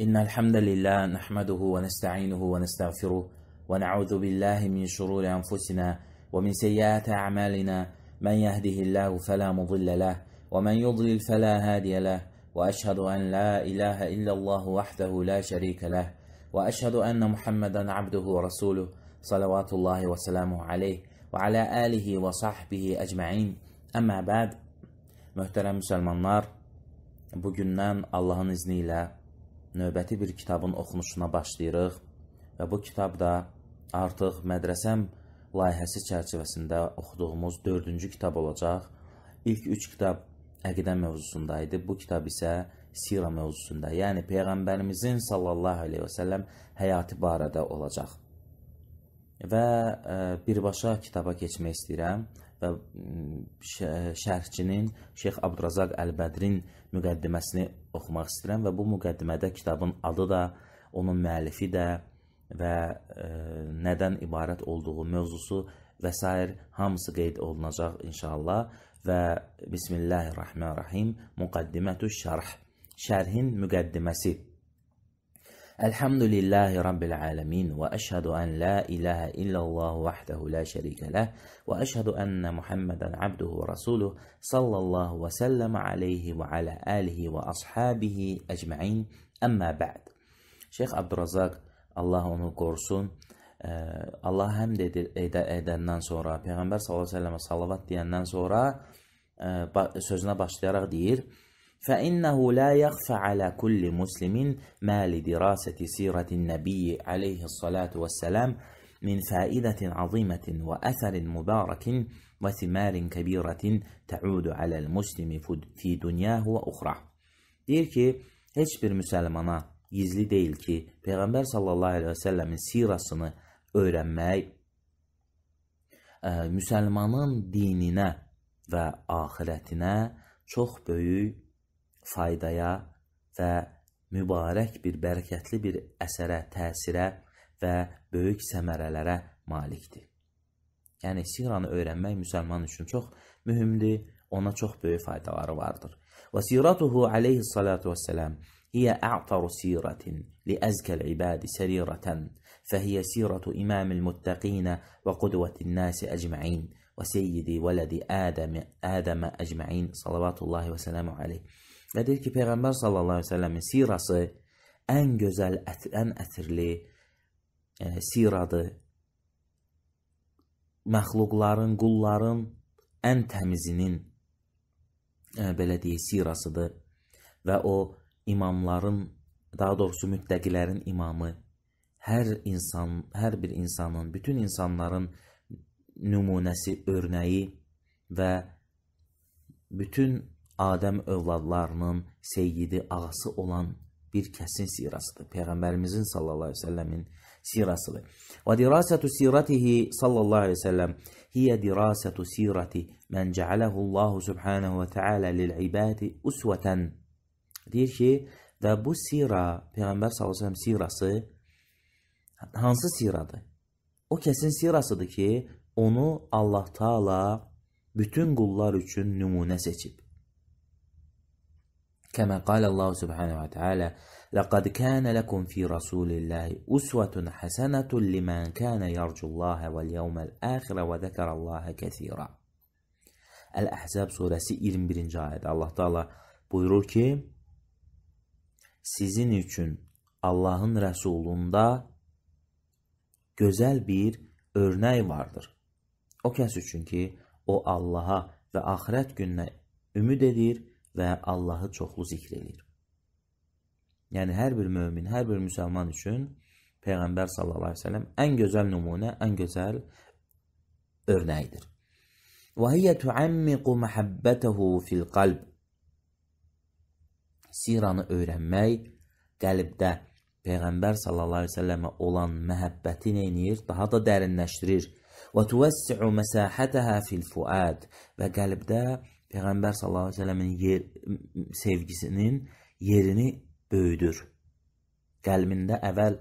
إن الحمد لله نحمده ونستعينه ونستغفره ونعوذ بالله من شرور أنفسنا ومن سيئات أعمالنا من يهده الله فلا مضل له ومن يضلل فلا هادي له وأشهد أن لا إله إلا الله وحده لا شريك له وأشهد أن محمدا عبده ورسوله صلوات الله وسلامه عليه وعلى آله وصحبه أجمعين أما بعد Möhtərəm نار بجنان الله نزني ilə növbəti bir kitabın oxunuşuna başlayırıq və bu kitab da artıq mədrəsəm layihəsi çərçivəsində oxuduğumuz 4-cü kitab olacaq. İlk 3 kitab əqidə mövzusunda idi. Bu kitab isə sira mövzusunda, yəni peyğəmbərimizin sallallahu alayhi və sallam həyatı barədə olacaq. Və e, birbaşa kitaba keçmək istəyirəm və mm, şərhçinin Şeyx Abdurazaq Əlbədrin müqəddiməsini oxumaq istəyirəm və bu müqəddimədə kitabın adı da, onun müəllifi də və ə, e, nədən ibarət olduğu mövzusu və s. hamısı qeyd olunacaq inşallah və Bismillahirrahmanirrahim Müqəddimətü Şərh şərhin müqəddiməsi Elhamdülillahi Rabbil alemin ve eşhedü en la ilahe illallah vahdehu la şerike leh ve eşhedü enne Muhammeden abduhu ve resuluh sallallahu ve sellem aleyhi ve ala alihi ve ashabihi ecma'in emma ba'd. Şeyh Abdurrazak Allah onu korusun. E, Allah həmd edəndən sonra, Peyğəmbər s.ə.və salavat deyəndən sonra e, sözünə başlayaraq deyir, فإنه لا يخفى على كل مسلم ما لدراسة سيرة النبي عليه الصلاة والسلام من فائدة عظيمة وأثر مبارك وثمار كبيرة تعود على المسلم في dünyah və uxrah. Deyir ki, heç bir müsəlmana gizli deyil ki, Peyğəmbər sallallahu əleyhi və səlləmin sirasını öyrənmək ə, müsəlmanın dininə və axirətinə çox böyük faydaya və mübarək bir bərəkətli bir əsərə, təsirə və böyük səmərələrə malikdir. Yəni siğranı öyrənmək müsəlman üçün çox mühümdür, ona çox böyük faydaları vardır. Və siratuhu alayhissalatu vesselam hiya a'taru siratin li azkal ibadi sariratan فهي سيرة إمام المتقين وقدوة الناس أجمعين وسيدي ولد آدم آدم أجمعين صلوات الله وسلامه عليه Və deyir ki, Peyğəmbər sallallahu əleyhi və səlləmin sirası ən gözəl, ət, ən ətirli e, siradır. Məxluqların, qulların ən təmizinin e, belə deyək, sirasıdır və o imamların, daha doğrusu müttəqilərin imamı hər insan, hər bir insanın, bütün insanların nümunəsi, örnəyi və bütün Adəm övladlarının seyyidi ağası olan bir kəsin sirasıdır. Peyğəmbərimizin sallallahu əleyhi və səlləmin sirasıdır. Və dirasatu siratihi sallallahu əleyhi və səlləm hiya dirasatu sirati men cealehu Allahu subhanahu və taala lil ibadi usvatan. Deyir ki, və bu sira Peyğəmbər sallallahu əleyhi və səlləm sirası hansı siradır? O kəsin sirasıdır ki, onu Allah Taala bütün qullar üçün nümunə seçib. كما قال الله سبحانه وتعالى لقد كان لكم في رسول الله أسوة حسنة لمن كان يرجو الله واليوم الآخر وذكر الله كثيرا Əl-Əhzəb surəsi 21-ci ayədə Allah Taala buyurur ki: Sizin üçün Allahın rəsulunda gözəl bir örnək vardır. O kəs üçün ki, o Allaha və axirət gününə ümid edir və Allahı çoxlu zikr eləyir. Yəni hər bir mömin, hər bir müsəlman üçün Peyğəmbər sallallahu əleyhi və səlləm ən gözəl nümunə, ən gözəl örnəyidir. Və hiyə tuammiqu mahabbatahu fil qalb. Siranı öyrənmək qəlbdə Peyğəmbər sallallahu əleyhi və səlləmə olan məhəbbəti nəyir? Daha da dərinləşdirir. Və tuvəssi'u məsahataha fil fuad və qəlbdə Peyğəmbər sallallahu əleyhi və səlləmin yer, sevgisinin yerini böyüdür. Qəlbində əvvəl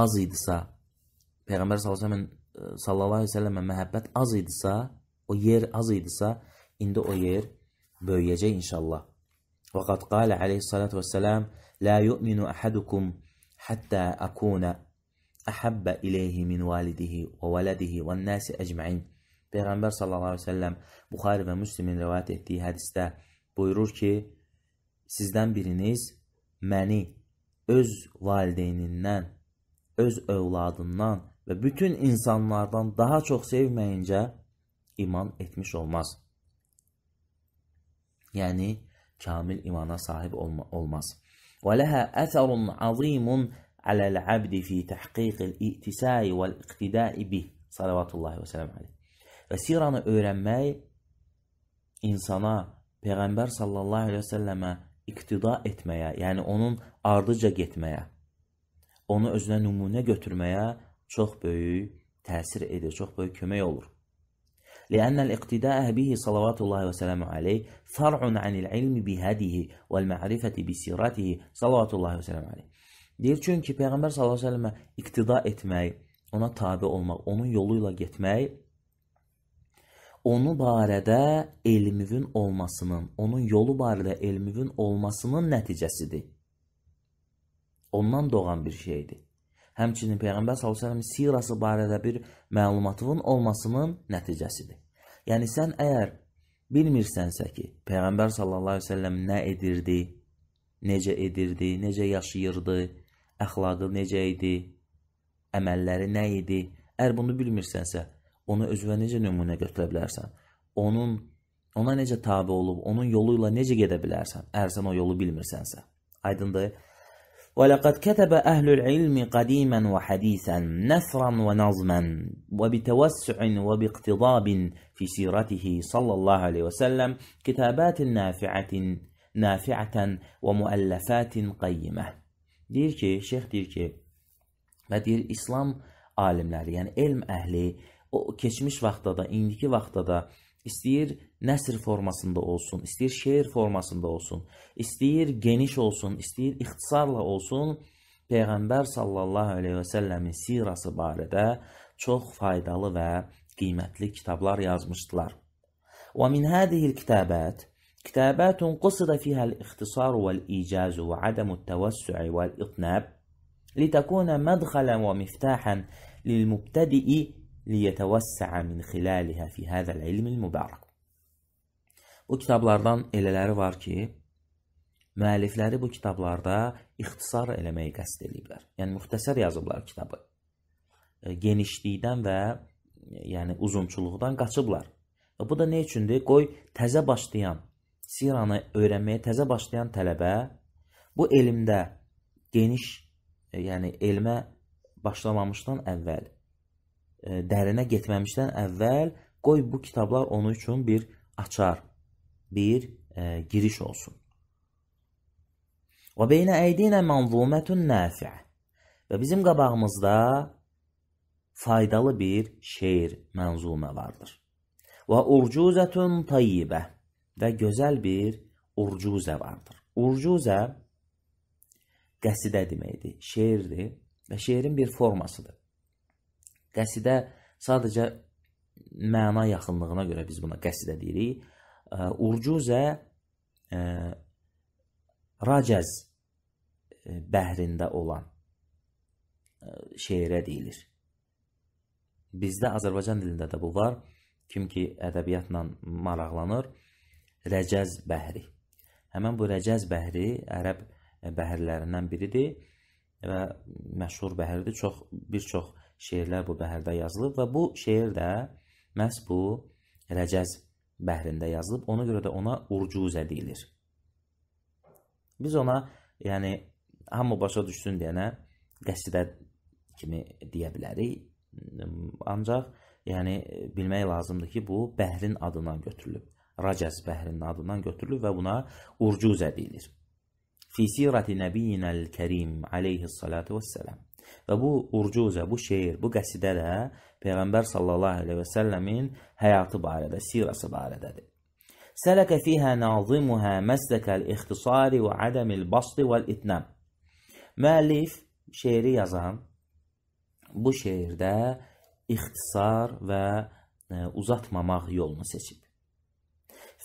az idisə, Peyğəmbər sallallahu əleyhi və səlləmə e, məhəbbət az idisə, o yer az idisə, indi o yer böyüyəcək inşallah. Və qad qala əleyhissalatu vesselam: "La yu'minu ahadukum hatta akuna ahabba ilayhi min validihi və valadihi və nasi ecmaîn." Peyğəmbər sallallahu əleyhi və səlləm Buxari və Müslimin rivayet etdiyi hədisdə buyurur ki, sizdən biriniz məni öz valideynindən, öz övladından və bütün insanlardan daha çox sevməyincə iman etmiş olmaz. Yəni kamil imana sahib olma olmaz. Və ləhə əsərun azimun aləl-abdi fi təhqiqil-i'tisai vəl-iqtidai bih. Salavatullahi və salam aleyh. Və siranı öyrənmək insana Peyğəmbər sallallahu əleyhi və səlləmə iqtida etməyə, yəni onun ardıca getməyə, onu özünə nümunə götürməyə çox böyük təsir edir, çox böyük kömək olur. لأن الاقتداء به صلوات الله وسلامه عليه فرع عن العلم بهديه والمعرفة بسيرته صلوات الله وسلامه عليه. Deyir çünki Peyğəmbər sallallahu əleyhi və səlləmə iqtida etmək, ona tabe olmaq, onun yolu ilə getmək onu barədə elmivin olmasının, onun yolu barədə elmivin olmasının nəticəsidir. Ondan doğan bir şeydir. Həmçinin Peyğəmbər s.ə.v sirası barədə bir məlumatının olmasının nəticəsidir. Yəni sən əgər bilmirsənsə ki, Peyğəmbər s.ə.v nə edirdi, necə edirdi, necə yaşayırdı, əxlaqı necə idi, əməlləri nə idi, əgər bunu bilmirsənsə, Onu özünə necə nümunə götürə bilərsən? Onun ona necə tabe olub, onun yolu ilə necə gedə bilərsən? Əgər sən o yolu bilmirsənsə. Aydındır? وَلَقَدْ كَتَبَ أَهْلُ الْعِلْمِ قَدِيمًا وَحَدِيثًا نثرا وَنَظْمًا وَبِتَوَسُّعٍ وَبِاقْتِضَابٍ في سيرته صلى الله عليه وسلم كتابات نافعة نافعة ومؤلفات قيمة deyir ki, şeyx deyir ki, və deyir İslam alimləri, yəni elm əhli o keçmiş vaxtda da, indiki vaxtda da istəyir nəsr formasında olsun, istəyir şeir formasında olsun, istəyir geniş olsun, istəyir ixtisarla olsun, Peyğəmbər sallallahu əleyhi və səlləmin sirası barədə çox faydalı və qiymətli kitablar yazmışdılar. Və min hadihi kitabat كتابات قصد فيها الاختصار والإيجاز وعدم التوسع والإطناب لتكون مدخلا ومفتاحا للمبتدئ liyətəvəssəə min xilaliha fi hadzal ilmil mübarək. Bu kitablardan elələri var ki, müəllifləri bu kitablarda ixtisar eləməyi qəsd ediblər. Yəni müxtəsər yazıblar kitabı. E, genişlikdən və yəni uzunçuluqdan qaçıblar. Və e, bu da nə üçündür? Qoy təzə başlayan siranı öyrənməyə təzə başlayan tələbə bu elmdə geniş, e, yəni elmə başlamamışdan əvvəl E, dərinə getməmişdən əvvəl qoy bu kitablar onun üçün bir açar, bir e, giriş olsun. Və beynə əydinə mənzumətun nəfiə. Və bizim qabağımızda faydalı bir şeir mənzumə vardır. Və urcuzətun tayyibə və gözəl bir urcuzə vardır. Urcuzə qəsidə deməkdir, şeirdir və şeirin bir formasıdır. Qəsidə sadəcə məna yaxınlığına görə biz buna qəsidə deyirik. Urcuzə Racəz bəhrində olan şeirə deyilir. Bizdə Azərbaycan dilində də bu var. Kim ki ədəbiyyatla maraqlanır, Rəcəz bəhri. Həmin bu Rəcəz bəhri ərəb bəhrlərindən biridir və məşhur bəhrdir. Çox bir çox şeirlər bu bəhrdə yazılıb və bu şeir də məhz bu Rəcəz bəhrində yazılıb. Ona görə də ona urcuzə deyilir. Biz ona, yəni hamı başa düşsün deyənə qəsidə kimi deyə bilərik. Ancaq yəni bilmək lazımdır ki, bu bəhrin adından götürülüb. Rəcəz bəhrinin adından götürülüb və buna urcuzə deyilir. Fi sirati nəbiyinəl-kərim aleyhissalatu vesselam. Və bu urcuzə, bu şeir, bu qəsidə də Peyğəmbər sallallahu əleyhi və səlləmin həyatı barədə, sirası barədədir. Sələkə fihə nazimuhə məsləkəl ixtisari və ədəmil basdi vəl itnəm. Müəllif şeiri yazan bu şeirdə ixtisar və e, uzatmamaq yolunu seçib.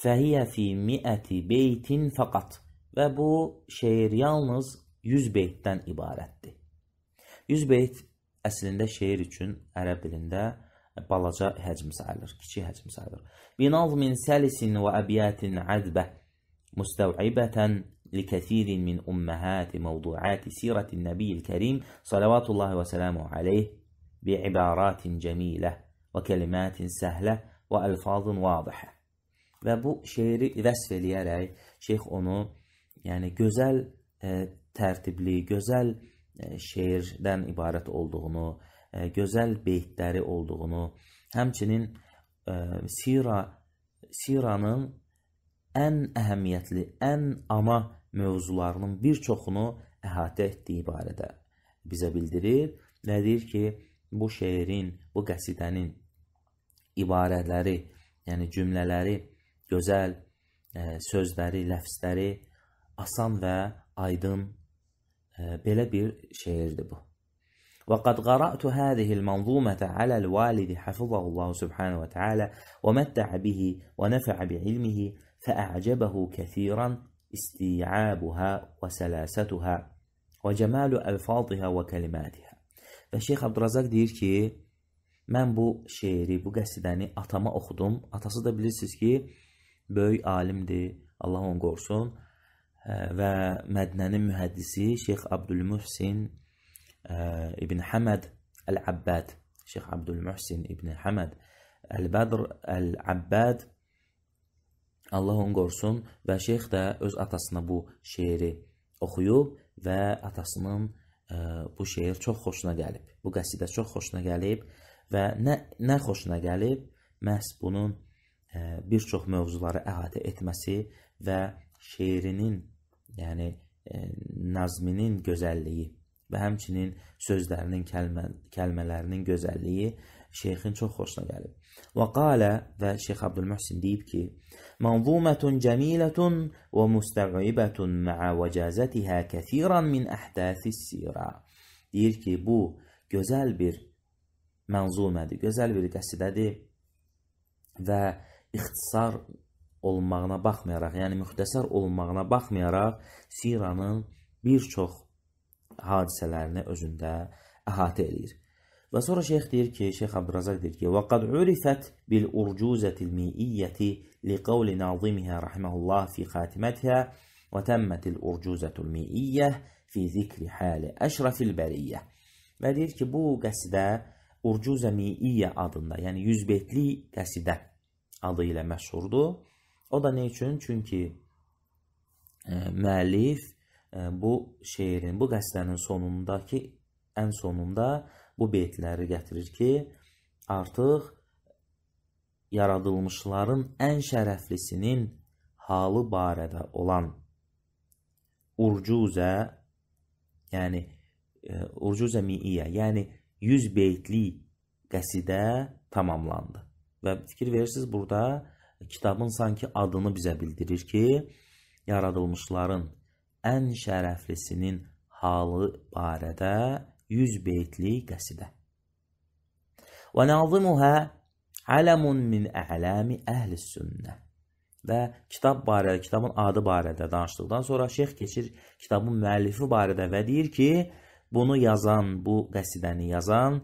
Fəhiyə fi mi'əti beytin faqat və bu şeir yalnız 100 beytdən ibarətdir. 100 beyt əslində şeir üçün ərəb dilində e, balaca həcm sayılır, kiçik həcm sayılır. Binazmin səlisin və əbiyatin ədbə müstəvibətən لكثير من أمهات موضوعات سيرة النبي الكريم صلوات الله وسلامه عليه بعبارات جميلة وكلمات سهلة وألفاظ واضحة və bu şeiri vəsf eləyərək şeyx onu yəni gözəl e, tərtibli, gözəl e, E, şeirdən ibarət olduğunu, e, gözəl beytləri olduğunu, həmçinin e, sira siranın ən əhəmiyyətli, ən ana mövzularının bir çoxunu əhatə etdiyi barədə bizə bildirir və deyir ki, bu şeirin, bu qəsidənin ibarələri, yəni cümlələri gözəl, sözləri, ləfsləri asan və aydın belə bir şeirdir bu. وقد قرأت هذه المنظومة على الوالد حفظه الله سبحانه وتعالى ومتع به ونفع بعلمه فأعجبه كثيرا استيعابها وسلاستها وجمال ألفاظها وكلماتها Və Şeyx Abdurazaq deyir ki, mən bu şeiri, bu qəsidəni atama oxudum. Atası da bilirsiniz ki, böyük alimdir, Allah onu qorusun və mədnənin mühəddisi Şeyx Abdülmuhsin e, İbn Həməd Əl-Əbbəd Şeyx Abdülmuhsin İbn Həməd Əl-Bədr Əl-Əbbəd Allah onu qorusun və şeyx də öz atasına bu şeiri oxuyub və atasının ə, e, bu şeir çox xoşuna gəlib. Bu qəsidə çox xoşuna gəlib və nə nə xoşuna gəlib? Məhz bunun ə, e, bir çox mövzuları əhatə etməsi və şeirinin yəni e, nazminin gözəlliyi və həmçinin sözlərinin, kəlmə, kəlmələrinin gözəlliyi şeyxin çox xoşuna gəlib. Və qalə və Şeyx Abdülməhsin deyib ki: "Manzumatun cəmilatun və mustəqibatun ma'a vəcazatiha kəsiran min ahdasis-sira." Deyir ki, bu gözəl bir mənzumədir, gözəl bir qəsidədir və ixtisar olmağına baxmayaraq, yəni müxtəsər olmağına baxmayaraq siranın bir çox hadisələrini özündə əhatə eləyir. Və sonra şeyx deyir ki, şeyx Abdurrazaq deyir ki, وَقَدْ عُرِفَتْ بِالْأُرْجُوزَةِ الْمِئِيَّةِ لِقَوْلِ نَاظِمِهَا رَحِمَهُ اللّٰهِ فِي خَاتِمَتِهَا وَتَمَّتِ الْأُرْجُوزَةُ الْمِئِيَّةِ فِي ذِكْرِ حَالِ أَشْرَفِ الْبَرِيَّةِ Və deyir ki, bu qəsidə Urcuzə Mi'iyyə adında, yəni 100 betli qəsidə adı ilə məşhurdur. O da nə üçün? Çünki ə, e, müəllif ə, e, bu şeirin, bu qəsrənin sonundakı ən sonunda bu beytləri gətirir ki, artıq yaradılmışların ən şərəflisinin halı barədə olan urcuzə, yəni e, urcuzə miiyə, yəni 100 beytli qəsidə tamamlandı. Və fikir verirsiniz burada kitabın sanki adını bizə bildirir ki, yaradılmışların ən şərəflisinin halı barədə 100 beytli qəsidə. Və nazimuhə ələmun min ələmi əhl-i sünnə. Və kitab barədə, kitabın adı barədə danışdıqdan sonra şeyx keçir kitabın müəllifi barədə və deyir ki, bunu yazan, bu qəsidəni yazan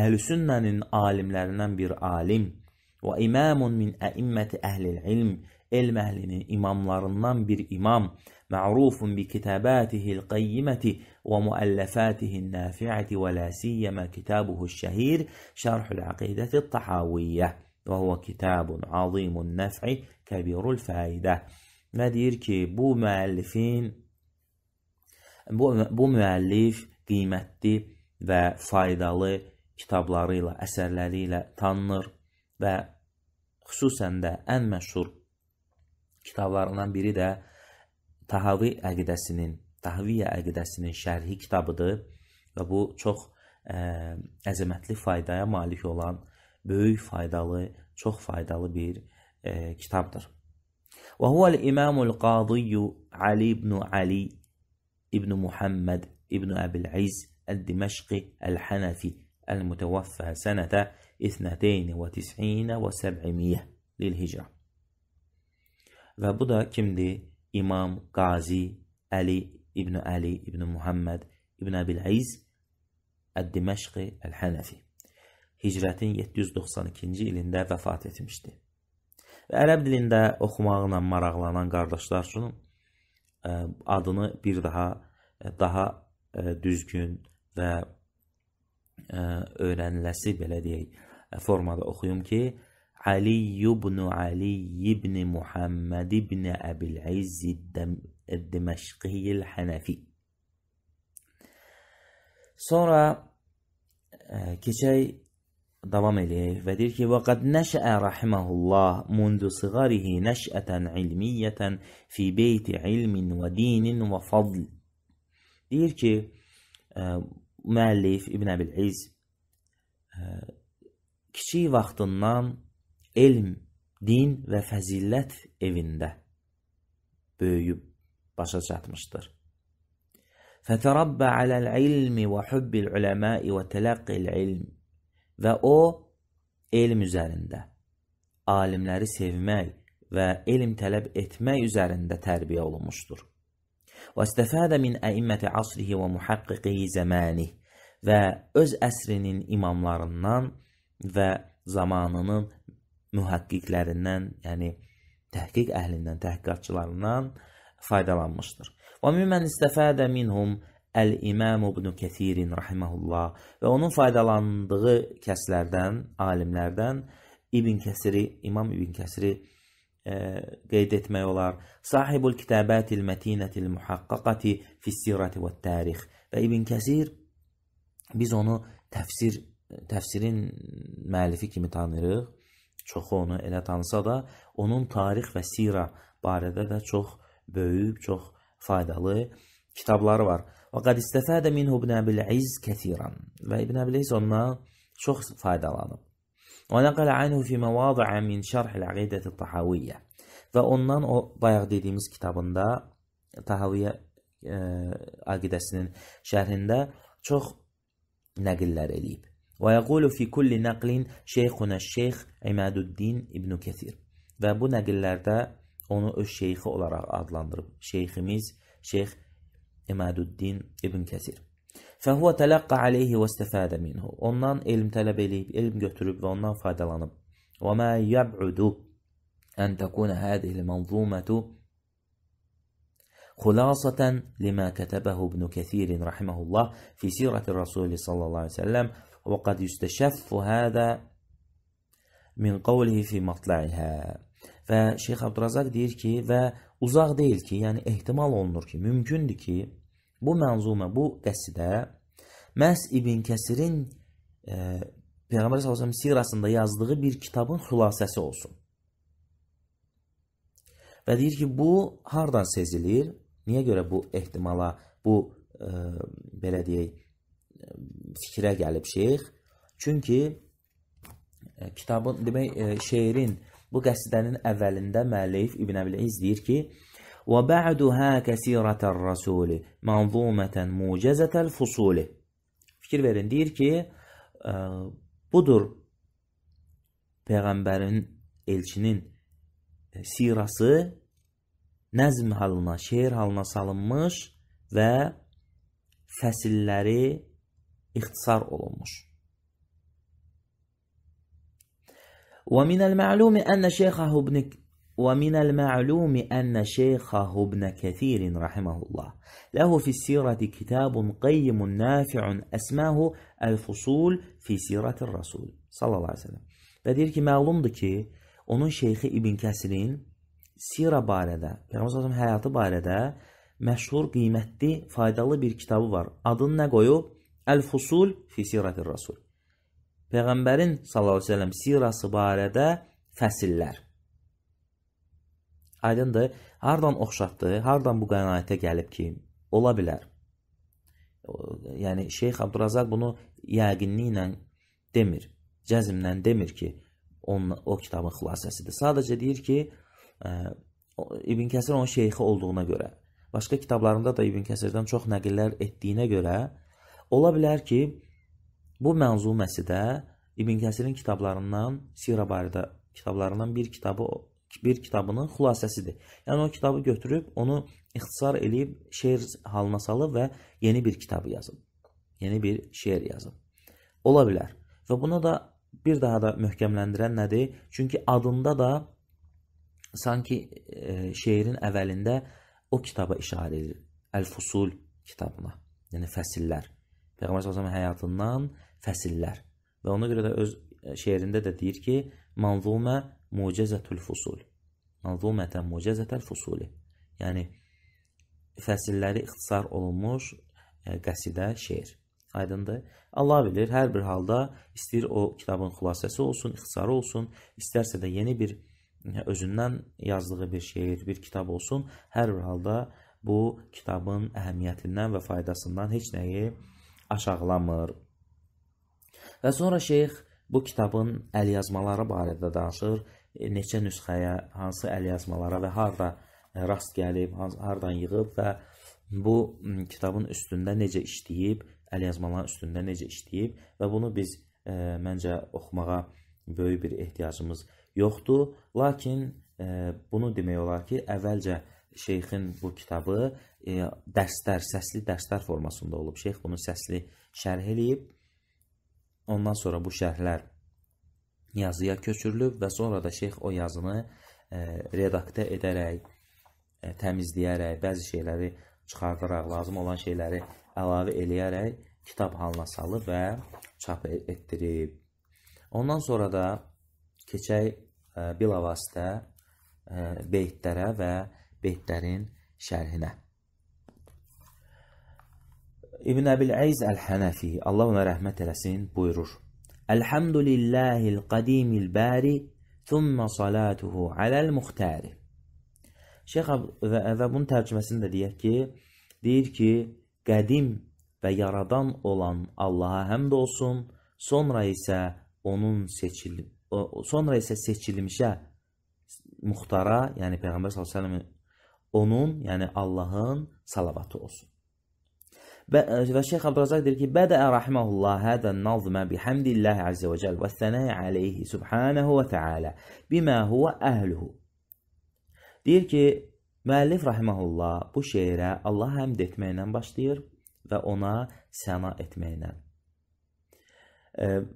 əhl-i sünnənin alimlərindən bir alim, وإمام من أئمة أهل العلم إمام لرنان بر إمام معروف بكتاباته القيمة ومؤلفاته النافعة ولا سيما كتابه الشهير شرح العقيدة الطحاوية وهو كتاب عظيم النفع كبير الفائدة ما كي بو مؤلفين بو bu müəllif qiymətli və كتاب لاريلا əsərləri ilə tanınır. və xüsusən də ən məşhur kitablarından biri də Tahavi əqidəsinin, Tahviyyə əqidəsinin şərhi kitabıdır və bu çox ə, e, əzəmətli faydaya malik olan, böyük faydalı, çox faydalı bir ə, e, kitabdır. Və huvəl İmamul Qadiyyu Ali ibn Ali ibn Muhammed ibn Əbil İz Əl-Diməşqi Əl-Hənəfi Əl-Mütəvəffə sənətə اثنتين وتسعين və səb'imiyyə lil-hicrə. Və bu da kimdir? İmam Qazi Əli İbn Əli İbn Muhammed İbn Əbil İz Əd-Diməşqi Əl-Hənəfi hicrətin 792-ci ilində vəfat etmişdi. Və ərəb dilində oxumaqla maraqlanan qardaşlar üçün e, adını bir daha e, daha e, düzgün və öyrəniləsi belə deyək, فورما بأخيهم كي علي بن علي بن محمد بن أبي العز الدم الدمشقي الحنفي Sonra e, keçək davam eləyək və deyir ki, "Vaqad nəşə rahimehullah mundu sigharihi nəşətan ilmiyyatan fi beyti ilmin və dinin və fadl." Deyir ki, e, müəllif İbn Əbil İz e, kiçik vaxtından elm, din və fəzilət evində böyüyüb başa çatmışdır. Fətərabbə aləl ilmi və hubbil uləmai və tələqqil ilm və o elm üzərində alimləri sevmək və elm tələb etmək üzərində tərbiyə olunmuşdur. Və istəfadə min əimməti asrihi və muhaqqiqi zəmani və öz əsrinin imamlarından və zamanının mühəqqiqlərindən, yəni təhqiq əhlindən, təhqiqatçılarından faydalanmışdır. Və mimən istəfədə minhum Əl-İmam ibn Kəsirin rahimehullah və onun faydalandığı kəslərdən, alimlərdən İbn Kəsiri, İmam İbn Kəsiri e, qeyd etmək olar. Sahibul Kitabatil Matinatil Muhaqqaqati fi Sirati və Tarix və İbn Kəsir biz onu təfsir təfsirin müəllifi kimi tanıyırıq. Çoxu onu elə tanısa da, onun tarix və sira barədə də çox böyük, çox faydalı kitabları var. Və qad istəfədə minhu ibn Əbil İz kəsiran. Və ibn Əbil İz ondan çox faydalanıb. Və nəqələ anhu fi məvadiə min şərh al-əqidəti tahawiyyə. Və ondan o bayaq dediyimiz kitabında Tahawiyyə ə, e, əqidəsinin şərhində çox nəqillər eləyib. ويقول في كل نقل شيخنا الشيخ عماد ابن كثير Kesir və bu nəqillərdə onu öz şeyxi شيخ ميز شيخ عماد İmaduddin İbn كثير فهو تلقى عليه واستفاد منه. Ondan elm tələb eləyib, elm götürüb və ondan faydalanıb. وما يبعد أن تكون هذه المنظومة خلاصة لما كتبه ابن كثير رحمه الله في سيرة الرسول صلى الله عليه وسلم وقد يستشف هذا min qawlihi fi matla'iha. Və Şeyx Abdurazaq deyir ki, və uzaq deyil ki, yəni ehtimal olunur ki, mümkündür ki, bu mənzumə, bu qəsidə məhz İbn Kəsirin e, Peyğəmbər sallallahu əleyhi sirasında yazdığı bir kitabın xülasəsi olsun. Və deyir ki, bu hardan sezilir? Niyə görə bu ehtimala, bu e, belə deyək, fikrə gəlib şeyx. Çünki e, kitabın demək e, şeirin bu qəsidənin əvvəlində müəllif İbn Əbləiz deyir ki: "Və ba'duha hə kasiratar rasul manzumatan mujazatal fusul." Fikir verin, deyir ki, ə, e, budur peyğəmbərin elçinin sirası nəzm halına, şeir halına salınmış və fəsilləri ixtisar olunmuş. ومن المعلوم أن شيخه ابن ومن المعلوم أن شيخه ابن كثير رحمه الله له في السيرة كتاب قيم نافع أسماه الفصول في سيرة الرسول صلى الله عليه وسلم və deyir ki, məlumdur ki, onun şeyxi İbn Kəsirin sira barədə, Peyğəmbər sallallahu həyatı barədə məşhur, qiymətli, faydalı bir kitabı var. Adını nə qoyub? Əl-Fusul fi siratir Rasul. Peyğəmbərin sallallahu əleyhi və səlləm sirası barədə fəsillər. Aydındır? Hardan oxşatdı? Hardan bu qənaətə gəlib ki, ola bilər. Yəni Şeyx Abdurazaq bunu yəqinliklə demir, cəzmlə demir ki, onun o kitabın xülasəsidir. Sadəcə deyir ki, ə, e, İbn Kəsir onun şeyxi olduğuna görə, başqa kitablarında da İbn Kəsirdən çox nəqillər etdiyinə görə Ola bilər ki, bu mənzuməsi də İbn Kəsirin kitablarından Sira barədə kitablarından bir kitabı bir kitabının xülasəsidir. Yəni o kitabı götürüb onu ixtisar eləyib şeir halına salıb və yeni bir kitabı yazıb. Yeni bir şeir yazıb. Ola bilər. Və buna da bir daha da möhkəmləndirən nədir? Çünki adında da sanki e, şeirin əvvəlində o kitaba işarə edir. Əl-Fusul kitabına, yəni fəsillər. Peyğəmbər sallallahu həyatından fəsillər. Və ona görə də öz e, şeirində də deyir ki, manzumə mucizətül fusul. Manzumətə mucizətəl fusuli. Yəni fəsilləri ixtisar olunmuş e, qəsidə, şeir. Aydındır? Allah bilir, hər bir halda istəyir o kitabın xülasəsi olsun, ixtisarı olsun, istərsə də yeni bir e, özündən yazdığı bir şeir, bir kitab olsun, hər bir halda bu kitabın əhəmiyyətindən və faydasından heç nəyi aşağılamır. Və sonra şeyx bu kitabın əlyazmaları barədə danışır. E, neçə nüsxəyə, hansı əlyazmalara və harda e, rast gəlib, hardan yığıb və bu kitabın üstündə necə işləyib, əlyazmaların üstündə necə işləyib və bunu biz e, məncə oxumağa böyük bir ehtiyacımız yoxdur. Lakin e, bunu demək olar ki, əvvəlcə şeyxin bu kitabı e, dəstlər, səsli dəstlər formasında olub. Şeyx bunu səsli şərh eləyib. Ondan sonra bu şərhlər yazıya köçürülüb və sonra da şeyx o yazını e, redaktə edərək, e, təmizləyərək, bəzi şeyləri çıxardaraq, lazım olan şeyləri əlavə eləyərək kitab halına salıb və çap e, etdirib. Ondan sonra da keçək e, bilavasitə e, beytlərə və beytlərin şərhinə. İbn Əbil Əyiz Əl-Hənəfi, Allah ona rəhmət eləsin, buyurur. Elhamdülillahil qadimil bəri, thumma salatuhu aləl muxtari. Şeyx və, və bunun tərcüməsini də deyək ki, deyir ki, qədim və yaradan olan Allaha həmd olsun, sonra isə onun seçilib sonra isə seçilmişə muxtara, yəni peyğəmbər sallallahu əleyhi və səlləm onun, yəni Allahın salavatı olsun. فالشيخ عبد الرزاق دركي بدأ رحمه الله هذا النظم بحمد الله عز وجل والثناء عليه سبحانه وتعالى بما هو أهله Deyir ki, müəllif الله bu şeirə Allah həmd etməklə başlayır və ona səna etməklə.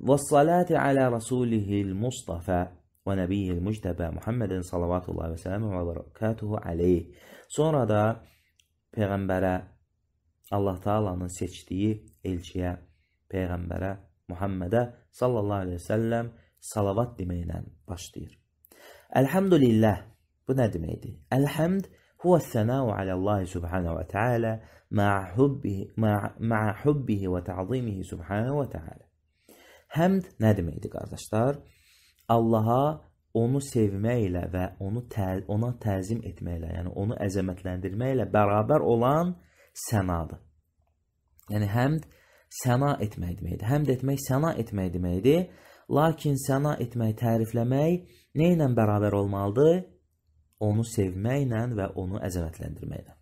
والصلاة على رسوله المصطفى ونبيه المجتبى محمد صلى الله وسلامه وبركاته عليه. Sonra da Peyğəmbərə Allah Taala'nın seçdiyi elçiyə, peyğəmbərə, Muhammedə sallallahu əleyhi və səlləm salavat deməklə başlayır. Elhamdülillah bu nə deməkdir? Elhamd huwa sənau alə Allah subhanahu və taala ma'a hubbihi ma'a hubbihi və ta'zimihi subhanahu və taala. Həmd nə deməkdir qardaşlar? Allaha onu sevməklə və onu tə ona təzim etməklə, yəni onu əzəmətləndirməklə bərabər olan səmadır. Yəni həmd səna etmək deməkdir. Həmd etmək səna etmək deməkdir. Lakin səna etmək, tərifləmək nə ilə bərabər olmalıdır? Onu sevməklə və onu əzəmətləndirməklə.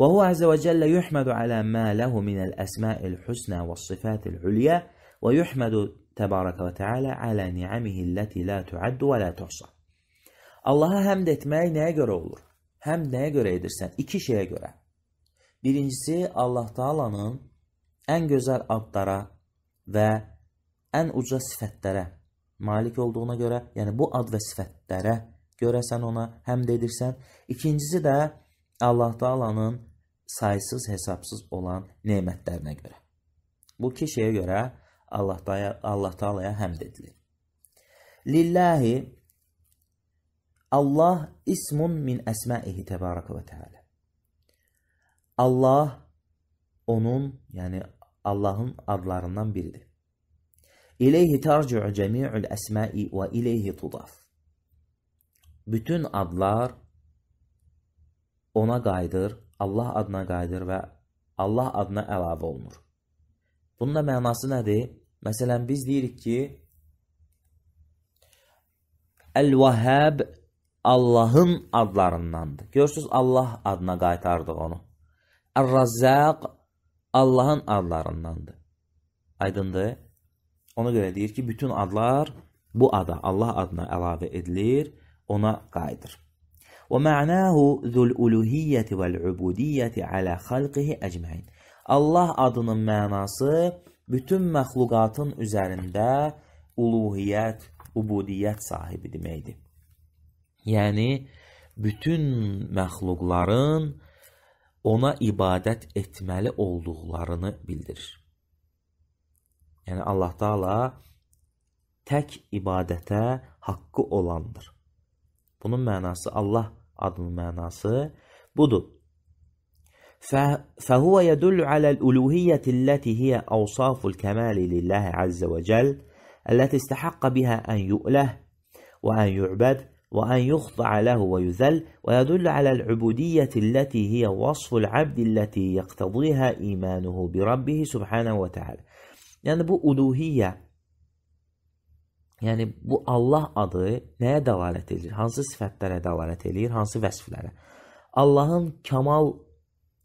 Və hu azə və cəllə yuhmədu alə mə ləhu minəl əsma'il husnə və sifatil ulyə və yuhmədu təbarəkə və təalə alə ni'amihi ləti lə tuaddu və lə tuhsa. Allaha həmd etmək nəyə görə olur? Həmd nəyə görə edirsən? İki şeyə görə. Birincisi Allah Taalanın ən gözəl adlara və ən uca sifətlərə malik olduğuna görə, yəni bu ad və sifətlərə görəsən ona həmd edirsən. İkincisi də Allah Taalanın saysız hesabsız olan nemətlərinə görə. Bu iki şeyə görə Allah Taala Allah Taalaya həmd edilir. Lillahi Allah ismun min əsmaihi təbaraka və təala. Allah onun, yəni Allahın adlarından biridir. İleyhi tarci'u cəmi'ul əsmai və ileyhi tudaf. Bütün adlar ona qayıdır, Allah adına qayıdır və Allah adına əlavə olunur. Bunun da mənası nədir? Məsələn, biz deyirik ki, Əl-Vəhəb Allahın adlarındandır. Görürsüz, Allah adına qaytardıq onu. Ər-Razzaq Allahın adlarındandır. Aydındır? Ona görə deyir ki, bütün adlar bu ada Allah adına əlavə edilir, ona qayıdır. Və mənahu zul-uluhiyyəti vəl-ubudiyyəti alə xalqihi əcməin. Allah adının mənası bütün məxluqatın üzərində uluhiyyət, ubudiyyət sahibi deməkdir. Yəni bütün məxluqların ona ibadət etməli olduqlarını bildirir. Yəni Allah Taala tək ibadətə haqqı olandır. Bunun mənası Allah adının mənası budur. فهو يدل على الألوهية التي هي أوصاف الكمال لله عز وجل التي استحق بها أن يؤله وأن يعبد وأن يخضع له ويذل ويدل على العبودية التي هي وصف العبد التي يقتضيها إيمانه بربه سبحانه وتعالى. Yəni bu uluhiyyə Yəni bu Allah adı nəyə dəlalət eləyir? Hansı sifətlərə dəlalət eləyir? Hansı vəsflərə? Allahın kamal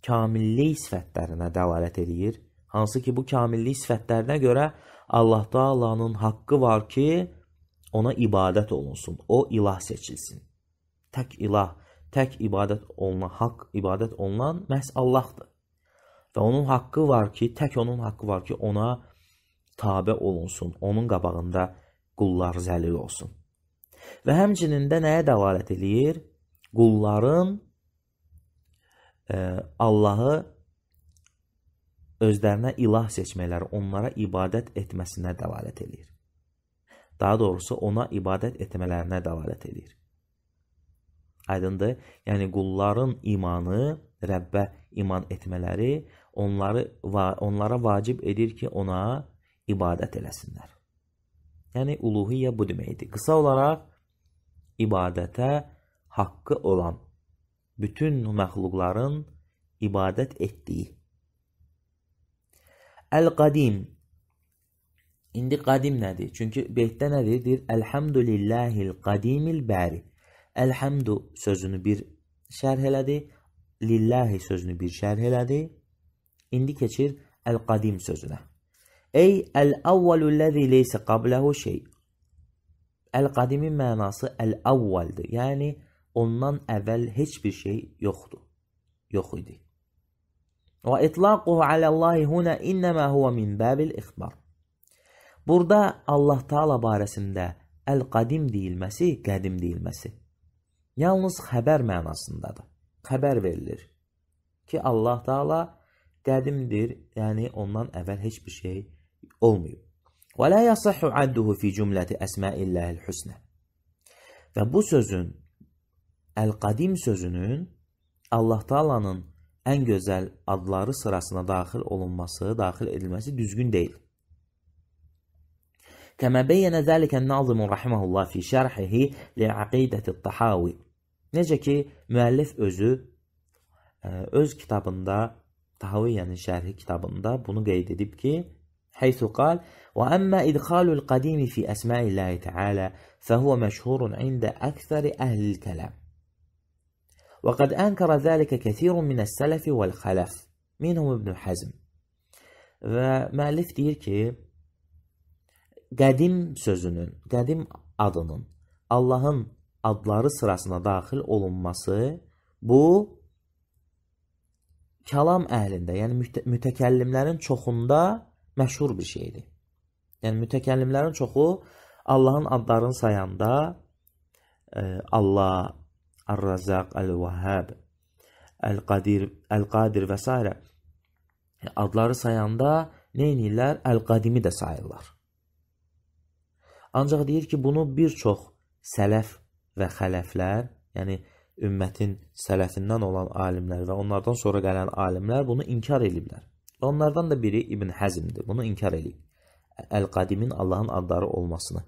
kamillik sifətlərinə dəlalət eləyir. Hansı ki bu kamillik sifətlərinə görə Allah Taala'nın haqqı var ki, Ona ibadət olunsun. O ilah seçilsin. Tək ilah, tək ibadət olunan, haqq ibadət olunan məhz Allahdır. Və onun haqqı var ki, tək onun haqqı var ki, ona tabe olunsun. Onun qabağında qullar zəlil olsun. Və həmçinin də nəyə dəlalət eləyir? Qulların e, Allahı özlərinə ilah seçmələri, onlara ibadət etməsinə dəlalət eləyir. Daha doğrusu ona ibadət etmələrinə dəlalət edir. Aydındır? Yəni qulların imanı, Rəbbə iman etmələri onları onlara vacib edir ki, ona ibadət eləsinlər. Yəni uluhiyyə bu deməkdir. Qısa olaraq ibadətə haqqı olan bütün məxluqların ibadət etdiyi. Əl-Qadim İndi qadim nədir? Çünki beytdə nədir? Deyir, Əlhamdülillahil qadimil bəri. Əlhamdu sözünü bir şərh elədi. Lillahi sözünü bir şərh elədi. İndi keçir Əl-qadim sözünə. Ey Əl-əvvəlüllezi leysə qabləhu şey. Əl-qadimin mənası Əl-əvvəldir. Yəni, ondan əvvəl heç bir şey yoxdur. Yox idi. Və itlaquhu aləllahi huna innəmə huvə min bəbil ixbar. Burada Allah Taala barəsində Əl-Qadim deyilməsi, qədim deyilməsi yalnız xəbər mənasındadır. Xəbər verilir ki, Allah Taala qədimdir, yəni ondan əvvəl heç bir şey olmayıb. Və la yasihhu adduhu fi cümləti əsma'illahil husna. Və bu sözün Əl-Qadim sözünün Allah Taala'nın ən gözəl adları sırasına daxil olunması, daxil edilməsi düzgün deyil. كما بين ذلك الناظم رحمه الله في شرحه لعقيدة الطحاوي. Necə ki, müəllif özü آه، öz kitabında Tahaviyyənin şərhi kitabında bunu qeyd edib ki, حيث قال وأما إدخال القديم في أسماء الله تعالى فهو مشهور عند أكثر أهل الكلام وقد أنكر ذلك كثير من السلف والخلف منهم ابن حزم ومؤلف deyir qədim sözünün, qədim adının Allahın adları sırasına daxil olunması bu kəlam əhlində, yəni mütə mütəkəllimlərin çoxunda məşhur bir şeydir. Yəni mütəkəllimlərin çoxu Allahın adlarını sayanda ə, e, Allah, Ar-Razaq, Əl-Vahhab, Əl-Qadir, Əl-Qadir və s. adları sayanda nə edirlər? Əl-Qadimi də sayırlar. Ancaq deyir ki, bunu bir çox sələf və xələflər, yəni ümmətin sələfindən olan alimlər və onlardan sonra gələn alimlər bunu inkar ediblər. Və onlardan da biri İbn Həzmdir. Bunu inkar edib. Əl-Qadimin Allahın adları olmasını.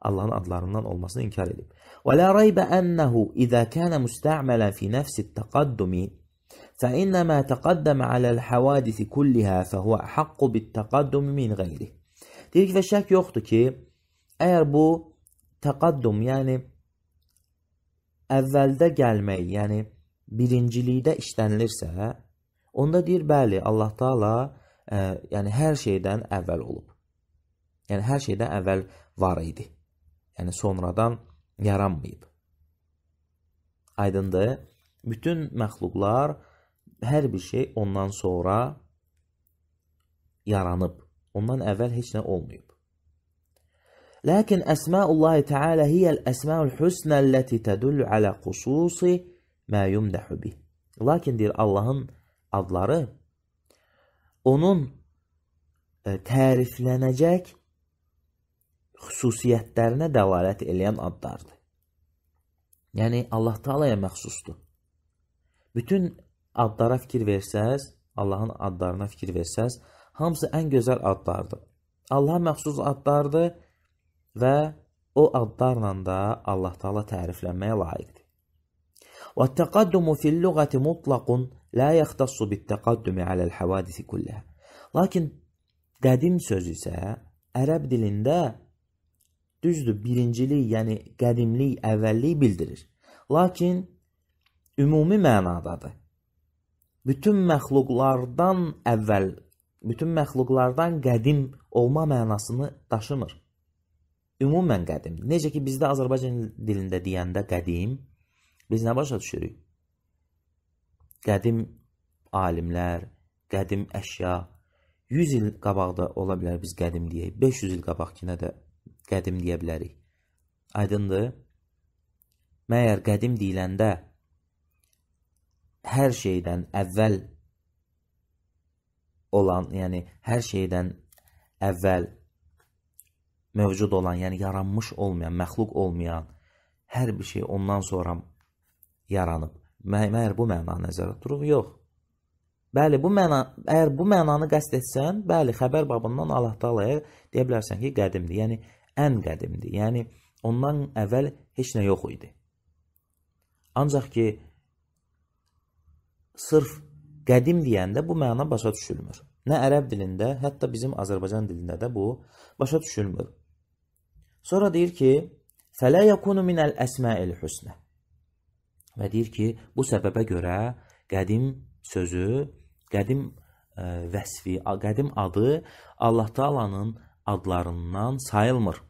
Allahın adlarından olmasını inkar edib. Və la rayba ennehu izə kana musta'malan fi nafsi taqaddumi فإنما تقدم على الحوادث كلها فهو أحق بالتقدم من غيره. Deyir ki, və şək yoxdur ki, Əgər bu təqaddüm, yəni əvvəldə gəlmək, yəni birincilikdə işlənilirsə, onda deyir bəli, Allah Taala ə, e, yəni hər şeydən əvvəl olub. Yəni hər şeydən əvvəl var idi. Yəni sonradan yaranmayıb. Aydındır? Bütün məxluqlar hər bir şey ondan sonra yaranıb. Ondan əvvəl heç nə olmayıb. لكن أسماء الله تعالى هي الأسماء الحسنى التي تدل على خصوص ما yumdahu bih. Lakin deyir Allahın adları onun təriflənəcək xüsusiyyətlərinə dəlalət eləyən adlardır. Yəni Allah Taalaya məxsusdur. Bütün adlara fikir versəz, Allahın adlarına fikir versəz, hamısı ən gözəl adlardır. Allah məxsus adlardır və o adlarla da Allah Taala təriflənməyə layiqdir. وَالتَّقَدُّمُ فِي اللُّغَةِ مُطْلَقٌ لَا يَخْتَصُّ بِالتَّقَدُّمِ عَلَى الْحَوَادِثِ كُلِّهَا Lakin qədim sözü isə ərəb dilində düzdür, birincilik, yəni qədimlik, əvvəllik bildirir. Lakin ümumi mənadadır. Bütün məxluqlardan əvvəl, bütün məxluqlardan qədim olma mənasını daşımır. Ümumən qədim. Necə ki bizdə Azərbaycan dilində deyəndə qədim biz nə başa düşürük? Qədim alimlər, qədim əşya 100 il qabaqda ola bilər biz qədim deyək, 500 il qabaqkinə də qədim deyə bilərik. Aydındır? Məyər qədim deyiləndə hər şeydən əvvəl olan, yəni hər şeydən əvvəl mövcud olan, yəni yaranmış olmayan, məxluq olmayan hər bir şey ondan sonra yaranıb. Məyər bu məna nəzərdə tutulur? Yox. Bəli, bu məna, əgər bu mənanı qəsd etsən, bəli, xəbər babından Allah Taalaya deyə bilərsən ki, qədimdir. Yəni ən qədimdir. Yəni ondan əvvəl heç nə yox idi. Ancaq ki sırf qədim deyəndə bu məna başa düşülmür. Nə ərəb dilində, hətta bizim Azərbaycan dilində də bu başa düşülmür. Sonra deyir ki, "Fələ yakunu minəl əsma'il husna." Və deyir ki, bu səbəbə görə qədim sözü, qədim ə, e, vəsfi, qədim adı Allah Taala'nın adlarından sayılmır.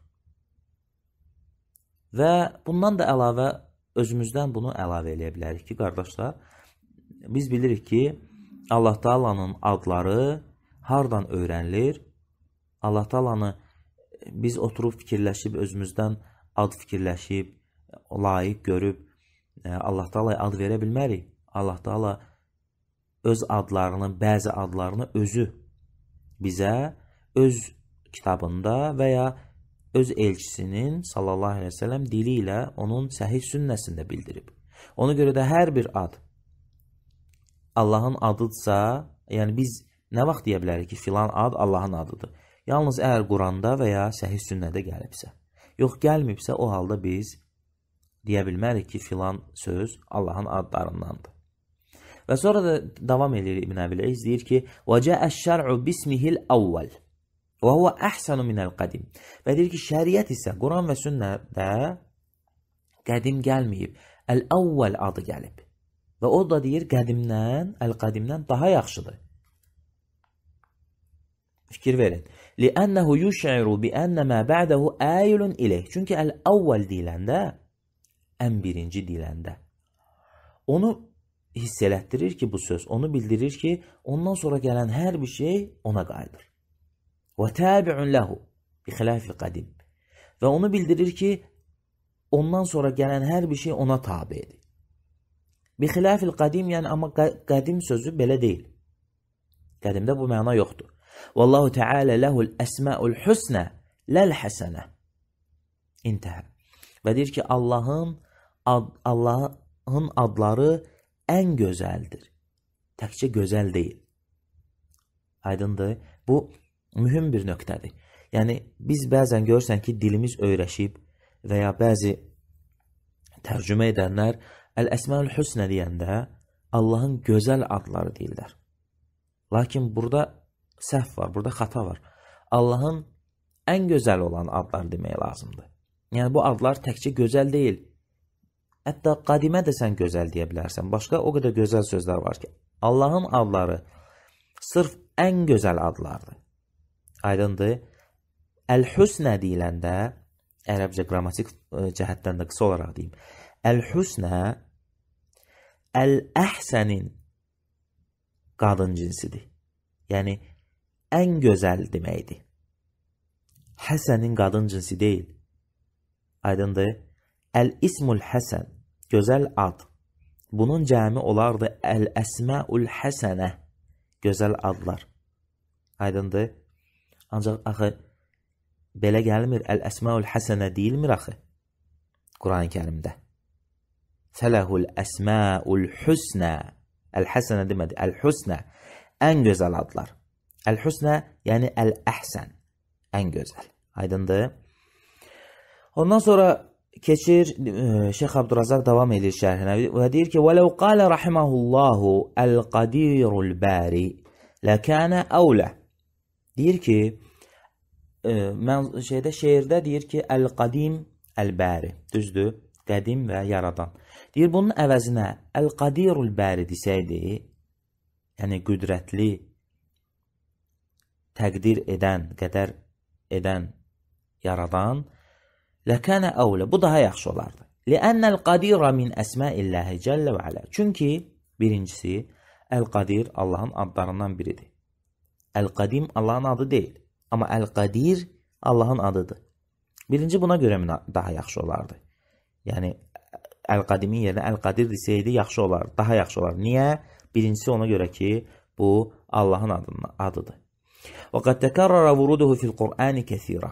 Və bundan da əlavə özümüzdən bunu əlavə eləyə bilərik ki, qardaşlar, biz bilirik ki, Allah Taala'nın adları hardan öyrənilir? Allah Taala'nı biz oturub fikirləşib özümüzdən ad fikirləşib, layiq görüb e, Allah Taala ad verə bilmərik. Allah Taala öz adlarının, bəzi adlarını özü bizə öz kitabında və ya öz elçisinin sallallahu əleyhi və səlləm dili ilə onun səhih sünnəsində bildirib. Ona görə də hər bir ad Allahın adıdsa, yəni biz nə vaxt deyə bilərik ki, filan ad Allahın adıdır? Yalnız əgər Quranda və ya səhih sünnədə gəlibsə. Yox, gəlməyibsə o halda biz deyə bilmərik ki, filan söz Allahın adlarındandır. Və sonra da davam edir İbn Əbiləyiz, deyir ki, وَجَاءَ الشَّرْعُ بِسْمِهِ الْاَوَّلِ وَهُوَ أَحْسَنُ مِنَ الْقَدِيمِ Və deyir ki, şəriət isə Quran və sünnədə qədim gəlməyib, əl-əvvəl adı gəlib. Və o da deyir, qədimdən, əl-qədimdən daha yaxşıdır. Fikir verin. لِأَنَّهُ يُشْعِرُ بِأَنَّ مَا بَعْدَهُ آيُلٌ إِلَيْهِ Çünki əl-əvvəl deyiləndə, ən birinci deyiləndə, onu hiss elətdirir ki, bu söz, onu bildirir ki, ondan sonra gələn hər bir şey ona qayıdır. وَتَابِعٌ لَهُ بِخِلَافِ قَدِيمٍ Və onu bildirir ki, ondan sonra gələn hər bir şey ona tabidir. Bixilafil qadim, yəni amma qadim sözü belə deyil. Qədimdə bu məna yoxdur. والله تعالى له el-əsməul husnə ləl həsənə. İntəhə. Və deyir ki, Allahın ad, Allahın adları ən gözəldir. Təkcə gözəl deyil. Aydındır? Bu mühüm bir nöqtədir. Yəni biz bəzən görürsən ki, dilimiz öyrəşib və ya bəzi tərcümə edənlər Əl-Əsməül Hüsnə deyəndə Allahın gözəl adları deyirlər. Lakin burada səhv var, burada xata var. Allahın ən gözəl olan adlar demək lazımdır. Yəni bu adlar təkcə gözəl deyil. Hətta qadimə də sən gözəl deyə bilərsən. Başqa o qədər gözəl sözlər var ki, Allahın adları sırf ən gözəl adlardır. Aydındır? Əl-Hüsnə deyiləndə ərəbcə qrammatik e, cəhətdən də qısa olaraq deyim. Əl-Hüsnə Əl-Əhsənin qadın cinsidir. Yəni ən gözəl deməkdir. Həsənin qadın cinsi deyil. Aydındır? Əl-ismul Həsən, gözəl ad. Bunun cəmi olardı Əl-əsməul Həsənə, gözəl adlar. Aydındır? Ancaq axı belə gəlmir Əl-əsməul Həsənə deyilmir axı. Quran-Kərimdə. Fələhul əsməul hüsnə. Əl-Həsənə demədi, Əl-Hüsnə. Ən gözəl adlar. Əl-Hüsnə, yəni Əl-Əhsən, ən gözəl. Aydındır? Ondan sonra keçir e, Şeyx Abdurazaq davam edir şərhinə və deyir ki: "Və ləv qala rahimehullahu el-qadirul bari ləkana awla." Deyir ki, ə, e, mən şeydə şeirdə deyir ki, el-qadim el-bari, düzdür? Qədim və yaradan. Deyir bunun əvəzinə el-qadirul bari desəydi, yəni qüdrətli, təqdir edən, qədər edən yaradan ləkənə əvlə. Bu daha yaxşı olardı. Ləənnəl qadirə min əsməillahi cəllə və alə. Çünki birincisi Əl-Qadir Allahın adlarından biridir. Əl-Qadim Allahın adı deyil, amma Əl-Qadir Allahın adıdır. Birinci buna görə daha yaxşı olardı. Yəni Əl-Qadimin yerinə Əl-Qadir desəydi yaxşı olar, daha yaxşı olar. Niyə? Birincisi ona görə ki, bu Allahın adının adıdır. وقد تكرر وروده في القرآن كثيرا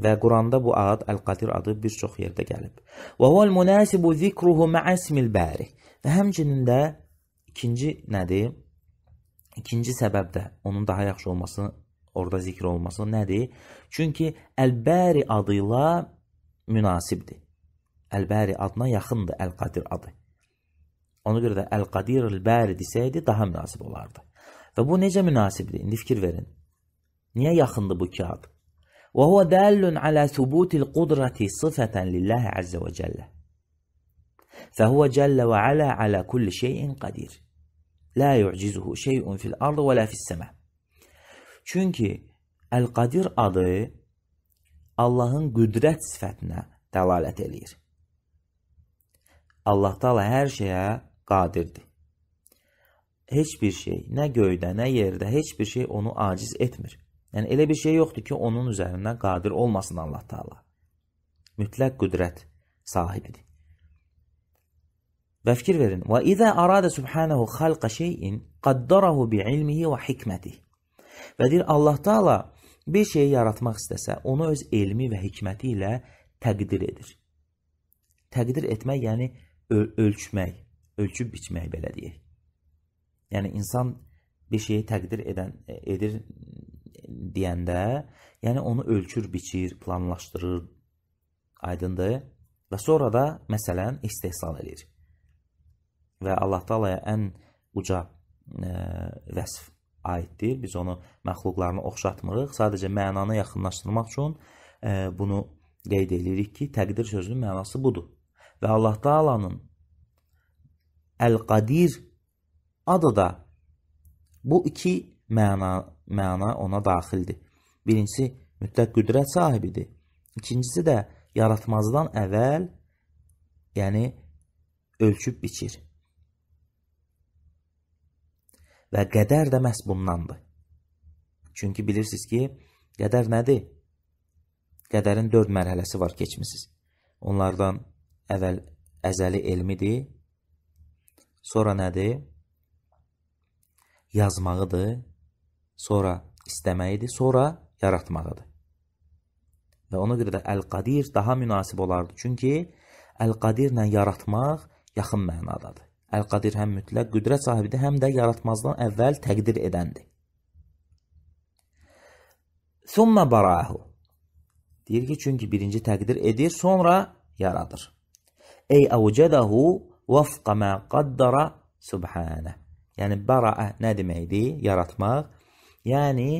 və Quranda bu ad Əl-Qadir adı bir çox yerdə gəlib. Və huval munasibu zikruhu ma'a ismil bari. Və həmçinin də ikinci nədir? İkinci səbəb də onun daha yaxşı olması, orada zikr olması nədir? Çünki Əl-Bari adı ilə münasibdir. Əl-Bari adına yaxındır Əl-Qadir adı. Ona görə də Əl-Qadir Əl-Bari desəydi daha münasib olardı. Və bu necə münasibdir? İndi fikir verin. Niyə yaxındır bu kağız? Və huwa dallun ala thubutil qudrati sifatan lillahi azza və cəllə. فهو جل وعلا على كل شيء قدير. لا يعجزه شيء في الأرض ولا في السماء. Çünki Əl-Qadir adı Allahın qüdrət sifətinə dəlalət eləyir. Allah Taala hər şeyə qadirdir heç bir şey, nə göydə, nə yerdə, heç bir şey onu aciz etmir. Yəni elə bir şey yoxdur ki, onun üzərindən qadir olmasın Allah Taala. Mütləq qüdrət sahibidir. Və fikir verin. Və izə arada subhanahu xalqa şeyin qaddarahu bi ilmihi və hikmətih. Və deyir Allah Taala bir şeyi yaratmaq istəsə, onu öz elmi və hikməti ilə təqdir edir. Təqdir etmək yəni öl ölçmək, ölçüb biçmək belə deyək. Yəni insan bir şeyi təqdir edən e, edir deyəndə, yəni onu ölçür, biçir, planlaşdırır. Aydındır? Və sonra da məsələn istehsal edir. Və Allah Taalaya ən uca ə, e, vəsf aiddir. Biz onu məxluqlarına oxşatmırıq. Sadəcə mənanı yaxınlaşdırmaq üçün ə, e, bunu qeyd edirik ki, təqdir sözünün mənası budur. Və Allah Taalanın Əl-Qadir adada bu iki məna, məna ona daxildir. Birincisi, mütləq qüdrət sahibidir. İkincisi də yaratmazdan əvvəl, yəni ölçüb biçir. Və qədər də məhz bundandır. Çünki bilirsiniz ki, qədər nədir? Qədərin dörd mərhələsi var keçmisiniz. Onlardan əvvəl əzəli elmidir, sonra nədir? yazmağıdır, sonra istəməyidir, sonra yaratmağıdır. Və ona görə də Əl-Qadir daha münasib olardı. Çünki Əl-Qadirlə yaratmaq yaxın mənadadır. Əl-Qadir həm mütləq qüdrət sahibidir, həm də yaratmazdan əvvəl təqdir edəndir. Thumma barahu. Deyir ki, çünki birinci təqdir edir, sonra yaradır. Ey əvcədahu vəfqə mə qaddara subhanə. Yəni baraə nə deməkdir? Yaratmaq. Yəni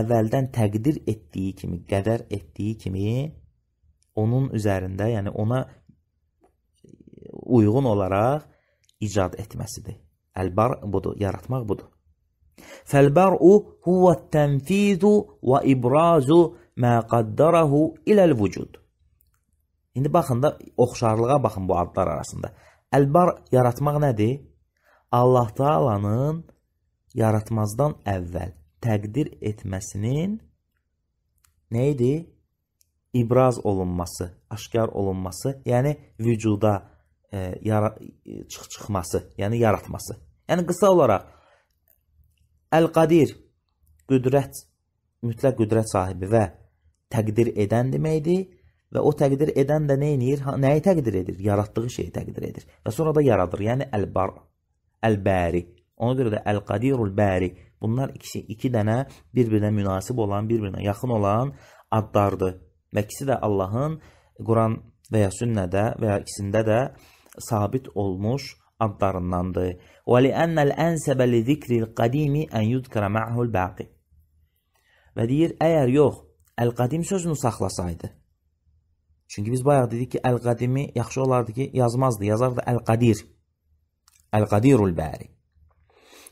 əvvəldən təqdir etdiyi kimi, qədər etdiyi kimi onun üzərində, yəni ona uyğun olaraq icad etməsidir. Əlbar budur, yaratmaq budur. Fəlbaru huwa tənfizu və ibrazu mə qaddarahu iləl vücud. İndi baxın da oxşarlığa baxın bu adlar arasında. Əlbar yaratmaq nədir? Allah Taalanın yaratmazdan əvvəl təqdir etməsinin nə idi? İbraz olunması, aşkar olunması, yəni vücuda e, yara, çıx çıxması, yəni yaratması. Yəni qısa olaraq Əl-Qadir qüdrət, mütləq qüdrət sahibi və təqdir edən deməkdir və o təqdir edən də nə eləyir? Nəyi təqdir edir? Yaratdığı şeyi təqdir edir və sonra da yaradır. Yəni Əl-Bar Əl-Bəri. Ona görə də Əl-Qadirul Bəri. Bunlar ikisi iki dənə bir-birinə münasib olan, bir-birinə yaxın olan adlardır. Və ikisi də Allahın Quran və ya sünnədə və ya ikisində də sabit olmuş adlarındandır. Və li'annal ansaba li zikril qadimi an yuzkara ma'hul baqi. Və deyir, əgər yox, əl-qadim sözünü saxlasaydı. Çünki biz bayaq dedik ki, əl-qadimi yaxşı olardı ki, yazmazdı, yazardı əl-qadir. Əl-Qadirul Bəri.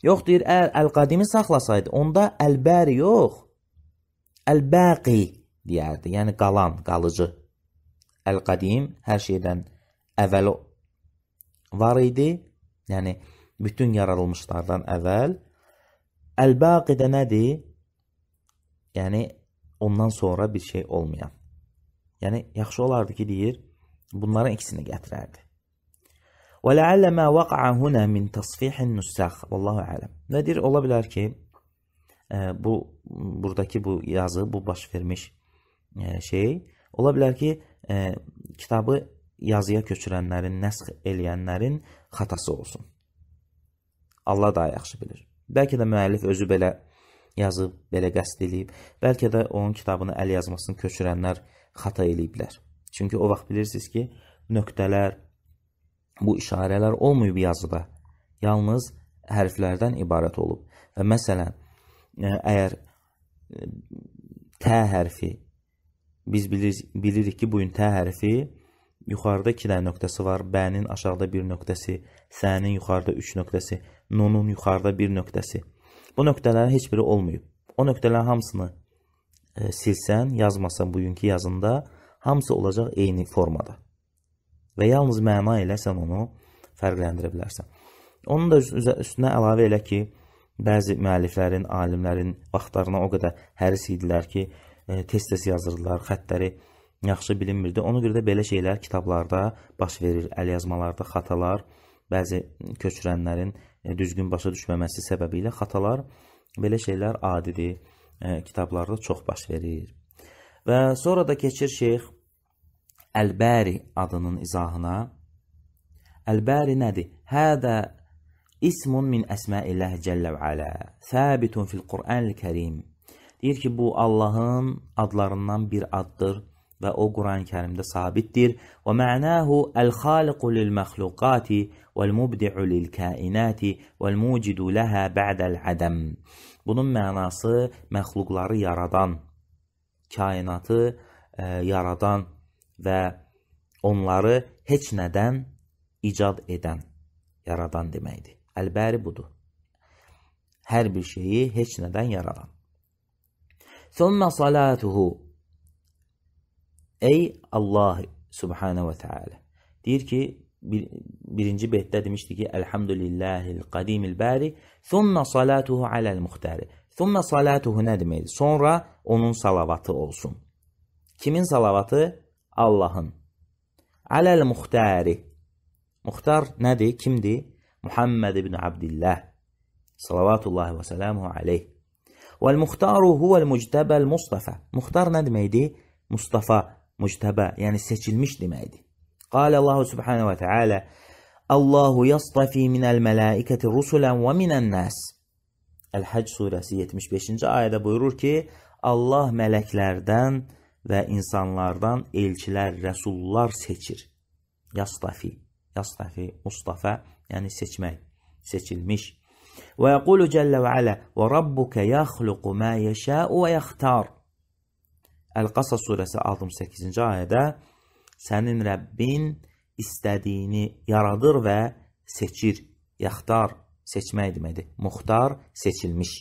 Yox deyir, əgər Əl-Qadimi saxlasaydı, onda Əl-Bəri yox, Əl-Baqi deyərdi. Yəni qalan, qalıcı. Əl-Qadim hər şeydən əvvəl var idi. Yəni bütün yaradılmışlardan əvvəl. Əl-Baqi də nədir? Yəni ondan sonra bir şey olmayan. Yəni yaxşı olardı ki, deyir, bunların ikisini gətirərdi. وَلَعَلَّ مَا وَقَعَ هُنَا مِنْ تَصْفِيحِ النُّسَّخ Vallahu aləm. Nədir? Ola bilər ki, e, bu buradakı bu yazı, bu baş vermiş e, şey ola bilər ki, e, kitabı yazıya köçürənlərin, nəsx eləyənlərin xatası olsun. Allah daha yaxşı bilir. Bəlkə də müəllif özü belə yazıb, belə qəsd eləyib. Bəlkə də onun kitabını əl yazmasını köçürənlər xata eləyiblər. Çünki o vaxt bilirsiniz ki, nöqtələr, Bu işarələr olmayıb yazıda. Yalnız hərflərdən ibarət olub. Və məsələn, e, əgər e, tə hərfi biz bilir, bilirik ki, bu gün tə hərfi yuxarıda 2 dənə nöqtəsi var, bənin aşağıda 1 nöqtəsi, sənin yuxarıda 3 nöqtəsi, nunun yuxarıda 1 nöqtəsi. Bu nöqtələrin heç biri olmayıb. O nöqtələrin hamısını e, silsən, yazmasan bugünkü yazında hamısı olacaq eyni formada və yalnız məna ilə sən onu fərqləndirə bilərsən. Onun da üstünə əlavə elə ki, bəzi müəlliflərin, alimlərin vaxtlarına o qədər həris idilər ki, e, tez-tez yazırdılar, xətləri yaxşı bilinmirdi. Ona görə də belə şeylər kitablarda baş verir. Əlyazmalarda xatalar, bəzi köçürənlərin e, düzgün başa düşməməsi səbəbi ilə xatalar, belə şeylər adidir. E, kitablarda çox baş verir. Və sonra da keçir şeyx Əlbəri adının izahına. Əlbəri nədir? Hədə ismun min əsməillah cəllə və alə. Səbitun fil Qur'anil Kərim. Deyir ki, bu Allahın adlarından bir addır və o Quran-Kərimdə sabitdir. Və mənahu el-xaliqu lil-məxluqati vəl-mubdi'u lil-kainati vəl-mucidu laha ba'da'l-adam. Bunun mənası məxluqları yaradan, kainatı e, yaradan və onları heç nədən icad edən, yaradan deməkdir. Əlbəri budur. Hər bir şeyi heç nədən yaradan. Thumma salatuhu Ey Allah subhanahu və təala. Deyir ki, bir, birinci beytdə demişdi ki, Elhamdülillahil qadimil bəri, thumma salatuhu aləl muxtari. Thumma salatuhu nə deməkdir? Sonra onun salavatı olsun. Kimin salavatı? Allahın. Aləl muxtari. Muxtar nədir? Kimdir? Muhammed ibn Abdillah. Salavatullahi və sələmuhu aleyh. Vəl muxtaru huvəl müctəbəl Mustafa. Muxtar nə deməkdir? Mustafa, müctəbə, yəni seçilmiş deməkdir. Qalə Allahu subhanahu və teala Allahu yastafi minəl mələikəti rusulən və minən nəs. Əl-Həc surəsi 75-ci ayədə buyurur ki, Allah mələklərdən və insanlardan elçilər, rəsullar seçir. Yastafi, yastafi, mustafa, yəni seçmək, seçilmiş. Və yəqulu cəllə və alə və rabbuka yaxluqu mə yeşəu və yaxtar. Əl-Qasas surəsi 68-ci ayədə sənin Rəbbin istədiyini yaradır və seçir. Yaxtar seçmək deməkdir. Muxtar seçilmiş.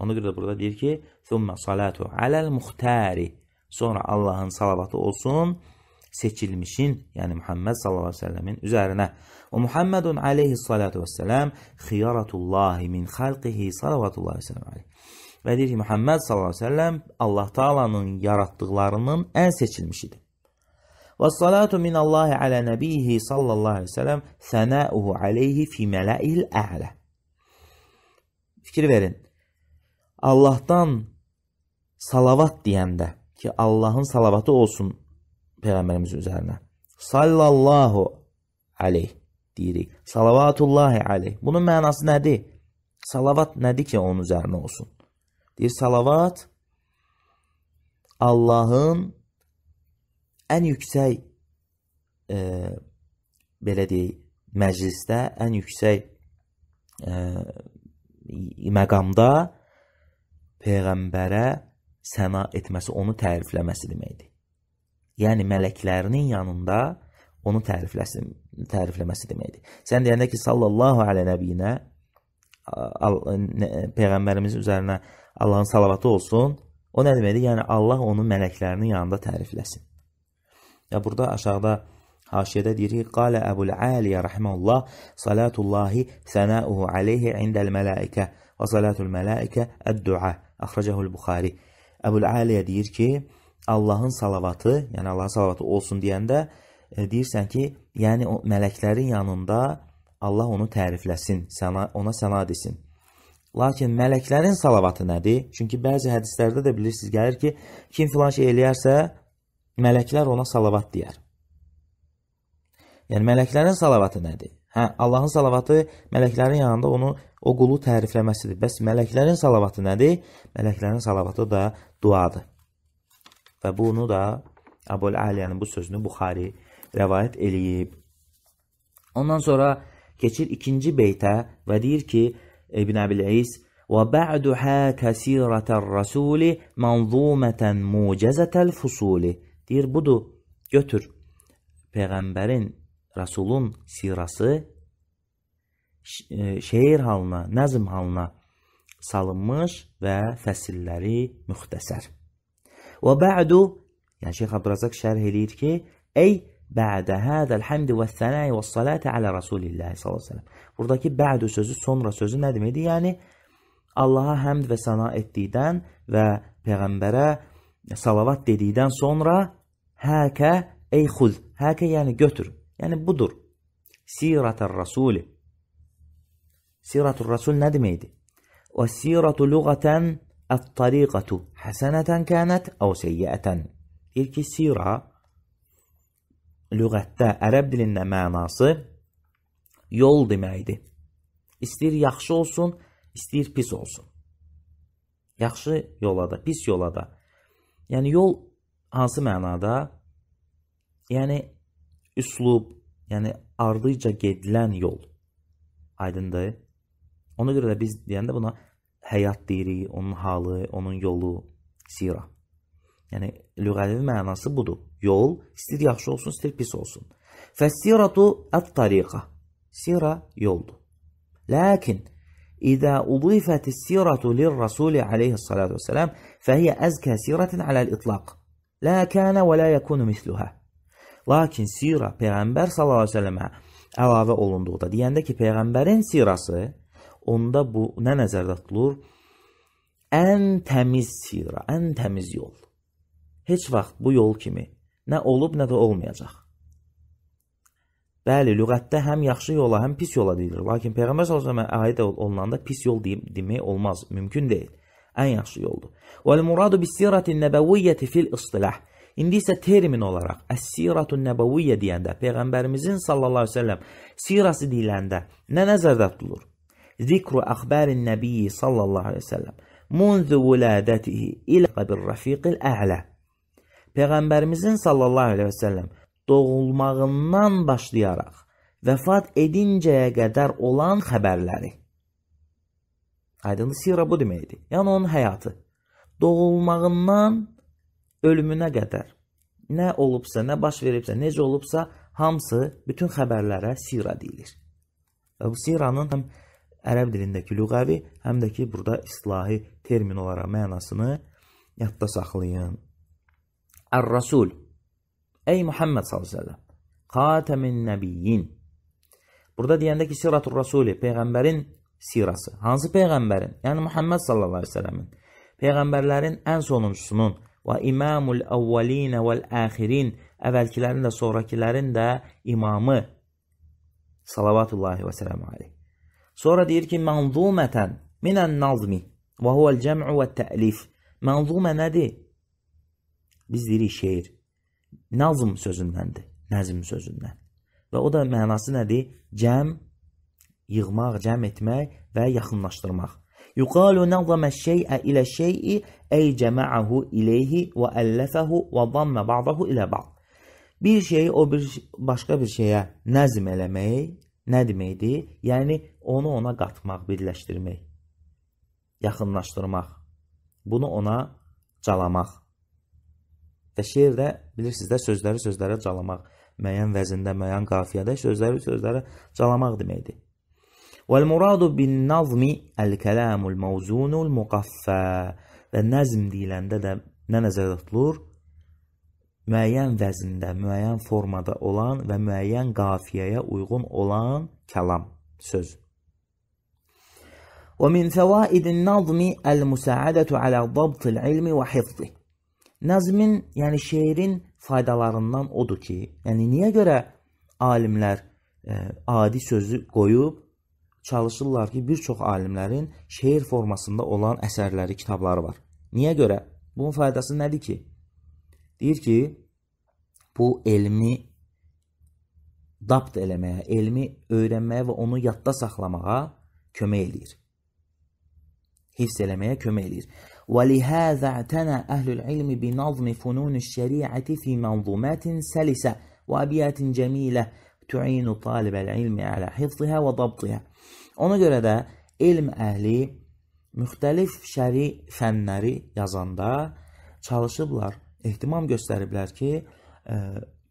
Ona görə də burada deyir ki: "Summa salatu alal muxtari" Sonra Allahın salavatı olsun seçilmişin, yəni Muhammed sallallahu əleyhi və səlləmin üzərinə. O Muhammedun alayhi salatu vesselam xiyaratullah min xalqihi salavatullah əleyhi. Və deyir ki, Muhammed sallallahu əleyhi və səlləm Allah Taala'nın yaratdıqlarının ən seçilmişidir. Və salatu min Allah alə nəbiyihi sallallahu əleyhi və səlləm sənauhu alayhi fi mələ'il ə'la. Fikir verin. Allahdan salavat deyəndə ki, Allahın salavatı olsun Peyğəmbərimizin üzərinə. Sallallahu aleyh deyirik. Salavatullahi aleyh. Bunun mənası nədir? Salavat nədir ki, onun üzərinə olsun? Deyir, salavat Allahın ən yüksək e, belə deyək, məclisdə, ən yüksək e, məqamda Peyğəmbərə səna etməsi, onu tərifləməsi deməkdir. Yəni mələklərinin yanında onu tərifləsin, tərifləməsi deməkdir. Sən deyəndə ki, sallallahu alə nəbiyinə peyğəmbərimiz üzərinə Allahın salavatı olsun. O nə deməkdir? Yəni Allah onu mələklərinin yanında tərifləsin. Və burada aşağıda haşiyədə deyir ki, qala Əbul Aliyə rahmeullah salatullahi sanauhu alayhi indəl mələikə və salatul mələikə əd-du'a. Axracahu'l-Buxari. Əbül-Əliyə deyir ki, Allahın salavatı, yəni Allahın salavatı olsun deyəndə e, deyirsən ki, yəni o mələklərin yanında Allah onu tərifləsin, səna, ona səna desin. Lakin mələklərin salavatı nədir? Çünki bəzi hədislərdə də bilirsiniz, gəlir ki, kim filan şey eləyərsə, mələklər ona salavat deyər. Yəni mələklərin salavatı nədir? Hə, Allahın salavatı mələklərin yanında onu o qulu tərifləməsidir. Bəs mələklərin salavatı nədir? Mələklərin salavatı da duadır. Və bunu da Əbul Əliyyənin bu sözünü Buxari rəvayət eləyib. Ondan sonra keçir ikinci beytə və deyir ki, İbn Əbil-İs və ba'duha hə kasiratar rasuli manzumatan mujazatal fusuli. Deyir budur, götür peyğəmbərin, Rasulun sirası e, şeir halına, nəzm halına salınmış və fəsilləri müxtəsər. Və bə'du, yəni Şeyx Abdurazaq şərh eləyir ki, ey bə'də hədəl həmdi və sənəyi və salətə alə Rasulillah s.ə.v. Buradakı bə'du sözü, sonra sözü nə deməkdir? Yəni, Allaha həmd və səna etdikdən və Peyğəmbərə salavat dedikdən sonra həkə, ey xuz, həkə yəni götür, yəni budur. Siratər Rasuli. Siratur Rasul nə deməkdir? والسيرة لغة الطريقة حسنة كانت أو سيئة deyir ki, sira lüğətdə ərəb dilində mənası yol deməkdir. İstəyir yaxşı olsun, istəyir pis olsun. Yaxşı yola da, pis yola da. Yəni yol hansı mənada? Yəni üslub, yəni ardıca gedilən yol. Aydındır? Ona görə də biz deyəndə buna həyat deyirik, onun halı, onun yolu, sira. Yəni lüğəvi mənası budur. Yol istir yaxşı olsun, istir pis olsun. Fəsiratu at-tariqa. Sira yoldur. Lakin إذا أضيفت السيرة للرسول عليه الصلاة والسلام فهي أزكى سيرة على الإطلاق لا كان ولا يكون مثلها lakin sira peyğəmbər sallallahu əleyhi və səlləmə əlavə olunduqda deyəndə ki, peyğəmbərin sirası onda bu nə nəzərdə tutulur? Ən təmiz sira, ən təmiz yol. Heç vaxt bu yol kimi nə olub, nə də olmayacaq. Bəli, lüğətdə həm yaxşı yola, həm pis yola deyilir, lakin Peyğəmbər sallallahu əleyhi və aid olunanda pis yol deyim, demək olmaz, mümkün deyil. Ən yaxşı yoldur. Vəl muradu bis-siratin nəbəviyyəti fil istilah. İndi isə termin olaraq əs-siratun nəbəviyyə deyəndə Peyğəmbərimizin sallallahu əleyhi və səlləm sirası deyiləndə nə nəzərdə tutulur? ذكر أخبار النبي صلى الله عليه وسلم منذ ولادته إلى قبل رفيق الأعلى Peyğəmbərimizin sallallahu aleyhi ve sellem doğulmağından başlayaraq vəfat edincəyə qədər olan xəbərləri. Aydın sira bu deməkdir. Yəni onun həyatı doğulmağından ölümünə qədər nə olubsa, nə baş veribsə, necə olubsa, hamısı bütün xəbərlərə sira deyilir. Və bu siranın həm ərəb dilindəki lüğəvi, həm də ki burada islahi termin olaraq mənasını yadda saxlayın. Ər-Rasul. Ey Muhammed sallallahu əleyhi və səlləm, xatəmin nəbiyyin. Burada deyəndə ki, siratur rasuli, peyğəmbərin sirası. Hansı peyğəmbərin? Yəni Muhammed sallallahu əleyhi və səlləmin. Peyğəmbərlərin ən sonuncusunun və imamul əvvəlin vəl axirin, əvvəlkilərin də sonrakıların da imamı. Salavatullahi və salamü aleyh. Sonra deyir ki, mənzumətən minən nazmi və huvəl cəm'u və tə'lif. Mənzumə nədir? Biz deyirik şeir. Nazm sözündəndir, nəzm sözündən. Və o da mənası nədir? Cəm, yığmaq, cəm etmək və yaxınlaşdırmaq. Yuqalu nazama şeyə ilə şeyi, ey cəməəhu ileyhi və əlləfəhu və dammə ba'dahu ilə ba'd. Bir şeyi o bir başqa bir şeyə nəzm eləmək nə deməkdir? Yəni onu ona qatmaq, birləşdirmək, yaxınlaşdırmaq, bunu ona calamaq. Və şeirdə bilirsiniz də sözləri sözlərə calamaq, müəyyən vəzində, müəyyən qafiyədə sözləri sözlərə calamaq deməkdir. Vəl muradu bin nazmi el-kəlamul mawzunul muqaffa. Və nəzm deyiləndə də nə nəzərdə tutulur? Müəyyən vəzində, müəyyən formada olan və müəyyən qafiyəyə uyğun olan kəlam, söz. ومن فوائد النظم المساعدة على ضبط العلم وحفظه. Nazmin, yəni şeirin faydalarından odur ki, yəni niyə görə alimlər ə, e, adi sözü qoyub çalışırlar ki, bir çox alimlərin şeir formasında olan əsərləri, kitabları var. Niyə görə? Bunun faydası nədir ki? Deyir ki, bu elmi dapt eləməyə, elmi öyrənməyə və onu yadda saxlamağa kömək eləyir hifz eləməyə kömək edir. وَلِهَذَا اعْتَنَى أَهْلُ الْعِلْمِ بِنَظْمِ فُنُونِ الشَّرِيعَةِ فِي مَنْظُومَاتٍ سَلِسَةٍ وَأَبْيَاتٍ جَمِيلَةٍ تُعِينُ طَالِبَ الْعِلْمِ عَلَى حِفْظِهَا وَضَبْطِهَا Ona görə də elm əhli müxtəlif şəri fənləri yazanda çalışıblar, ehtimam göstəriblər ki, ə, e,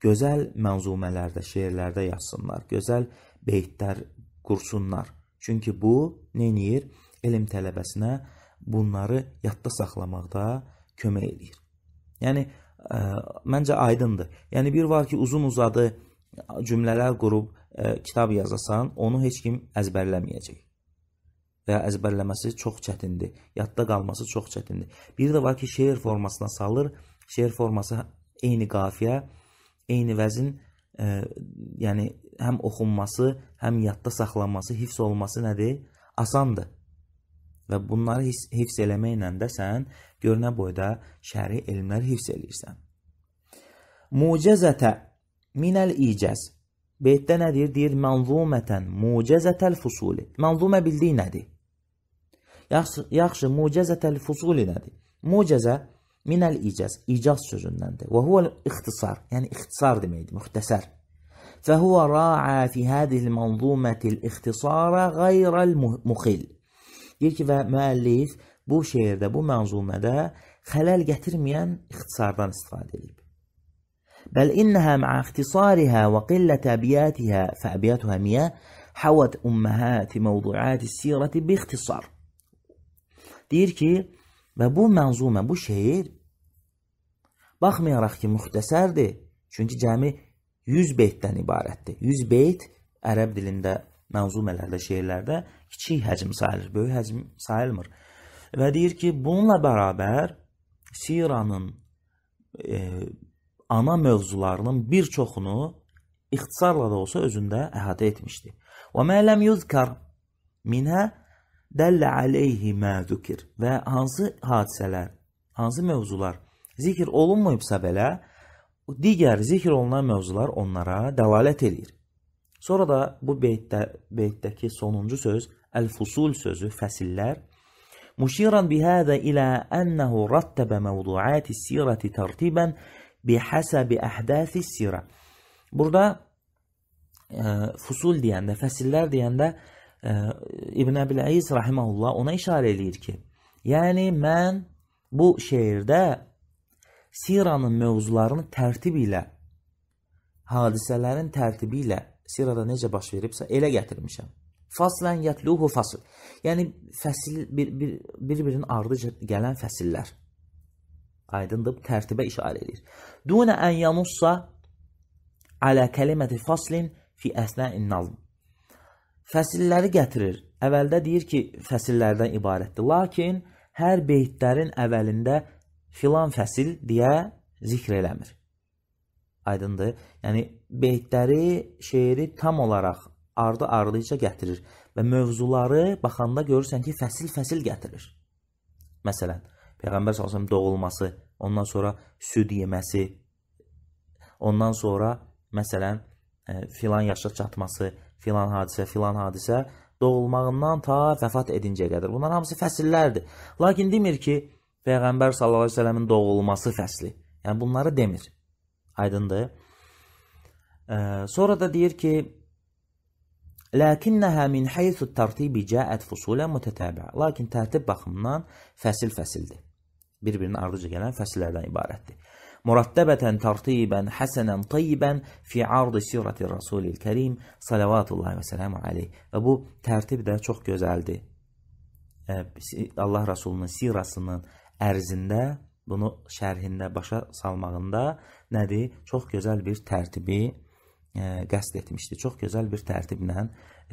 gözəl mənzumələrdə, şeirlərdə yazsınlar, gözəl beytlər qursunlar. Çünki bu nə edir? elm tələbəsinə bunları yadda saxlamaqda kömək eləyir. Yəni ə, məncə aydındır. Yəni bir var ki, uzun-uzadı cümlələr qurub ə, kitab yazasan, onu heç kim əzbərləməyəcək. Və ya əzbərləməsi çox çətindir, yadda qalması çox çətindir. Bir də var ki, şeir formasına salır. Şeir forması eyni qafiyə, eyni vəzin, ə, yəni həm oxunması, həm yadda saxlanması, hifz olunması nədir? Asandır və bunları hifz eləməklə də sən görünə boyda şəri elmlər hifz eləyirsən. Mucəzətə minəl icəz. Beytdə nədir? Deyir mənzumətən mucəzətəl fusuli. Mənzumə bildiyi nədir? Yaxşı, yaxşı mucəzətəl fusuli nədir? Mucəzə minəl icəz, icaz sözündəndir. Və huvel ixtisar, yəni ixtisar deməkdir, müxtəsər. فهو راعى في هذه المنظومة الاختصار غير المخل Deyir ki, və müəllif bu şeirdə, bu mənzumədə xələl gətirməyən ixtisardan istifadə edib. Bəl innəhə ma'a ixtisarihə və qillət əbiyyətihə fə əbiyyətuhə miyə həvət ümməhəti məvduəti sirəti bi ixtisar. Deyir ki, və bu mənzumə, bu şeir baxmayaraq ki, müxtəsərdir, çünki cəmi 100 beytdən ibarətdir. 100 beyt ərəb dilində mənzumələrdə, şeirlərdə kiçik həcm sayılır, böyük həcm sayılmır. Və deyir ki, bununla bərabər Siranın e, ana mövzularının bir çoxunu ixtisarla da olsa özündə əhatə etmişdi. Və mələm yuzkar minə dəllə aleyhi mə zükir və hansı hadisələr, hansı mövzular zikr olunmayıbsa belə digər zikr olunan mövzular onlara dəlalət eləyir. Sonra da bu beytdə, beytdəki sonuncu söz əl-fusul sözü, fəsillər. Müşiran bihədə ilə ənəhu rattəbə məvduəti sirəti tərtibən bihəsəbi əhdəsi sirə. Burada ə, e, fusul deyəndə, fəsillər deyəndə ə, e, İbn Əbil Əyiz rahiməhullah ona işarə eləyir ki, yəni mən bu şeirdə siranın mövzularını tərtib ilə, hadisələrin tərtibi ilə sirada necə baş veribsə elə gətirmişəm. Faslən yətluhu fasl. Yəni fəsil bir-birinin bir, bir ardıca gələn fəsillər. Aydındır, tərtibə işarə edir. Duna an yamussa ala kəliməti faslin fi əsna'in nazm. Fəsilləri gətirir. Əvvəldə deyir ki, fəsillərdən ibarətdir. Lakin hər beytlərin əvvəlində filan fəsil deyə zikr eləmir. Aydındır? Yəni beytləri şeiri tam olaraq ardı-ardıca gətirir və mövzuları baxanda görürsən ki, fəsil-fəsil gətirir. Məsələn, Peyğəmbər sallallahu əleyhi doğulması, ondan sonra süd yeməsi, ondan sonra məsələn ə, e, filan yaşa çatması, filan hadisə, filan hadisə doğulmağından ta vəfat edincəyə qədər. Bunlar hamısı fəsillərdir. Lakin demir ki, Peyğəmbər sallallahu əleyhi və səlləmin doğulması fəsli. Yəni bunları demir. Aydındır? Sonra da deyir ki, Lakinnaha min haythu tartibi ca'at fusula mutatabi'a. Lakin tərtib baxımından fəsil-fəsildir. Bir-birinin ardıca gələn fəsillərdən ibarətdir. Murattəbətən tartibən həsənən tayyibən fi ardı sirrati Rasulil Kerim salavatullahi və selamu aleyh. Və bu tərtib də çox gözəldir. Allah Rasulunun sirasının ərzində bunu şərhində başa salmağında nədir? Çox gözəl bir tərtibi E, qəsd etmişdi. Çox gözəl bir tərtiblə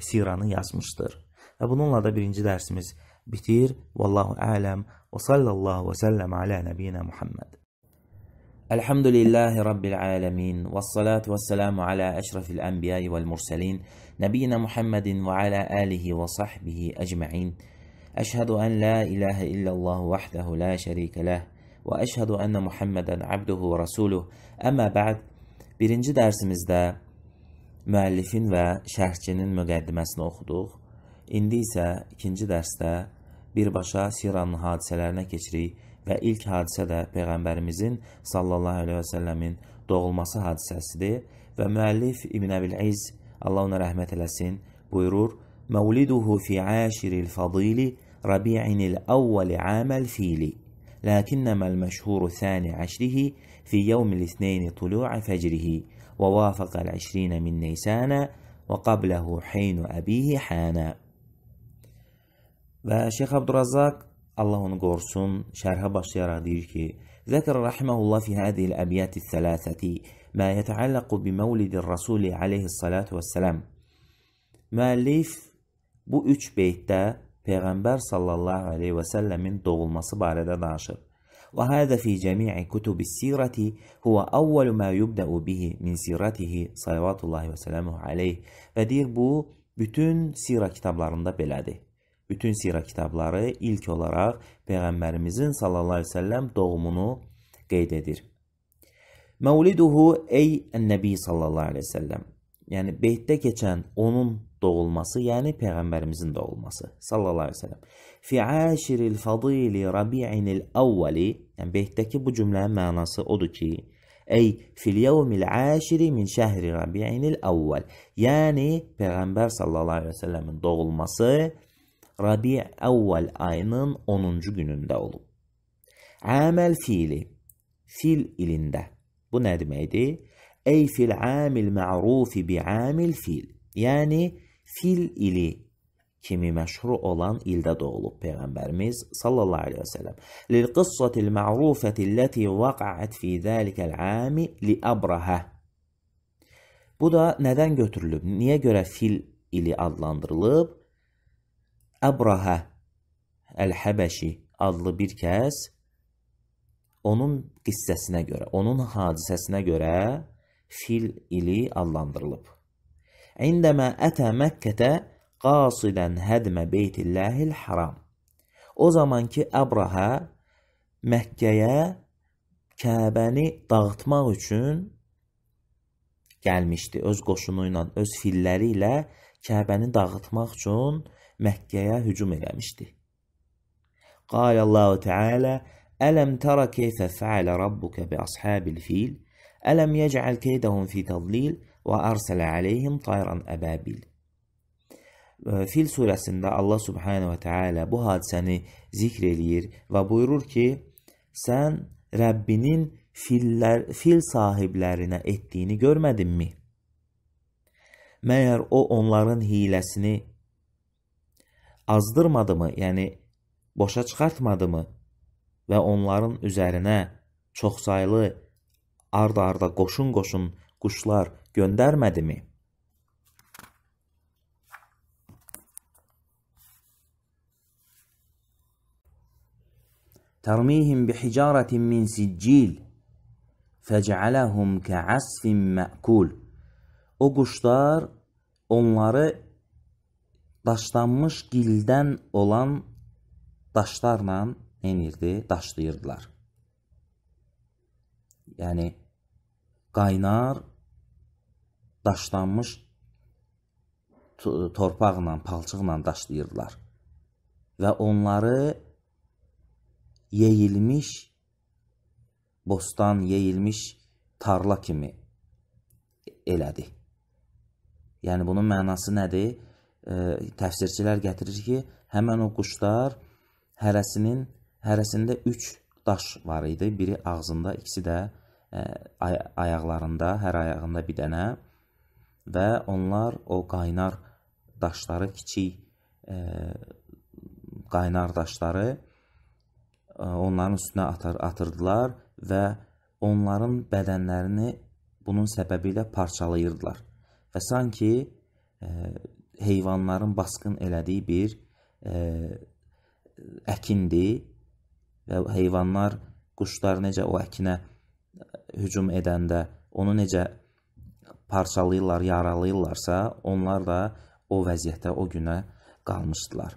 siranı yazmışdır. Və bununla da birinci dərsimiz bitir. Vallahu ələm və sallallahu və səlləm alə nəbiyinə Muhammed. Elhamdülillahi rabbil aləmin və salatu və salamu alə əşrafil anbiya'i vəl mursalin nəbiyinə Muhammedin və alə alihi və sahbihi ecmaîn. أشهد أن لا إله إلا الله وحده لا شريك له وأشهد أن محمدا عبده ورسوله أما بعد birinci dərsimizdə müəllifin və şərhçinin müqəddiməsini oxuduq. İndi isə ikinci dərsdə birbaşa siranın hadisələrinə keçirik və ilk hadisə də Peyğəmbərimizin sallallahu aleyhi və səlləmin doğulması hadisəsidir və müəllif İbn Əbil-İz, Allah ona rəhmət eləsin, buyurur, Məvliduhu fi əşiril fadili Rabi'inil əvvəli əməl fili, ləkinnəməl məşhuru thəni əşrihi fi yevmil ithneyni tulu'a fəcrihi. ووافق العشرين من نيسان وقبله حين أبيه حانا Ve Şeyh Abdurrazak Allah onu korusun şerhe başlayarak deyir ki ذكر رحمه الله في هذه الأبيات الثلاثة ما يتعلق بمولد الرسول عليه الصلاة والسلام Müellif bu üç beytdə Peyğəmbər sallallahu aleyhi və səlləmin doğulması barədə danışır. وهذا في جميع كتب السيرة هو أول ما يبدأ به من sirətihi sallallahu və sələmuhu aleyh və deyir bu bütün sira kitablarında belədir. Bütün sira kitabları ilk olaraq Peyğəmbərimizin sallallahu aleyhi və səlləm doğumunu qeyd edir. Məvliduhu ey Nəbi sallallahu aleyhi və səlləm. Yəni beytdə keçən onun doğulması, yəni Peyğəmbərimizin doğulması sallallahu aleyhi və səlləm. Fi əşiril fadili rabi'inil əvvəli, yəni beytdəki bu cümlənin mənası odur ki, Ey fil yevmil əşiri min şəhri rabi'inil əvvəl. Yəni Peyğəmbər sallallahu əleyhi və səlləmin doğulması Rabi' əvvəl ayının 10-cu günündə olub. Əməl fiili fil ilində. Bu nə deməkdir? Ey fil amil ma'ruf bi amil fil. Yəni fil ili kimi məşhur olan ildə doğulub peyğəmbərimiz sallallahu əleyhi və səlləm. Lil-qissati ma'rufati allati waqa'at fi zalikal 'ami li Abraha. Bu da nədən götürülüb? Niyə görə fil ili adlandırılıb? Abraha Əl-Həbəşi adlı bir kəs onun qissəsinə görə, onun hadisəsinə görə fil ili adlandırılıb. İndəmə ətə Məkkətə qasidən hədmə beytilləhil haram. O zamanki Əbraha Məkkəyə Kəbəni dağıtmaq üçün gəlmişdi öz qoşunu ilə, öz filləri ilə Kəbəni dağıtmaq üçün Məkkəyə hücum eləmişdi. Qala Allahu Teala: "Əlem tara keyfə fəalə rabbuka bi ashabil fil? Əlem yec'al keydahum fi tadlil və arsala aleyhim tayran ababil?" Fil surəsində Allah subhanahu və təala bu hadisəni zikr eləyir və buyurur ki, sən Rəbbinin fillər, fil sahiblərinə etdiyini görmədinmi? Məyər o onların hiləsini azdırmadı mı, yəni boşa çıxartmadı mı və onların üzərinə çoxsaylı arda-arda qoşun-qoşun quşlar göndərmədimi? ترميهم بحجارة من سجيل فجعلهم كعسف مأكول O quşlar onları daşlanmış gildən olan daşlarla enirdi, daşlayırdılar. Yəni qaynar daşlanmış torpaqla, palçıqla daşlayırdılar və onları yeyilmiş bostan, yeyilmiş tarla kimi elədi. Yəni bunun mənası nədir? E, təfsirçilər gətirir ki, həmin o quşlar hərəsinin hərəsində 3 daş var idi. Biri ağzında, ikisi də ə, ay ayaqlarında, hər ayağında bir dənə və onlar o qaynar daşları kiçik ə, qaynar daşları onların üstünə atır, atırdılar və onların bədənlərini bunun səbəbi ilə parçalayırdılar. Və sanki ə, heyvanların basqın elədiyi bir ə, əkindir və heyvanlar quşlar necə o əkinə hücum edəndə onu necə parçalayırlar, yaralayırlarsa, onlar da o vəziyyətdə o günə qalmışdılar.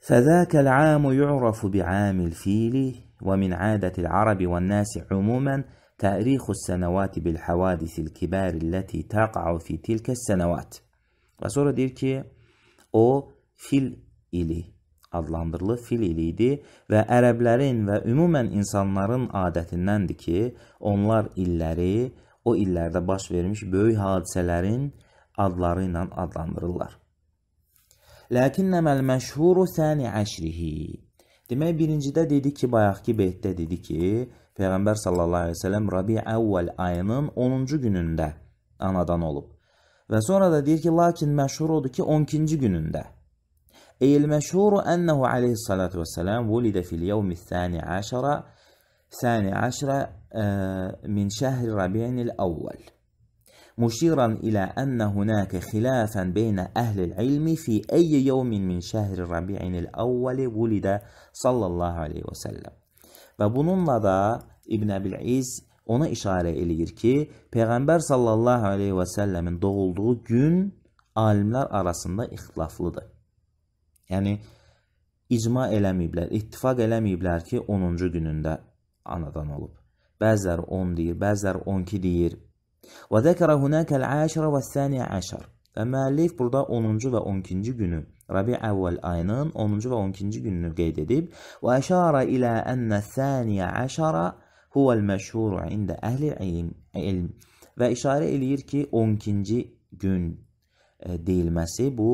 فذاك العام يعرف بعام الفيل ومن عادة العرب والناس عموما تأريخ السنوات بالحوادث الكبار التي تقع في تلك السنوات. Və sonra deyir ki, o fil ili adlandırılır, fil ili idi və ərəblərin və ümumən insanların adətindəndir ki, onlar illəri o illərdə baş vermiş böyük hadisələrin adları ilə adlandırırlar. Ləkinnəməl məşhuru səni əşrihi. Demək birincidə dedi ki, bayaqki beytdə dedi ki, Peyğəmbər sallallahu əleyhi və səlləm Rabi əvvəl ayının 10-cu günündə anadan olub. Və sonra da deyir ki, lakin məşhur odur ki, 12-ci günündə. Eyl məşhuru ennehu aleyhissalatu vesselam vulidə fil yevmi sani aşara sani aşara e, min şəhri Rabi'in əvvəl. مشيرا إلى أن هناك خلافا بين أهل العلم في أي يوم من şəhri Rabi'in الأول ولد صلى الله عليه وسلم. Və bununla da İbn Əbil İz ona işarə eləyir ki, Peyğəmbər sallallahu aleyhi və səlləmin doğulduğu gün alimlər arasında ixtilaflıdır. Yəni, icma eləməyiblər, ittifaq eləməyiblər ki, 10-cu günündə anadan olub. Bəzilər 10 deyir, bəzilər 12 deyir, Və zəkərə hunəkəl əşrə və səni əşər. Və müəllif burada 10-cu və 12-ci günü Rabi əvvəl ayının 10-cu və 12-ci gününü qeyd edib. Və əşara ilə ənə səniyə əşara huvəl məşhuru ində əhli ilm. ilm. Və işarə eləyir ki, 12-ci gün e, deyilməsi bu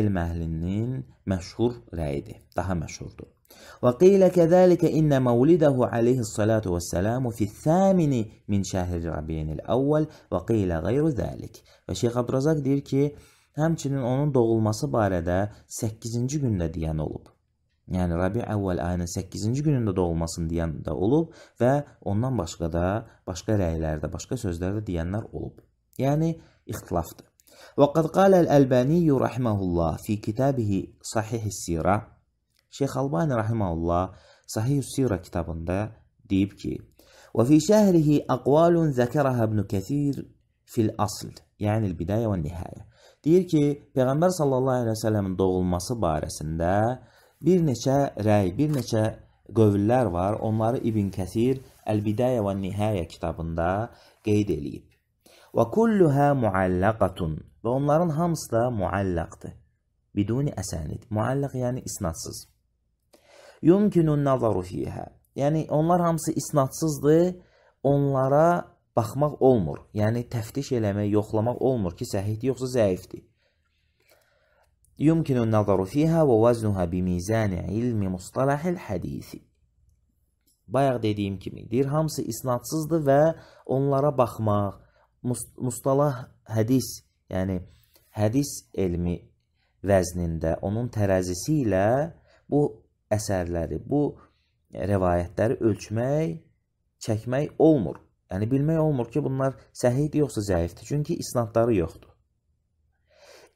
elm əhlinin məşhur rəyidir, daha məşhurdur. وقيل كذلك إن مولده عليه الصلاة والسلام في الثامن min şəhri Rabiyyən əvvəl və qeylə qeyru zəlik. Və Şeyx Abdurazaq deyir ki, həmçinin onun doğulması barədə 8-ci gündə deyən olub. Yəni Rabi əvvəl ayının 8-ci günündə doğulmasını deyən də olub və ondan başqa da başqa rəylərdə, başqa sözlərdə deyənlər olub. Yəni ixtilafdır. وقد قال الألباني رحمه الله في كتابه صحيح السيرة Şeyx Albani rahimeullah Sahih Sirə kitabında deyib ki: "Və fi şəhrihi aqvalun zəkərəhə İbn Kəsir fil asl, yəni bidayə və nihayə." Deyir ki, Peyğəmbər sallallahu əleyhi və səlləmin doğulması barəsində bir neçə rəy, bir neçə qövllər var. Onları İbn Kəsir Əl-Bidayə və Nihayə kitabında qeyd eləyib. Və kulluha muallaqatun və onların hamısı da muallaqdır. Biduni əsanid. Muallaq yəni isnadsız. Yumkinun nazaru fiha. Yəni onlar hamısı isnadsızdır. Onlara baxmaq olmur. Yəni təftiş eləmək, yoxlamaq olmur ki, səhihdir yoxsa zəifdir. Yumkinun nazaru fiha və vaznuha bi mizan ilmi mustalahil hadisi. Bayaq dediyim kimi, deyir hamısı isnadsızdır və onlara baxmaq mustalah hədis, yəni hədis elmi vəznində onun tərəzisi ilə bu əsərləri, bu rəvayətləri ölçmək, çəkmək olmur. Yəni bilmək olmur ki, bunlar səhihdir yoxsa zəifdir. Çünki isnadları yoxdur.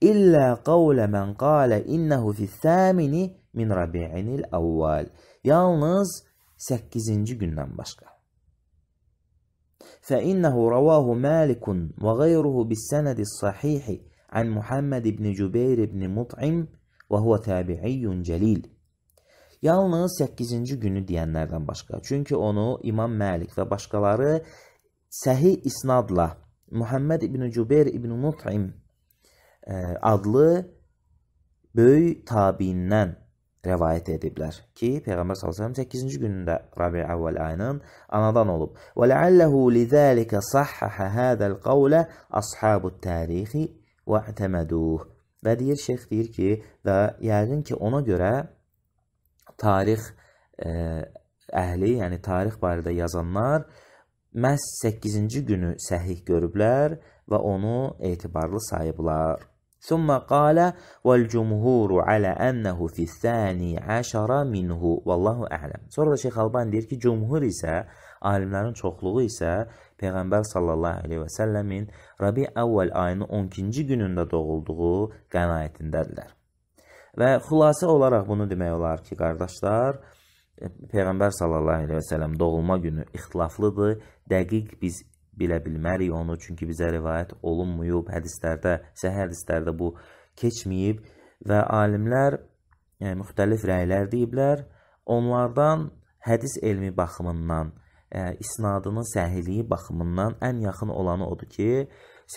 İllə qavlə mən qalə innəhu fis-samini min rabi'inil avval. Yalnız 8-ci gündən başqa. فإنه رواه مالك وغيره بالسند الصحيح عن محمد بن جبير بن مطعم وهو تابعي جليل Yalnız 8-ci günü deyənlərdən başqa. Çünki onu İmam Məlik və başqaları səhi isnadla Muhammed ibn Cübeyr ibn Mut'im e, adlı böyük tabiindən rəvayət ediblər ki, Peyğəmbər sallallahu 8-ci günündə Rabi əvvəl ayının anadan olub. Və ləalləhu lizəlikə sahhəhə hədəl qavlə ashabu tarixi və ətəməduh. Və deyir, şeyx deyir ki, və yəqin ki, ona görə tarix ə, e, əhli, yəni tarix barədə yazanlar məhz 8-ci günü səhih görüblər və onu etibarlı sayıblar. ثم قال والجمهور على أنه في الثاني عشر منه والله أعلم. Sonra da Şeyx Alban deyir ki, cumhur isə, alimlərin çoxluğu isə Peyğəmbər sallallahu əleyhi və səlləmin Rabi əvvəl ayının 12-ci günündə doğulduğu qənaətindədirlər. Və xülasə olaraq bunu demək olar ki, qardaşlar, e, Peyğəmbər sallallahu əleyhi və səlləm doğulma günü ixtilaflıdır. Dəqiq biz bilə bilmərik onu, çünki bizə rivayət olunmuyub. Hədislərdə, səhih hədislərdə bu keçməyib və alimlər yəni, müxtəlif rəylər deyiblər. Onlardan hədis elmi baxımından, ə, e, isnadının səhihliyi baxımından ən yaxın olanı odur ki,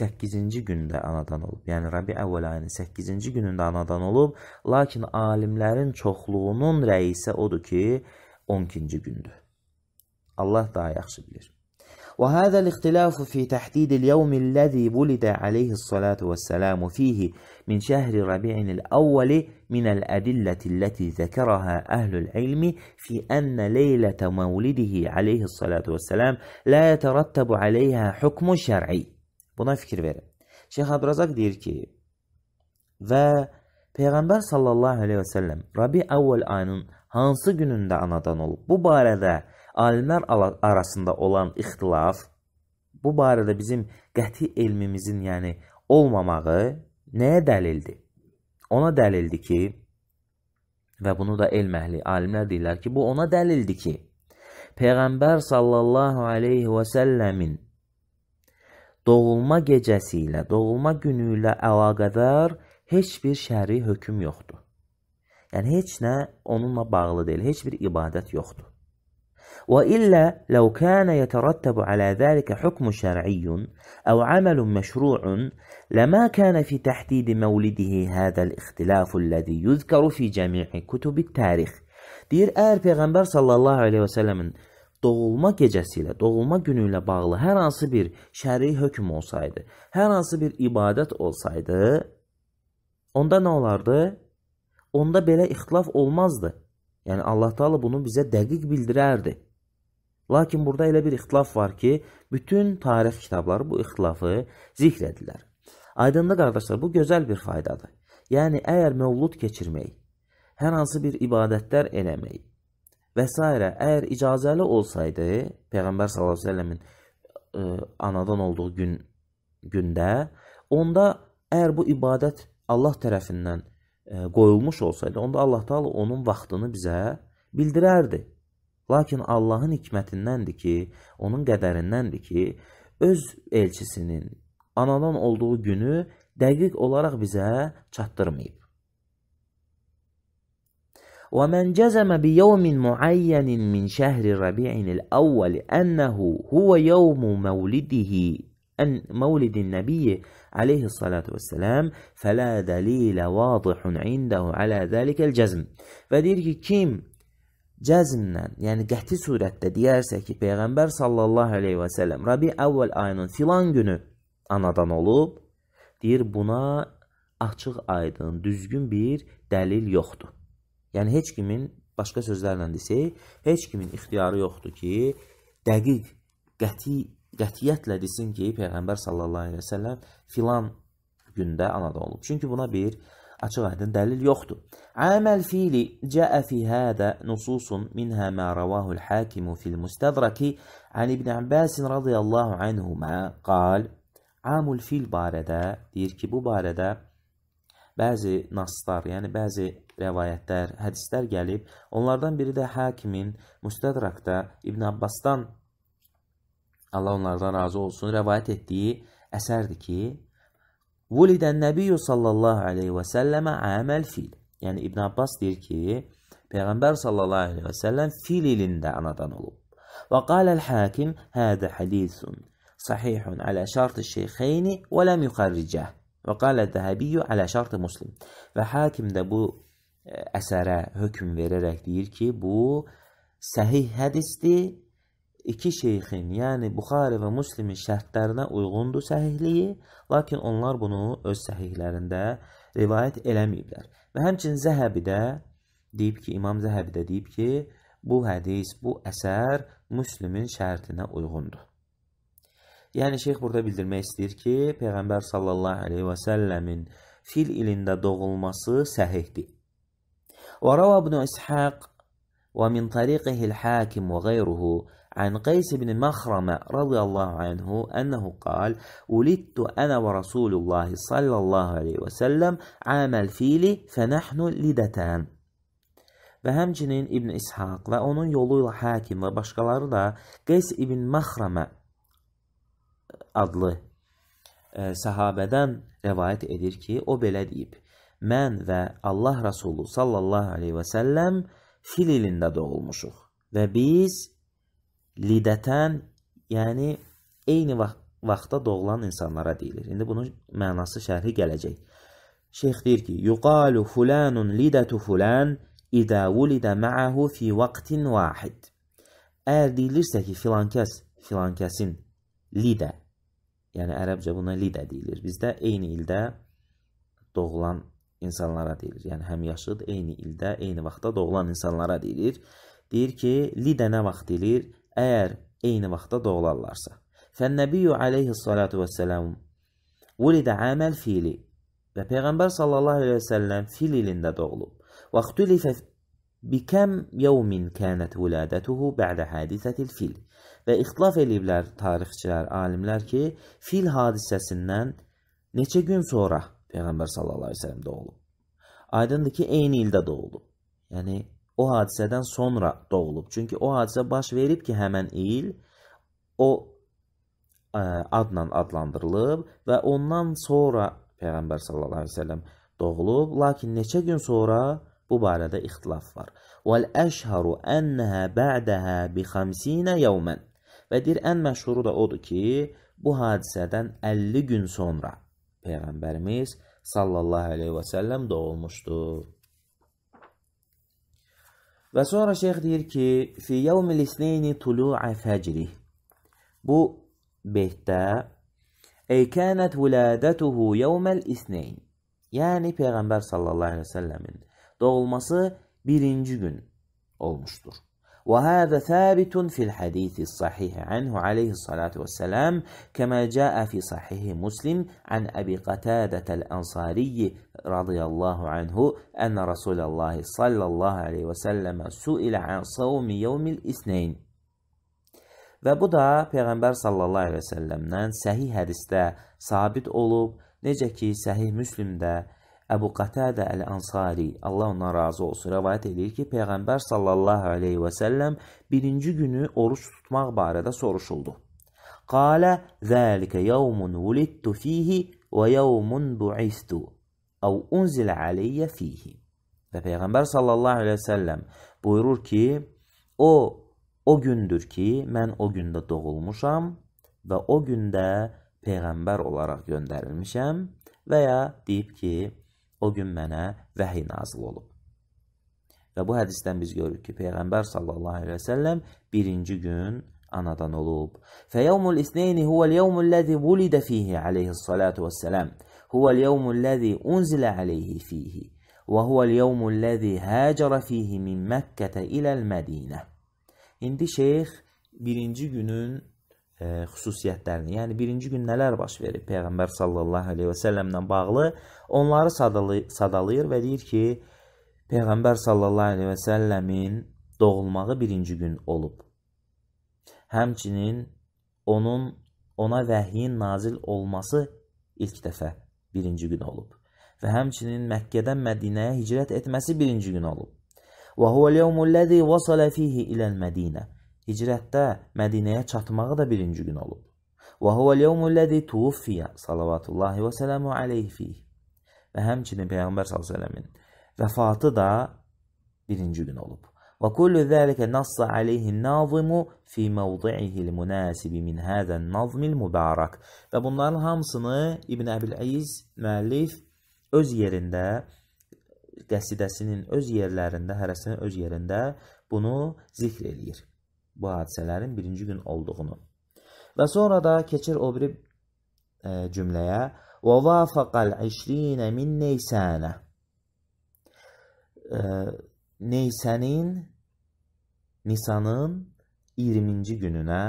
8-ci gündə anadan olub. Yəni Rabi əvvəl ayının 8-ci günündə anadan olub, lakin alimlərin çoxluğunun rəyi isə odur ki, 12-ci gündür. Allah daha yaxşı bilir. وهذا الاختلاف في تحديد اليوم الذي ولد عليه الصلاة والسلام فيه من شهر ربيع الأول من الأدلة التي ذكرها أهل العلم في أن ليلة مولده عليه الصلاة والسلام لا يترتب عليها حكم شرعي Buna fikir verin. Şeyx Abrazaq deyir ki, və Peyğəmbər sallallahu əleyhi və səlləm Rabi əvvəl ayının hansı günündə anadan olub? Bu barədə alimlər arasında olan ixtilaf bu barədə bizim qəti elmimizin, yəni olmamağı nəyə dəlildir? Ona dəlildir ki, və bunu da elm əhli alimlər deyirlər ki, bu ona dəlildir ki, Peyğəmbər sallallahu əleyhi və səlləmin doğulma gecəsi ilə, doğulma günü ilə əlaqədar heç bir şəri hökm yoxdur. Yəni heç nə onunla bağlı deyil, heç bir ibadət yoxdur. Və illə ləu kənə yətərəttəbu alə zəlikə hukmu şər'iyyun əv amelun məşru'un ləmə kənə fi təhdidi məvlidihi hədəl ixtilafu ləzi yüzkəru fi cəmi'i kutubi tarix. Deyir, əgər Peyğəmbər sallallahu aleyhi və sələmin doğulma gecəsi ilə, doğulma günü ilə bağlı hər hansı bir şəri hökm olsaydı, hər hansı bir ibadət olsaydı, onda nə olardı? Onda belə ixtilaf olmazdı. Yəni Allah Taala bunu bizə dəqiq bildirərdi. Lakin burada elə bir ixtilaf var ki, bütün tarix kitabları bu ixtilafı zikr edirlər. Aydındır qardaşlar, bu gözəl bir faydadır. Yəni əgər mövlud keçirmək, hər hansı bir ibadətlər eləmək, və s. Əgər icazəli olsaydı Peyğəmbər sallallahu əleyhi və səlləmin e, anadan olduğu gün gündə onda əgər bu ibadət Allah tərəfindən ə, e, qoyulmuş olsaydı, onda Allah Taala onun vaxtını bizə bildirərdi. Lakin Allahın hikmətindəndir ki, onun qədərindəndir ki, öz elçisinin anadan olduğu günü dəqiq olaraq bizə çatdırmayıb. ومن جزم بيوم معين من شهر ربيع الأول أنه هو يوم مولده أن مولد النبي عليه الصلاة والسلام فلا دليل واضح عنده على ذلك الجزم və deyir ki kim cəzmlə, yəni qəti surətdə deyərsə ki, peyğəmbər sallallahu alayhi və sallam Rabi əvvəl ayının filan günü anadan olub, deyir buna açıq aydın, düzgün bir dəlil yoxdur. Yəni heç kimin başqa sözlərlə desək, heç kimin ixtiyarı yoxdur ki, dəqiq, qəti qətiyyətlə desin ki, peyğəmbər sallallahu əleyhi və səlləm filan gündə anada olub. Çünki buna bir açıq aydın dəlil yoxdur. Əməl fiili cəə fi hədə nususun minhə mə rəvahul hakimu fil müstədraki an İbn Abbas radiyallahu anhuma qal Amul fil barədə deyir ki, bu barədə bəzi naslar, yəni bəzi rəvayətlər, hədislər gəlib. Onlardan biri də Hakimin Müstədrakda İbn Abbasdan Allah onlardan razı olsun rəvayət etdiyi əsərdir ki, Vulidən Nəbiyyu sallallahu aleyhi və səlləmə əməl fil. Yəni İbn Abbas deyir ki, Peyğəmbər sallallahu aleyhi və səlləm fil ilində anadan olub. Və qaləl hakim hədə hədisun sahihun alə şartı şeyxeyni və ləm yuxarricəh. Və qaləl dəhəbiyyü alə şartı muslim. Və hakim də bu E, əsərə hökm verərək deyir ki, bu səhih hədisdir. İki şeyxin, yəni Buxari və Müslimin şərtlərinə uyğundur səhihliyi, lakin onlar bunu öz səhihlərində rivayət eləməyiblər. Və həmçinin Zəhəbi də deyib ki, İmam Zəhəbi də deyib ki, bu hədis, bu əsər Müslimin şərtinə uyğundur. Yəni şeyx burada bildirmək istəyir ki, Peyğəmbər sallallahu əleyhi və səlləmin fil ilində doğulması səhihdir. وروى ابن إسحاق ومن طريقه الحاكم وغيره عن قيس بن مخرمة رضي الله عنه أنه قال ولدت أنا ورسول الله صلى الله عليه وسلم عام الفيل فنحن لدتان Və həmçinin İbn İshaq və onun yolu ilə hakim və başqaları da Qeys İbn Məxrəmə adlı e, səhabədən rəvayət edir ki, o belə deyib. mən və Allah Rəsulu sallallahu aleyhi və səlləm fil ilində doğulmuşuq və biz lidətən, yəni eyni vaxt, vaxtda doğulan insanlara deyilir. İndi bunun mənası şərhi gələcək. Şeyx deyir ki, yuqalu fulanun lidətu fulan idə vulidə ma'ahu fi vaqtin vahid. Əgər deyilirsə ki, filankəs, filankəsin lidə, yəni ərəbcə buna lidə deyilir. Bizdə eyni ildə doğulan insanlara deyilir. Yəni həmyaşıd eyni ildə, eyni vaxtda doğulan insanlara deyilir. Deyir ki, lidə nə vaxt deyilir? Əgər eyni vaxtda doğularlarsa. Fənnəbiyyu aleyhissalatu vesselam vulidə əməl fiili və Peyğəmbər sallallahu aleyhi və səlləm fil ilində doğulub. Vaxtülifə bikəm yevmin kənət vüladətuhu bə'də hədisətil fil. Və ixtilaf eləyiblər tarixçilər, alimlər ki, fil hadisəsindən neçə gün sonra Peyğəmbər sallallahu əleyhi və səlləm doğulub. Aydındır ki, eyni ildə doğulub. Yəni o hadisədən sonra doğulub. Çünki o hadisə baş verib ki, həmin il o ə, adla adlandırılıb və ondan sonra Peyğəmbər sallallahu əleyhi və səlləm doğulub, lakin neçə gün sonra bu barədə ixtilaf var. Wal əşharu annaha ba'daha bi 50 yawman. Və deyir ən məşhuru da odur ki, bu hadisədən 50 gün sonra Peyğəmbərimiz sallallahu aleyhi və səlləm doğulmuşdur. Və sonra şeyx deyir ki, fi yevmil isneyni tulu'a fəcrih. Bu beytdə ey kənət viladətuhu yevmel isneyn. Yəni Peyğəmbər sallallahu aleyhi və səlləmin doğulması birinci gün olmuşdur. وهذا ثابت في الحديث الصحيح عنه عليه الصلاة والسلام كما جاء في صحيح مسلم عن أبي قتادة الأنصاري رضي الله عنه أن رسول الله صلى الله عليه وسلم سئل عن صوم يوم الاثنين Və bu da Peyğəmbər sallallahu əleyhi və səlləmdən səhih hədisdə sabit olub, necə ki səhih Müslimdə Əbu Qatədə Əl-Ənsari, Allah ondan razı olsun, rəvayət edir ki, Peyğəmbər sallallahu aleyhi və səlləm birinci günü oruç tutmaq barədə soruşuldu. Qalə, zəlikə yavmun vulidtu fihi və yavmun bu'istu, əv unzilə aleyyə fihi. Və Peyğəmbər sallallahu aleyhi və səlləm buyurur ki, o, o gündür ki, mən o gündə doğulmuşam və o gündə Peyğəmbər olaraq göndərilmişəm və ya deyib ki, o gün mənə vəhiy nazil olub. Və bu hədisdən biz görürük ki, Peyğəmbər sallallahu aleyhi və səlləm birinci gün anadan olub. Fəyəvmul isneyni huvəl yəvmul ləzi vulidə fihi aleyhissalatu vəssələm. Huvəl yəvmul ləzi unzilə aleyhi fihi. Və huvəl yəvmul ləzi həcərə fihi min Məkkətə iləl Mədinə. İndi şeyx birinci günün e, xüsusiyyətlərini, yəni birinci gün nələr baş verir Peyğəmbər sallallahu əleyhi və səlləmlə bağlı, onları sadalay sadalayır və deyir ki, Peyğəmbər sallallahu əleyhi və səlləmin doğulmağı birinci gün olub. Həmçinin onun ona vəhyin nazil olması ilk dəfə birinci gün olub və həmçinin Məkkədən Mədinəyə hicrət etməsi birinci gün olub. Və huvəl-yevmullezî vasala fîhi ila'l-Medîne. Hicrətdə Mədinəyə çatmağı da birinci gün olub. Və huvəl yevmul ladzi tuwfiya salavatullahi və salamu alayhi fi. Və həmçinin peyğəmbər sallalləmin vəfatı da birinci gün olub. Və kullu zalika nassa alayhi nazimu fi mawdi'ihi al-munasib min hadha an-nazm al-mubarak. Və bunların hamısını İbn Əbil İz müəllif öz yerində qəsidəsinin öz yerlərində, hərəsinin öz yerində bunu zikr eləyir bu hadisələrin birinci gün olduğunu. Və sonra da keçir o biri e, cümləyə və vafaqal 20 min neysənə. E, neysənin Nisanın 20-ci gününə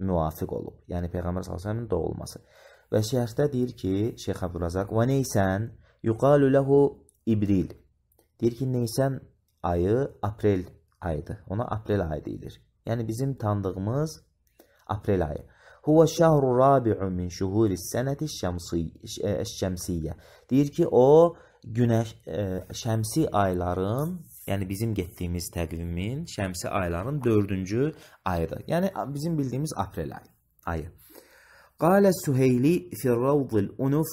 müvafiq olub. Yəni Peyğəmbər sallallahu doğulması. Və şərhdə deyir ki, Şeyx Əbdurrazaq və neysən yuqalu lehu İbril. Deyir ki, neysən ayı aprel ayıdır. Ona aprel ayı deyilir. Yəni bizim tanıdığımız aprel ayı. Huve şehru rabi'u min şuhuris seneti şemsiyyə. Deyir ki, o günəş ə, e, şəmsi ayların, yəni bizim getdiyimiz təqvimin şəmsi ayların 4-cü ayıdır. Yəni bizim bildiyimiz aprel ayı. ayı. Qalə Süheyli fi Rawdil Unuf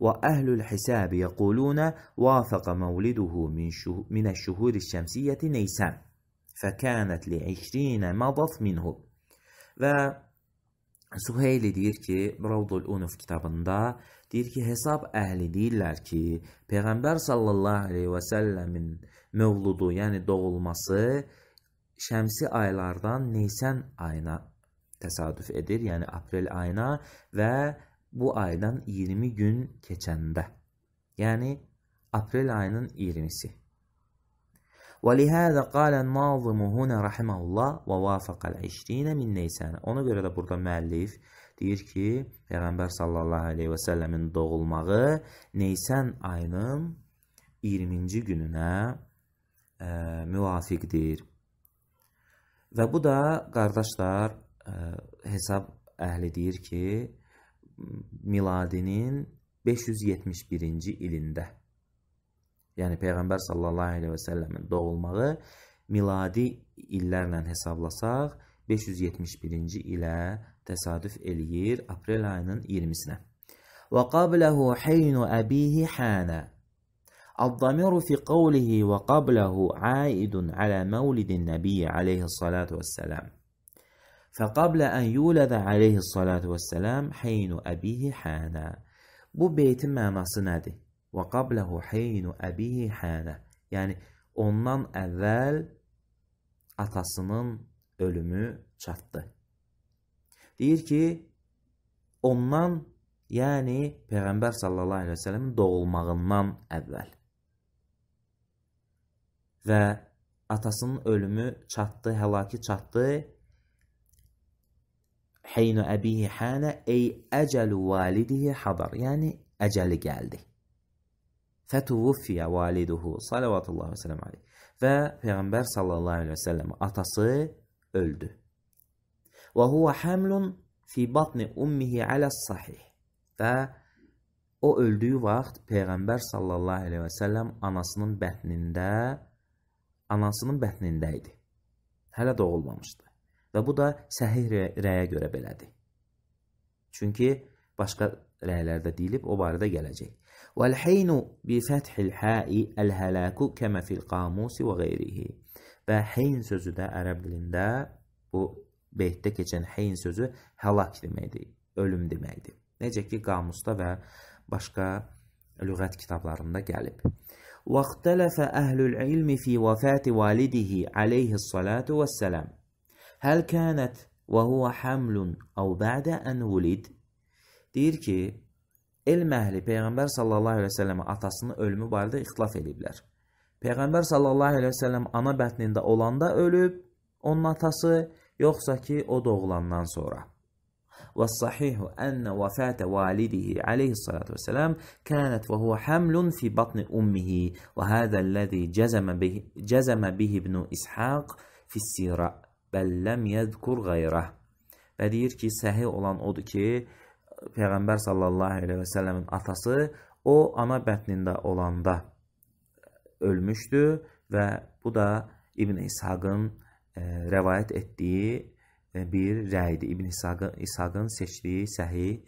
və əhlül hisab yəquluna vafaqa mavliduhu min şuh min əş-şuhur-i şəmsiyyəti Neysan. Fəkənət li 20 madat minhu. Və Suheyli deyir ki, Ravdul Unuf kitabında deyir ki, hesab əhli deyirlər ki, Peyğəmbər sallallahu əleyhi və səlləmin mövludu, yəni doğulması şəmsi aylardan Nisan ayına təsadüf edir, yəni aprel ayına və bu aydan 20 gün keçəndə, yəni aprel ayının 20-si. ولهذا قال الناظم هنا رحمه الله ووافق العشرين min Neysan. Ona görə də burada müəllif deyir ki, Peyğəmbər sallallahu aleyhi və səlləmin doğulmağı Neysan ayının 20-ci gününə ə, e, müvafiqdir. Və bu da qardaşlar ə, e, hesab əhli deyir ki, miladinin 571-ci ilində yəni Peyğəmbər sallallahu aleyhi və səlləmin doğulmağı miladi illərlə hesablasaq 571-ci ilə təsadüf eləyir aprel ayının 20-sinə. Və qabləhu heynu əbihi hənə. الضمير في قوله وقبله عائد على مولد النبي عليه الصلاة والسلام فقبل أن يولد عليه الصلاة والسلام حين أبيه حانا Bu beytin mənası nədir? Və qabləhu heynu əbihi hənə. Yəni, ondan əvvəl atasının ölümü çatdı. Deyir ki, ondan, yəni Peyğəmbər sallallahu aleyhi və sələmin doğulmağından əvvəl. Və atasının ölümü çatdı, həlaki çatdı. Heynu əbihi hənə ey əcəl validihi hadar. Yəni, əcəli gəldi. Fətuvfiyə validuhu salavatullah və sələm aleyh. Və Peyğəmbər sallallahu aleyhi və səlləm atası öldü. Və huvə həmlun fi batni ummihi aləs sahih. Və o öldüyü vaxt Peyğəmbər sallallahu aleyhi və səlləm anasının bətnində anasının bətnində idi. Hələ doğulmamışdı. Və bu da səhih rəyə görə belədir. Çünki başqa rəylərdə deyilib o barədə gələcək. والحين بفتح الحاء الhəlakü kəmə fil qamusi və qeyrihi. Və heyn sözü də ərəb dilində bu beytdə keçən heyn sözü həlak deməkdir, ölüm deməkdir. Necə ki qamusda və başqa lüğət kitablarında gəlib. Vaxtələfə əhlül ilmi fi vəfəti validihi aleyhissalatu vəssəlam. Həl kənət və huvə həmlun əv bədə ən vulid? Deyir ki, Elm əhli Peyğəmbər sallallahu əleyhi və səlləmə atasının ölümü barədə ixtilaf ediblər. Peyğəmbər sallallahu əleyhi və səlləm ana bətnində olanda ölüb onun atası, yoxsa ki o doğulandan sonra. Və sahihu ən vəfatə validihi alayhissalatu vesselam kanat və huwa hamlun fi batni ummihi və hada'llazi cəzəmə bihi cəzəmə bihi ibn İshaq fi's-sira bel lem yəzkur ghayrah. Və deyir ki, səhih olan odur ki, Peyğəmbər sallallahu əleyhi və səlləmin atası o ana bətnində olanda ölmüşdü və bu da İbn İshaqın e, rəvayət etdiyi e, bir rəydir. İbn İshaqın, İshaqın seçdiyi səhih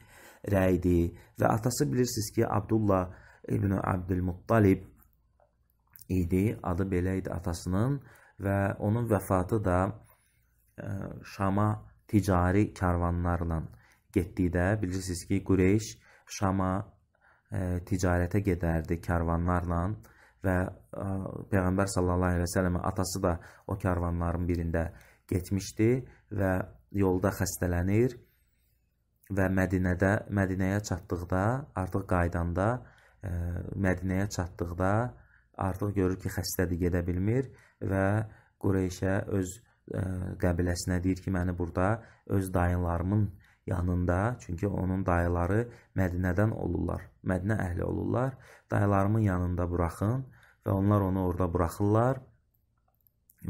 rəydir və atası bilirsiniz ki, Abdullah İbn Abdülmuttalib idi, adı belə idi atasının və onun vəfatı da e, Şama ticari karvanlarla getdikdə bilirsiniz ki, Qureyş Şama ə, e, ticarətə gedərdi karvanlarla və ə, e, Peyğəmbər sallallahu əleyhi və səlləmə atası da o karvanların birində getmişdi və yolda xəstələnir və Mədinədə Mədinəyə çatdıqda, artıq qaydanda ə, e, Mədinəyə çatdıqda artıq görür ki, xəstədir, gedə bilmir və Qureyşə öz ə, qəbiləsinə deyir ki, məni burada öz dayılarımın yanında, çünki onun dayıları Mədinədən olurlar. Mədinə əhli olurlar. Dayılarımın yanında buraxın və onlar onu orada buraxırlar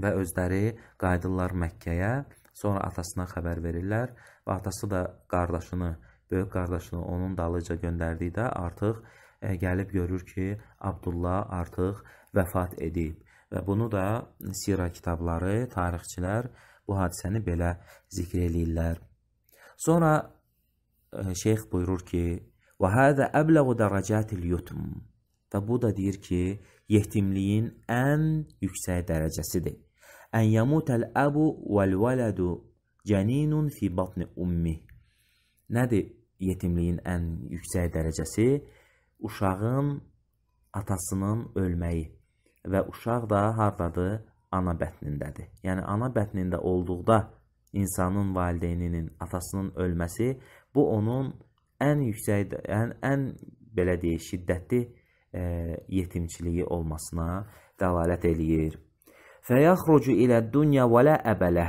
və özləri qayıdırlar Məkkəyə. Sonra atasına xəbər verirlər və atası da qardaşını, böyük qardaşını onun dalıca göndərdikdə artıq e, gəlib görür ki, Abdullah artıq vəfat edib. Və bunu da sira kitabları, tarixçilər bu hadisəni belə zikr eləyirlər. Sonra e, şeyx buyurur ki, "Və hada ablagu dərəcətil yutm." Və bu da deyir ki, yetimliyin ən yüksək dərəcəsidir. Ən yamutal abu vel veladu caninun fi batni ummi. Nədir yetimliyin ən yüksək dərəcəsi? Uşağın atasının ölməyi və uşaq da hardadır? Ana bətnindədir. Yəni ana bətnində olduqda insanın valideyninin, atasının ölməsi bu onun ən yüksək ən, ən belə deyək şiddətli e, yetimçiliyi olmasına dəlalət eləyir. Fəyəxrucu ilə dunya və la əbələ.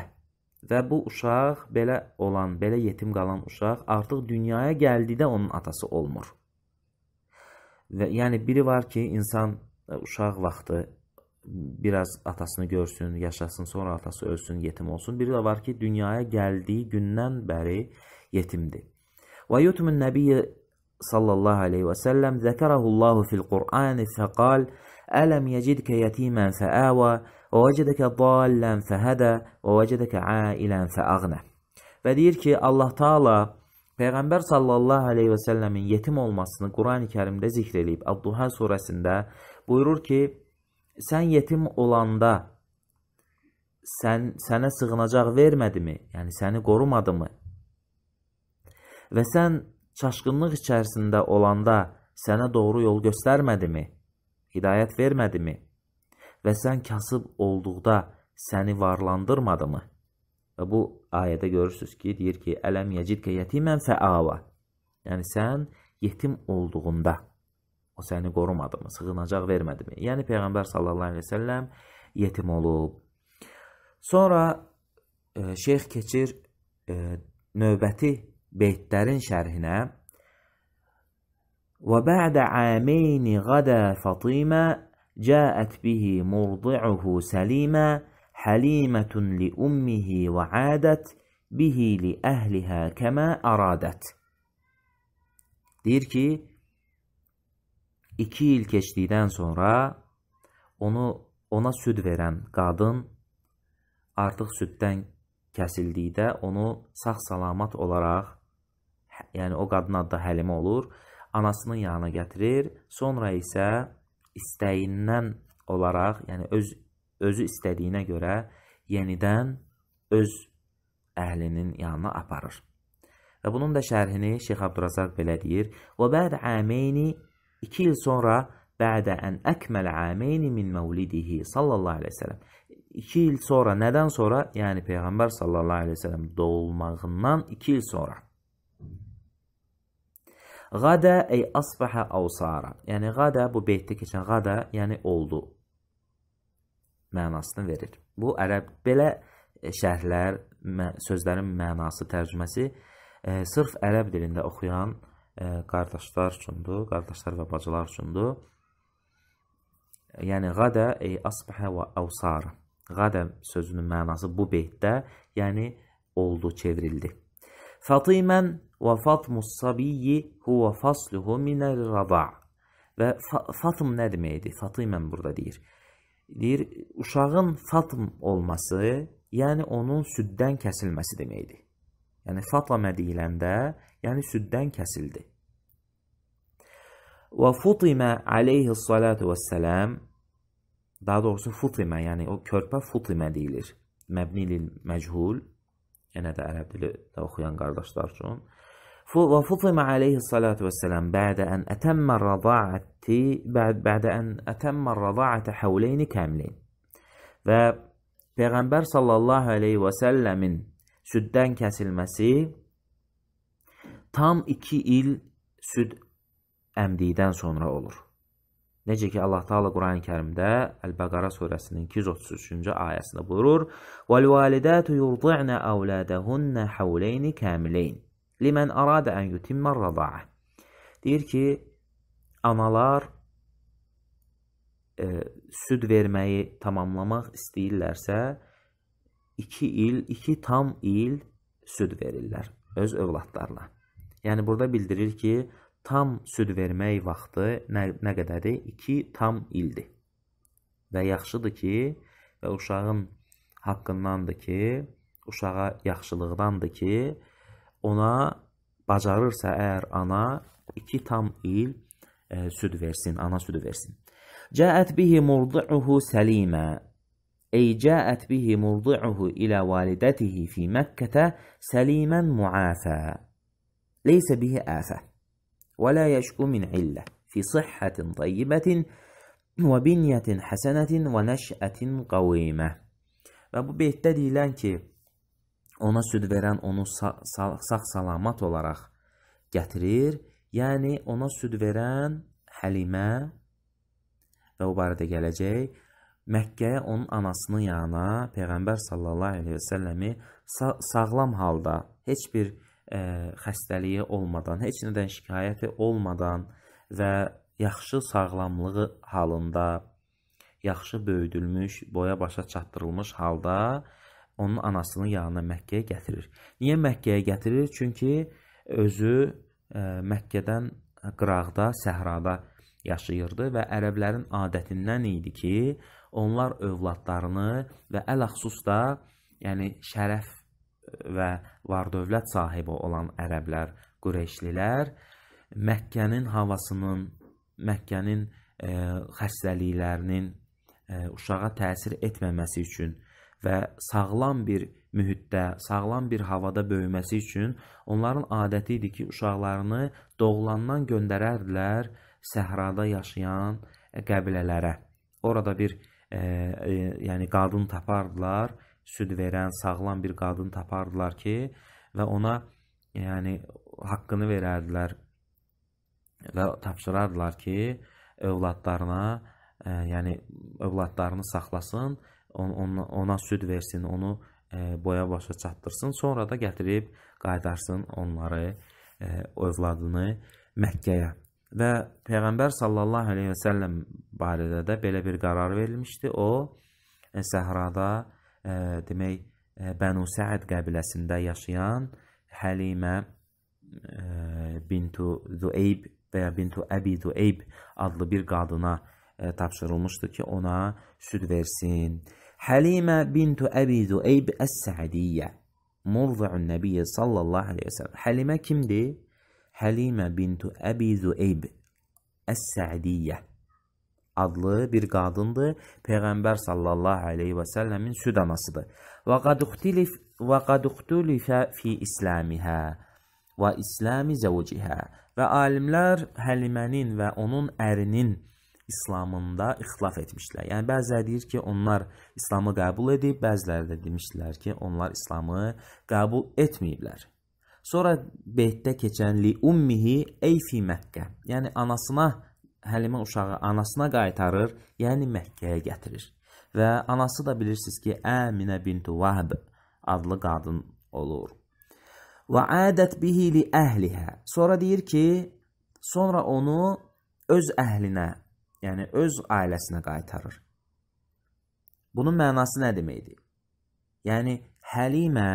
Və bu uşaq belə olan, belə yetim qalan uşaq artıq dünyaya gəldikdə onun atası olmur. Və yəni biri var ki, insan e, uşaq vaxtı biraz atasını görsün, yaşasın, sonra atası ölsün, yetim olsun. Biri də var ki, dünyaya gəldiyi gündən bəri yetimdir. Və yutumun nəbiyyə sallallahu aleyhi və səlləm zəkərəhullahu fil Qur'an fəqal Ələm yecidkə yetimən fəəvə və vəcədəkə dallən fəhədə və vəcədəkə ailən fəəğnə Və deyir ki, Allah Taala Peyğəmbər sallallahu aleyhi və səlləmin yetim olmasını Qurani-Kərimdə zikr edib. Ad-Duha surəsində buyurur ki, sən yetim olanda sən sənə sığınacaq vermədimi? Yəni səni qorumadımı? Və sən çaşqınlıq içərisində olanda sənə doğru yol göstərmədimi? Hidayət vermədimi? Və sən kasıb olduqda səni varlandırmadımı? Və bu ayədə görürsüz ki, deyir ki, ələm yəcidkə yetimən fəava. Yəni sən yetim olduğunda O səni qorumadımı, sığınacaq vermədimi? Yəni peyğəmbər sallallahu əleyhi və səlləm yetim olub. Sonra e, şeyx keçir e, növbəti beytlərin şərhinə. Və bə'də əməyni qədə Fatimə cəət bihi murdi'uhu səlimə həlimətun li ummihi və ədət bihi li əhlihə kəmə əradət. Deyir ki, 2 il keçdikdən sonra onu ona süd verən qadın artıq süddən kəsildikdə onu sağ-salamat olaraq, hə, yəni o qadın adı da Həlimə olur, anasının yanına gətirir. Sonra isə istəyindən olaraq, yəni öz özü istədiyinə görə yenidən öz əhlinin yanına aparır. Və bunun da şərhini Şeyx Abdurazaq belə deyir: "Və bəd əmeyni 2 il sonra bədə ən əkməl əmeyni min məvlidihi sallallahu aleyhi ve sellem. 2 il sonra, nədən sonra? Yəni Peyğəmbər sallallahu aleyhi ve sellem doğulmağından 2 il sonra. Qadə ey asbəhə avsara. Yəni qadə bu beytdə keçən qadə, yəni oldu mənasını verir. Bu ərəb belə e, şərhlər, mə, sözlərin mənası, tərcüməsi e, sırf ərəb dilində oxuyan qardaşlar üçündür, qardaşlar və bacılar üçündür. Yəni qada ey asbahə və avsar. Qada sözünün mənası bu beytdə, yəni oldu, çevrildi. Fatimən və Fatmus sabiyyi huwa fasluhu minər rada. Və Fatım nə deməkdir? Fatimən burada deyir. Deyir, uşağın Fatım olması, yəni onun süddən kəsilməsi deməkdir yəni Fatimə deyiləndə, yəni süddən kəsildi. Və Futimə aleyhissalatu vesselam daha doğrusu Futimə, yəni o körpə Futimə deyilir. Məbni lil məchul, yenə də ərəb dilində oxuyan qardaşlar üçün. Və Futimə aleyhissalatu vesselam bədə ən ətəmmə rədaəti bədə ən ətəmmə rədaətə havleyni kəmlin. Və Peyğəmbər sallallahu aleyhi və səlləmin süddən kəsilməsi tam 2 il süd əmdikdən sonra olur. Necə ki Allah Taala Qurani-Kərimdə Əl-Bəqara surəsinin 233-cü ayəsində buyurur: "Vəl-validatu yurdina awladahunna hawlayn kamilayn limen arada an yutimma ar-rida'a." Deyir ki, analar e, süd verməyi tamamlamaq istəyirlərsə, 2 il, 2 tam il süd verirlər öz övladlarına. Yəni burada bildirir ki, tam süd vermək vaxtı nə, nə qədərdir? 2 tam ildir. Və yaxşıdır ki, və uşağın haqqındandır ki, uşağa yaxşılıqdandır ki, ona bacarırsa əgər ana 2 tam il e, süd versin, ana südü versin. Cəət bihi murduhu səlimə أي جاءت به مرضعه إلى والدته في مكة سليما معافى ليس به آفة ولا يشكو من علة في صحة طيبة وبنية حسنة ونشأة قويمة Və bu beytdə deyilən ki, ona süd verən onu sağ-salamat sağ olaraq gətirir. Yəni ona süd verən Həlimə və o barədə gələcək. Məkkəyə onun anasının yanına Peyğəmbər sallallahu əleyhi və səlləmi sa sağlam halda, heç bir ə, e, xəstəliyi olmadan, heç nədən şikayəti olmadan və yaxşı sağlamlığı halında, yaxşı böyüdülmüş, boya başa çatdırılmış halda onun anasının yanına Məkkəyə gətirir. Niyə Məkkəyə gətirir? Çünki özü ə, e, Məkkədən qırağda, səhrada yaşayırdı və ərəblərin adətindən idi ki, onlar övladlarını və ələxsus da yəni şərəf e, və var-dövlət sahibi olan ərəblər, Qureyşlilər Məkkənin havasının, Məkkənin e, xəstəliklərinin e, uşağa təsir etməməsi üçün və sağlam bir mühitdə, sağlam bir havada böyüməsi üçün onların adəti idi ki, uşaqlarını doğulandan göndərərdilər səhrada yaşayan qəbilələrə. Orada bir E, yəni qadın tapardılar, süd verən sağlam bir qadın tapardılar ki, və ona yəni haqqını verərdilər və tapşırardılar ki, övladlarına, ə, e, yəni övladlarını saxlasın, on, ona, ona süd versin, onu ə, e, boya başa çatdırsın, sonra da gətirib qaydarsın onları, ə, övladını Məkkəyə. Və Peyğəmbər sallallahu əleyhi və səlləm barədə də belə bir qərar verilmişdi. O e, səhrada ə, e, demək ə, e, Bənu Səd qəbiləsində yaşayan Həlimə ə, bintu Zueyb və ya bintu Əbi Zueyb adlı bir qadına ə, tapşırılmışdı ki, ona süd versin. Həlimə bintu Əbi Zueyb Əs-Sədiyyə murzu'un Nəbiyyə sallallahu əleyhi və səlləm. Həlimə kimdir? Həlimə bintu Əbi Züeyb Əs-Sədiyyə adlı bir qadındır. Peyğəmbər sallallahu alayhi və səlləmin süd anasıdır. Və qad uxtilif və qad uxtilifə fi islamihə və islami zəvcihə. Və alimlər Həlimənin və onun ərinin İslamında ixtilaf etmişlər. Yəni bəzilər deyir ki, onlar İslamı qəbul edib, bəziləri də demişdilər ki, onlar İslamı qəbul etməyiblər. Sonra beytdə keçən li ummihi ey fi Məkkə. Yəni anasına Həlimə uşağı anasına qaytarır, yəni Məkkəyə gətirir. Və anası da bilirsiniz ki, Əminə bintu Vahb adlı qadın olur. Və adət bihi li əhlihə. Sonra deyir ki, sonra onu öz əhlinə, yəni öz ailəsinə qaytarır. Bunun mənası nə deməkdir? Yəni Həlimə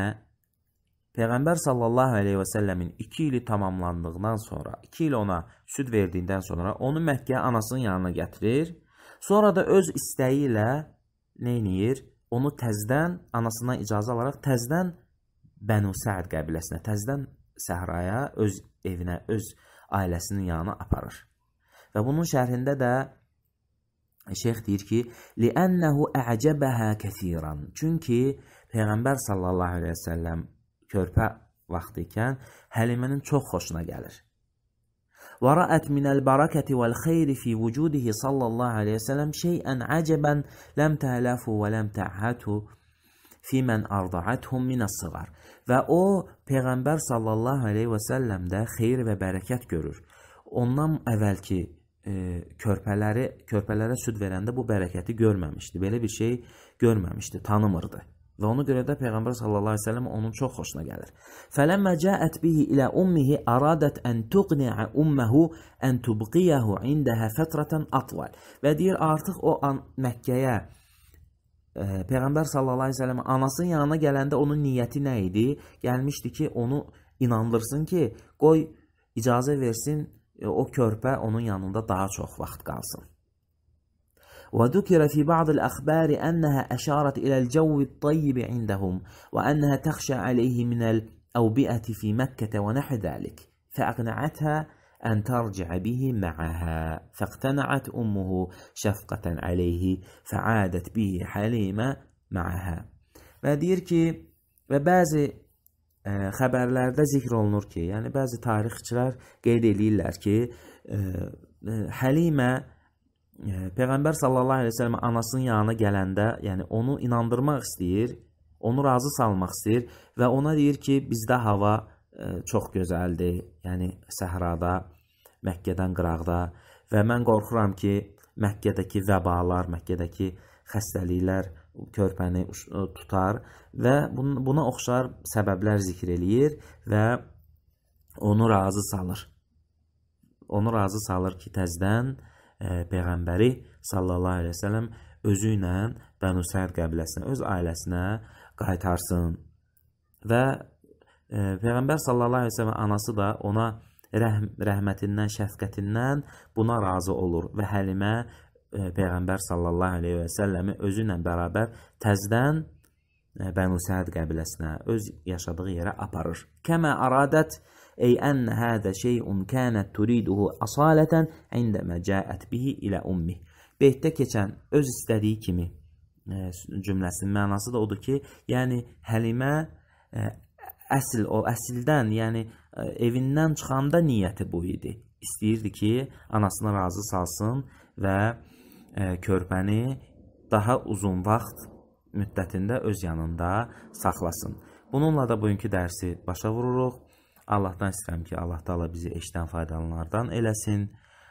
Peyğəmbər sallallahu əleyhi və səlləmin 2 ili tamamlandığından sonra, 2 il ona süd verdiyindən sonra onu Məkkəyə anasının yanına gətirir. Sonra da öz istəyi ilə nəyinir? Onu təzdən anasından icazə alaraq təzdən Bənu Səd qəbiləsinə, təzdən səhraya, öz evinə, öz ailəsinin yanına aparır. Və bunun şərhində də Şeyx deyir ki: "Li'annahu a'jabaha katiran." Çünki Peyğəmbər sallallahu əleyhi və səlləm körpə vaxtı ikən Həlimənin çox xoşuna gəlir. Və rəət minəl barakəti vəl xeyri fi vücudihi sallallahu aleyhi ve sellem şeyən əcəbən ləm tələfu və ləm təhətu fi mən arda'athum minəs sığar. Və o peyğəmbər sallallahu aleyhi və səlləmdə xeyir və bərəkət görür. Ondan əvvəlki e, körpələri körpələrə süd verəndə bu bərəkəti görməmişdi. Belə bir şey görməmişdi, tanımırdı. Və ona görə də Peyğəmbər sallallahu əleyhi və səlləm onun çox xoşuna gəlir. Fələmmə cəət bihi ilə ummihi aradat an tuqni'a ummuhu an tubqiyahu indaha fatratan atval. Və deyir artıq o an Məkkəyə ə, e, Peyğəmbər sallallahu əleyhi və səlləm anasının yanına gələndə onun niyyəti nə idi? Gəlmişdi ki, onu inandırsın ki, qoy icazə versin e, o körpə onun yanında daha çox vaxt qalsın. وذكر في بعض الأخبار أنها أشارت إلى الجو الطيب عندهم وأنها تخشى عليه من الأوبئة في مكة ونحو ذلك فأقنعتها أن ترجع به معها فاقتنعت أمه شفقة عليه فعادت به حليمة معها və deyir ki və bəzi ə, e, xəbərlərdə zikr olunur ki, yəni bəzi tarixçilər qeyd eləyirlər ki, ə, e, e, Həlimə Peyğəmbər sallallahu əleyhi və səlləm anasının yanına gələndə, yəni onu inandırmaq istəyir, onu razı salmaq istəyir və ona deyir ki, bizdə hava ə, e, çox gözəldir. Yəni səhrada, Məkkədən qırağda və mən qorxuram ki, Məkkədəki vəbalar, Məkkədəki xəstəliklər körpəni e, tutar və buna oxşar səbəblər zikr eləyir və onu razı salır. Onu razı salır ki, təzdən e, Peyğəmbəri sallallahu aleyhi və sələm özü ilə Bənu Səhəd qəbiləsinə, öz ailəsinə qaytarsın. Və e, Peyğəmbər sallallahu aleyhi və sələm anası da ona rəhm, rəhmətindən, şəfqətindən buna razı olur və Həlimə e, Peyğəmbər sallallahu aleyhi və səlləmi özü ilə bərabər təzdən e, Bənu Səhəd qəbiləsinə, öz yaşadığı yerə aparır. Kəmə aradət أي أن هذا شيء كانت تريده أصالة عندما جاءت به إلى أمه beytdə keçən öz istədiyi kimi cümləsinin mənası da odur ki, yəni Həlimə əsl o əsildən, yəni evindən çıxanda niyyəti bu idi. İstəyirdi ki, anasına razı salsın və körpəni daha uzun vaxt müddətində öz yanında saxlasın. Bununla da bugünkü dərsi başa vururuq. Allahdan istəyirəm ki, Allah da bizi eşdən faydalanlardan eləsin.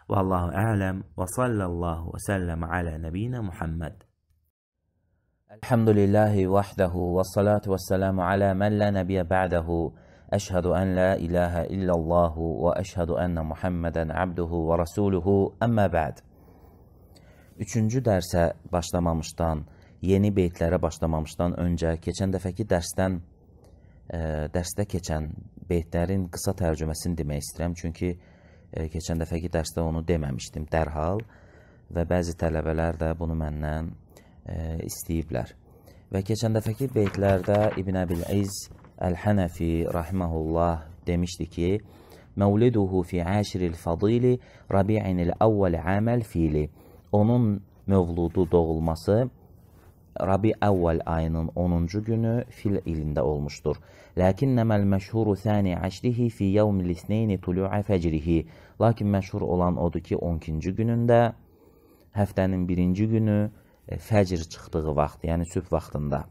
Vallahu ələm və sallallahu və səlləm alə nəbiyinə Muhammed. Elhamdülillahi vahdahu və salatu və səlamu alə mən la nəbiyyə ba'dahu. Əşhədu ən la ilahə illallahu və əşhədu ənnə Muhammedən abduhu və rasuluhu. Əmmə bə'd. Üçüncü dərsə başlamamışdan, yeni beytlərə başlamamışdan öncə keçən dəfəki dərsdən ə, dərsdə keçən beytlərin qısa tərcüməsini demək istəyirəm, çünki e, keçən dəfəki dərsdə onu deməmişdim dərhal və bəzi tələbələr də bunu məndən e, istəyiblər. Və keçən dəfəki beytlərdə İbn Əbil İz Əl-Hənəfi rahimehullah demişdi ki, Məvliduhu fi əşril fadili Rabi'inil əvvəl əməl fili. Onun mövludu doğulması Rabi əvvəl ayının 10-cu günü fil ilində olmuşdur. Lakinnəməl məşhuru səni əşrihi fi yevmil isneyni tulu'a fecrihi. Lakin məşhur olan odur ki, 12-ci günündə həftənin birinci günü fəcr çıxdığı vaxt, yəni sübh vaxtında.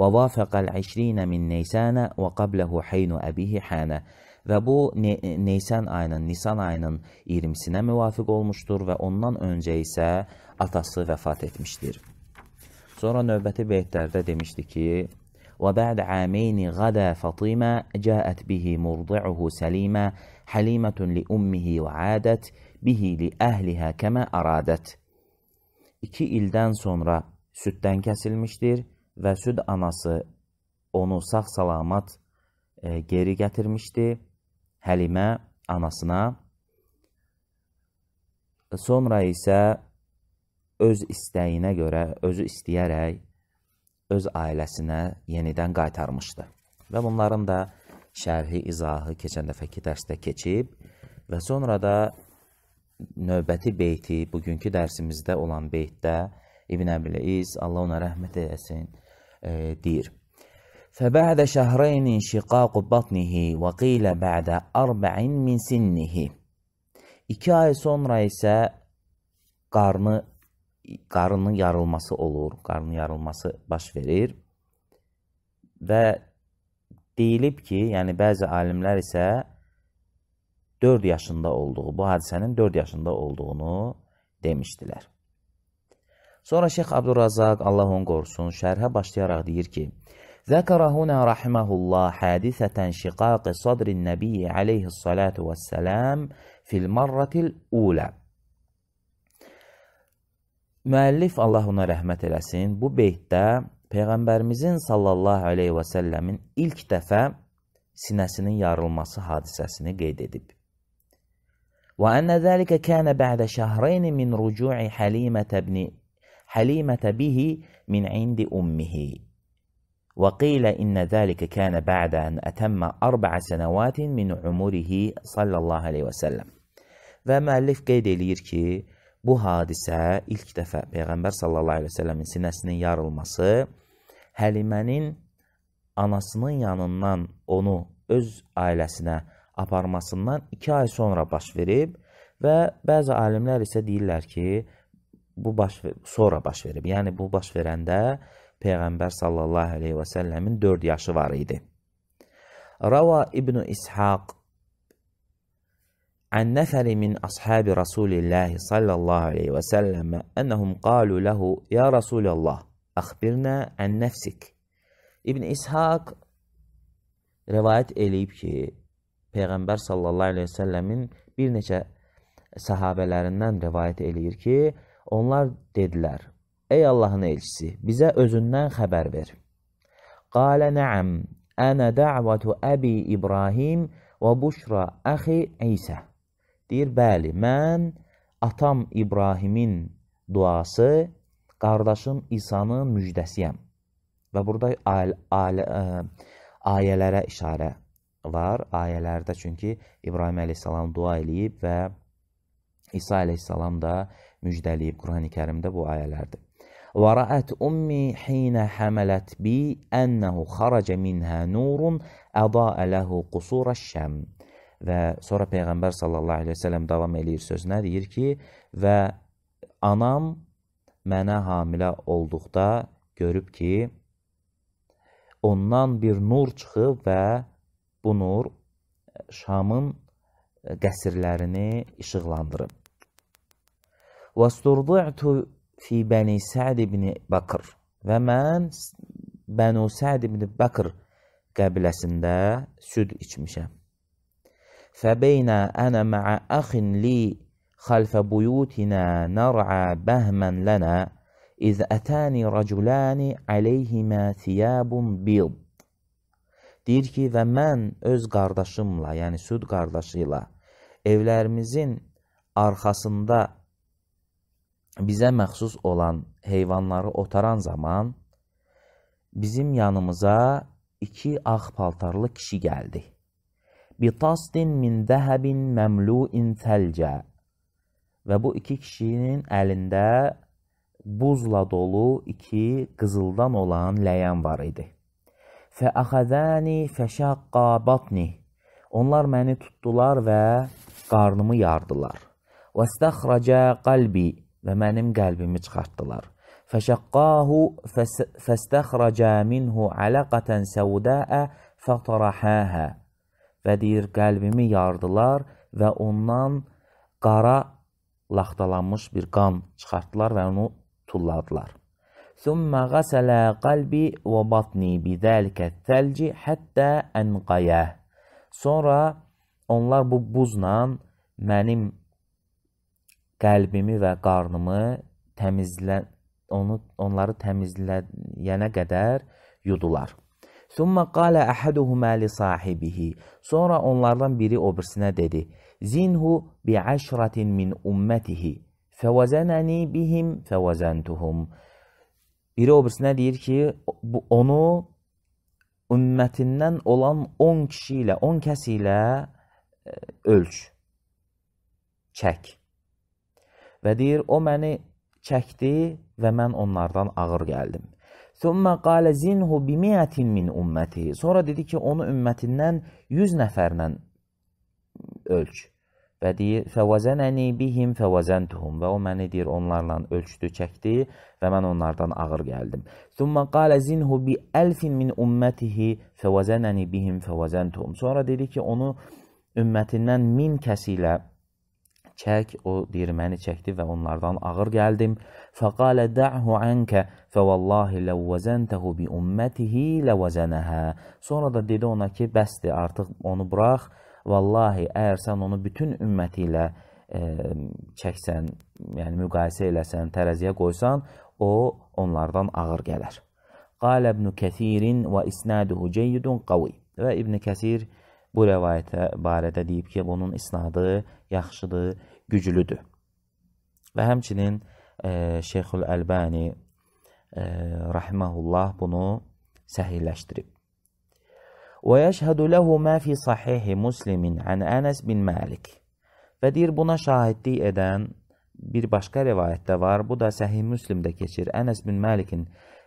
Və vafəqəl 20 min Neysənə və qabləhu heynu əbihi hənə. Və bu ne Neysən ayının, Nisan ayının 20-sinə müvafiq olmuşdur və ondan öncə isə atası vəfat etmişdir. Sonra növbəti beytlərdə demişdi ki, وبعد عامين غدا فطيما جاءت به مرضعه سليما حليمة لأمه وعادت bihi li əhliha kəmə aradət. İki ildən sonra süddən kəsilmişdir və süd anası onu sağ-salamat e, geri gətirmişdi Həlimə anasına. Sonra isə öz istəyinə görə, özü istəyərək öz ailəsinə yenidən qaytarmışdı. Və bunların da şərhi, izahı keçən dəfəki dərsdə keçib və sonra da növbəti beyti, bugünkü dərsimizdə olan beytdə İbn Əbil İz, Allah ona rəhmət edəsin, e, deyir. فبعد شهرين انشقاق بطنه وقيل بعد أربع من سنه. 2 ay sonra isə qarnı qarının yarılması olur, qarının yarılması baş verir. Və deyilib ki, yəni bəzi alimlər isə 4 yaşında olduğu, bu hadisənin 4 yaşında olduğunu demişdilər. Sonra Şeyx Abdurrazaq, Allah onu qorusun, şərhə başlayaraq deyir ki, Zəkərə huna rahiməhullah hədisətən şiqaqi sadrin nəbiyyi aleyhissalatu vəssələm fil marratil uləb müəllif Allah ona rəhmət eləsin, bu beytdə Peyğəmbərimizin sallallahu aleyhi və səlləmin ilk dəfə sinəsinin yarılması hadisəsini qeyd edib. Və ənə zəlikə kənə bə'də şəhrəyni min rücu'i Həlimətə bni Həlimətə bihi min indi ummihi. Və qilə innə zəlikə kənə bə'də ən ətəmmə ərbə'ə sənəvatin min umurihi sallallahu aleyhi və səlləm. Və müəllif qeyd eləyir ki, Bu hadisə ilk dəfə Peyğəmbər sallallahu əleyhi və səlləmin sinəsinin yarılması Həlimənin anasının yanından onu öz ailəsinə aparmasından 2 ay sonra baş verib və bəzi alimlər isə deyirlər ki, bu baş sonra baş verib. Yəni bu baş verəndə Peyğəmbər sallallahu əleyhi və səlləmin 4 yaşı var idi. Rava İbn İshaq عن نفر من أصحاب رسول الله صلى الله عليه وسلم أنهم قالوا له يا رسول الله أخبرنا عن نفسك İbn İshaq rivayət eləyib ki, Peyğəmbər sallallahu əleyhi və səlləmin bir neçə səhabələrindən rivayət eləyir ki, onlar dedilər: "Ey Allahın elçisi, bizə özündən xəbər ver." Qala na'am, ana da'watu abi İbrahim və bushra axi İsa. Deyir, bəli, mən atam İbrahimin duası, qardaşım İsa'nın müjdəsiyəm. Və burada al, al, ə, ayələrə işarə var. Ayələrdə çünki İbrahim əleyhissalam dua eləyib və İsa əleyhissalam da müjdələyib. Qurani-Kərimdə bu ayələrdir. Və ra'at ummi hinə həmələt bi ənəhu xaraca minhə nurun ədaə ləhu qusuraş-şəms. Və sonra Peyğəmbər sallallahu əleyhi və səlləm davam eləyir sözünə deyir ki, və anam mənə hamilə olduqda görüb ki, ondan bir nur çıxıb və bu nur Şamın qəsrlərini işıqlandırıb. Vasturdi'tu fi Bani Sa'd ibn Bakr və mən Banu Sa'd ibn Bakr qəbiləsində süd içmişəm. فبين أنا مع أخ لي خلف بيوتنا نرعى بهما لنا إذ أتاني رجلان عليهما ثياب بيض Deyir ki, və mən öz qardaşımla, yəni süd qardaşı ilə evlərimizin arxasında bizə məxsus olan heyvanları otaran zaman bizim yanımıza iki ağ paltarlı kişi gəldi bitastin min zəhəbin məmluin təlcə. Və bu iki kişinin əlində buzla dolu iki qızıldan olan ləyən var idi. Fə axəzəni fəşaqqa batni. Onlar məni tutdular və qarnımı yardılar. Və istəxrəcə qalbi və mənim qəlbimi çıxartdılar. Fəşəqqahu fəstəxrəcə minhu alaqatan səudaa fətrahəha və deyir qəlbimi yardılar və ondan qara laxtalanmış bir qan çıxartdılar və onu tulladılar. Thumma ghasala qalbi və batni bizalika thalji hatta anqaya. Sonra onlar bu buzla mənim qəlbimi və qarnımı təmizlə onu onları təmizləyənə qədər yudular. Summa qala ahaduhuma li sahibihi. Sonra onlardan biri obrisinə dedi: Zinhu bi ashratin min ummatihi. Fevazanani bihim fevazantuhum. Biri obrisinə deyir ki, bu onu ümmətindən olan 10 kişi ilə, 10 kəs ilə e, ölç. Çək. Və deyir, o məni çəkdi və mən onlardan ağır gəldim. Thumma qala zinhu bi mi'atin min ummati. Sonra dedi ki, onu ümmətindən 100 nəfərlə ölç. Və deyir, fəvazənəni bihim fəvazəntuhum. Və o məni deyir, onlarla ölçdü, çəkdi və mən onlardan ağır gəldim. Thumma qala zinhu bi alfin min ummatihi fəvazənəni bihim fəvazəntuhum. Sonra dedi ki, onu ümmətindən 1000 kəsi ilə çək, o deyir məni çəkdi və onlardan ağır gəldim. Fəqalə da'hu ankə fəvallahi ləvvəzəntehu bi ummətihi ləvvəzənəhə. Sonra da dedi ona ki, bəsdir, artıq onu burax. Vallahi əgər sən onu bütün ümməti ilə e, çəksən, yəni müqayisə eləsən, tərəziyə qoysan, o onlardan ağır gələr. Qalə İbn Kəsirin və isnaduhu ceyyidun qavi. Və İbn Kəsir bu rəvayətə barədə deyib ki, bunun isnadı yaxşıdır güclüdür. Və həmçinin e, Şeyxül Əlbəni e, rahimehullah bunu səhihləşdirib. Və yəşhədu lehu ma fi sahih Muslimin an Anas bin Malik. Və deyir buna şahidlik edən bir başqa rivayətdə var. Bu da Səhih Müslimdə keçir. Anas bin Malikin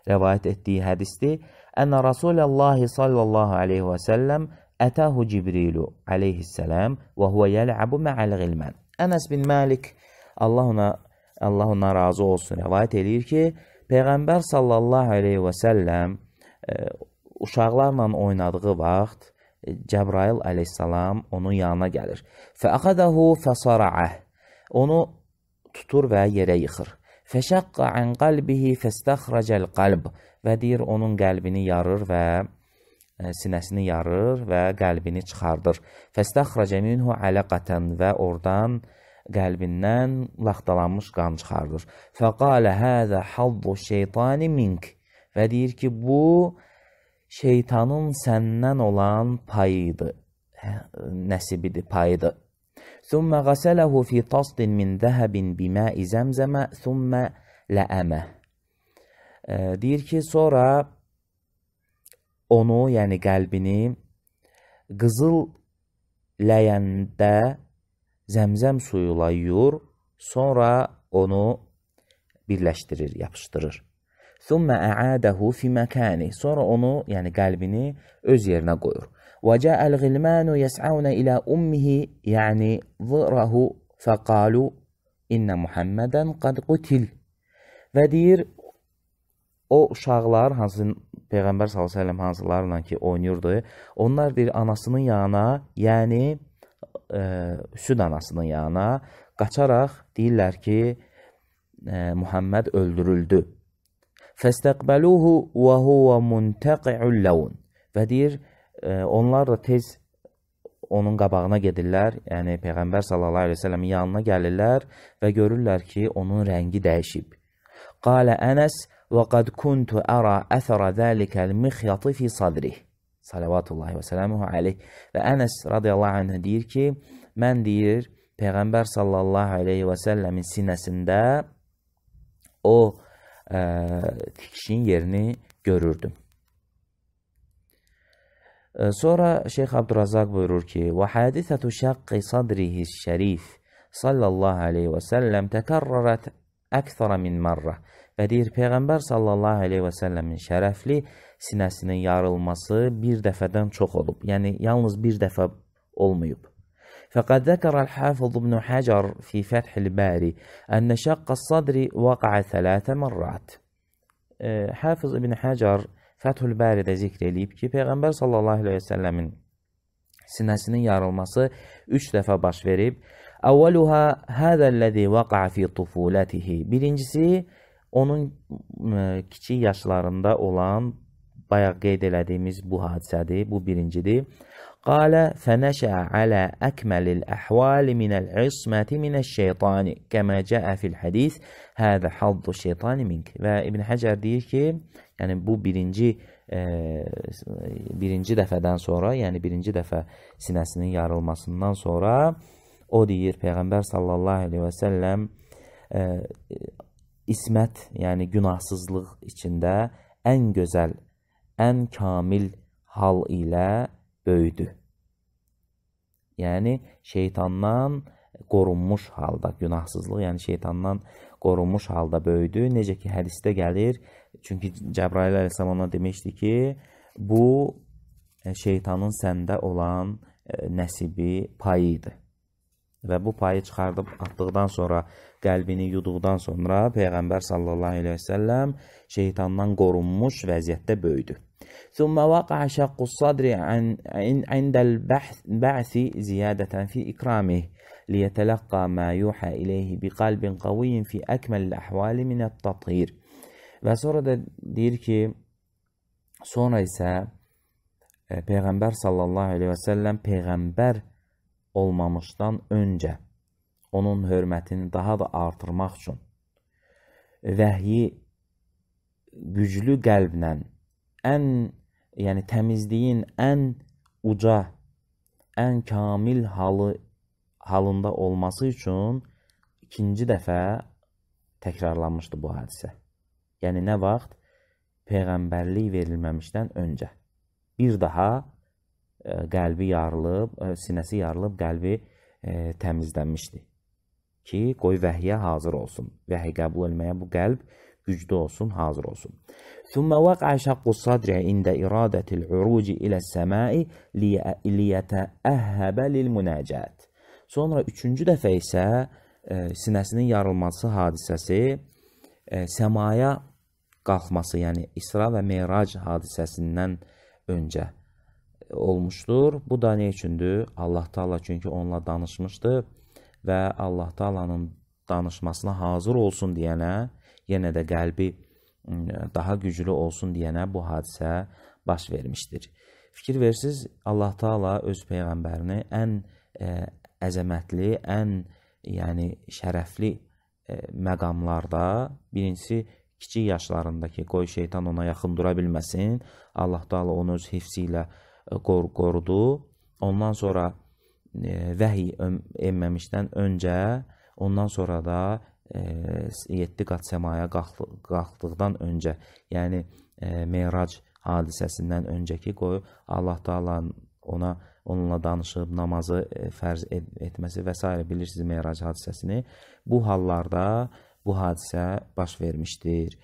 rivayət etdiyi hədisdir. Ənə Rasulullah sallallahu alayhi və sallam atahu Cibrilu alayhissalam və huwa yel'abu ma'al ghilman. Ənəs bin Məlik Allah ona Allah ondan razı olsun rivayət eləyir ki, Peyğəmbər sallallahu əleyhi və səlləm e, uşaqlarla oynadığı vaxt e, Cəbrail əleyhissalam onun yanına gəlir. Fəəxədəhu fəsarəə. Onu tutur və yerə yıxır. Fəşaqqa an qalbihi fəstəxrəcəl qalb və deyir onun qəlbini yarır və sinəsini yarır və qəlbini çıxardır. Fəstəxrəcə minhu alaqatan və oradan qəlbindən laxtalanmış qan çıxardır. Fəqalə hada hazzu şeytani mink və deyir ki, bu şeytanın səndən olan payıdır. Nəsibidir, payıdır. Thumma ghasalehu fi tasdin min zahabin bima'i zamzama thumma la'ama. Deyir ki, sonra onu, yəni qəlbini qızıl ləyəndə zəmzəm suyu ilə yuyur, sonra onu birləşdirir, yapışdırır. Thumma a'adahu fi makani. Sonra onu, yəni qəlbini öz yerinə qoyur. Və ca'al ghilmanu yas'auna ila ummihi, yəni zirahu faqalu inna Muhammadan qad qutil. Və deyir, o uşaqlar hansı peyğəmbər sallallahu əleyhi və səlləm hansılarla ki oynayırdı, onlar deyir anasının yanına, yəni ə, e, süd anasının yanına qaçaraq deyirlər ki, ə, e, Muhammed öldürüldü. Fəstəqbəluhu və huwa muntaqi'ul lawn. Və deyir, ə, e, onlar da tez onun qabağına gedirlər, yəni peyğəmbər sallallahu əleyhi və səlləmin yanına gəlirlər və görürlər ki, onun rəngi dəyişib. Qala Ənəs وقد كنت أرى أثر ذلك المxyatı fi sadrih. Salavatullahi və sələmuhu aleyh. Və Ənəs radiyallahu anh deyir ki, mən deyir, Peyğəmbər sallallahu aleyhi və səlləmin sinəsində o ə, tikişin yerini görürdüm. Sonra Şeyx Abdurazaq buyurur ki, "Və hadisatu şaqqi sadrihi şərif sallallahu aleyhi və səlləm təkarrarat əksərə min marra." Və deyir Peyğəmbər sallallahu əleyhi və səlləmin şərəfli sinəsinin yarılması bir dəfədən çox olub. Yəni yalnız bir dəfə olmayıb. فقد ذكر الحافظ ابن حجر في فتح الباري أن شق الصدر وقع ثلاث مرات. Hafiz ibn Hacar Fəthül Bəridə zikr eləyib ki, Peyğəmbər sallallahu əleyhi və səlləmin sinəsinin yarılması 3 dəfə baş verib. Əvvəluha hadallazi vaqa fi tufulatihi. Birincisi Onun ə, kiçik yaşlarında olan bayaq qeyd elədiyimiz bu hadisədir, bu birincidir. Qalə fənəşə alə əkməlil əhvali minəl isməti minəş şeytani qəmə cəə fil hədis hədə haddu şeytani mink və İbn Həcər deyir ki, yəni bu birinci e, birinci dəfədən sonra, yəni birinci dəfə sinəsinin yarılmasından sonra o deyir Peyğəmbər sallallahu əleyhi və səlləm e, ismət, yəni günahsızlıq içində ən gözəl, ən kamil hal ilə böyüdü. Yəni şeytandan qorunmuş halda günahsızlıq, yəni şeytandan qorunmuş halda böyüdü. Necə ki hədisdə gəlir. Çünki Cəbrayil əleyhissalam ona demişdi ki, bu e, şeytanın səndə olan e, nəsibi payı idi. Və bu payı çıxardıb atdıqdan sonra, qəlbini yuduqdan sonra Peyğəmbər sallallahu əleyhi və səlləm şeytandan qorunmuş vəziyyətdə böyüdü. Summa vaqa'a şaqqu sadri indəl ba'si ziyadatan fi ikramihi liyetəlaqqa ma yuha ileyhi bi qalbin qaviyin fi akmal ahvali min at-tathir. Və sonra da deyir ki, sonra isə e, Peyğəmbər sallallahu əleyhi və səlləm peyğəmbər olmamışdan öncə onun hörmətini daha da artırmaq üçün vəhyi güclü qəlblə ən yəni təmizliyin ən uca, ən kamil halı halında olması üçün ikinci dəfə təkrarlanmışdı bu hadisə. Yəni nə vaxt peyğəmbərlik verilməmişdən öncə. Bir daha E, qəlbi yarılıb, e, sinəsi yarılıb, qəlbi e, təmizlənmişdi ki, qoy vəhyə hazır olsun. Vəhi qəbul etməyə bu qəlb güclü olsun, hazır olsun. Thumma waqa'a shaqqu sadri inda iradati al-uruj ila as-sama'i liyata'ahhaba lil-munajat. Sonra 3-cü dəfə isə ə, sinəsinin yarılması hadisəsi ə, səmaya qalxması, yəni İsra və Meyrac hadisəsindən öncə olmuşdur. Bu da nə üçündür? Allah Taala çünki onunla danışmışdı və Allah Taalanın danışmasına hazır olsun deyənə, yenə də qəlbi daha güclü olsun deyənə bu hadisə baş vermişdir. Fikir versiz, Allah Taala öz peyğəmbərini ən ə, əzəmətli, ən yəni şərəfli ə, məqamlarda, birincisi kiçik yaşlarındakı qoy şeytan ona yaxın dura bilməsin. Allah Taala onu öz hifsi ilə E, qor qorudu. Ondan sonra e, vəhiy enməmişdən öncə, ondan sonra da e, 7 qat səmaya qalxdıqdan öncə, yəni e, Meyrac hadisəsindən öncəki qoyu Allah Taala ona onunla danışıb namazı e, fərz et, etməsi və s. bilirsiniz Meyrac hadisəsini. Bu hallarda bu hadisə baş vermişdir.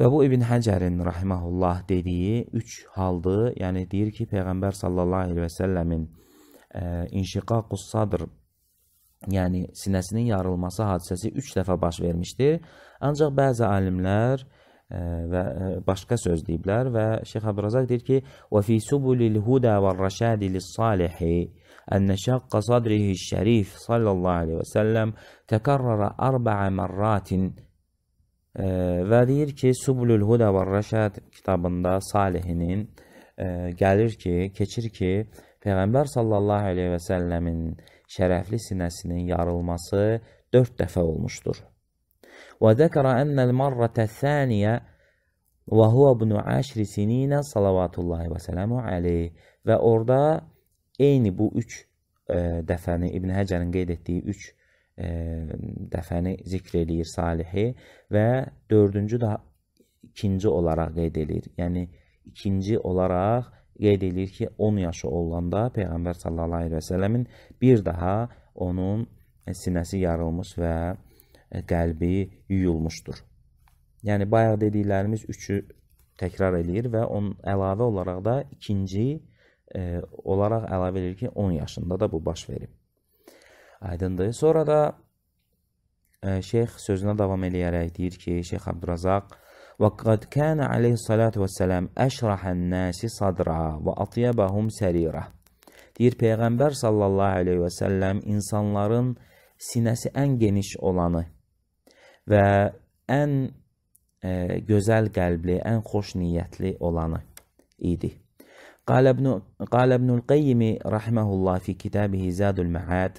Və bu İbn Həcərin rahimehullah dediyi 3 haldır. Yəni deyir ki, Peyğəmbər sallallahu əleyhi və səlləmin e, inşiqaqus sadr yəni sinəsinin yarılması hadisəsi 3 dəfə baş vermişdir. Ancaq bəzi alimlər e, və e, başqa söz deyiblər və Şeyx Əbrazaq deyir ki: "Və fi subulil huda və rəşadi lis-salihi" أن شق صدره الشريف صلى الله عليه وسلم تكرر أربع مرات E, və deyir ki, Sublül Huda və Rəşad kitabında Salihinin e, gəlir ki, keçir ki, Peyğəmbər sallallahu əleyhi və səlləmin şərəfli sinəsinin yarılması 4 dəfə olmuşdur. Və zəkərə enəl marrətə səniyə və huwa ibn 10 sininə salavatullahi və sələmu əleyh və orada eyni bu 3 e, dəfəni İbn Həcərin qeyd etdiyi 3 E, dəfəni zikr eləyir Salihi və dördüncü də ikinci olaraq qeyd eləyir. Yəni, ikinci olaraq qeyd eləyir ki, 10 yaşı olanda Peyğəmbər sallallahu aleyhi və sələmin bir daha onun sinəsi yarılmış və qəlbi yuyulmuşdur. Yəni, bayaq dediklərimiz üçü təkrar eləyir və onun əlavə olaraq da ikinci e, olaraq əlavə eləyir ki, 10 yaşında da bu baş verib. Aydındır. Sonra da ə, e, şeyx sözünə davam eləyərək deyir ki, şeyx Abdurazaq وقد كان عليه الصلاة والسلام أشرح الناس صدرا وأطيبهم سريرة deyir Peyğəmbər sallallahu aleyhi və səlləm insanların sinəsi ən geniş olanı və ən e, gözəl qəlbli, ən xoş niyyətli olanı idi. Qalə ibn-i Qayyimi rahməhullah fi kitabih Zadul Məhəd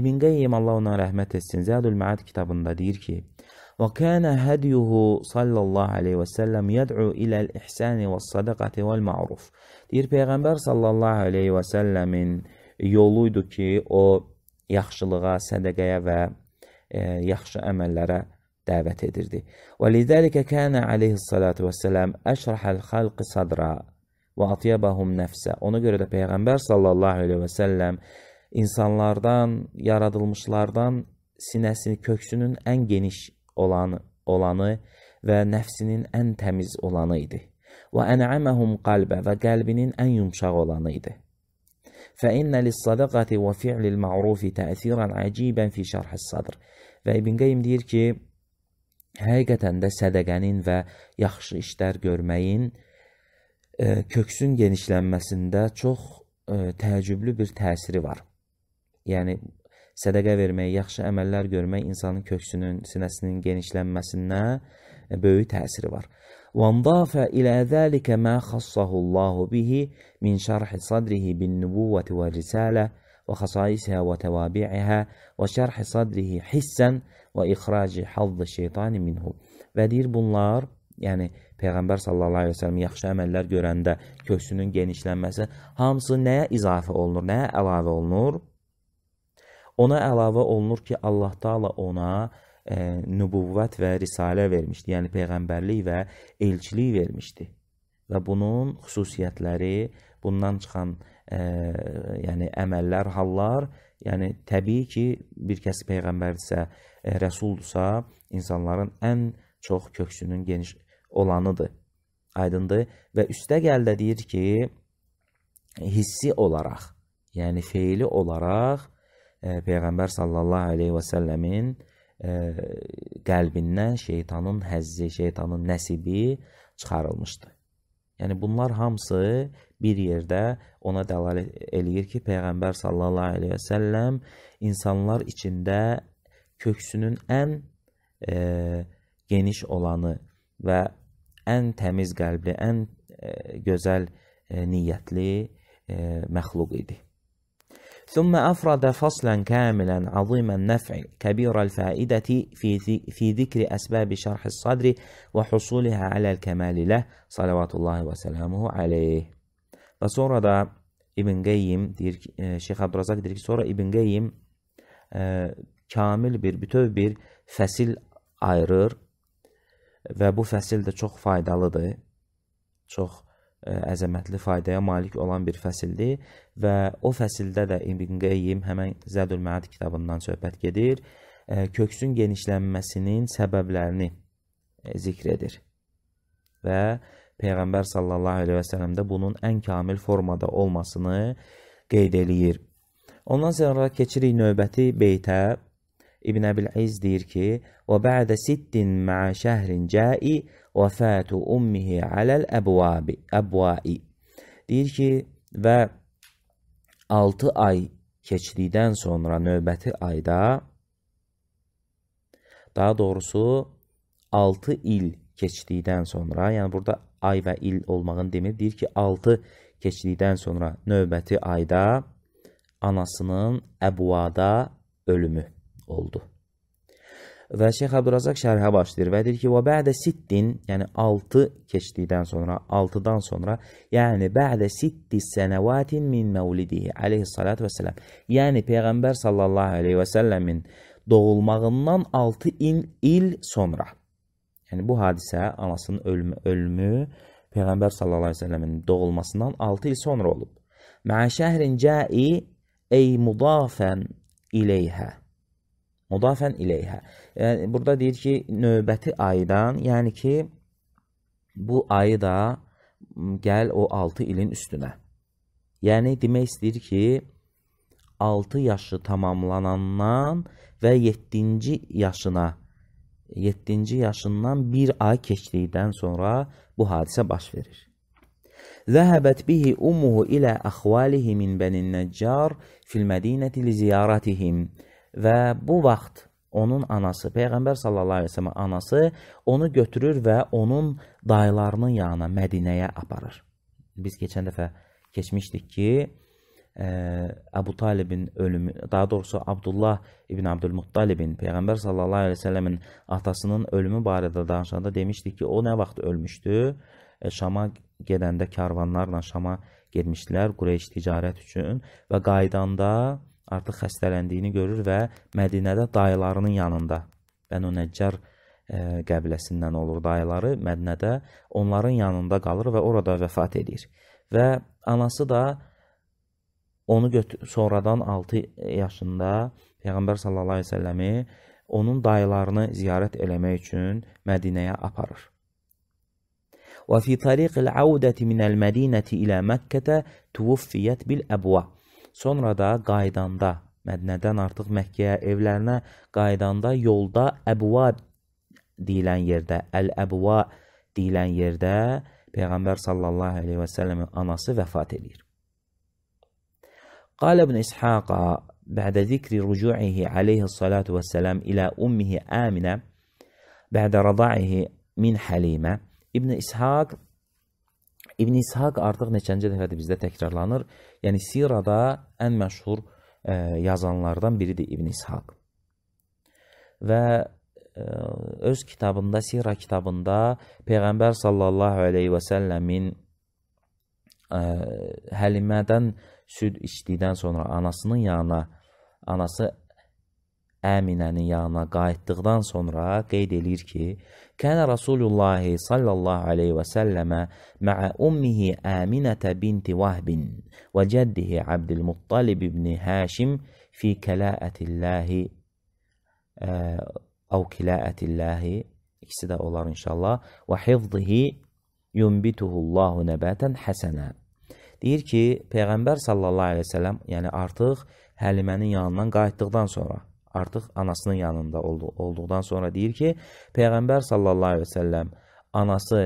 İbn Qayyim Allah ona rəhmət etsin. Zadul Maad kitabında deyir ki: "Və kana hadiyuhu sallallahu alayhi və sallam yad'u ilə al-ihsan və-sadaqati vəl-ma'ruf." Deyir peyğəmbər sallallahu alayhi və sallamın yolu idi ki, o yaxşılığa, sədaqəyə və e, yaxşı əməllərə dəvət edirdi. Və lidəlikə kana alayhissalatu vesselam əşrahəl xalq sadra və atyabahum nəfsə. Ona görə də peyğəmbər sallallahu alayhi və sallam insanlardan, yaradılmışlardan sinəsini, köksünün ən geniş olanı, olanı və nəfsinin ən təmiz olanı idi. Və ənəməhum qalbə və qəlbinin ən yumşaq olanı idi. فإن للصدقة وفعل المعروف تأثيرا عجيبا في شرح الصدر və İbn Qeym deyir ki, həqiqətən də sədəqənin və yaxşı işlər görməyin e, köksün genişlənməsində çox e, təəccüblü bir təsiri var. Yəni sədəqə vermək, yaxşı əməllər görmək insanın köksünün, sinəsinin genişlənməsinə e, böyük təsiri var. وَانْضَافَ إِلَى ذَٰلِكَ مَا خَصَّهُ اللّٰهُ بِهِ مِنْ شَرْحِ صَدْرِهِ بِالنُّبُوَّةِ وَالرِّسَالَةِ وَخَصَائِصِهَا وَتَوَابِعِهَا وَشَرْحِ صَدْرِهِ حِسًّا وَإِخْرَاجِ حَظِّ الشَّيْطَانِ مِنْهُ Və deyir bunlar, yəni Peyğəmbər sallallahu əleyhi və səlləm yaxşı əməllər görəndə köksünün genişlənməsi hamısı nəyə izafə olunur, nəyə əlavə olunur? Ona əlavə olunur ki, Allah Taala ona e, nübüvvət və risalə vermişdi, yəni peyğəmbərlik və elçilik vermişdi. Və bunun xüsusiyyətləri, bundan çıxan e, yəni əməllər, hallar, yəni təbii ki, bir kəs peyğəmbərdirsə, e, rəsuldursa, insanların ən çox köksünün geniş olanıdır. Aydındır? Və üstəgəl də deyir ki, hissi olaraq, yəni feili olaraq Peyğəmbər sallallahu əleyhi və səlləmin ə, e, qəlbindən şeytanın həzzi, şeytanın nəsibi çıxarılmışdı. Yəni bunlar hamısı bir yerdə ona dəlalət eləyir ki, Peyğəmbər sallallahu əleyhi və səlləm insanlar içində köksünün ən ə, e, geniş olanı və ən təmiz qəlbli, ən ə, e, gözəl ə, niyyətli ə, məxluq idi. ثم أفرد فصلا كاملا عظيم النفع كبير الفائدة في, في ذكر أسباب شرح الصدر وحصولها على الكمال له صلوات الله وسلامه عليه. Ve sonra da İbn Qayyim deyir ki, Şeyx Abdurrazak deyir ki, sonra İbn Qayyim e, kamil bir, bütöv bir fəsil ayırır və bu fəsil də çox faydalıdır. Çox faydalıdır. çox E, əzəmətli faydaya malik olan bir fəsildir və o fəsildə də İbn Qeyyim həmən Zədül Məad kitabından söhbət gedir. E, köksün genişlənməsinin səbəblərini e, zikr edir. Və Peyğəmbər sallallahu əleyhi və səlləm də bunun ən kamil formada olmasını qeyd eləyir. Ondan sonra keçirik növbəti beytə. İbn Əbil İz deyir ki: "Və bə'də sittin ma'a şəhrin ca'i" Vəfətu ummihi aləl əbvabi, əbvai. Deyir ki, və 6 ay keçdikdən sonra növbəti ayda daha doğrusu 6 il keçdikdən sonra, yəni burada ay və il olmağını demir, deyir ki, 6 keçdikdən sonra növbəti ayda anasının Əbuada ölümü oldu. Və Şeyx Əbdurrazaq şərhə başlayır və deyir ki, "Və bə'də sittin", yəni 6 keçdikdən sonra, 6-dan sonra, yəni bə'də sitti sənəvatin min məvlidihi alayhissalat və salam. Yəni peyğəmbər sallallahu alayhi və sallamın doğulmağından 6 il, il sonra. Yəni bu hadisə anasının ölümü, ölümü peyğəmbər sallallahu alayhi və sallamın doğulmasından 6 il sonra olub. Mə'ə şəhrin ca'i ey mudafan ileyhə Mudafən iləyhə. Yəni, burada deyir ki, növbəti aydan, yəni ki, bu ayı da gəl o 6 ilin üstünə. Yəni, demək istəyir ki, 6 yaşı tamamlanandan və 7-ci yaşına, 7-ci yaşından bir ay keçdikdən sonra bu hadisə baş verir. Zəhəbət bihi ummuhu ilə əxvalihi min bənin nəccar fil mədinəti li ziyarətihim. Və bu vaxt onun anası, Peyğəmbər sallallahu əleyhi və səlləm anası onu götürür və onun dayılarının yanına Mədinəyə aparır. Biz keçən dəfə keçmişdik ki, ə, e, Əbu Talibin ölümü, daha doğrusu Abdullah ibn Abdülmuttalibin Peyğəmbər sallallahu əleyhi və səlləmin atasının ölümü barədə danışanda demişdik ki, o nə vaxt ölmüşdü? E, Şama gedəndə karvanlarla Şama getmişdilər Qureyş ticarət üçün və qayıdanda artıq xəstələndiyini görür və Mədinədə dayılarının yanında Bənu yəni Nəccar ə, e, qəbiləsindən olur dayıları Mədinədə onların yanında qalır və orada vəfat edir. Və anası da onu sonradan 6 yaşında Peyğəmbər sallallahu əleyhi və səlləmi onun dayılarını ziyarət eləmək üçün Mədinəyə aparır. وفي طريق العودة من المدينة إلى مكة توفيت بالأبوة Sonra da qaydanda, Mədnədən artıq Məkkəyə evlərinə qaydanda yolda Əbuva deyilən yerdə, Əl-Əbuva deyilən yerdə Peyğəmbər sallallahu əleyhi və səlləmin anası vəfat edir. Qalə ibn İshaqa bədə zikri rücuihi aleyhi salatu və səlam ilə ummihi Əminə bədə radaihi min Həlimə İbn İshaq İbn İshaq artıq neçənci dəfədir bizdə təkrarlanır. Yəni Sirada ən məşhur ə, e, yazanlardan biridir İbn İshaq. Və ə, e, öz kitabında, Sira kitabında Peyğəmbər sallallahu əleyhi və səlləmin ə, e, Həlimədən süd içdikdən sonra anasının yanına anası Əminənin yanına qayıtdıqdan sonra qeyd eləyir ki, Kənə Rasulullah sallallahu aleyhi və səlləmə məə ummihi Əminətə binti Vahbin və cəddihi Abdülmuttalib ibni Həşim fi kəlaətilləhi e, əv kilaətilləhi ikisi də olar inşallah və hifzihi yumbituhullahu nəbətən həsənə deyir ki, Peyğəmbər sallallahu aleyhi və səlləm yəni artıq Həlimənin yanından qayıtdıqdan sonra artıq anasının yanında olduqdan sonra deyir ki, Peyğəmbər sallallahu əleyhi və səlləm anası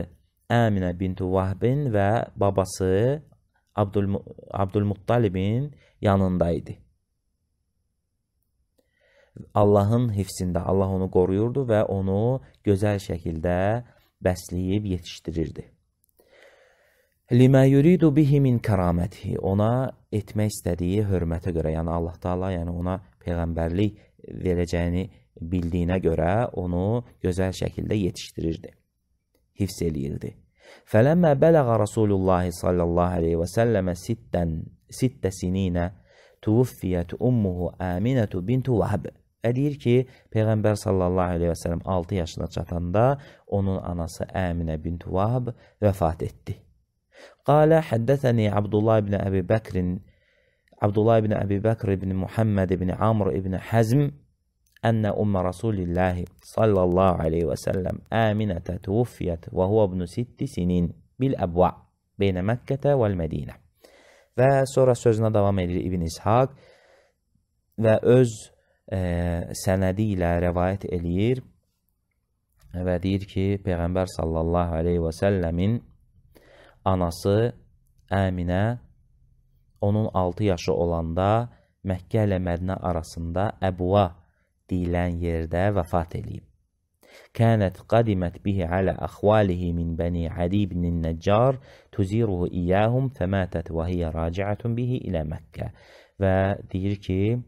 Əminə bintu Vahbin və babası Abdül Abdülmuttalibin yanında idi. Allahın hifzində Allah onu qoruyurdu və onu gözəl şəkildə bəsləyib yetişdirirdi. Limə yuridu bihi min kəramətihi. Ona etmək istədiyi hörmətə görə, yəni Allah Taala, yəni ona peyğəmbərlik verəcəyini bildiyinə görə onu gözəl şəkildə yetişdirirdi, hifz eləyirdi. Fələmmə bələğə Rasulullah sallallahu əleyhi və səlləmə sittən sittə sininə tuvuffiyət ummuhu Aminətü bintu Vahb. Eləyir ki, Peyğəmbər sallallahu əleyhi və səlləm 6 yaşına çatanda onun anası Əminə bint Vahb vəfat etdi. Qalə həddəsəni Abdullah ibn Əbi Bəkrin Abdullah ibn Əbi Bəkr ibn Muhammed ibn Amr ibn Həzm ənə ummə rasulillahi sallallahu aleyhi və səlləm əminətə tufiyyət və huvə ibn sitti sinin bil əbva beynə Məkkətə vəl Mədinə. Və sonra sözünə davam edir İbn İshaq və öz e, sənədi ilə rəvayət eləyir və deyir ki, Peyğəmbər sallallahu aleyhi və səlləmin anası Əminə onun 6 yaşı olanda Məkkə ilə Mədinə arasında Əbuva deyilən yerdə vəfat eləyib. كانت قدمت به على أخواله من بني عدي بن النجار تزيره إياهم فماتت وهي راجعة به إلى مكة və deyir ki, ə,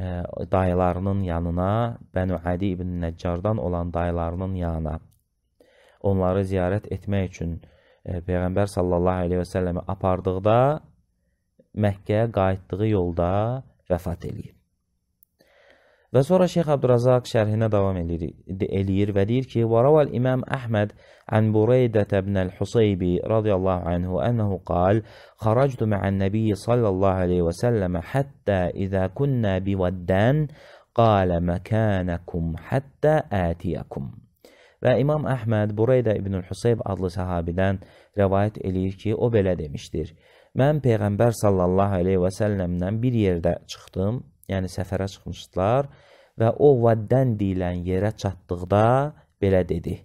e, dayılarının yanına, Bənu Adi ibn Nəccardan olan dayılarının yanına onları ziyarət etmək üçün ə, e, Peyğəmbər sallallahu əleyhi və səlləmə apardıqda Məkkəyə qayıtdığı yolda vəfat eləyib. Və sonra Şeyx Abdurazaq şərhinə davam eləyir, eləyir və deyir ki, Varaval İmam Əhməd ən Bureydə ibn el-Huseybi radiyallahu anhu ənəhu qal, xaracdu mə'ən nəbiyyi sallallahu aleyhi və səlləmə həttə izə künnə bivəddən qalə məkənəkum həttə ətiyəkum. Və İmam Əhməd Bureydə ibn el-Huseyb adlı sahabidən rəvayət eləyir ki, o belə demişdir. Mən Peyğəmbər sallallahu aleyhi və səlləmdən bir yerdə çıxdım, yəni səfərə çıxmışdılar və o vaddən deyilən yerə çatdıqda belə dedi.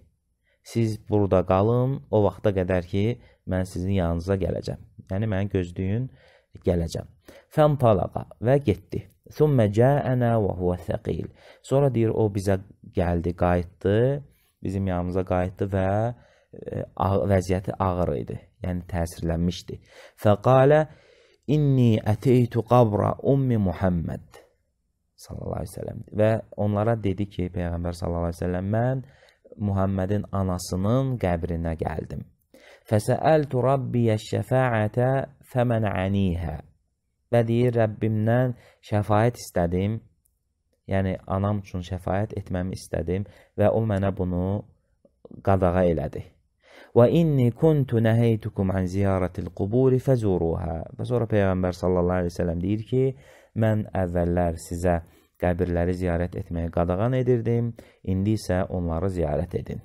Siz burada qalın, o vaxta qədər ki, mən sizin yanınıza gələcəm. Yəni, mən gözləyin, gələcəm. Fən talaqa və getdi. Thumma cəənə və huvə thəqil. Sonra deyir, o bizə gəldi, qayıtdı, bizim yanımıza qayıtdı və ə, e, vəziyyəti ağır idi yəni təsirlənmişdi. Fəqalə inni ateytu qabra ummi Muhammed sallallahu əleyhi və səlləm və onlara dedi ki, peyğəmbər sallallahu əleyhi və səlləm mən Muhammedin anasının qəbrinə gəldim. Fəsəltu rabbiyə şəfaətə fəmənanihə. Və deyir Rəbbimdən şəfaət istədim. Yəni anam üçün şəfaət etməmi istədim və o mənə bunu qadağa elədi. وَاِنِّي كُنْتُ نَهَيْتُكُمْ عَنْ زِيَارَةِ الْقُبُورِ فَزُورُوهَا Və sonra Peyğəmbər sallallahu aleyhi ve sellem deyir ki, mən əvvəllər sizə qəbirləri ziyarət etməyə qadağan edirdim, indi isə onları ziyarət edin.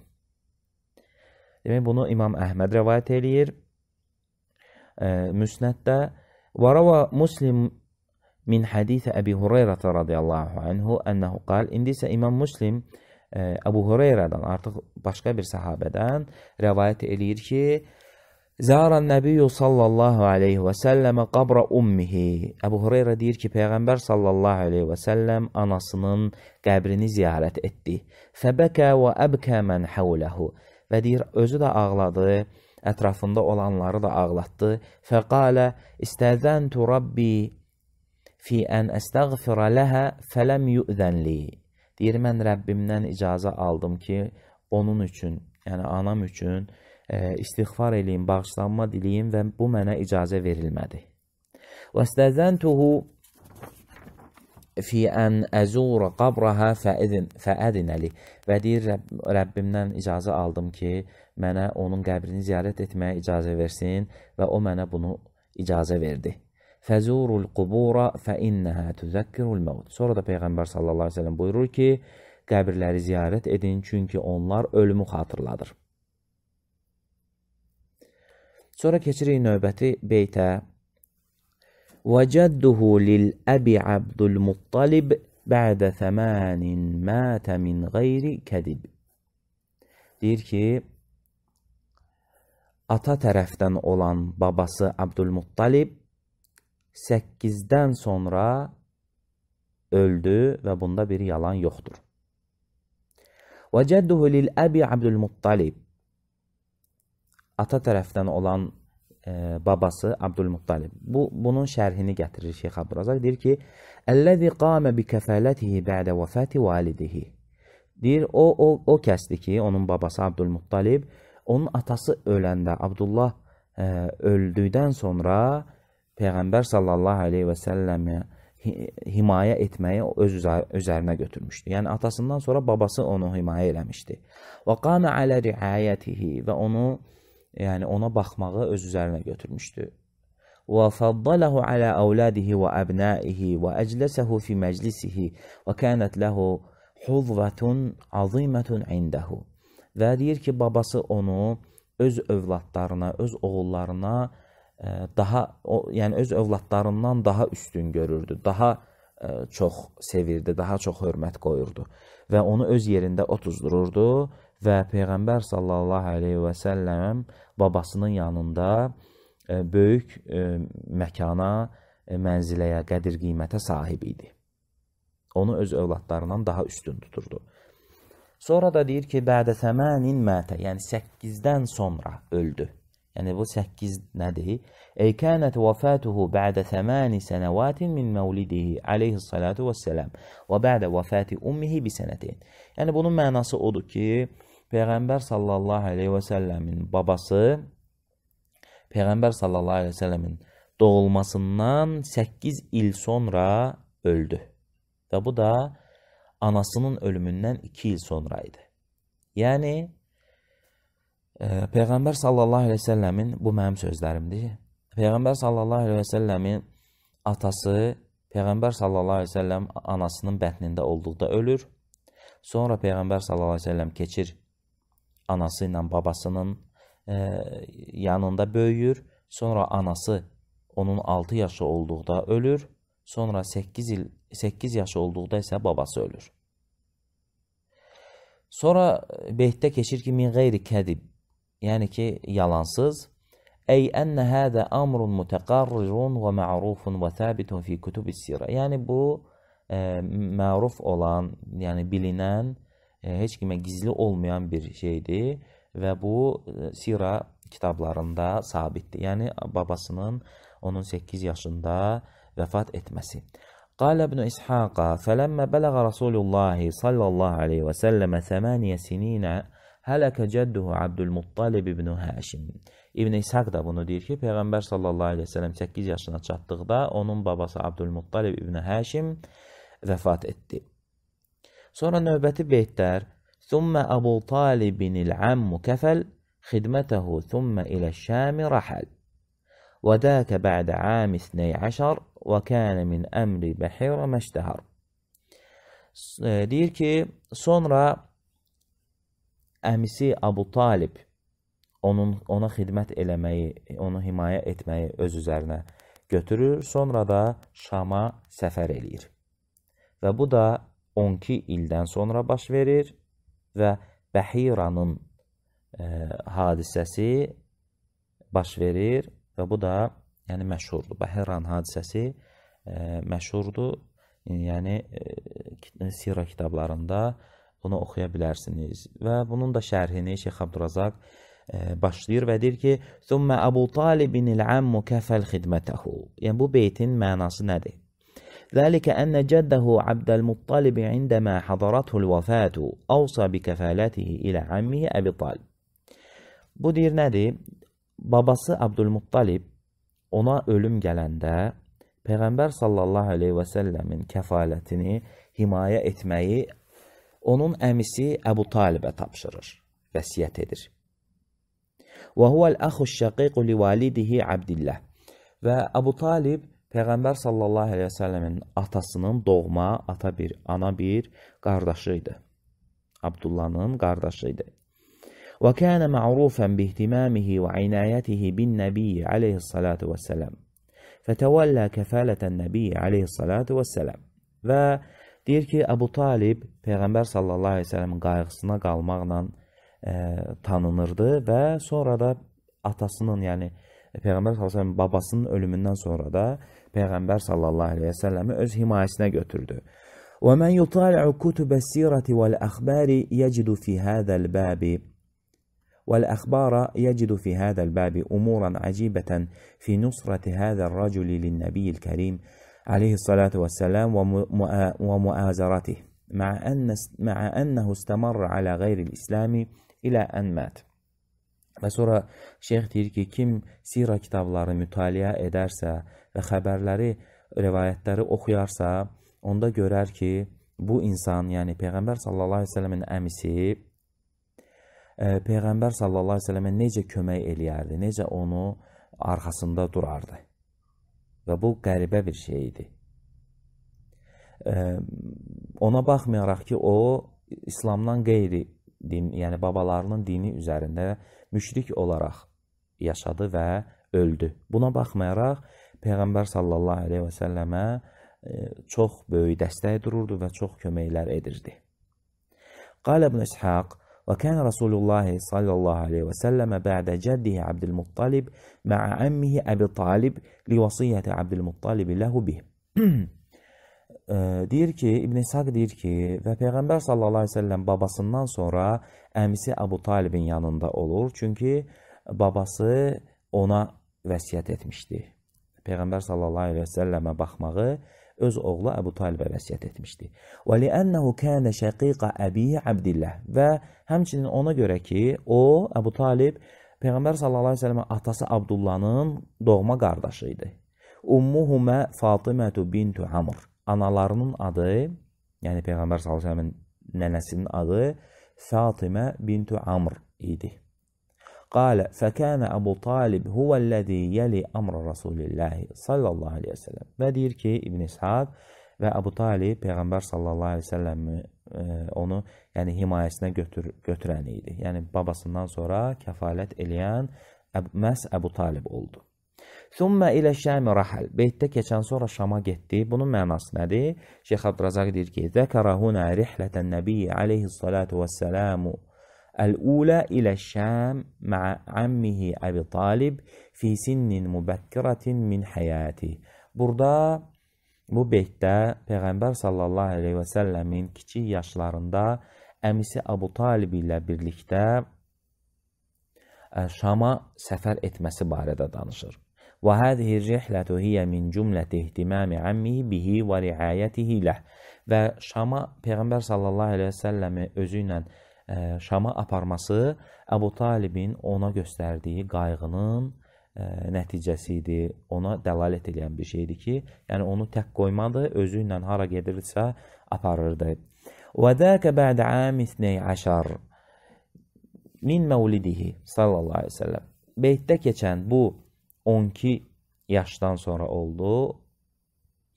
Demək, bunu İmam Əhməd rəvayət eləyir. E, müsnəddə وَرَوَى مُسْلِمٌ min hədisi Əbi Hüreyrətə radiyallahu anhu ənəhu qal, indi isə İmam Müslim Əbu Hüreyrədən, artıq başqa bir səhabədən rəvayət eləyir ki, Zəran Nəbiyyu sallallahu alayhi və səlləmə qabra ummihi. Əbu Hüreyrə deyir ki, peyğəmbər sallallahu alayhi və səlləm anasının qəbrini ziyarət etdi. Fəbəkə və əbkə mən havlehu. Və deyir, özü də ağladı, ətrafında olanları da ağlatdı. Fəqalə istəzəntu rabbi fi an astaghfira laha falam yu'zan li. Deyir, mən Rəbbimdən icazə aldım ki, onun üçün, yəni anam üçün e, istighfar eləyim, bağışlanma diliyim və bu mənə icazə verilmədi. Və istəzəntuhu fi ən əzura qabraha fəədinəli və deyir, Rəbb, Rəbbimdən icazə aldım ki, mənə onun qəbrini ziyarət etməyə icazə versin və o mənə bunu icazə verdi. Fəzurul qubura fə innəhə tüzəkkirul məut. Sonra da Peyğəmbər sallallahu əleyhi və səlləm buyurur ki, qəbirləri ziyarət edin, çünki onlar ölümü xatırladır. Sonra keçirik növbəti beytə. Vəcədduhu lil əbi Abdul Muttalib bədə thəmənin mətə min qeyri kədib. Deyir ki, ata tərəfdən olan babası Abdülmuttalib 8-dən sonra öldü və bunda bir yalan yoxdur. Və cədduhu lil əbi Abdülmuttalib. Ata tərəfdən olan e, babası Abdülmuttalib. Bu bunun şərhini gətirir Şeyx Abdurazaq. Deyir ki: "Əlləzi qama bi kəfalətihi ba'də vəfati validihi." Deyir o o o kəsdi ki, onun babası Abdülmuttalib onun atası öləndə Abdullah e, öldükdən sonra Peyğəmbər sallallahu əleyhi və səlləmə himayə etməyi öz üzərinə götürmüşdü. Yəni atasından sonra babası onu himayə eləmişdi. Və qama alə riayatihi və onu yəni ona baxmağı öz üzərinə götürmüşdü. Və faddalahu alə auladihi və abnaihi və ajlasahu fi məclisihi və kanat lahu huzvatun azimatun indahu. Və deyir ki, babası onu öz övladlarına, öz oğullarına daha o yəni öz övladlarından daha üstün görürdü, daha ə, e, çox sevirdi, daha çox hörmət qoyurdu və onu öz yerində otuzdururdu və peyğəmbər sallallahu alayhi və səlləm babasının yanında ə, e, böyük ə, e, məkana, ə, mənziləyə, qədir qiymətə sahib idi. Onu öz övladlarından daha üstün tuturdu. Sonra da deyir ki, bədə səmənin mətə, yəni 8-dən sonra öldü. Yəni bu 8 nədir? Eykənət vəfatuhu bə'də 8 sənəvatin min məvlidihi alayhissalatu vesselam və bə'də vəfati ummihi bi sənətin. Yəni bunun mənası odur ki, Peyğəmbər sallallahu əleyhi və səlləmin babası Peyğəmbər sallallahu əleyhi və səlləmin doğulmasından 8 il sonra öldü. Və bu da anasının ölümündən 2 il sonra idi. Yəni Peyğəmbər sallallahu əleyhi və səlləmin bu mənim sözlərimdir. Peyğəmbər sallallahu əleyhi və səlləmin atası Peyğəmbər sallallahu əleyhi və səlləm anasının bətnində olduqda ölür. Sonra Peyğəmbər sallallahu əleyhi və səlləm keçir anası ilə babasının e, yanında böyüyür. Sonra anası onun 6 yaşı olduqda ölür. Sonra 8 il 8 yaşı olduqda isə babası ölür. Sonra beytdə keçir ki, min qeyri kədib Yəni ki, yalansız. Ey ənə hədə amrun mütəqarrirun və ma'rufun və thabitun fi kutubis sirə. Yəni bu e, məruf olan, yəni bilinən, e, heç kimə gizli olmayan bir şeydir və bu e, sira kitablarında sabitdir. Yəni babasının onun 8 yaşında vəfat etməsi. قال ابن إسحاق فلما بلغ رسول الله صلى الله عليه وسلم ثمانية سنين Hələkə cədduhu Abdülmuttalib ibn Həşim. İbn İshaq da bunu deyir ki, Peyğəmbər sallallahu aleyhi ve sellem 8 yaşına çatdıqda onun babası Abdülmuttalib ibn Həşim vəfat etdi. Sonra növbəti beytlər: "Summa Abu Talibin el-ammu kafal xidmətəhu thumma ilə-şam rahal." وذاك بعد عام 12 وكان من أمر بحيرة ما اشتهر. Deyir ki, sonra əmisi Abu Talib onun ona xidmət eləməyi, onu himayə etməyi öz üzərinə götürür, sonra da Şama səfər eləyir. Və bu da 12 ildən sonra baş verir və Bəhiranın e, hadisəsi baş verir və bu da yəni məşhurdur. Bəhiran hadisəsi e, məşhurdur. E, yəni e, sirr kitablarında e, bunu oxuya bilərsiniz. Və bunun da şərhini Şeyx Abdurazaq e, başlayır və deyir ki: "Thumma Abu Talibin el-ammu kafal xidmatahu." Yəni bu beytin mənası nədir? ذلك أن جده عبد المطلب عندما حضرته الوفاة أوصى بكفالته إلى عمه أبي طالب Bu deyir nədir? Babası Abdülmuttalib ona ölüm gələndə Peyğəmbər sallallahu aleyhi və səlləmin kəfalətini himayə etməyi onun əmisi Əbu Talibə tapşırır, vəsiyyət edir. Və huvəl əxu şəqiqu li validihi Abdillah. Və Əbu Talib Peyğəmbər sallallahu əleyhi və səlləmin atasının doğma ata bir, ana bir qardaşı idi. Abdullahın qardaşı idi. Və kana ma'rufan bi ihtimamihi və inayatihi bin Nəbi əleyhissalatu vesselam. Fətəvəllə kəfalətən Nəbi əleyhissalatu vesselam. Və, və Deyir ki, Əbu Talib Peyğəmbər sallallahu əleyhi və səlləmin qayğısına qalmaqla ə, e, tanınırdı və sonra da atasının, yəni Peyğəmbər sallallahu əleyhi babasının ölümündən sonra da Peyğəmbər sallallahu əleyhi və səlləmi öz himayəsinə götürdü. Və men yutali'u kutubes-sirati vel-axbari yecidu fi hada'l-babi والأخبار يجد في هذا الباب أمورا عجيبة في نصرة هذا الرجل للنبي الكريم عليه الصلاة والسلام ومؤازرته مع, أن مع أنه استمر على غير الإسلام ilə ən mət. Və sonra şeyx deyir ki, kim sira kitabları mütaliə edərsə və xəbərləri, rivayətləri oxuyarsa, onda görər ki, bu insan, yəni peyğəmbər sallallahu əleyhi və səlləmin əmisi peyğəmbər sallallahu əleyhi və səlləmə necə kömək eləyərdi, necə onu arxasında durardı. Və bu qəribə bir şey idi. Ona baxmayaraq ki, o İslamdan qeyri din, yəni babalarının dini üzərində müşrik olaraq yaşadı və öldü. Buna baxmayaraq Peyğəmbər sallallahu əleyhi və səlləmə çox böyük dəstək dururdu və çox köməklər edirdi. Qalə ibn İshaq وكان رسول الله صلى الله عليه وسلم بعد جده عبد المطلب مع عمه Əbi Talib liwasiyyəti Abdülmuttalib ləhu bih. deyir ki, İbn İsaq deyir ki, və Peyğəmbər sallallahu əleyhi və səlləm babasından sonra əmisi Əbu Talibin yanında olur, çünki babası ona vəsiyyət etmişdi. Peyğəmbər sallallahu əleyhi və səlləmə baxmağı öz oğlu Əbu Talibə vəsiyyət etmişdi. Və li'annahu kana şaqiqa abihi Abdullah və həmçinin ona görə ki, o Əbu Talib Peyğəmbər sallallahu əleyhi və səlləm atası Abdullanın doğma qardaşı idi. Ummuhuma Fatimatu bintu Amr. Analarının adı, yəni Peyğəmbər sallallahu əleyhi və səlləmin nənəsinin adı Fatimə bintu Amr idi. Qala fəkana Abu Talib huvellezî yeli amra Rasulillah sallallahu əleyhi və səlləm. Və deyir ki, İbn İshaq və Əbu Talib peyğəmbər sallallahu əleyhi və səlləmi e, onu yəni himayəsinə götür götürən idi. Yəni babasından sonra kəfalət eləyən əb məs Əbu Talib oldu. Summa ilə Şam rahal. Beytdə keçən sonra Şama getdi. Bunun mənası nədir? Şeyx Abdrazaq deyir ki, "Zəkarahuna rihlatan nabiy alayhissalatu vesselam" الأولى إلى الشام مع عمه أبي طالب في سن مبكرة من حياته. Burada Bu beytdə Peyğəmbər sallallahu əleyhi və səlləmin kiçik yaşlarında əmisi Əbu Talib ilə birlikdə e, Şama səfər etməsi barədə danışır. Və hadihi rihlatu hiya min cümləti ihtimami ammihi bihi və riayatihi leh. Və Şama Peyğəmbər sallallahu əleyhi və səlləmi özü ilə e, Şama aparması Əbu Talibin ona göstərdiyi qayğının ə, e, nəticəsi idi. Ona dəlalət edən bir şeydir ki, yəni onu tək qoymadı, özü ilə hara gedirsə aparırdı. Və zəkə bədə am 12 min məvlidihi sallallahu əleyhi və səlləm. Beytdə keçən bu 12 yaşdan sonra oldu.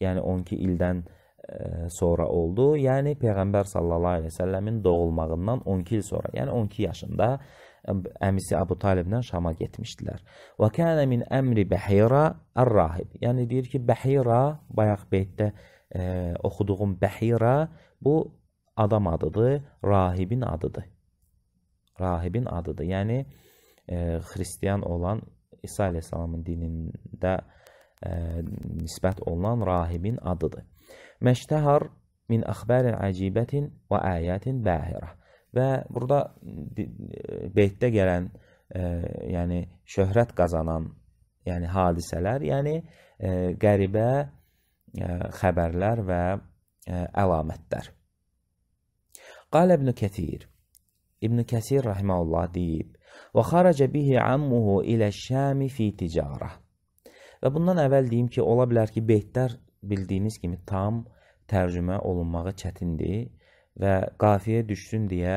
Yəni 12 ildən ə, e, sonra oldu. Yəni peyğəmbər sallallahu əleyhi və səlləmin doğulmağından 12 il sonra, yəni 12 yaşında əmisi Əbu Talibdən Şama getmişdilər. Və kana min əmri Bəhira ar-rahib. Yəni deyir ki, Bəhira bayaq beytdə e, oxuduğum Bəhira bu adam adıdır, rahibin adıdır. Rahibin adıdır. Yəni e, xristian olan İsa əleyhissalamın dinində e, nisbət olunan rahibin adıdır. Məştəhar min əxbərin əcibətin və ayətin bəhirə. Və burada beytdə gələn, ə, e, yəni şöhrət qazanan, yəni hadisələr, yəni ə, e, qəribə ə, e, xəbərlər və ə, əlamətlər. Qalə İbn Kəsir İbn Kəsir rahimehullah deyib: "Və xaraca bihi ammuhu ilə Şam fi ticarə." Və bundan əvvəl deyim ki, ola bilər ki, beytlər bildiyiniz kimi tam tərcümə olunmağı çətindir və qafiyə düşsün deyə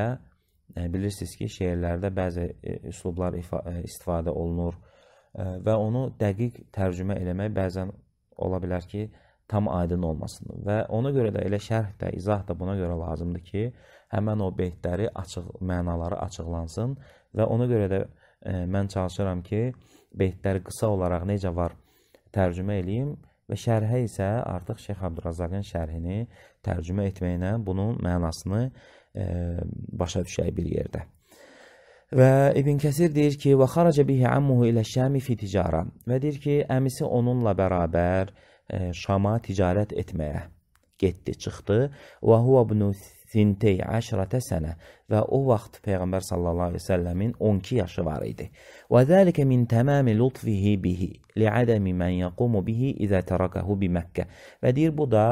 e, bilirsiniz ki, şeirlərdə bəzi e, üslublar e, istifadə olunur və onu dəqiq tərcümə eləmək bəzən ola bilər ki, tam aydın olmasın və ona görə də elə şərh də, izah da buna görə lazımdır ki, həmin o beytləri açıq mənaları açıqlansın və ona görə də mən çalışıram ki, beytləri qısa olaraq necə var tərcümə eləyim və şərhə isə artıq Şeyx Abdurazaqın şərhini tərcümə etməklə bunun mənasını e, başa düşək bir yerdə. Və İbn Kəsir deyir ki, "Və xaraca bihi ammuhu ilə Şami fi ticara." Və deyir ki, əmisi onunla bərabər e, Şama ticarət etməyə getdi, çıxdı. "Və huwa ibnu sintey əşrətə sənə və o vaxt Peyğəmbər sallallahu əleyhi və səlləmin 12 yaşı var idi. Və zəlikə min tamami lutfihi bihi li'adami men yaqumu bihi izə tərakahu bi Məkkə. Və deyir bu da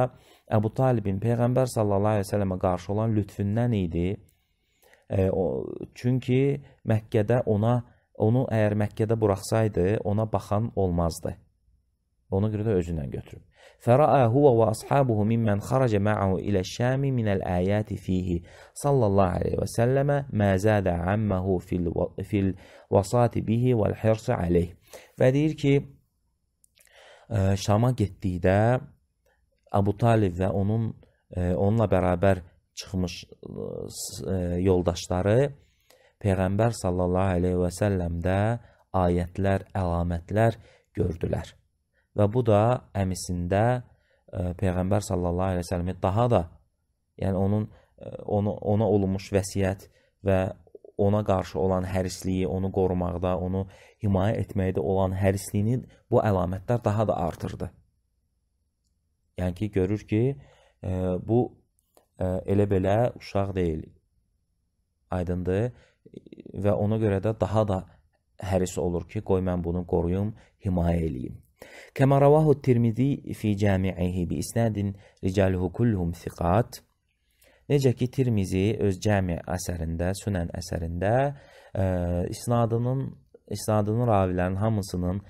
Əbu Talibin Peyğəmbər sallallahu əleyhi və səlləmə qarşı olan lütfündən idi. E, o, çünki Məkkədə ona onu əgər Məkkədə buraxsaydı, ona baxan olmazdı. Ona görə də özündən götürüb. فرأى هو وأصحابه ممن خرج معه إلى الشام من الآيات فيه صلى الله عليه وسلم ما زاد عمه في, الو... في الوصاة به والحرص عليه və deyir ki e, Şama getdikdə Abu Talib və onun e, onunla bərabər çıxmış e, yoldaşları Peyğəmbər sallallahu aleyhi və səlləmdə ayətlər, əlamətlər gördülər. Və bu da əmisində ə, e, Peyğəmbər sallallahu əleyhi və səlləmi daha da, yəni onun ə, e, onu ona olunmuş vəsiyyət və ona qarşı olan hərisliyi, onu qorumaqda, onu himayə etməkdə olan hərisliyini bu əlamətlər daha da artırdı. Yəni ki, görür ki, ə, e, bu ə, elə belə uşaq deyil. Aydındır? Və ona görə də daha da həris olur ki, qoy mən bunu qoruyum, himayə eləyim. كما رواه الترمذي في cəmiəhi bi isnədin ricaluhu kulluhum siqat. Necə ki Tirmizi öz cəmi əsərində, Sunan əsərində ə, isnadının isnadının ravilərinin hamısının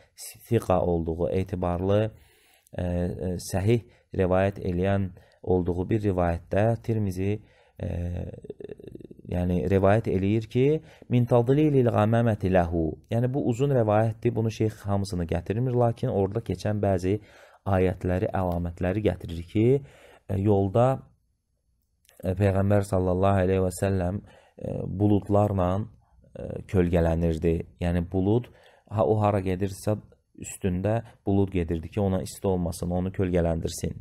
siqa olduğu, etibarlı, ə, səhih rivayət eləyən olduğu bir rivayətdə Tirmizi ə, yəni rivayət eləyir ki, min tadlilil ğamaməti ləhu. Yəni bu uzun rivayətdir. Bunu şeyx hamısını gətirmir, lakin orada keçən bəzi ayətləri, əlamətləri gətirir ki, e, yolda e, peyğəmbər sallallahu əleyhi və səlləm e, buludlarla kölgələnirdi. Yəni bulud ha o hara gedirsə üstündə bulud gedirdi ki, ona isti olmasın, onu kölgələndirsin.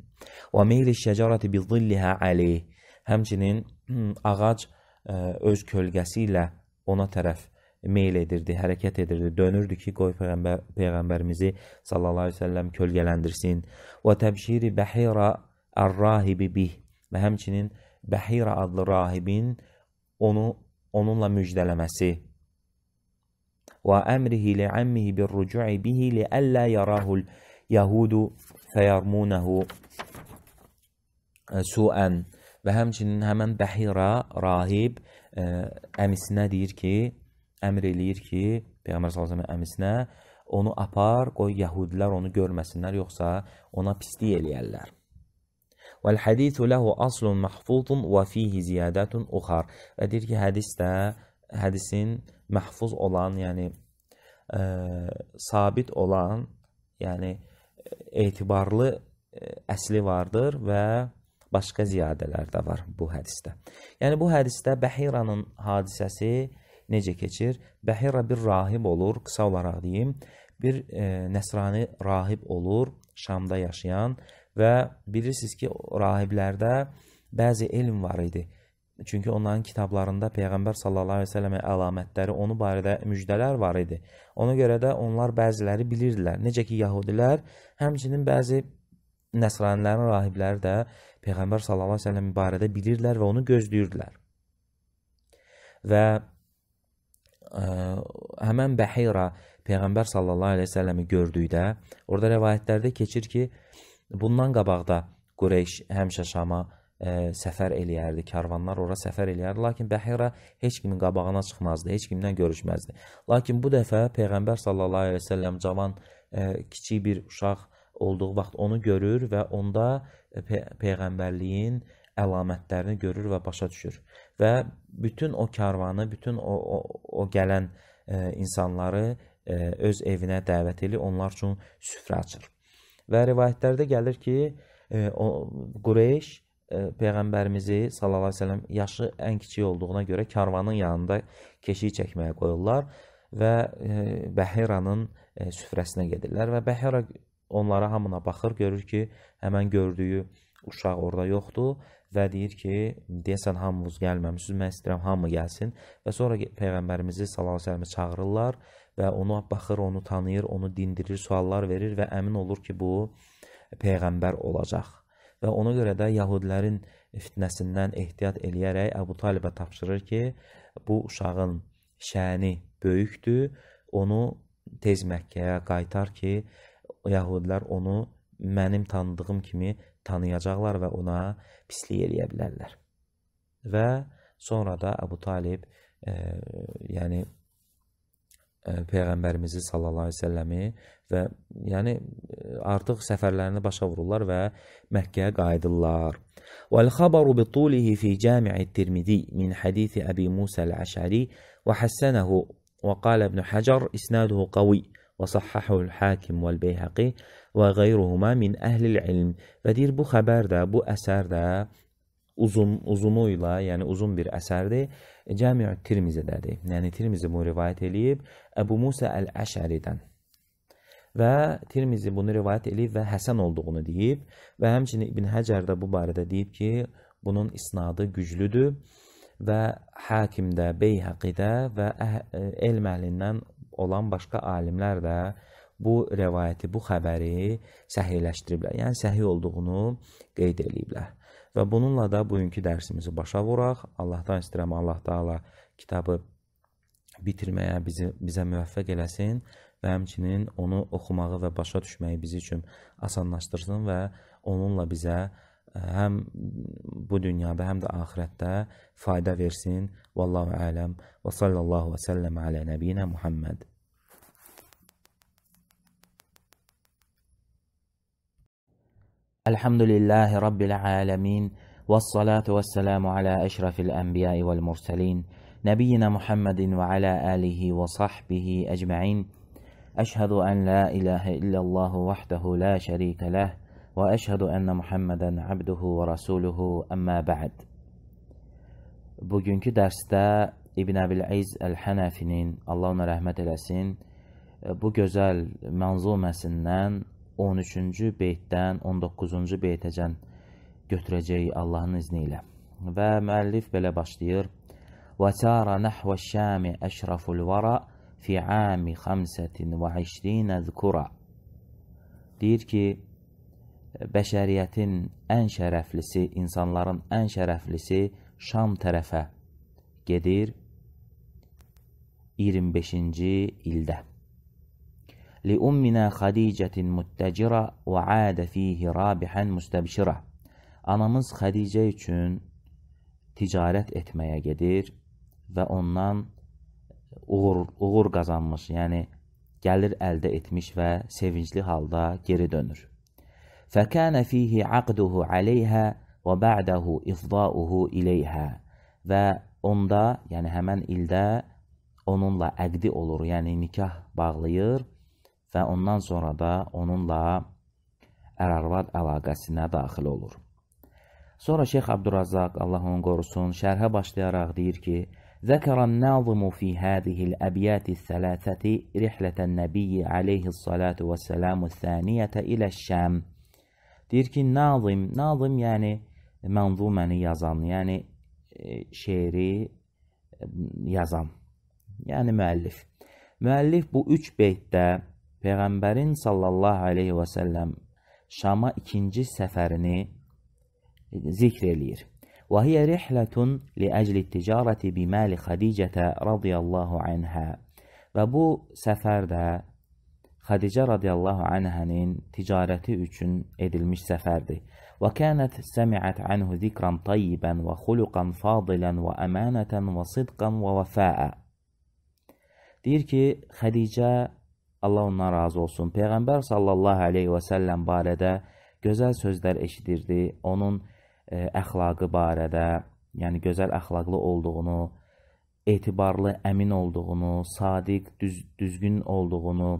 Və meyli şəcarəti bi zilliha ali. Həmçinin ağac öz kölgəsi ilə ona tərəf meyl edirdi, hərəkət edirdi, dönürdü ki, qoy peyğəmbər peyğəmbərimizi sallallahu əleyhi və səlləm kölgələndirsin. Və təbşiri Bahira ar-rahibi bih və həmçinin Bahira adlı rahibin onu onunla müjdələməsi və əmrihi li əmmihi bir rucu'i bihi li əllə yarahul yahudu fəyarmunahu su'an. Və həmçinin həmən Bəhira rahib ə, e, əmisinə deyir ki, əmr eləyir ki, Peyğəmbər sallallahu əleyhi əmisinə onu apar, qoy yəhudilər onu görməsinlər, yoxsa ona pislik eləyərlər. Vəl hadisu lahu aslun mahfuzun və fihi ziyadatun uxar. Və deyir ki, hədis də hədisin məhfuz olan, yəni ə, e, sabit olan, yəni e, etibarlı ə, əsli vardır və başqa ziyadələr də var bu hədisdə. Yəni bu hədisdə Bəhiranın hadisəsi necə keçir? Bəhira bir rahib olur, qısa olaraq deyim, bir e, nəsrani rahib olur, Şamda yaşayan və bilirsiniz ki, rahiblərdə bəzi elm var idi. Çünki onların kitablarında Peyğəmbər sallallahu əleyhi və səlləmə əlamətləri, onu barədə müjdələr var idi. Ona görə də onlar bəziləri bilirdilər. Necə ki, yəhudilər, həmçinin bəzi nəsranilərin rahibləri də Peyğəmbər sallallahu əleyhi və səlləm barədə bilirlər və onu gözləyirdilər. Və ə, e, həmən Bəhira peyğəmbər sallallahu əleyhi və səlləmi gördükdə, orada rivayətlərdə keçir ki, bundan qabaqda Qureyş həmişə Şama ə, e, səfər eləyərdi, karvanlar ora səfər eləyərdi, lakin Bəhira heç kimin qabağına çıxmazdı, heç kimdən görüşməzdi. Lakin bu dəfə peyğəmbər sallallahu əleyhi və səlləm cavan ə, e, kiçik bir uşaq olduğu vaxt onu görür və onda E, pe peyğəmbərliyin əlamətlərini görür və başa düşür. Və bütün o karvanı, bütün o o, o gələn e, insanları e, öz evinə dəvət edir, onlar üçün süfrə açır. Və rivayətlərdə gəlir ki, e, o Qureyş e, peyğəmbərimizi sallallahu əleyhi və səlləm yaşı ən kiçik olduğuna görə karvanın yanında keşik çəkməyə qoyurlar və e, Bəhiranın e, süfrəsinə gedirlər və Bəhira onlara hamına baxır, görür ki, həmən gördüyü uşaq orada yoxdur və deyir ki, deyəsən hamınız gəlməmisiniz, mən istəyirəm hamı gəlsin. Və sonra peyğəmbərimizi sallallahu əleyhi və səlləmi çağırırlar və ona baxır, onu tanıyır, onu dindirir, suallar verir və əmin olur ki, bu peyğəmbər olacaq. Və ona görə də yəhudilərin fitnəsindən ehtiyat eləyərək Əbu Talibə tapşırır ki, bu uşağın şəni böyükdür, onu tez Məkkəyə qaytar ki, yəhudilər onu mənim tanıdığım kimi tanıyacaqlar və ona pislik eləyə bilərlər. Və sonra da Əbu Talib, e, yəni e, peyğəmbərimizi sallallahu əleyhi və səlləmi və yəni artıq səfərlərini başa vururlar və Məkkəyə qayıdırlar. Wal xabaru bi tulihi fi Cami'i Tirmizi min hadis Abi Musa al-Əş'ari və hasanahu və qala İbn Hacer isnaduhu qawi. وصححه الحاkim والبيهقي və qeyruhuma min əhlil ilm. Və deyir bu xəbər də, bu əsər də uzun uzunu ilə, yəni uzun bir əsərdir. Cəmiu Tirmizidədir. Yəni Tirmizi bunu rivayət eləyib Əbu Musa el-Əşəridən. Və Tirmizi bunu rivayət eləyib və Həsən olduğunu deyib və həmçinin İbn Həcər də bu barədə deyib ki, bunun isnadı güclüdür və Hakimdə, Beyhəqidə və əhl-Məhlindən olan başqa alimlər də bu rəvayəti, bu xəbəri səhihləşdiriblər. Yəni səhih olduğunu qeyd eləyiblər. Və bununla da bugünkü dərsimizi başa vuraq. Allahdan istəyirəm Allah Taala kitabı bitirməyə bizi bizə müvəffəq eləsin və həmçinin onu oxumağı və başa düşməyi bizi üçün asanlaşdırsın və onunla bizə e, həm bu dünyada, həm də axirətdə fayda versin. Vallahu aləm. Və sallallahu və səlləm alə nəbiyinə Muhammed. الحمد لله رب العالمين والصلاة والسلام على أشرف الأنبياء والمرسلين نبينا محمد وعلى آله وصحبه أجمعين أشهد أن لا إله إلا الله وحده لا شريك له وأشهد أن محمدا عبده ورسوله أما بعد Bugünkü dərsdə İbn Əbil-Əyiz Əl-Hənəfinin, Allah ona rəhmət eləsin, bu gözəl mənzuməsindən 13-cü beytdən 19-cu beytəcən götürəcəyik Allahın izni ilə. Və müəllif belə başlayır. وَسَارَ نَحْوَ الشَّامِ أَشْرَفُ الْوَرَى فِي عَامِ خَمْسَةٍ وَعِشْرِينَ ذُكُرًا Deyir ki, bəşəriyyətin ən şərəflisi, insanların ən şərəflisi Şam tərəfə gedir 25-ci ildə. لِأُمِّنَا خَدِيجَةٍ مُتَّجِرَ وَعَادَ ف۪يهِ رَابِحًا مُسْتَبْشِرَ Anamız Xədicə üçün ticarət etməyə gedir və ondan uğur, uğur qazanmış, yəni gəlir əldə etmiş və sevincli halda geri dönür. فَكَانَ ف۪يهِ عَقْدُهُ عَلَيْهَا وَبَعْدَهُ اِفْضَاؤُهُ اِلَيْهَا Və onda, yəni həmən ildə onunla əqdi olur, yəni nikah bağlayır və ondan sonra da onunla ər-arvad əlaqəsinə daxil olur. Sonra Şeyx Abdurrazaq, Allah onu qorusun, şərhə başlayaraq deyir ki, ذكر الناظم في هذه الأبيات الثلاثة رحلة النبي عليه الصلاة والسلام الثانية إلى الشام deyir ki, nazim, nazim yəni mənzuməni yazan, yəni e, şeiri e, yazan, yəni müəllif. Müəllif bu üç beytdə Peyğəmbərin sallallahu aleyhi və səlləm Şama ikinci səfərini zikr eləyir. Və hiyə rihlətun li əcli ticarəti biməli Xadicətə radiyallahu anhə. Və bu səfər də Xadicə radiyallahu anhənin ticarəti üçün edilmiş səfərdir. Və kənət səmiət anhu zikran tayyibən və xuluqan fadilən və əmanətən və sidqan və vəfəə. Deyir ki, Xadicə Allah ondan razı olsun. Peyğəmbər sallallahu aleyhi və səlləm barədə gözəl sözlər eşidirdi. Onun ə, e, əxlaqı barədə, yəni gözəl əxlaqlı olduğunu, etibarlı, əmin olduğunu, sadiq, düz, düzgün olduğunu,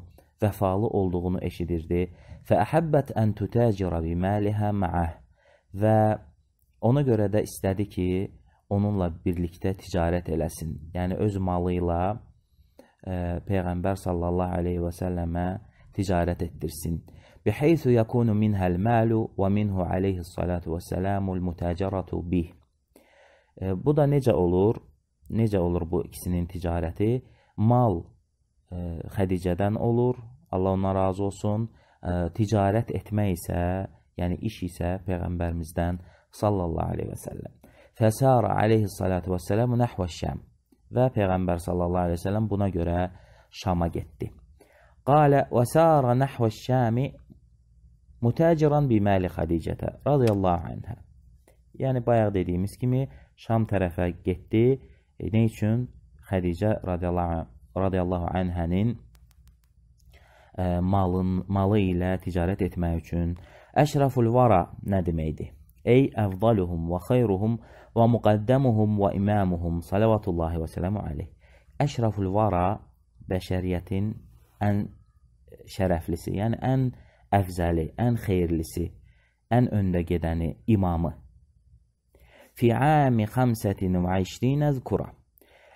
vəfalı olduğunu eşidirdi. Fəəhəbbət ən tutəcirə biməlihə məəh və ona görə də istədi ki, onunla birlikdə ticarət eləsin. Yəni öz malı ilə E, Peyğəmbər sallallahu aleyhi və səlləmə ticarət etdirsin. بحيث يكون منها المال ومنه عليه الصلاة والسلام المتاجرة به. Bu da necə olur? Necə olur bu ikisinin ticarəti? Mal e, Xədicədən olur. Allah ona razı olsun. E, ticarət etmək isə, yəni iş isə peyğəmbərimizdən sallallahu alayhi və səlləm. Fəsara alayhi salatu və səllamu nahva şam. Və Peyğəmbər sallallahu əleyhi və səlləm buna görə Şama getdi. Qalə və sara nahva Şami mutaciran bi mali Xadicətə radiyallahu anha. Yəni bayaq dediyimiz kimi Şam tərəfə getdi. E, nə üçün? Xədicə radiyallahu radiyallahu anhanın e, malın malı ilə ticarət etmək üçün. Əşraful vara nə deməkdir? Ey əvdaluhum və xeyruhum və müqəddəmuhum və imamuhum salavatullahi və selamu aleyh. Əşraful vara bəşəriyyətin ən şərəflisi, yəni ən əfzəli, ən xeyirlisi, ən öndə gedəni, imamı. Fi ami 25 əzkura.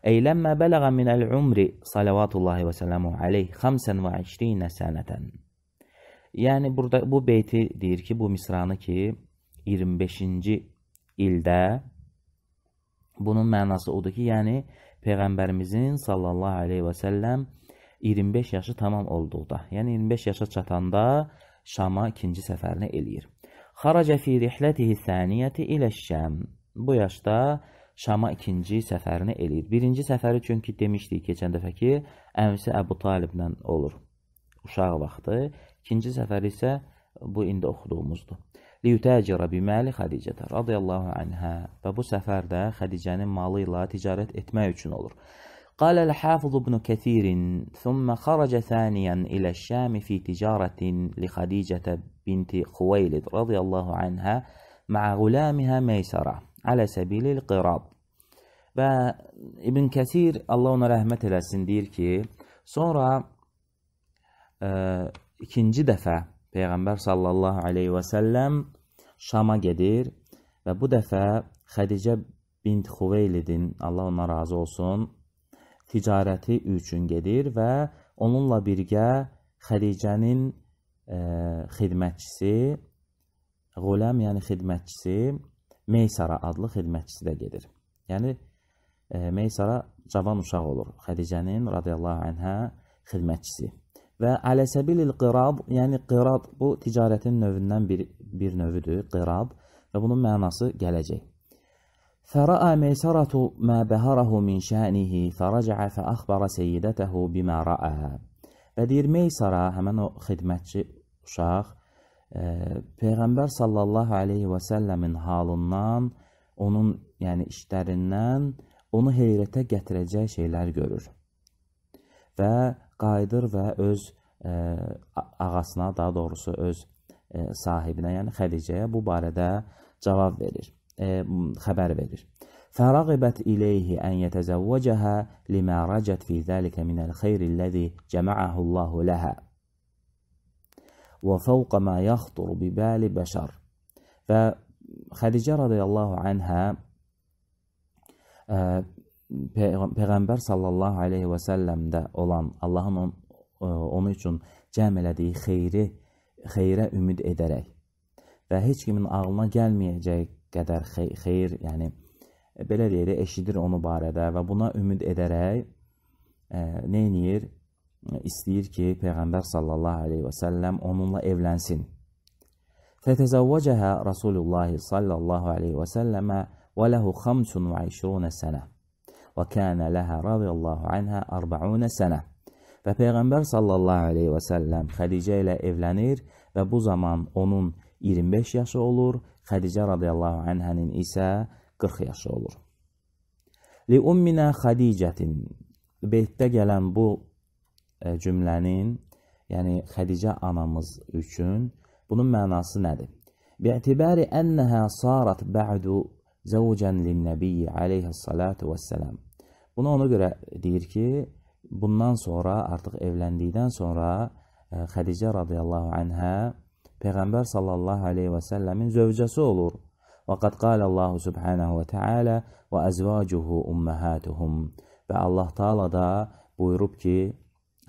Ey ləmmə bələğə minəl umri salavatullahi və selamu aleyh 25 sənətən. Yəni burada bu beyti deyir ki, bu misranı ki 25-ci ildə Bunun mənası odur ki, yəni Peyğəmbərimizin sallallahu aleyhi və səlləm 25 yaşı tamam olduqda, yəni 25 yaşa çatanda Şama ikinci səfərini eləyir. Xaraca fi rihlətihi səniyyəti ilə şəm. Bu yaşda Şama ikinci səfərini eləyir. Birinci səfəri çünki demişdik keçən dəfə ki, əmsi Əbu Taliblə olur uşaq vaxtı. İkinci səfər isə bu indi oxuduğumuzdur liyutəcirə biməli Xədicətə radiyallahu anhə və bu səfər də Xədicənin malı ilə ticarət etmək üçün olur. قال الحافظ ابن كثير ثم خرج ثانيا إلى الشام في تجارة لخديجة بنت خويلد رضي الله عنها مع غلامها ميسرة على سبيل القراض və İbn Kəsir Allah ona rəhmət eləsin deyir ki, sonra ə, ikinci dəfə Peyğəmbər sallallahu aleyhi və səlləm Şama gedir və bu dəfə Xədicə bint Xuveylidin, Allah ona razı olsun, ticarəti üçün gedir və onunla birgə Xədicənin e, xidmətçisi, Qulam, yəni xidmətçisi Meysara adlı xidmətçisi də gedir. Yəni e, Meysara cavan uşaq olur. Xədicənin radiyallahu anha xidmətçisi. Və ələsəbilil qırab, yəni qırab bu ticarətin növündən bir, bir növüdür, qırab və bunun mənası gələcək. Fəraa meysaratu mə bəharahu min şənihi fərəcəə fəəxbara seyyidətəhu bimə rəəə. Və deyir, meysara, həmən o xidmətçi uşaq, e, Peyğəmbər sallallahu aleyhi və səlləmin halından, onun yəni işlərindən onu heyrətə gətirəcək şeylər görür. Və qayıdır və öz ə, e, ağasına, daha doğrusu öz ə, e, sahibinə, yəni Xədicəyə bu barədə cavab verir, ə, e, xəbər verir. Fərəqibət ileyhi ən yetəzəvvəcəhə limə rəcət fi zəlikə minəl xeyrilləzi cəməəhullahu ləhə və fəvqə mə yaxdur bibəli bəşər. Və Xədicə radiyallahu anhə ə, Peyğəmbər sallallahu aleyhi və səlləmdə olan Allahın on, e, onu üçün cəm elədiyi xeyri, xeyrə ümid edərək və heç kimin ağlına gəlməyəcək qədər xeyr, xeyr yəni belə deyək, eşidir onu barədə və buna ümid edərək e, nə eləyir? İstəyir ki, Peyğəmbər sallallahu aleyhi və səlləm onunla evlənsin. Fətəzəvvəcəhə Rasulullah sallallahu aleyhi və səlləmə və ləhu 25 sənə. وكان لها رضي الله anha 40 sene. Və Peyğəmbər sallallahu aleyhi və səlləm Xədicə ilə evlənir və bu zaman onun 25 yaşı olur, Xədicə radiyallahu anhənin isə 40 yaşı olur. Li umminə Xədicətin beytdə gələn bu e, cümlənin, yəni Xədicə anamız üçün bunun mənası nədir? Bi'tibari ənəhə sarat bə'du Zəvcən linnəbiyyi aleyhəssalatu vəssəlam. Buna ona görə deyir ki, bundan sonra artıq evləndikdən sonra e, Xədicə radiyallahu anhə Peyğəmbər sallallahu aleyhi və səlləmin zövcəsi olur. Və qad qala Allahu subhanahu və təala və əzvacuhu ummahatuhum. Və Allah Taala da buyurub ki,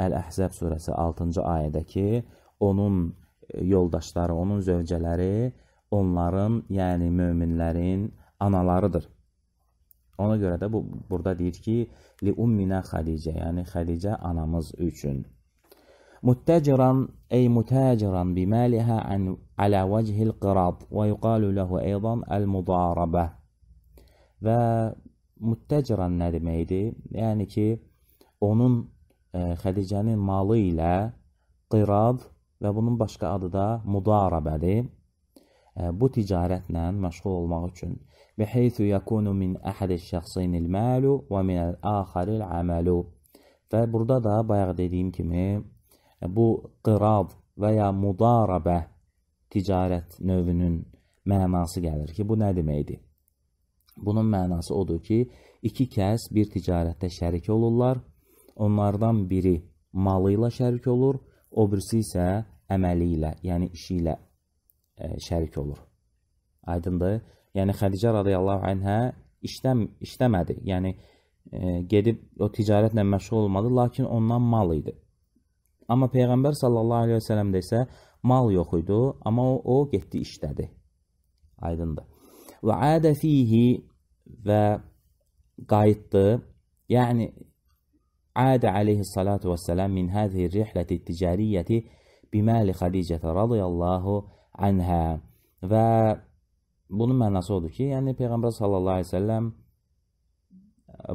Əl-Əhzəb surəsi 6-cı ayədə ki, onun e, yoldaşları, onun zövcələri onların, yəni möminlərin analarıdır. Ona görə də bu burada deyir ki, li ummina Xadicə, yəni Xadicə anamız üçün. Muttaciran ey mutaciran bimaliha an ala vajhil qirad və yuqalu lahu aydan al mudarabə. Və muttaciran nə deməkdir? Yəni ki, onun ə, e, Xədicənin malı ilə qirad və bunun başqa adı da mudarabədir. Ə, e, bu ticarətlə məşğul olmaq üçün بحيث يكون من أحد الşəxsين المال və minəl axaril amalu. Və burada da bayaq dediyim kimi bu qırab və ya mudarabə ticarət növünün mənası gəlir ki, bu nə deməkdir? Bunun mənası odur ki, iki kəs bir ticarətdə şərik olurlar. Onlardan biri malı ilə şərik olur, o birisi isə əməli ilə, yəni işi ilə ə, şərik olur. Aydındır? yəni Xədicə radiyallahu anha işləm işləmədi. Yəni e, gedib o ticarətlə məşğul olmadı, lakin ondan mal idi. Amma peyğəmbər sallallahu əleyhi və səlləmdə isə mal yox idi, amma o, o getdi işlədi. Aydındır. Və adə fihi və qayıtdı. Yəni adə əleyhissalatu vesselam min hadhihi rihləti ticariyəti bimali Xədicə radiyallahu anha və bunun mənası odur ki, yəni Peyğəmbər sallallahu əleyhi və səlləm e,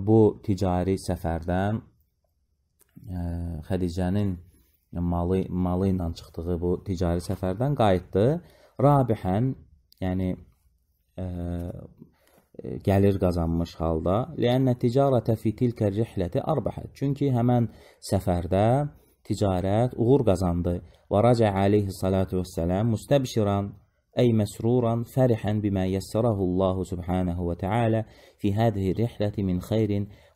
bu ticari səfərdən ə, e, Xədicənin malı malı ilə çıxdığı bu ticari səfərdən qayıtdı. Rabihən, yəni ə, e, gəlir qazanmış halda. Lənnə ticarətə fi tilkə rihləti arbahət. Çünki həmin səfərdə ticarət uğur qazandı. Və rəcə alayhi salatu vesselam müstəbşiran أي مسرورا فرحا بما يسره الله سبحانه وتعالى في هذه الرحلة من خير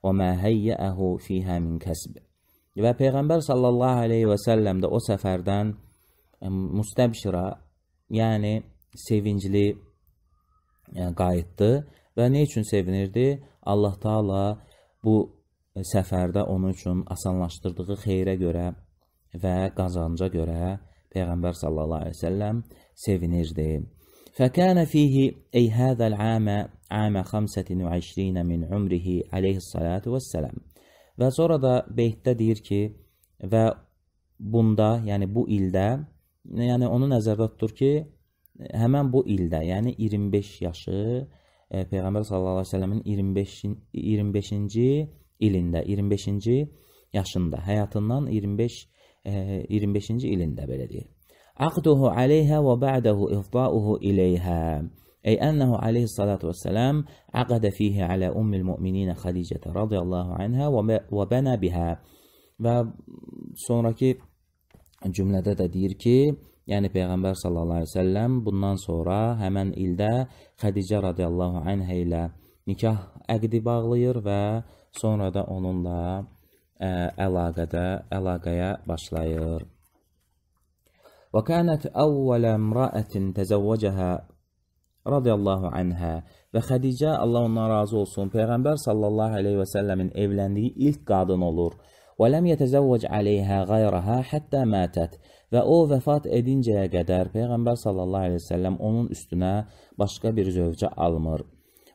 وما هيأه فيها من كسب və Peyğəmbər sallallahu aleyhi və səlləm də o səfərdən müstəbşirə, yəni sevincli qayıtdı və nə üçün sevinirdi? Allah Taala bu səfərdə onun üçün asanlaşdırdığı xeyrə görə və qazanca görə Peyğəmbər sallallahu aleyhi və səlləm sevinirdi. فكان فيه أي هذا العام عام خمسة وعشرين من عمره عليه الصلاة والسلام. Və sonra da beytdə deyir ki, və bunda, yəni bu ildə, yəni onu nəzərdə tutur ki, həmən bu ildə, yəni 25 yaşı e, Peyğəmbər sallallahu əleyhi və səlləmin 25 25-ci ilində, 25-ci yaşında, həyatından 25 e, 25-ci ilində belə deyir. عقده عليها وبعده إفضاؤه إليها أي أنه عليه الصلاة والسلام عقد فيه على أم المؤمنين Xadicə رضي الله عنها وبنى بها və sonrakı cümlədə də deyir ki, yəni peyğəmbər sallallahu əleyhi və səlləm bundan sonra həmin ildə Xədicə radiyallahu anha ilə nikah əqdi bağlayır və sonra da onunla ə, əlaqədə əlaqəyə başlayır. وكانت أول امرأة tezəvvəcəhə radiyallahu anhə və Xədicə Allah ondan razı olsun Peyğəmbər sallallahu aleyhi və səlləmin evləndiyi ilk qadın olur. Və ləm yetəzəvvəc aleyhə qayrəhə həttə mətət və o vəfat edincəyə qədər Peyğəmbər sallallahu aleyhi və səlləm onun üstünə başqa bir zövcə almır.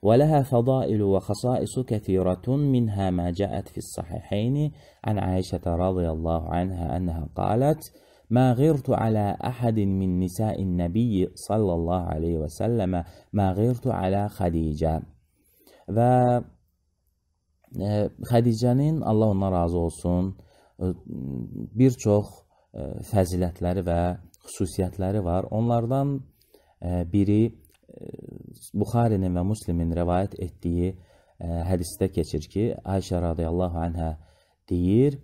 Və ləhə fədailu və xasaisu kəthiratun minhə mə cəət fis sahihəyni ən Ayşətə radiyallahu anhə ənəhə qalət ما غرت على أحد من نساء النبي sallallahu الله عليه وسلم ما غرت على Xadicə və Xədicənin Allah ona razı olsun e, bir çox e, fəzilətləri və xüsusiyyətləri var. Onlardan e, biri Buxarinin və Müslimin rivayet etdiyi hədisdə keçir ki, Ayşə radiyallahu anha deyir: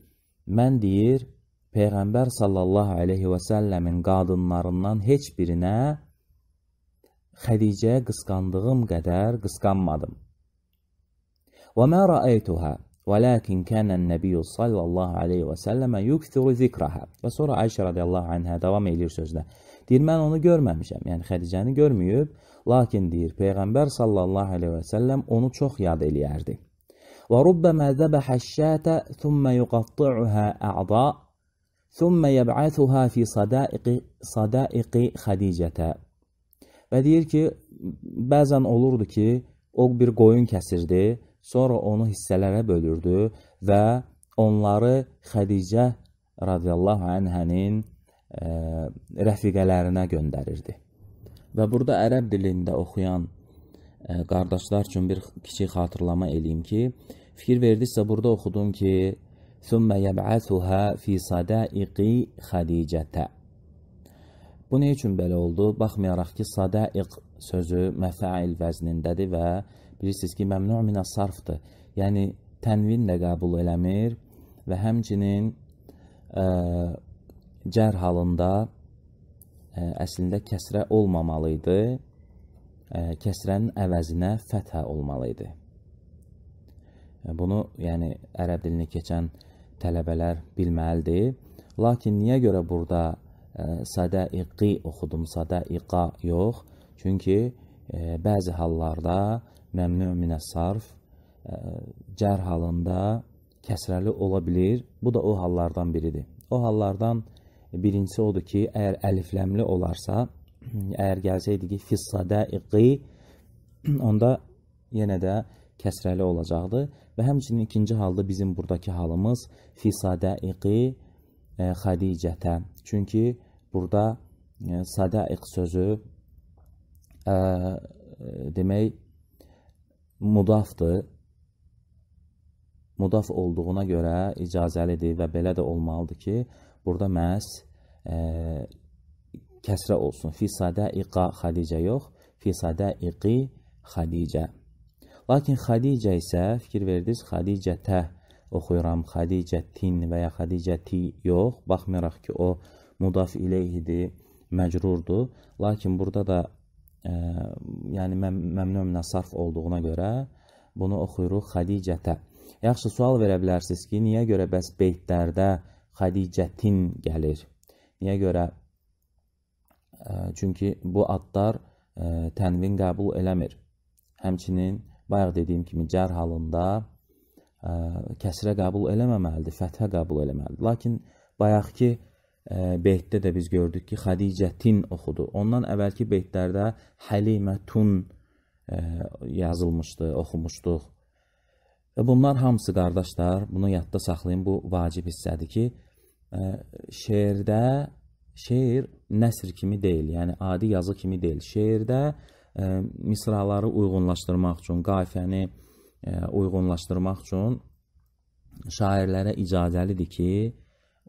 "Mən deyir, Peyğəmbər sallallahu əleyhi və səlləmin qadınlarından heç birinə Xədicəyə qısqandığım qədər qısqanmadım. Və mə ra'aytuha ولكن كان النبي صلى الله عليه وسلم يكثر ذكرها. Və sonra Ayşə radiyallahu anha davam edir sözünə. Deyir, mən onu görməmişəm, yəni Xədicəni görməyib, lakin deyir, Peyğəmbər sallallahu aleyhi və səlləm onu çox yad eləyərdi. Və rubbamə zəbəhə şətə, thumma yuqattı'uhə ə'da ثُمَّ يَبْعَثُهَا فِي صَدَائِقِ, صَدَائِقِ خədicətə Və deyir ki, bəzən olurdu ki, o bir qoyun kəsirdi, sonra onu hissələrə bölürdü və onları Xədicə radiyallahu anhənin ə, e, rəfiqələrinə göndərirdi. Və burada ərəb dilində oxuyan ə, e, qardaşlar üçün bir kiçik xatırlama eləyim ki, fikir verdinizsə burada oxudum ki, ثم yəb'asuha fi sadaiqi Xadicətə. Bu nə üçün belə oldu? Baxmayaraq ki, sadaiq sözü məfəil vəznindədir və bilirsiniz ki, məmnu minə sarfdır. Yəni, tənvin də qəbul eləmir və həmçinin ə, e, cər halında ə, e, əslində kəsrə olmamalı idi. Ə, e, kəsrənin əvəzinə fəthə olmalı idi. Bunu, yəni, ərəb dilini keçən tələbələr bilməlidir. Lakin niyə görə burada ə, e, sadə iqi oxudum, sadə iqa yox? Çünki ə, e, bəzi hallarda məmnu minəs sarf ə, e, cər halında kəsrəli ola bilər. Bu da o hallardan biridir. O hallardan birincisi odur ki, əgər əlifləmli olarsa, əgər gəlsəydi ki, fissadəiqi onda yenə də kəsrəli olacaqdı. Və həmçinin ikinci halda bizim buradakı halımız fisadaiqi e, xadicətə. Çünki burada e, sadaiq sözü e, demək mudafdır. Mudaf olduğuna görə icazəlidir və belə də olmalıdır ki, burada məhz e, kəsrə olsun. Fisada iqa xadicə yox, fisada iqi xadicə. Lakin Xadicə isə fikir verdiniz, Xadicətə oxuyuram, Xadicətin və ya Xadicəti yox, baxmayaraq ki, o mudaf ileyh idi, məcrurdur. Lakin burada da ə, e, yəni məm məmnun nəsarf olduğuna görə bunu oxuyuruq Xadicətə. Yaxşı sual verə bilərsiniz ki, niyə görə bəs beytlərdə Xadicətin gəlir? Niyə görə? Ə, e, çünki bu adlar ə, e, tənvin qəbul eləmir. Həmçinin bayaq dediyim kimi cər halında ə, e, kəsrə qəbul eləməməlidir, fəthə qəbul eləməlidir. Lakin bayaqki ə, e, beytdə də biz gördük ki, Xədicətin oxudu. Ondan əvvəlki beytlərdə Həlimətun ə, e, yazılmışdı, oxumuşduq. Və bunlar hamısı qardaşlar, bunu yadda saxlayın, bu vacib hissədir ki, ə, şeirdə şeir nəsr kimi deyil, yəni adi yazı kimi deyil. Şeirdə misraları uyğunlaşdırmaq üçün, qafiyəni uyğunlaşdırmaq üçün şairlərə icazəlidir ki,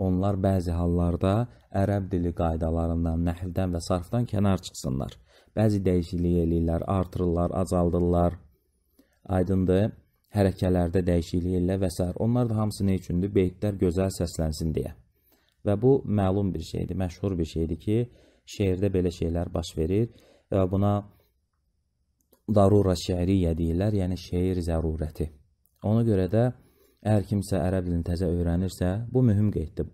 onlar bəzi hallarda ərəb dili qaydalarından, nəhvdən və sarfdan kənar çıxsınlar. Bəzi dəyişiklik eləyirlər, artırırlar, azaldırlar. Aydındır? Hərəkələrdə dəyişiklik eləyirlər və s. Onlar da hamısı nə üçündür? Beytlər gözəl səslənsin deyə. Və bu məlum bir şeydir, məşhur bir şeydir ki, şeirdə belə şeylər baş verir və buna darura şəiriyyə deyirlər, yəni şeir zərurəti. Ona görə də əgər kimsə ərəb dilini təzə öyrənirsə, bu mühüm qeyddir.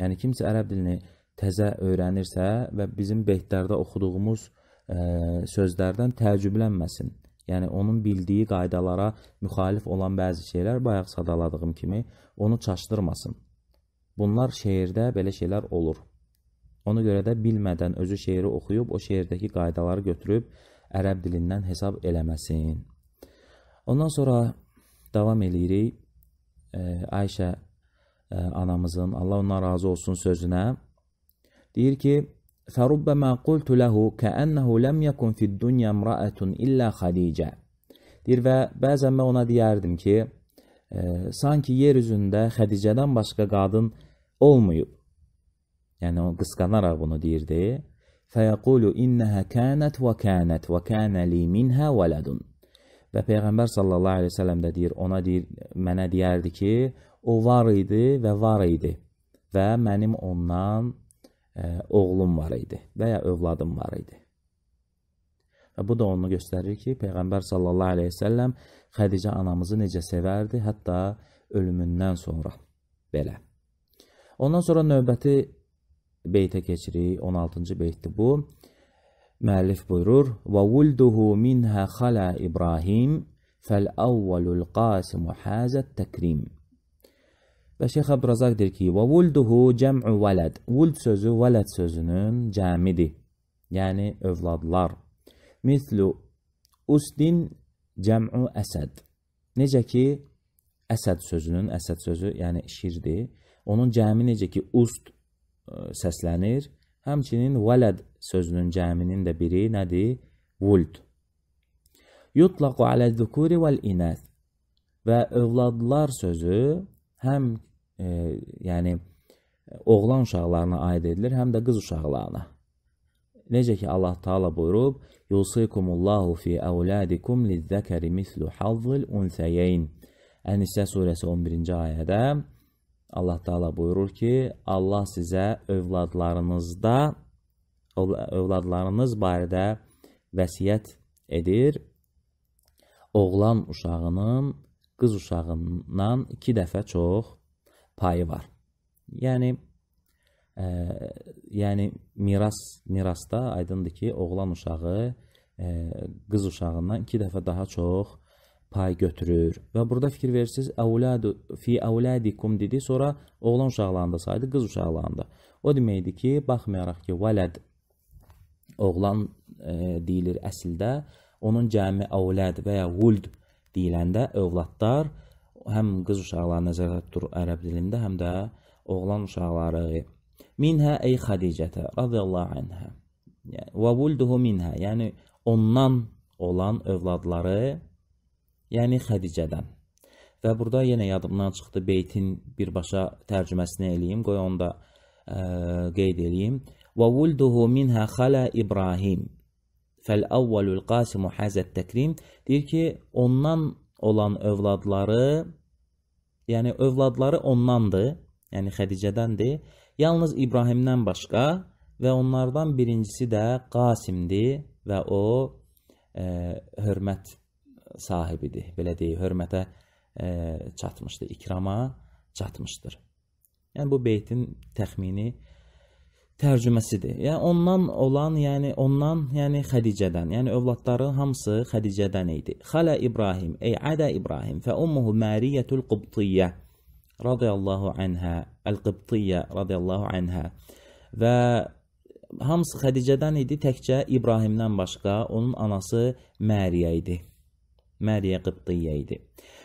Yəni kimsə ərəb dilini təzə öyrənirsə və bizim beytlərdə oxuduğumuz ə, e, sözlərdən təəccüblənməsin. Yəni onun bildiyi qaydalara müxalif olan bəzi şeylər bayaq sadaladığım kimi onu çaşdırmasın. Bunlar şeirdə belə şeylər olur. Ona görə də bilmədən özü şeiri oxuyub o şeirdəki qaydaları götürüb ərəb dilindən hesab eləməsin. Ondan sonra davam eləyirik e, Ayşə e, anamızın Allah ondan razı olsun sözünə. Deyir ki: "Fərubbamə qultu lehu kəənnəhu ləm yekun fid-dunya imra'atun illə Xadicə." Deyir və bəzən mən ona deyərdim ki, ə, e, sanki yer üzündə Xədicədən başqa qadın olmayıb. Yəni o qısqanaraq bunu deyirdi. فيقول إنها كانت وكانت وكان لي منها ولد Və Peyğəmbər sallallahu əleyhi və səlləm də deyir, ona deyir, mənə deyərdi ki, o var idi və var idi və mənim ondan ə, e, oğlum var idi və ya övladım var idi. Və bu da onu göstərir ki, Peyğəmbər sallallahu əleyhi və səlləm Xədicə anamızı necə sevərdi, hətta ölümündən sonra belə. Ondan sonra növbəti beytə keçirik. 16-cı beytdir bu. Müəllif buyurur: "Və vulduhu minha xala İbrahim, fəl awwalul qasimu hazat takrim." Və Şeyx Əbrazaq deyir ki, "Və vulduhu cəm'u vəlad." Vuld sözü vəlad sözünün cəmidir. Yəni övladlar. Mislu usdin cəm'u əsəd. Necə ki əsəd sözünün əsəd sözü yəni şirdir. Onun cəmi necə ki ust E, səslənir. Həmçinin vələd sözünün cəminin də biri nədir? Vuld. Yutlaqu aləz-zukuri vəl-inəs. Və övladlar sözü həm e, yəni oğlan uşaqlarına aid edilir, həm də qız uşaqlarına. Necə ki Allah Taala buyurub: "Yusikumullahu fi auladikum liz-zakari mislu hazzil unsayayn." Ənisə surəsi 11-ci ayədə Allah Taala buyurur ki, Allah sizə övladlarınızda övladlarınız barədə vəsiyyət edir. Oğlan uşağının qız uşağından 2 dəfə çox payı var. Yəni ə, e, yəni miras mirasda aydındır ki, oğlan uşağı ə, e, qız uşağından 2 dəfə daha çox pay götürür. Və burada fikir verirsiniz, əvladu fi əvladikum dedi, sonra oğlan uşaqlarında saydı, qız uşaqlarında. O deməkdir ki, baxmayaraq ki, vələd oğlan e, deyilir əslində, onun cəmi əvlad və ya vuld deyiləndə övladlar həm qız uşaqları nəzərdə tutulur ərəb dilində, həm də oğlan uşaqları. Minhə ey Xadicətə radiyallahu anha. Yəni, və vulduhu minhə, yəni ondan olan övladları yəni Xədicədən. Və burada yenə yadımdan çıxdı beytin birbaşa tərcüməsini eləyim, qoy onu da ə, e, qeyd eləyim. Və vulduhu minhə xalə İbrahim. Fəl-əvvəlül qasimu həzət təkrim. Deyir ki, ondan olan övladları, yəni övladları ondandır, yəni Xədicədəndir. Yalnız İbrahimdən başqa və onlardan birincisi də Qasimdir və o ə, e, hörmət sahibidir. Belə deyək, hörmətə ə, e, çatmışdı, ikrama çatmışdır. Yəni bu beytin təxmini tərcüməsidir. Yəni ondan olan, yəni ondan, yəni Xədicədən, yəni övladları hamısı Xədicədən idi. Xala İbrahim, ey Ada İbrahim, fə ummuhu Mariyatul Qibtiyyə radiyallahu anha, el-Qibtiyyə radiyallahu anha. Və hamısı Xədicədən idi, təkcə İbrahimdən başqa onun anası Məriyə idi. ماريا قبطية idi.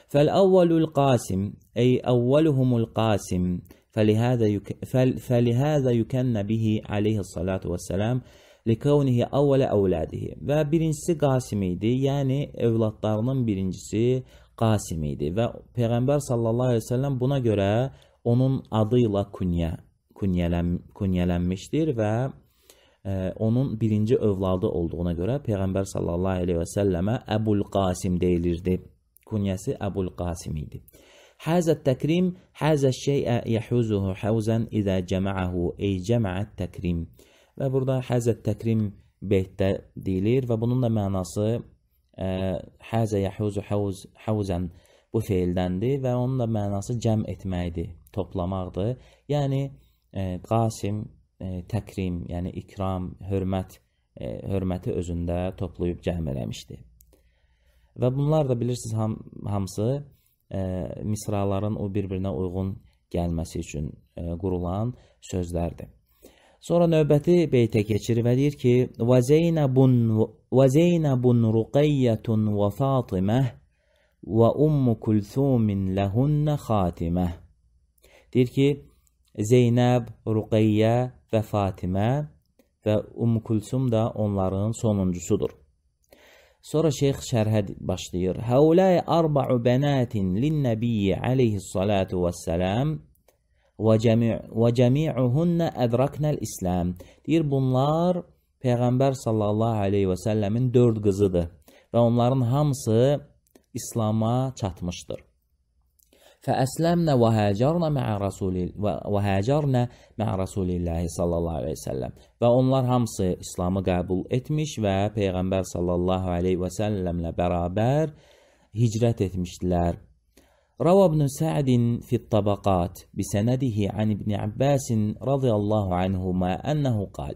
فالأول القاسم أي أولهم القاسم فلهذا يك... فل... فلهذا يكن به عليه الصلاة والسلام likavnihi avvələ əvlədihi və birincisi Qasim idi, yəni övladlarının birincisi Qasim idi və Peyğəmbər sallallahu əleyhi və səlləm buna görə onun adı ilə kunya kunyələn, kunyələnmişdir və onun birinci övladı olduğuna görə Peyğəmbər sallallahu əleyhi və səlləmə Əbul Qasim deyilirdi. Kunyəsi Əbul Qasim idi. Həzə təkrim, həzə şeyə yəhuzuhu həvzən izə cəməəhu, ey cəməət təkrim. Və burada həzə təkrim beytdə deyilir və bunun da mənası e, həzə yəhuzu həvz, həvzən bu feildəndir və onun da mənası cəm etməkdir, toplamaqdır. Yəni, ə, e, Qasim E, təkrim, yəni ikram, hörmət, e, hörməti özündə toplayıb cəm eləmişdi. Və bunlar da bilirsiniz ham, hamısı ə, e, misraların o bir-birinə uyğun gəlməsi üçün ə, qurulan sözlərdir. Sonra növbəti beytə keçir və deyir ki: "Və Zeynəbun və Zeynəbun Ruqiyyətun və Fatimə və Ummu Kulsumin lehunnə xatimə." Deyir ki, Zeynəb, Ruqiyyə və Fatimə və Umm Kulsum da onların sonuncusudur. Sonra şeyx şərhə başlayır. Həuləy arba'u bənatin lin-nəbiyyi alayhissalatu vesselam və cəmi və cəmi'uhunna adraknal islam. Deyir bunlar Peyğəmbər sallallahu alayhi və səlləmin 4 qızıdır və onların hamısı İslam'a çatmışdır. فأسلمنا وhəcərna mə rəsul وهاجرنا مع رسول الله sallallahu əleyhi və səlləm. Və onlar hamısı İslamı qəbul etmiş və peyğəmbər sallallahu əleyhi və səlləmlə bərabər hicrət etmişdilər. روى ابن سعد في الطبقات بسنده عن ابن عباس رضي الله عنهما أنه قال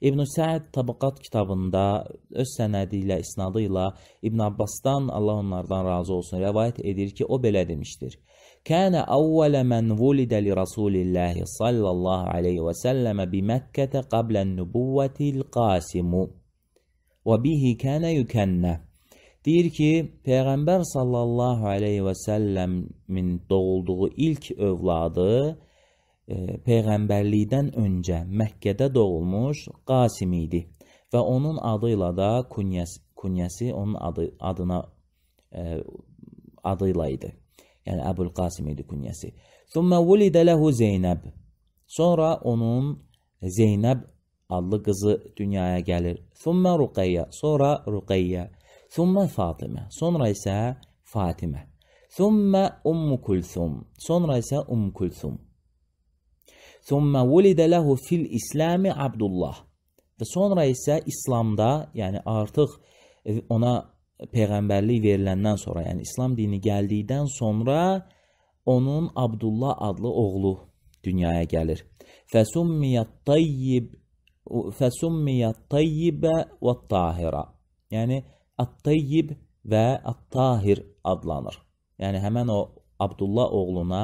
İbn Səid Tabaqat kitabında öz sənədi ilə, isnadı ilə İbn Abbasdan Allah onlardan razı olsun rivayet edir ki, o belə demişdir. كان أول من ولد لرسول الله صلى الله عليه وسلم بمكة قبل النبوة القاسم وبه كان يكنى Deyir ki, Peyğəmbər sallallahu aleyhi və səlləmin doğulduğu ilk övladı e, Peyğəmbərlikdən öncə Məkkədə doğulmuş Qasim idi və onun adı ilə də kunyəsi, kunyəsi onun adı, adına e, adı ilə idi yəni Əbul Qasim idi künyəsi. Thumma wulidə ləhu Zeynəb. Sonra onun Zeynəb adlı qızı dünyaya gəlir. Thumma Ruqeyyə, sonra Ruqeyyə. Thumma Fatimə, sonra isə Fatimə. Thumma Ummu Kulthum, sonra isə Ummu Kulthum. Thumma wulidə ləhu fil İslami Abdullah. Və sonra isə İslamda, yəni artıq ona peyğəmbərlik veriləndən sonra, yəni İslam dini gəldikdən sonra onun Abdullah adlı oğlu dünyaya gəlir. Fəsummiyət tayyib fəsummiyət tayyibə və tahira. Yəni at-tayyib və at-tahir adlanır. Yəni həmin o Abdullah oğluna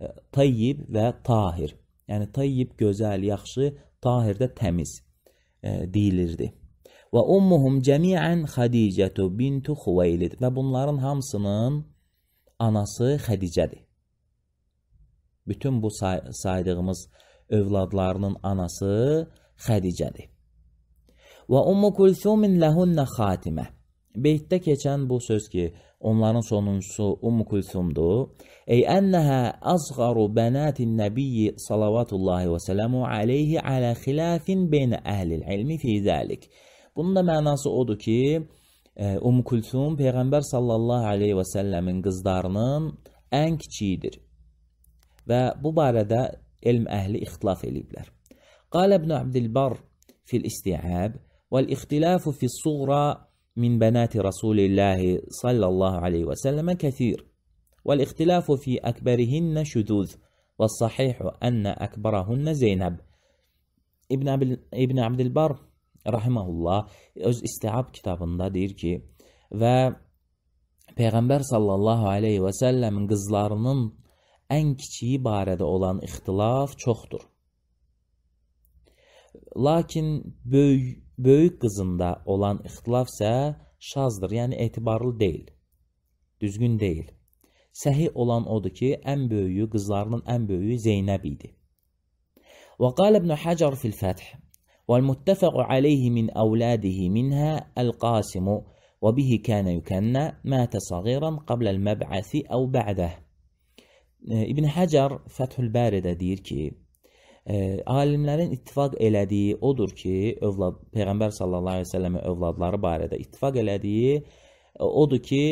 e, tayyib və tahir. Yəni tayyib gözəl, yaxşı, tahir də təmiz e, deyilirdi. Və ummuhum cəmiən Xadicətu bintu Xuveylid və bunların hamısının anası Xədicədir. Bütün bu say saydığımız övladlarının anası Xədicədir. Və ummu Kulsumin lehunnə xatimə. Beytdə keçən bu söz ki, onların sonuncusu Ummu Kulsumdur. Ey ənəhə azğaru bənatin nəbiyyi salavatullahi və sələmu aleyhi alə xilafin beynə əhlil ilmi fi zəlik. Bunun da mənası odur ki, Um Kulsum Peyğəmbər sallallahu aleyhi və səlləmin qızlarının ən kiçiyidir. Və bu barədə elm əhli ixtilaf eləyiblər. Qalə ibn Abdilbar fil istiab vəl-ixtilafu fis suğra min bənati Rasulillahi sallallahu aleyhi və səlləmə kəthir. fi əkbərihinnə أكبرهن və والصحيح أن أكبرهن زينب ابن, ابن عبد البر rahimehullah öz istiab kitabında deyir ki və Peyğəmbər sallallahu aleyhi və səlləmin qızlarının ən kiçiyi barədə olan ixtilaf çoxdur. Lakin böyük, böyük qızında olan ixtilaf isə şazdır, yəni etibarlı deyil, düzgün deyil. Səhi olan odur ki, ən böyüyü, qızlarının ən böyüyü Zeynəb idi. Və qal ibn Hacar fil-Fəth والمتفق عليه من أولاده منها القاسم وبه كان يكنى مات صغيرا قبl الməb'əs əv bə'də. İbn Həcər Fəthül Bəridə deyir ki, alimlərin ittifaq elədiyi odur ki, övlad Peyğəmbər sallallahu əleyhi və səlləmə övladları barədə ittifaq elədiyi odur ki,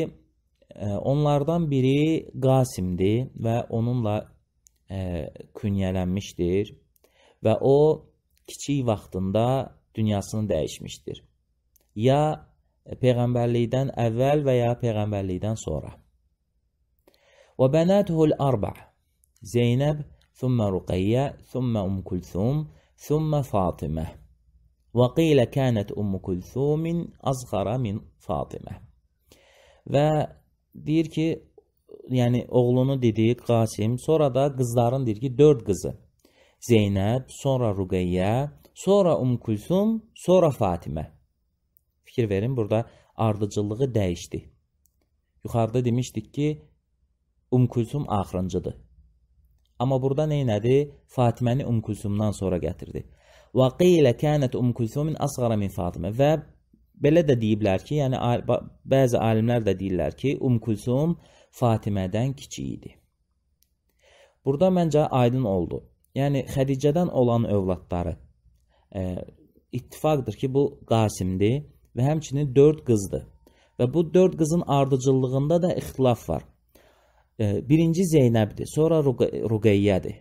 onlardan biri Qasimdir və onunla e, künyələnmişdir və o kiçik vaxtında dünyasını dəyişmişdir. Ya e, peyğəmbərlikdən əvvəl və ya peyğəmbərlikdən sonra. Və bənatuhul arba. Zeynəb, thumma Ruqayya, thumma Um Kulthum, thumma Fatimə. Və qilə kanat Um Kulthumin azğara min Fatimə. Və deyir ki, yəni oğlunu dedi Qasim, sonra da qızların deyir ki, 4 qızı. Zeynəb, sonra Ruqeyyə, sonra Um Kulsum, sonra Fatimə. Fikir verin, burada ardıcıllığı dəyişdi. Yuxarıda demişdik ki, Um Kulsum axırıncıdır. Amma burada nə etdi? Fatiməni Um Kulsumdan sonra gətirdi. Və qilə kanat Um Kulsumin asghara min Fatimə və belə də deyiblər ki, yəni bəzi alimlər də deyirlər ki, Um Kulsum Fatimədən kiçik idi. Burada məncə aydın oldu. Yəni Xədicədən olan övladları e, ittifaqdır ki, bu Qasimdir və həmçinin 4 qızdır. Və bu 4 qızın ardıcıllığında da ixtilaf var. E, birinci Zeynəbdir, sonra Ruqeyyədir.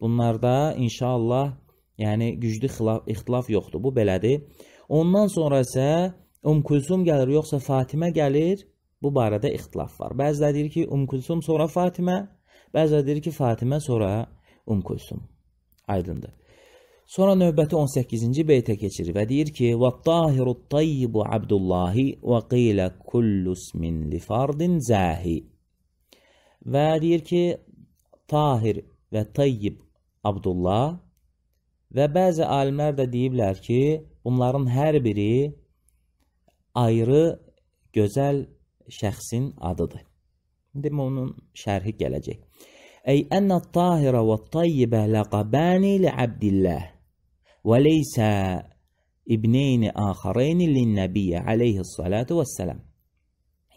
Bunlarda inşallah yəni güclü xilaf, ixtilaf yoxdur. Bu belədir. Ondan sonra isə Um Kulsum gəlir, yoxsa Fatimə gəlir? Bu barədə ixtilaf var. Bəziləri deyir ki, Um Kulsum sonra Fatimə, bəziləri deyir ki, Fatimə sonra Um Kulsum. Aydındır. Sonra növbəti 18-ci beytə keçir və deyir ki: "Və-ttahiru tayyibu Abdullahi və qila kullu ismin li fardin zahi." Və deyir ki, tahir və tayyib Abdullah və bəzi alimlər də deyiblər ki, bunların hər biri ayrı gözəl şəxsin adıdır. İndi bunun şərhi gələcək. أي أن الطاهر والطيب لقبان لعبد الله وليس ibneyn axareyni linnəbiyyə aleyhissalatu vəssalam.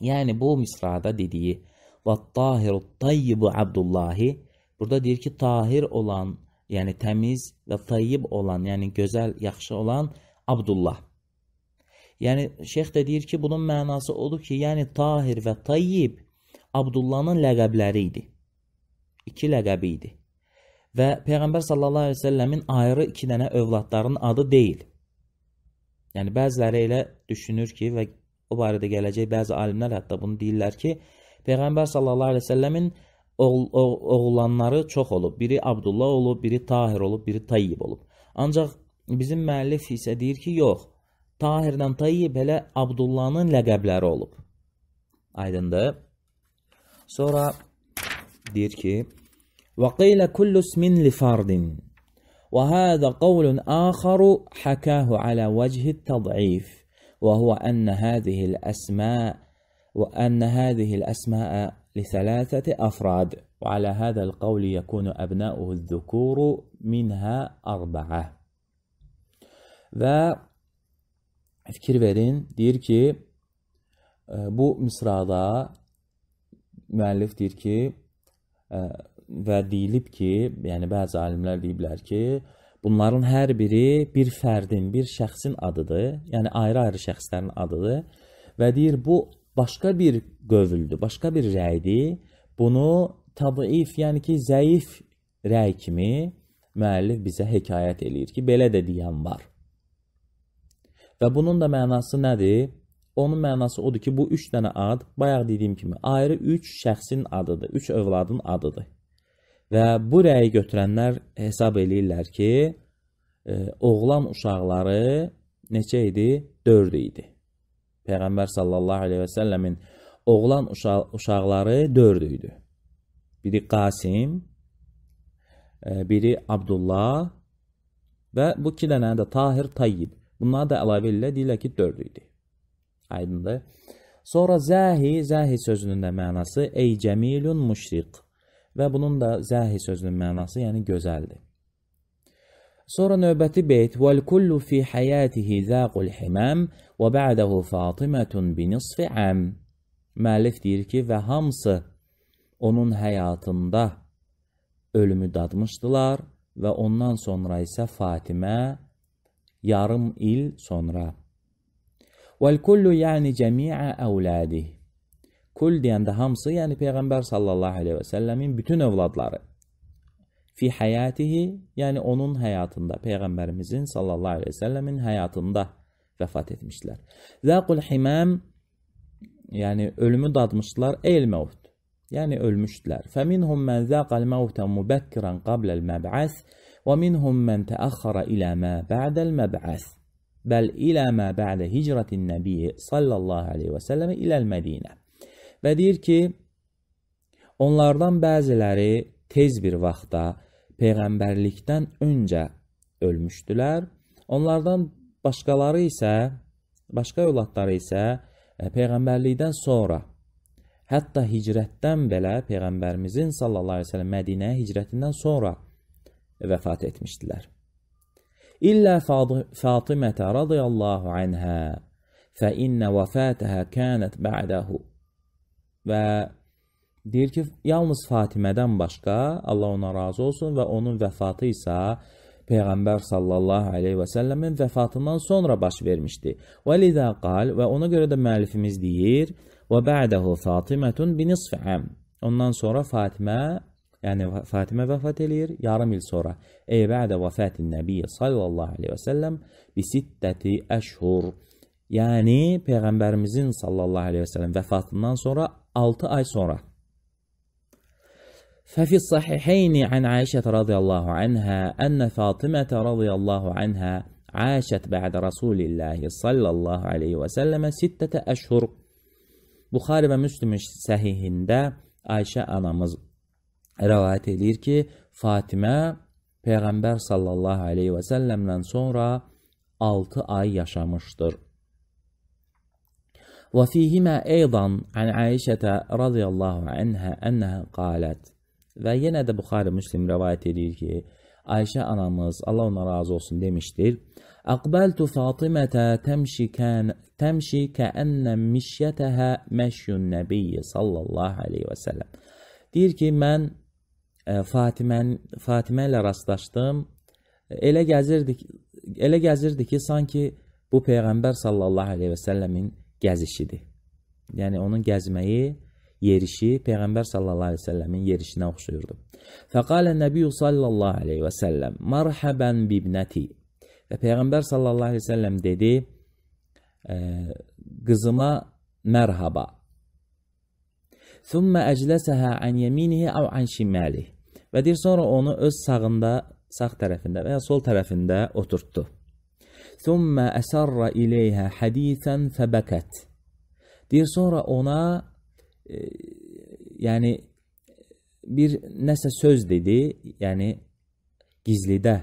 Yəni bu misrada dediyi və tahiru tayyibu Abdullahi burada deyir ki, tahir olan, yəni təmiz və tayyib olan, yəni gözəl, yaxşı olan Abdullah. Yəni şeyx də deyir ki, bunun mənası odur ki, yəni tahir və tayyib Abdullahın ləqəbləri idi iki ləqəbi idi. Və Peyğəmbər sallallahu əleyhi və səlləmin ayrı iki dənə övladlarının adı deyil. Yəni bəziləri elə düşünür ki və o barədə gələcək bəzi alimlər hətta bunu deyirlər ki, Peyğəmbər sallallahu əleyhi və səlləmin oğul, oğlanları çox olub. Biri Abdullah olub, biri Tahir olub, biri Tayyib olub. Ancaq bizim müəllif isə deyir ki, yox. Tahirlə Tayyib elə Abdullahın ləqəbləri olub. Aydındır? Sonra دير كي وقيل كل اسم لفرد وهذا قول آخر حكاه على وجه التضعيف وهو أن هذه الأسماء وأن هذه الأسماء لثلاثة أفراد وعلى هذا القول يكون أبناؤه الذكور منها أربعة ve fikir verin. Deyir ki, bu misrada müəllif deyir ki, və deyilib ki, yəni bəzi alimlər deyiblər ki, bunların hər biri bir fərdin, bir şəxsin adıdır. Yəni ayrı-ayrı şəxslərin adıdır və deyir bu başqa bir qövüldür, başqa bir rəydir. Bunu tadif, yəni ki, zəif rəy kimi müəllif bizə hekayət eləyir ki, belə də deyən var. Və bunun da mənası nədir? Onun mənası odur ki, bu 3 dənə ad, bayaq dediyim kimi, ayrı 3 şəxsin adıdır, 3 övladın adıdır. Və bu rəyi götürənlər hesab eləyirlər ki, e, oğlan uşaqları neçə idi? 4 idi. Peyğəmbər sallallahu əleyhi və səlləmin oğlan uşa uşaqları 4 idi. Biri Qasim, e, biri Abdullah və bu iki dənə də Tahir Tayyib. Bunlar da əlavə ilə deyirlər ki, 4 idi. Aydındır? Sonra zəhi, zəhi sözünün də mənası ey cəmilun müşriq və bunun da zəhi sözünün mənası, yəni gözəldir. Sonra növbəti beyt vəl kullu fi hayatihi zaqul himam və ba'dahu Fatimatun bi nisfi am. Müəllif deyir ki, və hamısı onun həyatında ölümü dadmışdılar və ondan sonra isə Fatimə yarım il sonra Vəl-kullu yəni cəmiə əvlədih. Kul deyəndə hamısı, yəni Peyğəmbər sallallahu aleyhi və səlləmin bütün övladları. Fi həyatihi, yəni onun həyatında, Peyğəmbərimizin sallallahu aleyhi və səlləmin həyatında vəfat etmişdilər. Zəqul himəm, yəni ölümü dadmışdılar, eyl məvd, yəni ölmüşdülər. Fəminhum mən zəqəl məvtə mübəkkirən qabləl məb'əs və minhum mən təəxxara ilə mə bə'dəl məb'əs. Bəl ilə mə bə'də hicrətin nəbiyyi sallallahu aleyhi və səlləmə iləl Mədinə. Və deyir ki, onlardan bəziləri tez bir vaxtda peyğəmbərlikdən öncə ölmüşdülər. Onlardan başqaları isə, başqa övladları isə e, peyğəmbərlikdən sonra, hətta hicrətdən belə peyğəmbərimizin sallallahu əleyhi və səlləm Mədinəyə hicrətindən sonra vəfat etmişdilər. إلا فاطمة رضي الله عنها فإnə vəfatəhə kənət bə'dəhu və deyir ki, yalnız Fatimədən başqa, Allah ona razı olsun və onun vəfatı isə Peyğəmbər sallallahu aleyhi və səlləmin vəfatından sonra baş vermişdi. Və lidə qal və ona görə də müəllifimiz deyir, və bə'dəhu Fatimətun binisfə əm. Ondan sonra Fatimə yəni Fatimə vəfat eləyir yarım il sonra. Ey bədə vəfatin nəbi sallallahu əleyhi və səlləm bi sittəti əşhur. Yəni peyğəmbərimizin sallallahu əleyhi və səlləm vəfatından sonra 6 ay sonra. ففي الصحيحين عن عائشة رضي الله عنها أن فاطمة رضي الله عنها عاشت بعد رسول الله صلى الله عليه وسلم ستة أشهر Buxari və Müslümin səhihində Ayşə anamız rəvayət eləyir ki, Fatimə Peyğəmbər sallallahu aleyhi və səlləmdən sonra 6 ay yaşamışdır. وفيهما أيضا عن عائشة رضي الله عنها أنها قالت və yenə də Buxari Müslim rivayet edir ki, Ayşə anamız, Allah ona razı olsun demişdir. Aqbaltu Fatimətə təmşi kən təmşi kəənnə mişyətəhə məşyun nəbiyyi sallallahu aleyhi və səlləm. Deyir ki, mən Fatimən Fatimə ilə rastlaşdım. Elə gəzirdik, elə gəzirdi ki, sanki bu peyğəmbər sallallahu əleyhi və səlləmin gəzişidir. Yəni onun gəzməyi, yerişi peyğəmbər sallallahu əleyhi və səlləmin yerişinə oxşayırdı. Fəqalə Nəbi sallallahu əleyhi və səlləm: "Mərhaban bibnati." Və peyğəmbər sallallahu əleyhi və səlləm dedi: "Qızıma mərhaba." Thumma əcləsəhə an yeminihi aw an şimalihi. Və deyir sonra onu öz sağında, sağ tərəfində və ya sol tərəfində oturtdu. Thumma əsarra ileyhə hadisan fəbəkət. Deyir sonra ona e, yəni bir nəsə söz dedi, yəni gizlidə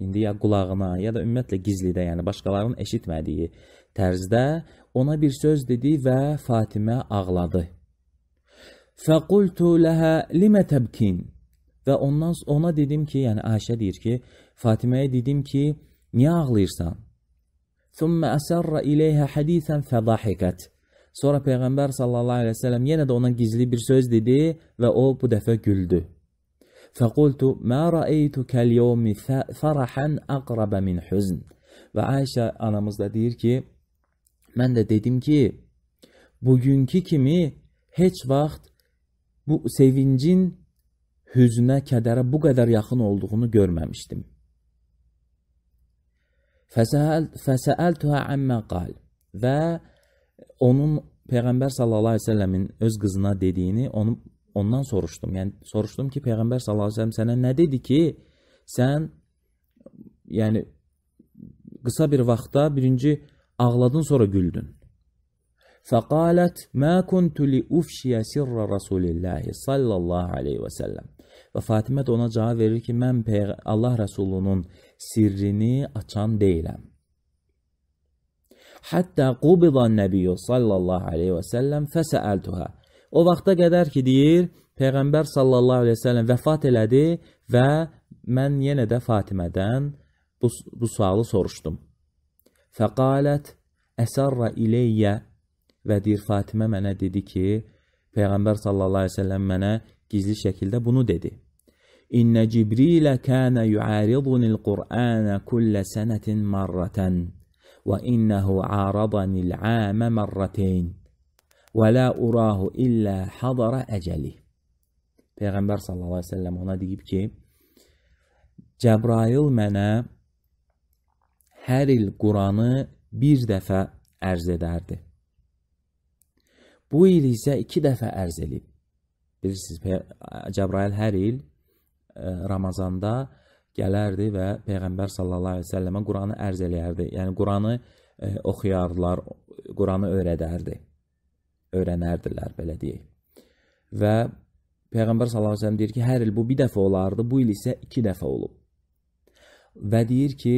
indi ya qulağına, ya da ümumiyyətlə gizlidə, yəni başqalarının eşitmədiyi tərzdə ona bir söz dedi və Fatimə ağladı. Fəqultu ləhə limə təbkin? Və ondan ona dedim ki, yəni Ayşə deyir ki, Fatiməyə dedim ki, niyə ağlayırsan? Thumma əsərrə iləyhə hadisən fədahikət. Sonra Peyğəmbər sallallahu aleyhi ve sellem yenə də ona gizli bir söz dedi və o bu dəfə güldü. Fəqultu mə rəeytu kəl-yevmi fərahən əqrəbə min hüzn. Və Ayşə anamız da deyir ki, mən də dedim ki, bugünkü kimi heç vaxt bu sevincin hüznə, kədərə bu qədər yaxın olduğunu görməmişdim. Fəsəltuhə əmmə qal və onun Peyğəmbər sallallahu əleyhi və səlləmin öz qızına dediyini onu ondan soruşdum. Yəni soruşdum ki, Peyğəmbər sallallahu əleyhi və səlləm sənə nə dedi ki, sən yəni qısa bir vaxtda birinci ağladın, sonra güldün. فقالت ما كنت لأفشي sirra Rasulillahi sallallahu aleyhi ve sellem. Və Fatimə də ona cavab verir ki, mən Allah Rəsulunun sirrini açan deyiləm. Hətta qubidan nəbiyyu sallallahu aleyhi və səlləm fəsəltuha. O vaxta qədər ki, deyir, Peyğəmbər sallallahu aleyhi və səlləm vəfat elədi və mən yenə də Fatimədən bu, bu sualı soruşdum. Fəqalət əsərrə iləyyə və deyir Fatimə mənə dedi ki, Peyğəmbər sallallahu əleyhi və səlləm mənə gizli şəkildə bunu dedi. İnne Cibrilə kana yu'aridunil Qur'ana kulla sanatin marratan və innehu aradanil ama marratayn və la urahu illa hadara əcəli. Peyğəmbər sallallahu əleyhi və səlləm ona deyib ki, Cəbrail mənə hər il Quranı bir dəfə ərz edərdi. Bu il isə 2 dəfə ərz elib. Bilirsiniz, Cəbrail hər il e, Ramazanda gələrdi və Peyğəmbər sallallahu əleyhi və səlləmə Qur'anı ərz eləyərdi. Yəni Qur'anı e, oxuyardılar, Qur'anı öyrədərdi. Öyrənərdilər belə deyək. Və Peyğəmbər sallallahu əleyhi və səlləm deyir ki, hər il bu bir dəfə olardı, bu il isə 2 dəfə olub. Və deyir ki,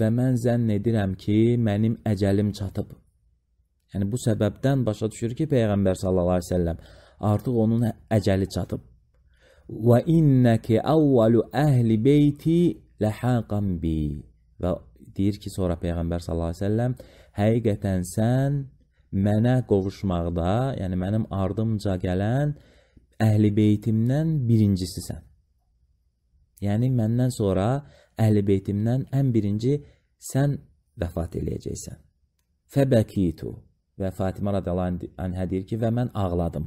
və mən zənn edirəm ki, mənim əcəlim çatıb. Yəni bu səbəbdən başa düşür ki, peyğəmbər sallallahu əleyhi və səlləm artıq onun əcəli çatıb. Və innaki awwalu ahli beyti lahaqan bi. Və deyir ki, sonra peyğəmbər sallallahu əleyhi və səlləm həqiqətən sən mənə qovuşmaqda, yəni mənim ardımca gələn əhli beytimdən birincisisən. Yəni məndən sonra əhli beytimdən ən birinci sən vəfat eləyəcəksən. Fəbəkitu Və Fatimə radiyallahu anhə deyir ki, və mən ağladım.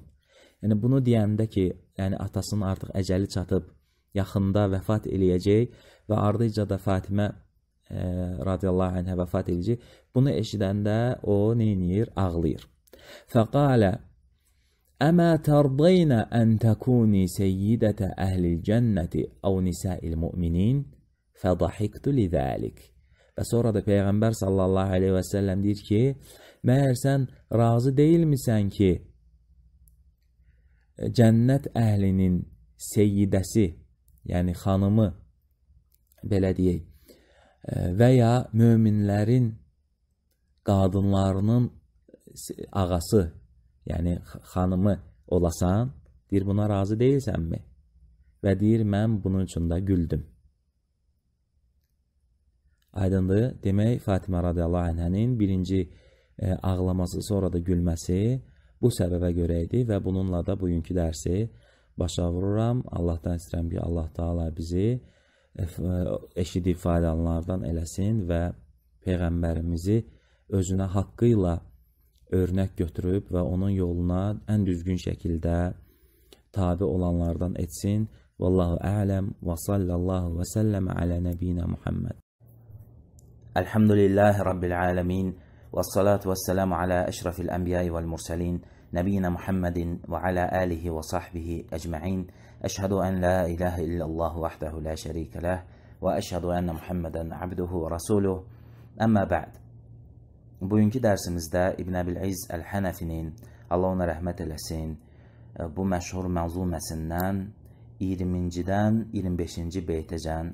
Yəni bunu deyəndə ki, yəni atasının artıq əcəli çatıb, yaxında vəfat eləyəcək və ardınca da Fatimə e, radiyallahu anhə vəfat eləyəcək. Bunu eşidəndə o nəyir? Ağlayır. Fəqalə Əmə tərdəynə ən təkuni seyyidətə əhlil cənnəti əv nisəil müminin fədahiktu lidəlik. Və sonra da Peyğəmbər sallallahu aleyhi və səlləm deyir ki, məyər sən razı deyilmisən ki, cənnət əhlinin seyyidəsi, yəni xanımı, belə deyək, e, və ya möminlərin qadınlarının ağası, yəni xanımı olasan, deyir, buna razı deyilsənmi? Və deyir, mən bunun üçün də güldüm. Aydındır, demək, Fatimə radiyallahu anhənin birinci e, ağlaması, sonra da gülməsi bu səbəbə görə idi və bununla da bugünkü dərsi başa vururam. Allahdan istəyirəm ki, Allah Taala bizi e, e, eşidib faydalanlardan eləsin və peyğəmbərimizi özünə haqqı ilə örnək götürüb və onun yoluna ən düzgün şəkildə tabe olanlardan etsin. Vallahu a'lam və sallallahu və sallama ala nabina Muhammed. Elhamdülillahi rabbil alamin. والصلاة والسلام على أشرف الأنبياء والمرسلين نبينا محمد وعلى آله وصحبه أجمعين أشهد أن لا إله إلا الله وحده لا شريك له وəşhədu ənnə Muhammədən abduhu və rasuluh. Əmmə bə'd. Bugünkü dərsimizdə İbn Əbil İz Əl-Hənəfinin Allah ona rəhmət eləsin bu məşhur mənzuməsindən 20-dən 25-ci beytəcən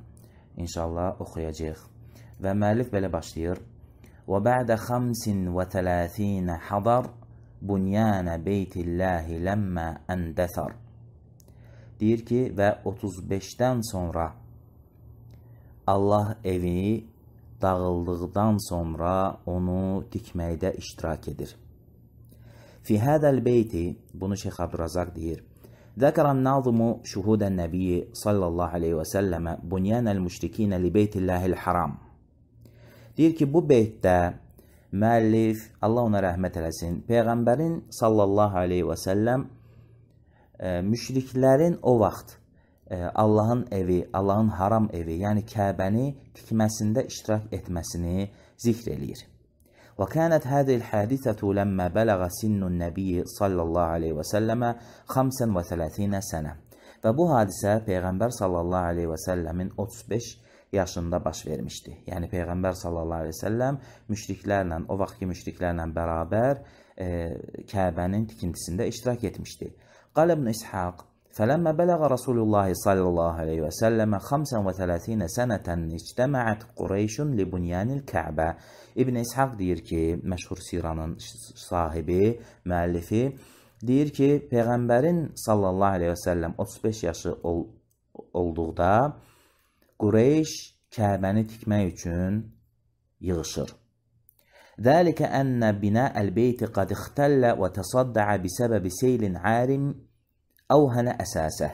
inşallah oxuyacağıq. Və müəllif belə başlayır: وبعد خمس وثلاثين حضر Bunyan beytillahi ləmmə əndəsar. Deyir ki, və 35-dən sonra Allah evi dağıldıqdan sonra onu dikməkdə iştirak edir. Fi hədəl beyti, bunu Şeyx Abdurazaq deyir, ذكر الناظم شهود النبي صلى الله عليه وسلم بنيان المشركين لبيت الله الحرام Deyir ki, bu beytdə müəllif, Allah ona rəhmət eləsin, Peyğəmbərin sallallahu aleyhi və səlləm e, müşriklərin o vaxt e, Allahın evi, Allahın haram evi, yəni Kəbəni tikməsində iştirak etməsini zikr eləyir. وكانت هذه الحادثة لما بلغ سن النبي صلى الله عليه وسلم 35 سنة. Və bu hadisə Peyğəmbər sallallahu aleyhi və səlləmin 35 yaşında baş vermişdi. Yəni Peyğəmbər sallallahu əleyhi və səlləm müşriklərlə, o vaxtki müşriklərlə bərabər e, Kəbənin tikintisində iştirak etmişdi. Qal ibn İshaq فلما بلغ رسول الله صلى الله عليه وسلم 35 سنة اجتمعت قريش لبنيان الكعبة İbn İshaq deyir ki, məşhur siranın sahibi, müəllifi deyir ki, Peyğəmbərin sallallahu aleyhi və səlləm 35 yaşı ol olduqda Qureyş Kəbəni tikmək üçün yığışır. ذلك أن بناء البيت قد اختل وتصدع بسبب سيل عارم أوهن أساسه.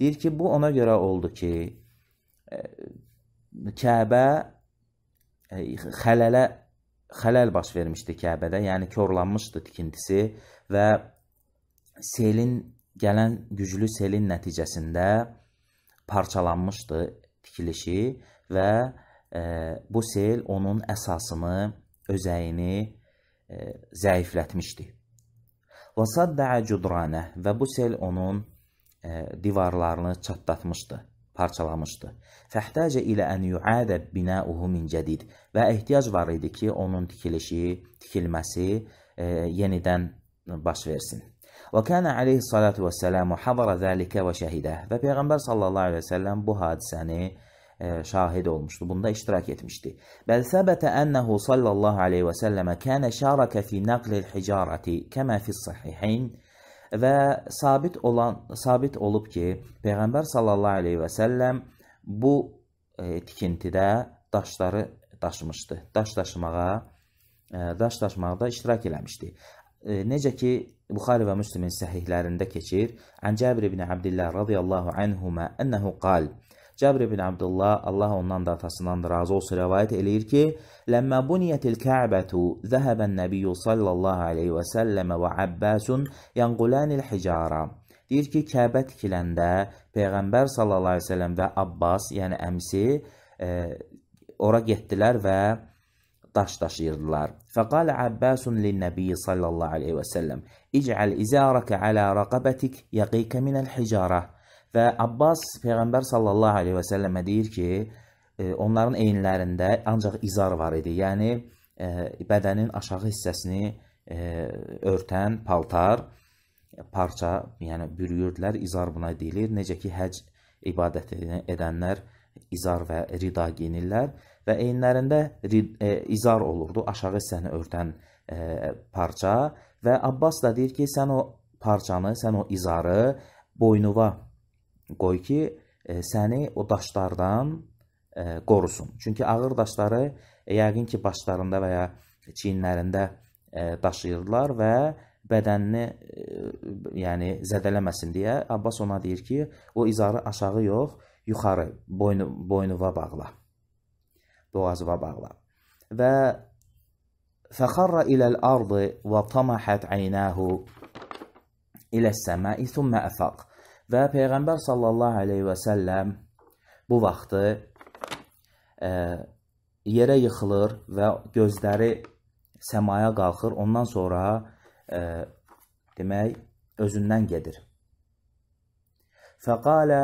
Deyir ki, bu ona görə oldu ki, e, Kəbə e, xələlə xələl baş vermişdi Kəbədə, yəni korlanmışdı tikintisi və selin gələn güclü selin nəticəsində parçalanmışdı tikilişi və e, bu sel onun əsasını, özəyini e, zəiflətmişdi. Vasadda'a cudranə və bu sel onun e, divarlarını çatlatmışdı, parçalamışdı. Fəhtəcə ilə ən yu'adə binauhu min cədid və ehtiyac var idi ki, onun tikilişi, tikilməsi e, yenidən baş versin. Və kənə aleyhi salatu və sələmu hadara zəlikə və şəhidə. Və Peyğəmbər sallallahu aleyhi və səlləm bu hadisəni e, şahid olmuşdu. Bunda iştirak etmişdi. Bəl səbətə ənəhu sallallahu aleyhi və səlləmə kənə şərəkə fi nəqlil hicarəti kəmə fis sahihin və sabit olan sabit olub ki, Peyğəmbər sallallahu aleyhi və səlləm bu e, tikintidə daşları daşımışdı. Daş daşımağa, e, daş daşımaqda iştirak eləmişdi. E, necə ki Buxari və Müslimin səhihlərində keçir. Ən Cəbir ibn Abdullah radiyallahu anhuma ennehu qal. Cəbir ibn Abdullah Allah ondan da atasından da razı olsun rivayət eləyir ki, "Ləmmə buniyatil Kəbətu, zəhəbən nəbiyyu sallallahu alayhi və sallam və Abbasun yanqulanil hicara." Deyir ki, Kəbə tikiləndə Peyğəmbər sallallahu alayhi və sallam və Abbas, yəni əmisi, e, ora getdilər və daş daşıyırdılar. Fəqal Abbasun lin-nəbi sallallahu alayhi və sallam. İcəl izarəkə alə raqabətik yəqikə minəl hicarə. Və Abbas Peyğəmbər sallallahu aleyhi və səlləmə deyir ki, e, onların eyinlərində ancaq izar var idi. Yəni e, bədənin aşağı hissəsini e, örtən paltar parça, yəni bürüyürdülər. İzar buna deyilir. Necə ki həcc ibadətini edənlər izar və rida geyinirlər və eyinlərində rid, e, izar olurdu, aşağı hissəni örtən e, parça Və Abbas da deyir ki, sən o parçanı, sən o izarı boynuva qoy ki, e, səni o daşlardan e, qorusun. Çünki ağır daşları e, yəqin ki, başlarında və ya çiyinlərində daşıyırdılar və bədənini yəni zədələməsin deyə Abbas ona deyir ki, o izarı aşağı yox, yuxarı boynu boynuva bağla. Boğazına bağla. Və فخر إلى الأرض وطمحت عيناه إلى السماء ثم أفق və Peyğəmbər sallallahu aleyhi və səlləm bu vaxtı ə, yerə yıxılır və gözləri səmaya qalxır. Ondan sonra ə, demək özündən gedir. Fəqalə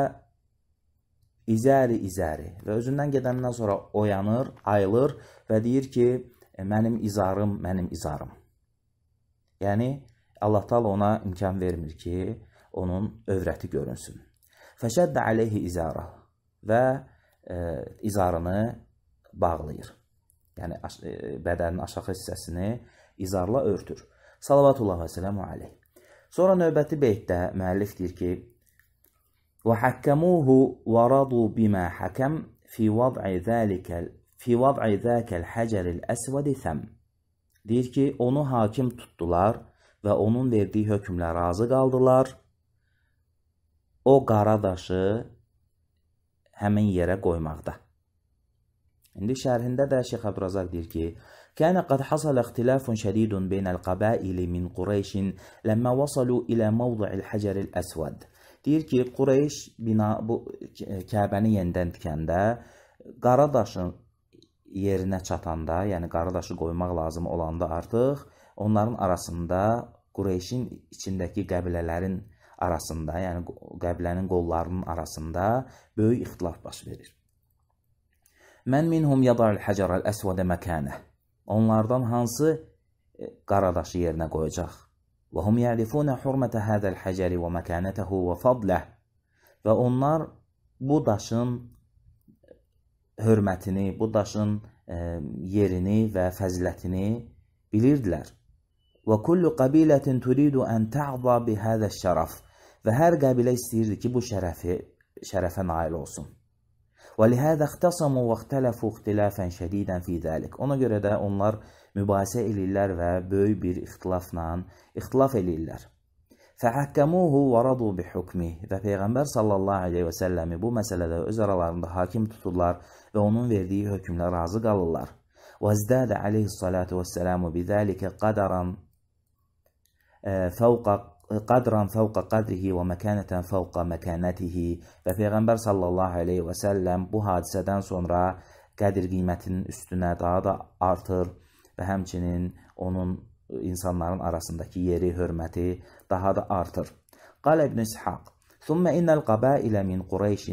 izəri izəri və özündən gedəndən sonra oyanır, ayılır və deyir ki, E, mənim izarım, mənim izarım. Yəni Allah Taala ona imkan vermir ki, onun övrəti görünsün. Fəşəddə alayhi izara və e, izarını bağlayır. Yəni aş e, bədənin aşağı hissəsini izarla örtür. Salavatullah və salamü alayh. Sonra növbəti beytdə müəllif deyir ki: "Və hakkamuhu və radu bima hakam fi vad'i zalika fi vad'i zâkel haceril əsvədi thəm. Deyir ki, onu hakim tutdular və onun verdiyi hökmlə razı qaldılar. O qara daşı həmin yerə qoymaqda. İndi şərhində də Şeyx Əbdurazaq deyir ki, كان قد حصل اختلاف شديد بين القبائل من قريش لما وصلوا إلى موضع الحجر الأسود deyir ki, Qureyş bina bu Kəbəni yenidən tikəndə qara daşın yerinə çatanda, yəni qardaşı qoymaq lazım olanda artıq onların arasında Qureyşin içindəki qəbilələrin arasında, yəni qəbilənin qollarının arasında böyük ixtilaf baş verir. Mən minhum yadal hacaral əsvədə məkanə. Onlardan hansı e, qaradaşı yerinə qoyacaq? Və hum ya'rifuna hurmata hadal hacari və məkanətehu və fadləh. Və onlar bu daşın hörmətini, bu daşın e, yerini və fəzilətini bilirdilər. Və kullu qabilətin turidu an ta'za bi hada şərəf. Və hər qəbilə istəyirdi ki, bu şərəfi şərəfə nail olsun. Və lihada ixtasamu və ixtalafu ixtilafan şadidan fi zalik. Ona görə də onlar mübahisə eləyirlər və böyük bir ixtilafla ixtilaf eləyirlər. Fəhəkkəmuhu və radu bi hukmi. Və Peyğəmbər sallallahu aleyhi və səlləmi bu məsələdə öz aralarında hakim tuturlar və onun verdiyi hökmlə razı qalırlar. Və zdədə aleyhissalatu vəssəlamu bi zəlikə qadaran fəvqa qadran fəvqa qadrihi və məkanətən fəvqa məkanətihi və Peyğəmbər sallallahu aleyhi və səlləm bu hadisədən sonra qədir qiymətinin üstünə daha da artır və həmçinin onun insanların arasındakı yeri, hörməti daha da artır. قال ابن إسحاق ثم إن القبائل من قريش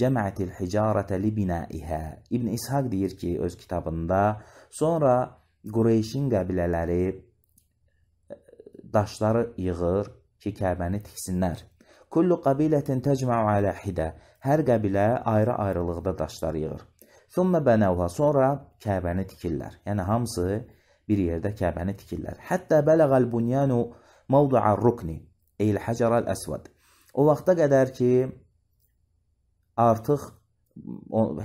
cəmətil hicarətə li binəihə. İbn İshaq deyir ki, öz kitabında sonra Qureyşin qəbilələri daşları yığır ki, Kəbəni tiksinlər. Kullu qabilətin təcma'u alə hidə. Hər qəbilə ayrı-ayrılıqda daşlar yığır. Thumma banawha. Sonra Kəbəni tikirlər. Yəni hamısı bir yerdə Kəbəni tikirlər. Hətta balaga'l bunyanu موضع الركن eyl həcəral əsvəd. O vaxta qədər ki artıq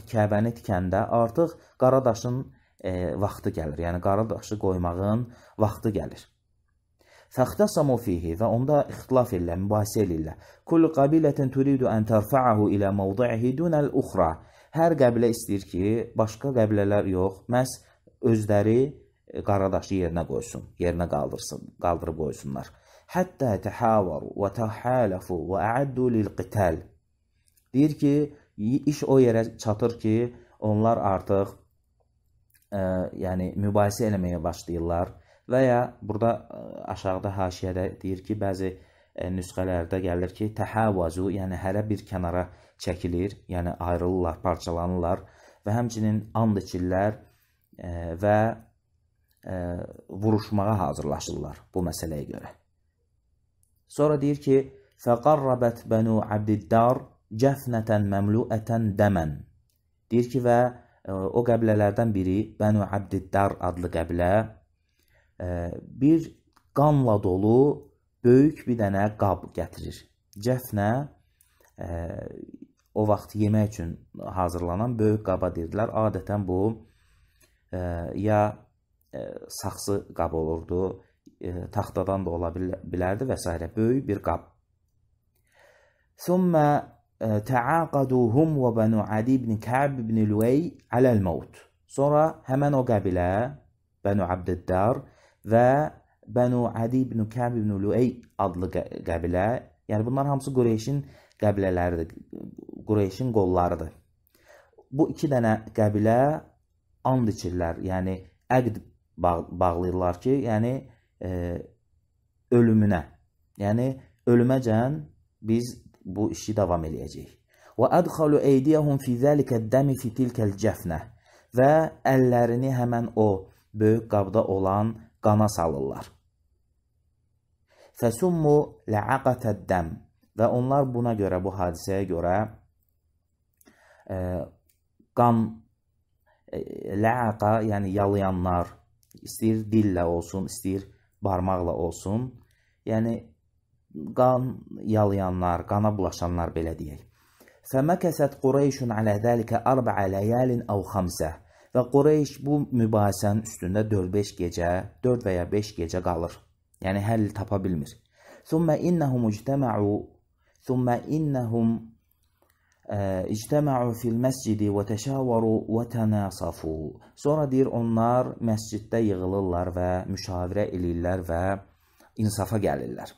Kəbəni tikəndə artıq qara daşın e, vaxtı gəlir. Yəni qara daşı qoymağın vaxtı gəlir. Fəxtəsamu fihi və onda ixtilaf ilə, mübahisə ilə. Kullu qabilətin turidu an tərfa'ahu ilə mawdihi dunal ukhra. Hər qəbilə istəyir ki, başqa qəbilələr yox, məs özləri E, qaradaşı yerinə qoysun, yerinə qaldırsın, qaldırıb qoysunlar. Hətta təhavaru və təhələfu və əəddu lil-qital. Deyir ki, iş o yerə çatır ki, onlar artıq ə, e, yəni mübahisə eləməyə başlayırlar və ya burada ə, e, aşağıda haşiyədə deyir ki, bəzi ə, nüsxələrdə gəlir ki, təhavazu, yəni hərə bir kənara çəkilir, yəni ayrılırlar, parçalanırlar və həmçinin and içirlər ə, və E, vuruşmağa hazırlaşırlar bu məsələyə görə. Sonra deyir ki, فَقَرَّبَتْ بَنُوا عَبْدِدَّارِ cəfnətən məmluətən dəmən. Deyir ki, və ə, e, o qəbilələrdən biri Bənu Abdiddar adlı qəbilə ə, e, bir qanla dolu böyük bir dənə qab gətirir. Cəfnə ə, o vaxt yemək üçün hazırlanan böyük qaba deyirdilər. Adətən bu ə, ya E, saxsı qab olurdu, e, taxtadan da ola bilərdi və s. böyük bir qab. Summa e, ta'aqaduhum və banu Adi ibn Ka'b ibn Lüvey aləl-maut. Sonra həmən o qəbilə Banu Abdiddar və Banu Adi ibn Ka'b ibn Lüvey adlı qəbilə, yəni bunlar hamısı Qureyşin qəbilələridir, Qureyşin qollarıdır. Bu iki dənə qəbilə and içirlər, yəni əqd bağ bağlayırlar ki, yəni e, ölümünə. Yəni ölüməcən biz bu işi davam eləyəcəyik. Və adxalu eydiyahum fi zalikad-dami fi tilkal-jafna və əllərini həmin o böyük qabda olan qana salırlar. Fəsummu la'aqatad-dam və onlar buna görə bu hadisəyə görə e, qan e, la'aqa yəni yalayanlar istəyir dillə olsun, istəyir barmaqla olsun. Yəni qan yalayanlar, qana bulaşanlar belə deyək. Fəməkəsət Qureyşun alə zəlikə ərbə ləyalin əv xamsə. Və Qureyş bu mübahisənin üstündə 4-5 gecə, 4 və ya 5 gecə qalır. Yəni həll tapa bilmir. Summa innahum ictəma'u Summa innahum İctəməu fil məscidi və təşavaru və tənəsafu. Sonra deyir onlar məsciddə yığılırlar və müşavirə eləyirlər və insafa gəlirlər.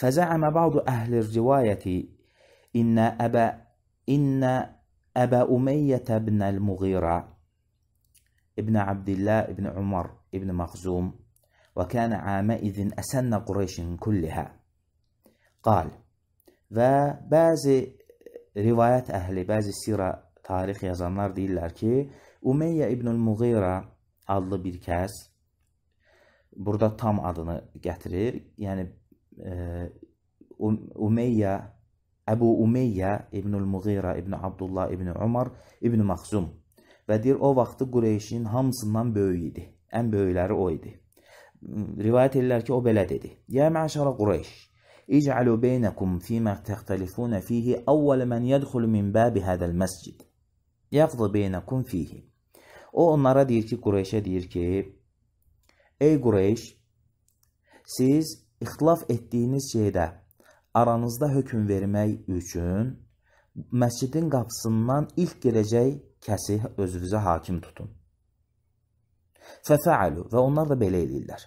Fəzəəmə ba'du əhli rivayəti inna əbə inna əbə Umeyyə ibn el-Muğira ibn Abdullah ibn Umar ibn Məxzum və kana əməizin əsənə Qureyşin kullaha. Qal və bəzi rivayət əhli, bəzi sira tarix yazanlar deyirlər ki, Umeyyə ibnül Muğira adlı bir kəs burada tam adını gətirir. Yəni e, um, Umeyyə Əbu Umeyyə ibnül Muğira ibn Abdullah ibn Umar ibn Maxzum və deyir o vaxtı Qureyşin hamısından böyük idi. Ən böyükləri o idi. Rivayət edirlər ki, o belə dedi: "Ya məşara Qureyş, اجعلوا بينكم فيما تختلفون فيه أول من يدخل من باب هذا المسcid يقضي بينكم فيه O onlara deyir ki, Qureyşə deyir ki, Ey Qureyş, siz ixtilaf etdiyiniz şeydə aranızda hökm vermək üçün məscidin qapısından ilk girəcək kəsi özünüzə hakim tutun. Fəfəalu və onlar da belə edirlər.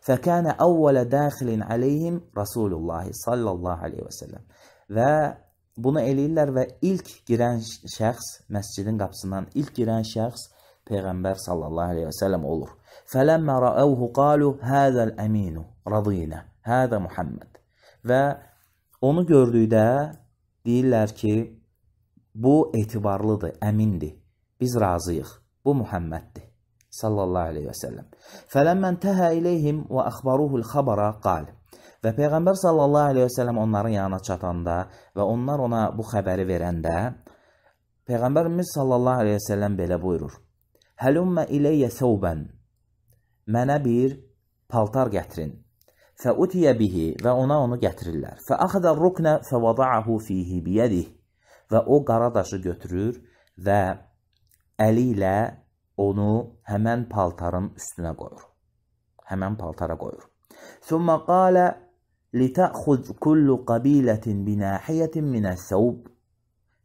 فكان أول daxilin aleyhim Rasulullah sallallahu aleyhi və səlləm. Və bunu eləyirlər və ilk girən şəxs məscidin qapısından ilk girən şəxs peyğəmbər sallallahu aleyhi və səlləm olur. Fələmmə ra'əvhu qalu hədəl əminu radiyinə, hədə Muhammed. Və onu gördükdə deyirlər ki, bu etibarlıdır, əmindir. Biz razıyıq. Bu Muhamməddir sallallahu aleyhi və səlləm. Fələmmən təhə iləyhim və əxbaruhul xabara qal. Və Peyğəmbər sallallahu aleyhi və səlləm onların yanına çatanda və onlar ona bu xəbəri verəndə Peyğəmbərimiz sallallahu aleyhi və səlləm belə buyurur. Hələmmə iləyyə səubən. Mənə bir paltar gətirin. Fəutiyə bihi və ona onu gətirirlər. Fəəxədə ruknə fəvadaahu fihi biyədih və o qara daşı götürür və əli ilə onu hemen paltarın üstüne koyur. Hemen paltara koyur. ثم قال لتأخذ كل قبيلة بناحية من الثوب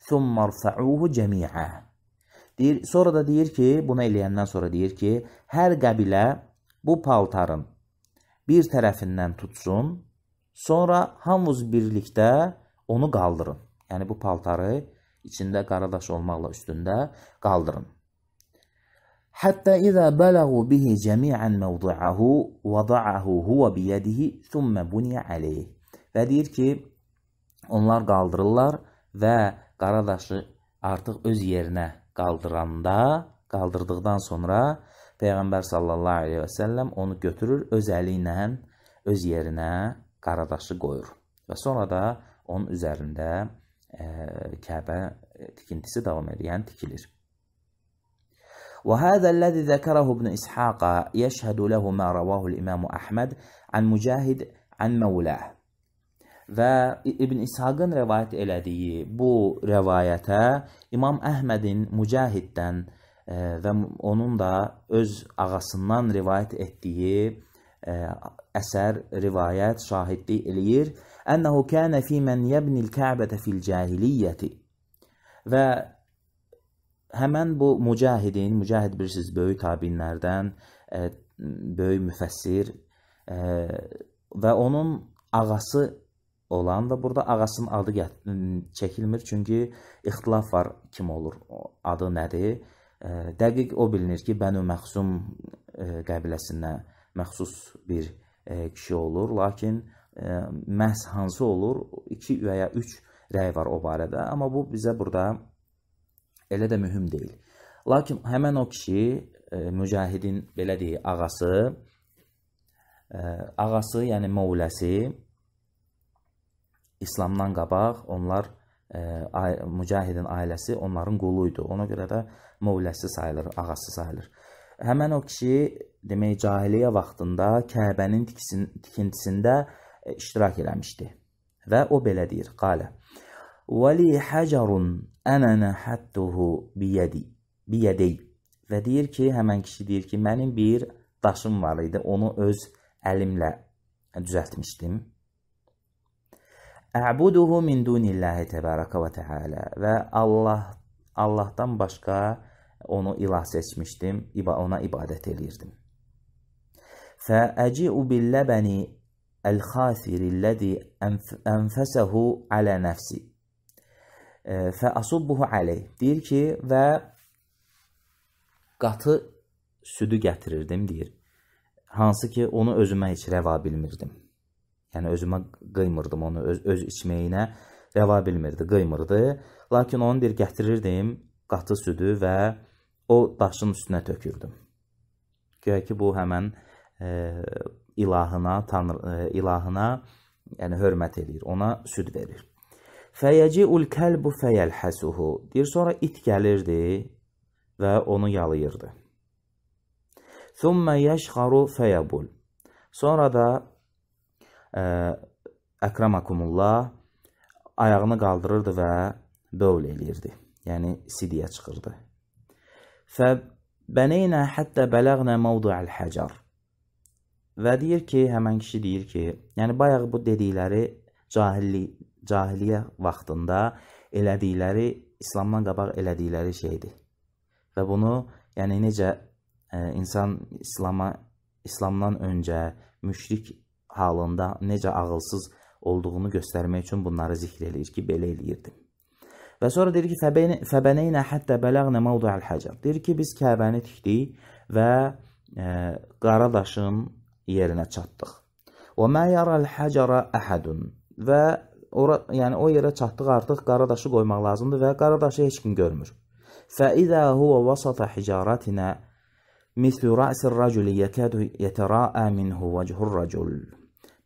ثم ارفعوه جميعا. Deyir, sonra da deyir ki, bunu eləyəndən sonra deyir ki, hər qəbilə bu paltarın bir tərəfindən tutsun, sonra hamımız birlikdə onu qaldırın. Yəni bu paltarı içində qaradaş olmaqla üstündə qaldırın. حتى إذا بلغوا به جميعا موضعه وضعه هو بيده ثم بني عليه və deyir ki, onlar qaldırırlar və qaradaşı artıq öz yerinə qaldıranda, qaldırdıqdan sonra Peyğəmbər sallallahu əleyhi və səlləm onu götürür öz əli ilə öz yerinə qaradaşı qoyur və sonra da onun üzərində ə, Kəbə tikintisi davam edir, yəni tikilir. وهذا الذي ذكره ابن إسحاق يشهد له ما رواه الإمام أحمد عن مجahid عن مولاه və İbn İshaqın rivayət elədiyi bu rivayətə İmam Əhmədin Mücahiddən e, və onun da öz ağasından rivayət etdiyi e, əsər rivayət şahidlik eləyir. Ənəhu kana fi men yabni al-Ka'bata fil-cahiliyyəti. Və həmən bu mücahidin, mücahid bilirsiniz, böyük təbiinlərdən, ə, e, böyük müfəssir ə, e, və onun ağası olan və burada ağasının adı çəkilmir, çünki ixtilaf var kim olur, adı nədir? Ə, e, dəqiq o bilinir ki, Bənu Məxsum ə, qəbiləsinə məxsus bir ə, kişi olur, lakin ə, məhz hansı olur? 2 və ya 3 rəy var o barədə, amma bu bizə burada elə də mühüm deyil. Lakin həmin o kişi e, mücahidin belə deyək ağası e, ağası, yəni məuləsi İslamdan qabaq onlar e, mücahidin ailəsi onların qulu idi. Ona görə də məuləsi sayılır, ağası sayılır. Həmin o kişi demək cahiliyə vaxtında Kəbənin tikintisində e, iştirak eləmişdi. Və o belə deyir: "Qalə" وَلِي حَجَرٌ أَنَا نَحَتُّهُ بِيَدِي بِيَدِي Və deyir ki, həmən kişi deyir ki, mənim bir daşım var idi, onu öz əlimlə düzəltmişdim. Əbuduhu min dunillahi təbaraka və təala və Allah Allahdan başqa onu ilah seçmişdim, ona ibadət eləyirdim. فأجيء باللبن الخاثر الذي أنفسه على نفسي Fə asubbuhu aleyh. Deyir ki, və qatı südü gətirirdim, deyir. Hansı ki, onu özümə heç rəva bilmirdim. Yəni özümə qıymırdım onu öz, öz içməyinə rəva bilmirdi, qıymırdı. Lakin onu bir gətirirdim qatı südü və o daşın üstünə tökürdüm. Göyə ki bu həmin e, ilahına, tanrı e, ilahına yəni hörmət eləyir, ona süd verir. Fəyəciul kəlbu fəyəlhəsuhu. Deyir, sonra it gəlirdi və onu yalayırdı. Thumma yəşxaru fəyəbul. Sonra da ə, e, əkramakumullah ayağını qaldırırdı və böl eləyirdi. Yəni, sidiyə çıxırdı. Fəbəneynə həttə bələğnə məvduəl həcar. Və deyir ki, həmən kişi deyir ki, yəni bayaq bu dedikləri cahillik cahiliyə vaxtında elədikləri İslamdan qabaq elədikləri şeydir. Və bunu, yəni necə ə, e, insan İslam'a İslamdan öncə müşrik halında necə ağılsız olduğunu göstərmək üçün bunları zikr eləyir ki, belə eləyirdim. Və sonra deyir ki, fəbəneynə hətta bələğnə məvduəl həcəb. Deyir ki, biz Kəbəni tikdik və e, qara daşın yerinə çatdıq. Və mə yaral həcərə əhədun və ora, yəni o yerə çatdıq artıq qaradaşı qoymaq lazımdır və qaradaşı heç kim görmür. Fəizə huwa vasata hicaratina mislu ra'sir racul yakadu yatara'a minhu vajhur racul.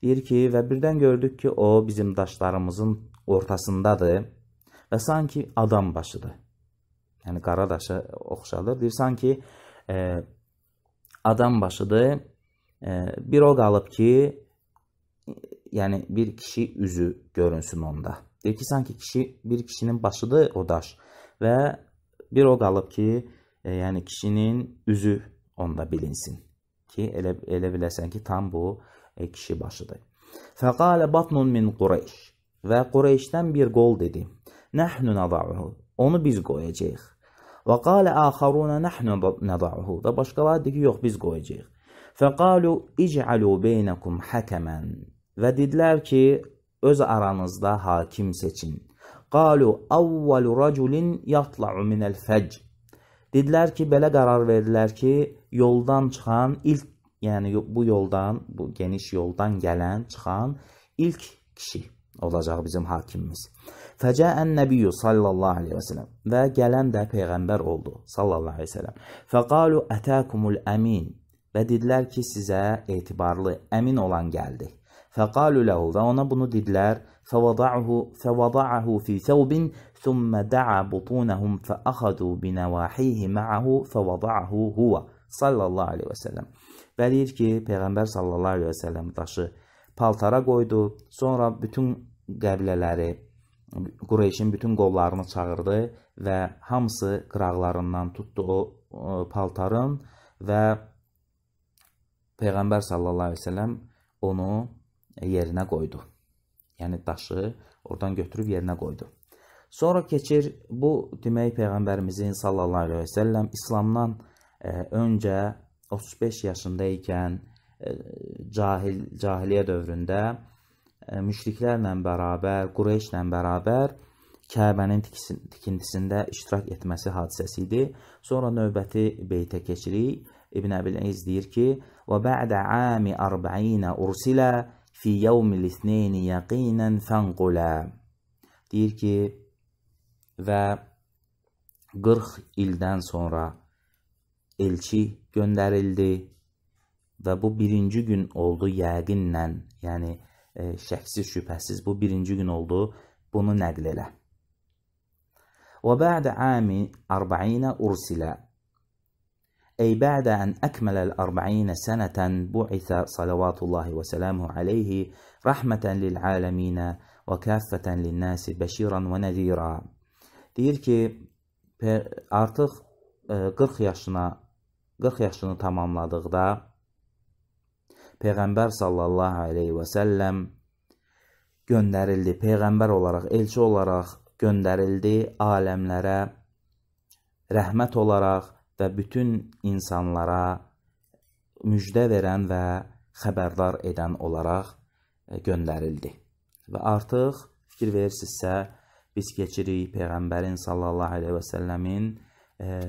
Deyir ki, və birdən gördük ki, o bizim daşlarımızın ortasındadır və sanki adam başıdır. Yəni qaradaşa oxşadır. Deyir sanki e, adam başıdır. E, bir o qalıb ki, yani bir kişi üzü görünsün onda. Deyir ki, sanki kişi bir kişinin başıdır o daş və bir o qalıb ki, e, yəni kişinin üzü onda bilinsin ki, elə elə biləsən ki, tam bu e, kişi başıdır. Fəqalə batnun min Qureyş və Qureyşdən bir qol dedi. Nəhnu nada'uhu. Onu biz qoyacağıq. Və qalə axaruna nəhnu nada'uhu. Və başqaları dedi ki, yox biz qoyacağıq. Fəqalu ic'alu beynakum hakəmən. Və dedilər ki, öz aranızda hakim seçin. Qalu avvalu raculin yatla'u minəl fəcr. Dedilər ki, belə qərar verdilər ki, yoldan çıxan ilk, yəni bu yoldan, bu geniş yoldan gələn, çıxan ilk kişi olacaq bizim hakimimiz. Fəcəən nəbiyyu sallallahu əleyhi və səlləm və gələn də peyğəmbər oldu sallallahu əleyhi və səlləm. Fəqalu atakumul əmin və dedilər ki, sizə etibarlı, əmin olan gəldi. Fəqalu ləhu və ona bunu dedilər. Fəvadahu fəvadahu fi thawbin thumma da'a butunahum fa'akhadhu bi nawahihi ma'ahu fəvadahu huwa sallallahu alayhi və sallam. Və deyir ki, peyğəmbər sallallahu alayhi və sallam daşı paltara qoydu. Sonra bütün qəbilələri Qureyşin bütün qollarını çağırdı və hamısı qıraqlarından tutdu o, o paltarın və Peyğəmbər sallallahu əleyhi və səlləm onu yerinə qoydu. Yəni daşı oradan götürüb yerinə qoydu. Sonra keçir bu demək peyğəmbərimizin sallallahu əleyhi və səlləm İslamdan ə, e, öncə 35 yaşında ikən e, cahil cahiliyə dövründə e, müşriklərlə bərabər, Qureyşlə bərabər Kəbənin tikintisində iştirak etməsi hadisəsi idi. Sonra növbəti beytə keçirik. İbn Əbil İz deyir ki: "Və bə'də ami 40 ursilə fi yawmil isneyni yaqinən fənqulə deyir ki və 40 ildən sonra elçi göndərildi və bu birinci gün oldu yəqinlə, yəni e, şəksiz şübhəsiz bu birinci gün oldu. Bunu nəql elə. Və bə'də ami 40 ursilə أي بعد أن أكمل الأربعين سنة بعث صلوات الله وسلامه عليه رحمة للعالمين və linnəsi bəşiran və nəzira. Deyir ki, artıq 40 e, yaşına 40 yaşını tamamladıqda Peyğəmbər sallallahu alayhi və səlləm göndərildi. Peyğəmbər olaraq, elçi olaraq göndərildi aləmlərə rəhmət olaraq və bütün insanlara müjdə verən və xəbərdar edən olaraq e, göndərildi. Və artıq fikir verirsinizsə, biz keçirik peyğəmbərin sallallahu əleyhi və səlləmin e,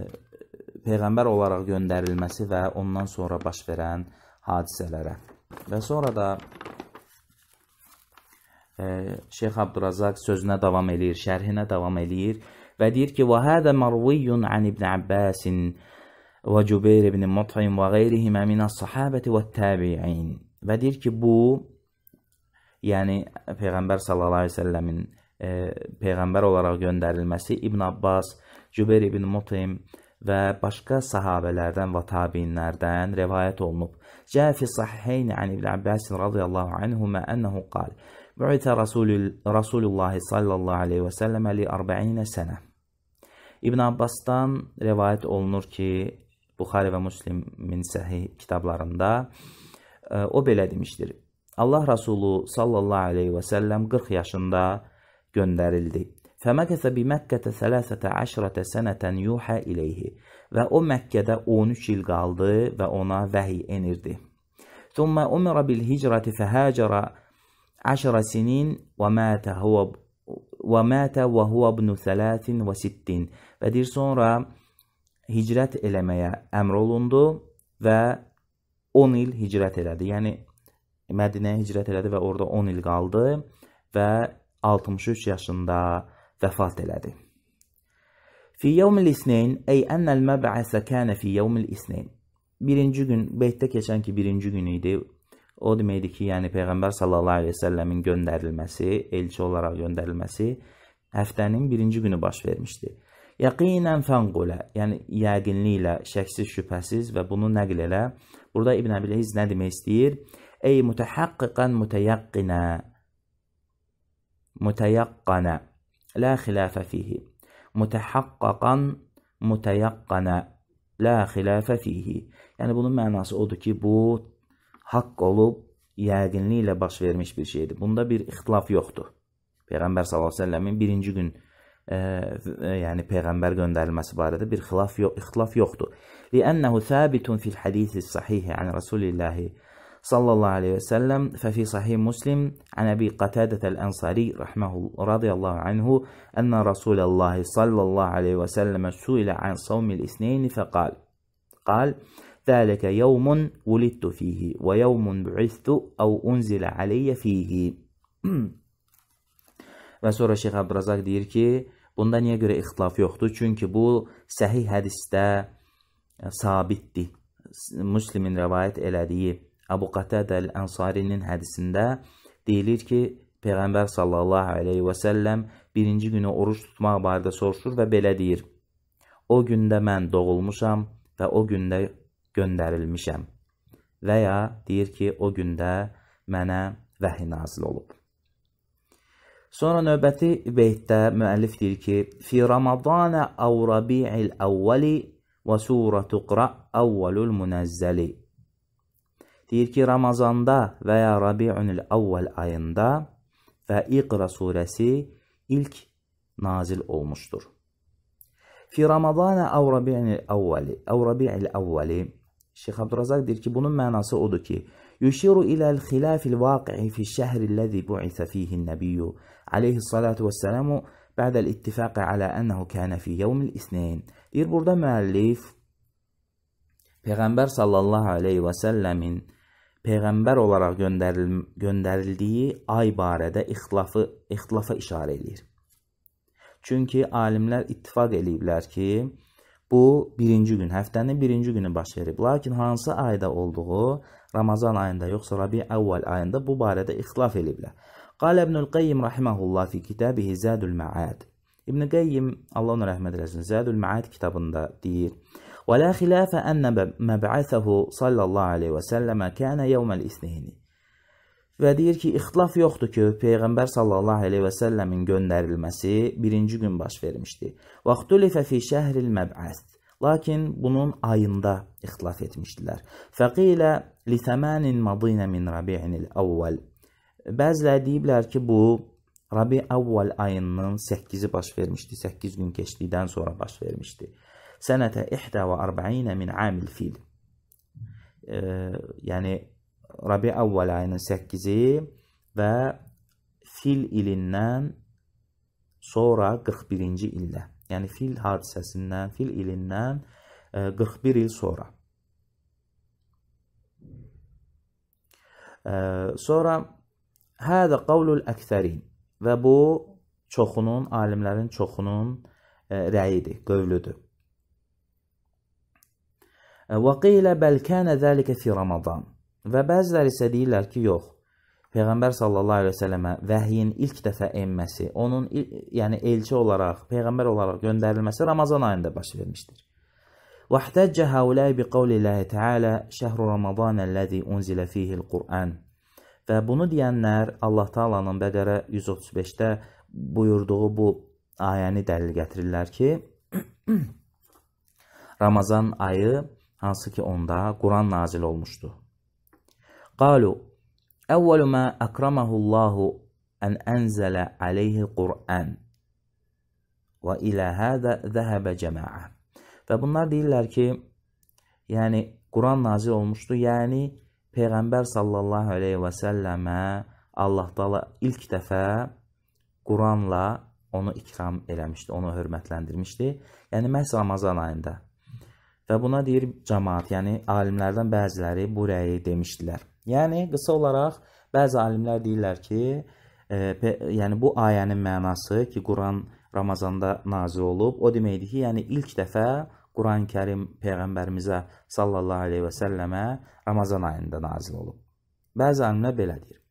peyğəmbər olaraq göndərilməsi və ondan sonra baş verən hadisələrə. Və sonra da e, Şeyx Abdurazaq sözünə davam eləyir, şərhinə davam eləyir və deyir ki: "Və hada marviyyun an ibn Abbas və Cübeyr ibn Mut'im və qeyrihimə min as-sahabati və-təbi'in." Və deyir ki, bu yəni peyğəmbər sallallahu əleyhi və səlləmin e, peyğəmbər olaraq göndərilməsi İbn Abbas, Cübeyr ibn Mut'im və başqa sahabelərdən və təbiinlərdən rivayet olunub. Cəfi sahihayn an İbn Abbas radiyallahu anhuma ennehu qal: "Bu'ita Rasulullah sallallahu aleyhi ve sellem li 40 sene." İbn Abbasdan rivayət olunur ki, Buxari və Müslimin səhih kitablarında e, o belə demişdir. Allah Rasulu sallallahu aleyhi və səlləm 40 yaşında göndərildi. Fəməkəsə bi Məkkətə 13 sənətən yuhə ileyhi və o Məkkədə 13 il qaldı və ona vəhiy enirdi. Thumma umira bil hicrati fəhəcərə 10 sinin və mətə huva və mətə və huva ibn 63 və deyir sonra hicrət eləməyə əmr olundu və 10 il hicrət elədi. Yəni Mədinəyə hicrət elədi və orada 10 il qaldı və 63 yaşında vəfat elədi. Fi yevmil isneyn, ey ennel meb'ase kana fi yevmil isneyn. Birinci gün, beytdə keçən ki, birinci gün idi. O deməkdir ki, yəni Peyğəmbər sallallahu aleyhi ve sellemin göndərilməsi, elçi olaraq göndərilməsi həftənin birinci günü baş vermişdi. Yəqinən fənqulə, yəni yəqinliklə, şəksiz, şübhəsiz və bunu nəql elə. Burada İbn Əbiliz nə demək istəyir? Ey mütəhəqqiqən mütəyaqqinə. Mütəyaqqanə. La xilafə fihi. Mütəhəqqaqan mütəyaqqanə. La xilafə fihi. Yəni bunun mənası odur ki, bu haqq olub yəqinliklə baş vermiş bir şeydir. Bunda bir ixtilaf yoxdur. Peyğəmbər sallallahu əleyhi və səlləmin birinci gün آه، يعني بيغمبر göndermesi barədə bir xilaf yox, ixtilaf yoxdur. لأنه ثابت في الحديث الصحيح عن رسول الله صلى الله عليه وسلم ففي صحيح مسلم عن أبي قتادة الأنصاري رحمه رضي الله عنه أن رسول الله صلى الله عليه وسلم سئل عن صوم الاثنين فقال قال ذلك يوم ولدت فيه ويوم بعثت أو أنزل علي فيه رسول الشيخ Şeyx Əbrazaq deyir Bunda niyə görə ixtilaf yoxdur? Çünki bu səhih hədisdə e, sabitdir. Müslimin rəvayət elədiyi Əbu Qatadə Ənsarinin hədisində deyilir ki, Peyğəmbər sallallahu aleyhi və səlləm birinci günü oruç tutmaq barədə soruşur və belə deyir. O gündə mən doğulmuşam və o gündə göndərilmişəm. Və ya deyir ki, o gündə mənə vəhi nazil olub. Sonra növbəti beytdə müəllif deyir ki: "Fi Ramazana aw Rabi'il awwali və surə tuqra awwalul munazzali." Deyir ki, Ramazanda və ya Rabi'ül Avval ayında və İqra surəsi ilk nazil olmuşdur. Fi Ramazana aw Rabi'il Avvali, aw Rabi'il Avvali Şeyx Abdurazaq deyir ki, bunun mənası odur ki, yushiru ila'l-xilafil vaqi'i fi şəhri allazi bu'isa fihi'n-nabiyyu عليه الصلاة والسلام بعد الاتفاق على أنه كان في يوم الاثنين. Deyir burada müəllif Peyğəmbər sallallahu aleyhi və səlləmin peyğəmbər olaraq göndəril göndərildiyi ay barədə ixtilafı ixtilafa işarə eləyir. Çünki alimlər ittifaq eləyiblər ki, bu birinci gün, həftənin birinci günü baş verib. Lakin hansı ayda olduğu, Ramazan ayında yoxsa Rabi əvvəl ayında bu barədə ixtilaf eləyiblər. Qalə İbnül Qayyim rahiməhullah fi kitabihi Zədül Məad. İbn Qayyim Allah ona rəhmət eləsin, Zədül Məad kitabında deyir: "Və la xilafə ən məb'əsəhu sallallahu alayhi və sallam kana yawmal isnin." Və deyir ki, ixtilaf yoxdur ki, Peyğəmbər sallallahu aleyhi və səlləmin göndərilməsi birinci gün baş vermişdi. Vaxtulifə fi şəhril məb'əs. Lakin bunun ayında ixtilaf etmişdilər. Fəqilə li thəmənin madinə min rabi'inil əvvəl. Bəziləri deyiblər ki, bu Rabi əvvəl ayının 8-i baş vermişdi, 8 gün keçdikdən sonra baş vermişdi. Sənətə 41 min amil fil. E, yəni Rabi əvvəl ayının 8-i və fil ilindən sonra 41-ci ildə. Yəni fil hadisəsindən, fil ilindən e, 41 il sonra. E, sonra Hədə qavlul əksərin və bu çoxunun, alimlərin çoxunun rəyidir, qövlüdür. Və qilə bəl kənə zəlikə fi Ramazan. Və bəzilər isə deyirlər ki, yox. Peyğəmbər sallallahu əleyhi və səlləmə vəhyin ilk dəfə enməsi, onun yəni elçi olaraq, peyğəmbər olaraq göndərilməsi Ramazan ayında baş vermişdir. Vahtəcə haulay bi qavlillahi təala şəhru Ramazan allazi unzila fihi'l-Qur'an. Və bunu deyənlər Allah Taala'nın Bəqərə 135-də buyurduğu bu ayəni dəlil gətirirlər ki, Ramazan ayı hansı ki onda Quran nazil olmuşdu. Qalu Əvvəlu mə əkrəməhullahu ən ənzələ aleyhi Qur'an və ilə hədə zəhəbə cəmaə. Və bunlar deyirlər ki, yəni Quran nazil olmuşdu, yəni Peyğəmbər sallallahu əleyhi və səlləmə Allah təala ilk dəfə Quranla onu ikram eləmişdi, onu hörmətləndirmişdi. Yəni məhz Ramazan ayında. Və buna deyir cemaat, yəni alimlərdən bəziləri bu rəyi demişdilər. Yəni qısa olaraq bəzi alimlər deyirlər ki, e, yəni bu ayənin mənası ki, Quran Ramazanda nazil olub, o deməkdir ki, yəni ilk dəfə Quran-ı Kərim Peyğəmbərimizə sallallahu aleyhi və səlləmə Ramazan ayında nazil olub. Bəzi alimlər belə deyir.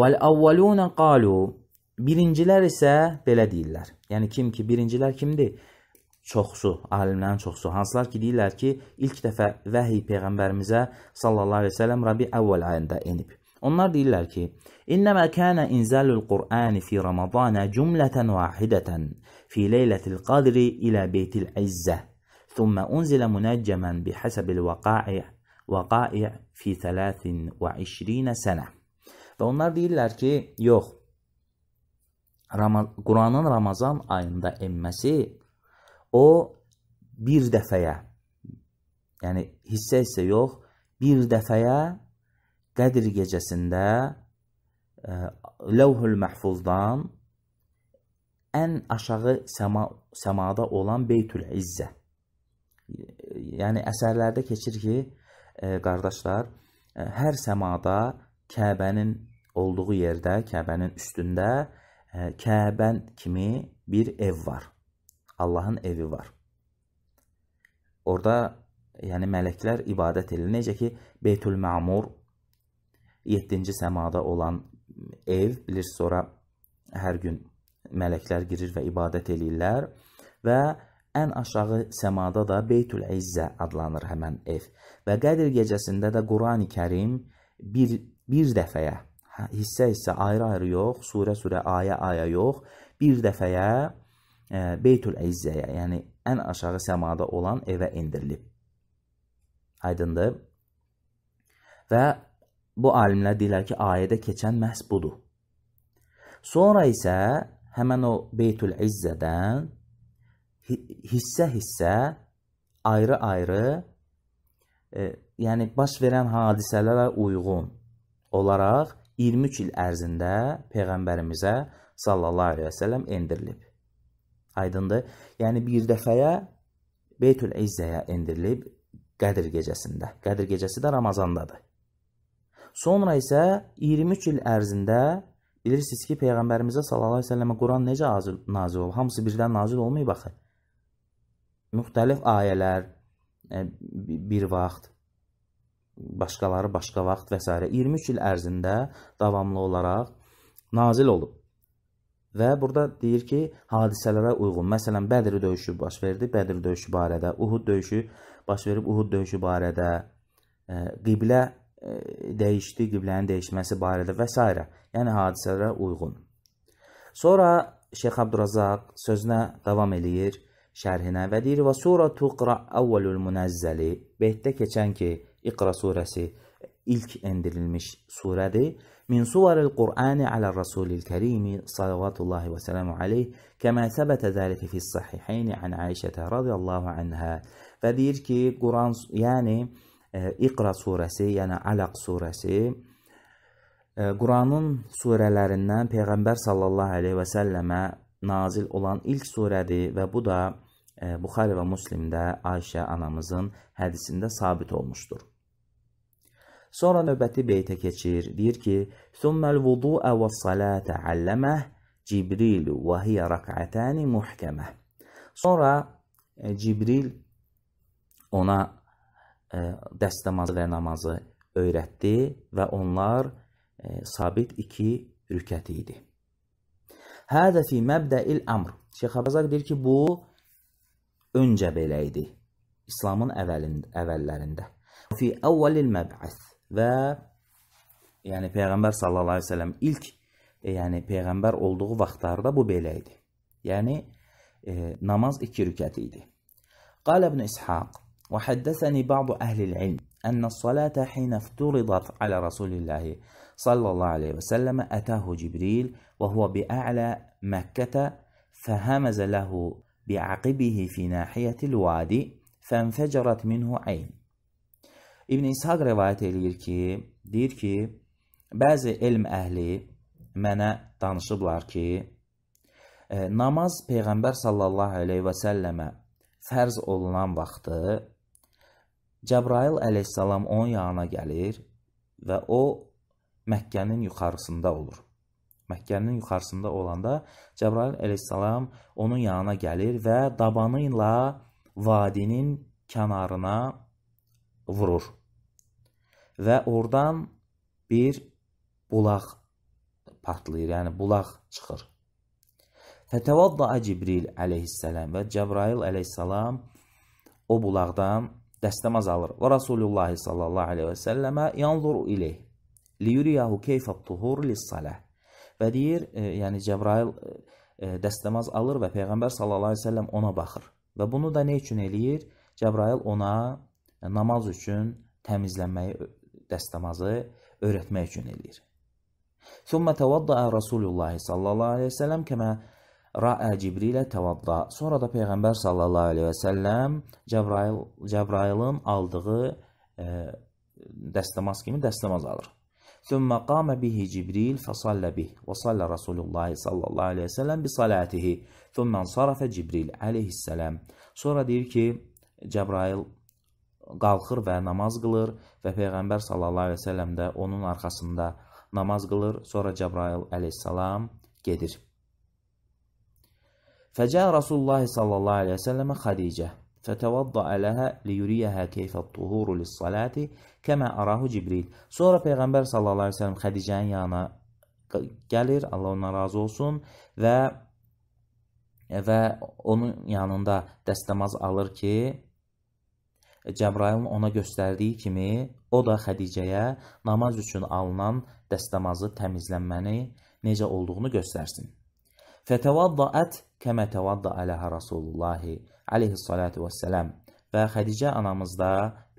Vəl-əvvəlunə qalu Birincilər isə belə deyirlər. Yəni kim ki, birincilər kimdir? Çoxsu, alimlərin çoxsu. Hansılar ki, deyirlər ki, ilk dəfə vəhi Peyğəmbərimizə sallallahu aleyhi və səlləm Rabi əvvəl ayında enib. Onlar deyirlər ki: "İnnema kana inzalul Qur'an fi Ramazana cumlatan vahidatan في ليلة القدر إلى بيت العزة ثم أنزل منجما بحسب الوقائع وقائع fi 23 sənə. Və onlar deyirlər ki, yox. Ramaz Quranın Ramazan ayında enməsi o bir dəfəyə, yəni hissə isə yox, bir dəfəyə Qədr gecəsində e, Ləvhül Məhfuzdan ən aşağı səma, səmada olan Beytül İzzə. Yəni əsərlərdə keçir ki, e, qardaşlar, e, hər səmada Kəbənin olduğu yerdə, Kəbənin üstündə e, Kəbən kimi bir ev var. Allahın evi var. Orda yəni mələklər ibadət edir. Necə ki Beytül Məmur 7-ci səmada olan ev bilirsiniz sonra hər gün mələklər girir və ibadət eləyirlər və ən aşağı səmada da Beytül İzzə adlanır həmin ev. Və Qədr gecəsində də Qurani-Kərim bir bir dəfəyə hə, hissə-hissə ayrı-ayrı yox, surə-surə, ayə-ayə yox, bir dəfəyə e, Beytül İzzəyə, yəni ən aşağı səmada olan evə endirilib. Aydındır? Və bu alimlər deyirlər ki, ayədə keçən məhz budur. Sonra isə həmən o Beytül İzzədən hissə-hissə, ayrı-ayrı, e, yəni baş verən hadisələrə uyğun olaraq 23 il ərzində peyğəmbərimizə sallallahu əleyhi və səlləm endirilib. Aydındır? Yəni bir dəfəyə Beytül İzzəyə endirilib Qədir gecəsində. Qədir gecəsi də Ramazandadır. Sonra isə 23 il ərzində Bilirsiniz ki, Peyğəmbərimizə sallallahu əleyhi və səlləmə Quran necə azil, nazil olub? Hamısı birdən nazil olmayıb axı. Müxtəlif ayələr e, bir vaxt, başqaları başqa vaxt və s. 23 il ərzində davamlı olaraq nazil olub. Və burada deyir ki, hadisələrə uyğun. Məsələn, Bədr döyüşü baş verdi, Bədr döyüşü barədə, Uhud döyüşü baş verib, Uhud döyüşü barədə, e, qiblə E, dəyişdi, qiblənin dəyişməsi barədə və s. Yəni hadisələrə uyğun. Sonra Şeyx Abdurazaq sözünə davam eləyir şərhinə və deyir: "Və sura tuqra awwalul munazzali." Beytdə keçən ki, İqra surəsi ilk endirilmiş surədir. Min suvaril Qur'ani alə Rasulil Kerim sallallahu və sallamu alayh, kəma səbətə zəlikə fi's-sahihayn an Ayşə radiyallahu anha. Və deyir ki, Quran, yəni İqra surəsi, yəni Ələq surəsi Quranın surələrindən Peyğəmbər sallallahu əleyhi və səlləmə nazil olan ilk surədir və bu da e, Buxari və Müslimdə Ayşə anamızın hədisində sabit olmuşdur. Sonra növbəti beytə keçir. Deyir ki: "Summal vudu'a was-salata 'allamah Cibril və hiya rak'atan muhkamah." Sonra Cibril e, ona E, dəst namazı və namazı öyrətdi və onlar e, sabit iki rükət idi. Hədə fi məbdəil əmr. Şeyx Əbəzaq deyir ki, bu öncə belə idi. İslamın əvəlində, əvəllərində. Fi əvvəlil məb'əs və yəni peyğəmbər sallallahu əleyhi və səlləm ilk e, yəni peyğəmbər olduğu vaxtlarda bu belə idi. Yəni e, namaz 2 rükət idi. Qal ibn İshaq وحدثني بعض أهل العلم أن الصلاة حين افترضت على رسول الله صلى الله عليه وسلم أتاه جبريل وهو بأعلى مكة فهمز له بعقبه في ناحية الوادي فانفجرت منه عين İbn İshak rivayət edir ki, deyir ki, bəzi elm əhli mənə danışıblar ki, namaz peyğəmbər sallallahu aleyhi və səlləmə fərz olunan vaxtı Cəbrail əleyhissalam onun yanına gəlir və o Məkkənin yuxarısında olur. Məkkənin yuxarısında olanda Cəbrail əleyhissalam onun yanına gəlir və dabanı ilə vadinin kənarına vurur. Və oradan bir bulaq partlayır, yəni bulaq çıxır. Fətəvadda Cibril əleyhissalam və Cəbrail əleyhissalam o bulaqdan dəstəmaz alır. Və Rasulullah sallallahu aleyhi və səlləmə yanzur ileyh liyuriyahu keyfə tuhur lissalə və deyir, e, yəni Cəbrail e, dəstəmaz alır və Peyğəmbər sallallahu aleyhi və səlləm ona baxır. Və bunu da nə üçün eləyir? Cəbrail ona e, namaz üçün təmizlənməyi dəstəmazı öyrətmək üçün eləyir. Summa təvaddaa Rasulullah sallallahu aleyhi və səlləm kəmə Ra'a Cibrilə təvadda. Sonra da Peyğəmbər sallallahu aleyhi və səlləm Cəbrail, Cəbrailın aldığı e, dəstəmaz kimi dəstəmaz alır. Thumma qama bihi Cibril fasalla bih və salla Rasulullah sallallahu aleyhi və səlləm bi salatihi. Thumma sarafa Cibril aleyhissalam. Sonra deyir ki, Cəbrail qalxır və namaz qılır və Peyğəmbər sallallahu aleyhi və səlləm də onun arxasında namaz qılır. Sonra Cəbrail əleyhissalam gedir. فجاء رسول الله صلى الله عليه وسلم خديجة Fətəvadda ələhə liyuriyəhə keyfə tuhuru lissaləti kəmə arahu Cibril. Sonra Peyğəmbər sallallahu aleyhi ve sellem Xədicənin yanına gəlir, Allah ondan razı olsun və və onun yanında dəstəmaz alır ki, Cəbrailin ona göstərdiyi kimi o da Xədicəyə namaz üçün alınan dəstəmazı təmizlənməni necə olduğunu göstərsin. Fətəvəddəət kəmə təvəddəə ələhə Rasulullah aleyhissalatu vesselam. Və Xədicə anamız da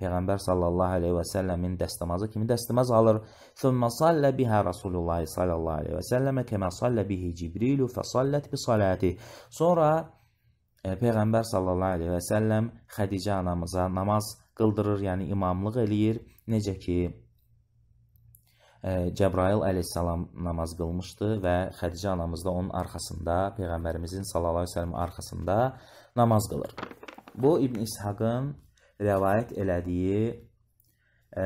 Peyğəmbər sallallahu aleyhi və səlləmin dəstəmazı kimi dəstəmaz alır. Thumma sallə bihə Rasulullah sallallahu aleyhi və səlləmə kəmə sallə bihi Cibrilu fəsallət bi salati. Sonra e, Peyğəmbər sallallahu aleyhi və səlləm Xədicə anamıza namaz qıldırır, yəni imamlıq eləyir. Necə ki, Cəbrail əleyhissalam namaz qılmışdı və Xədicə anamız da onun arxasında, Peyğəmbərimizin sallallahu əleyhi və səlləm arxasında namaz qılır. Bu İbn İshaqın rəvayət elədiyi ə, e,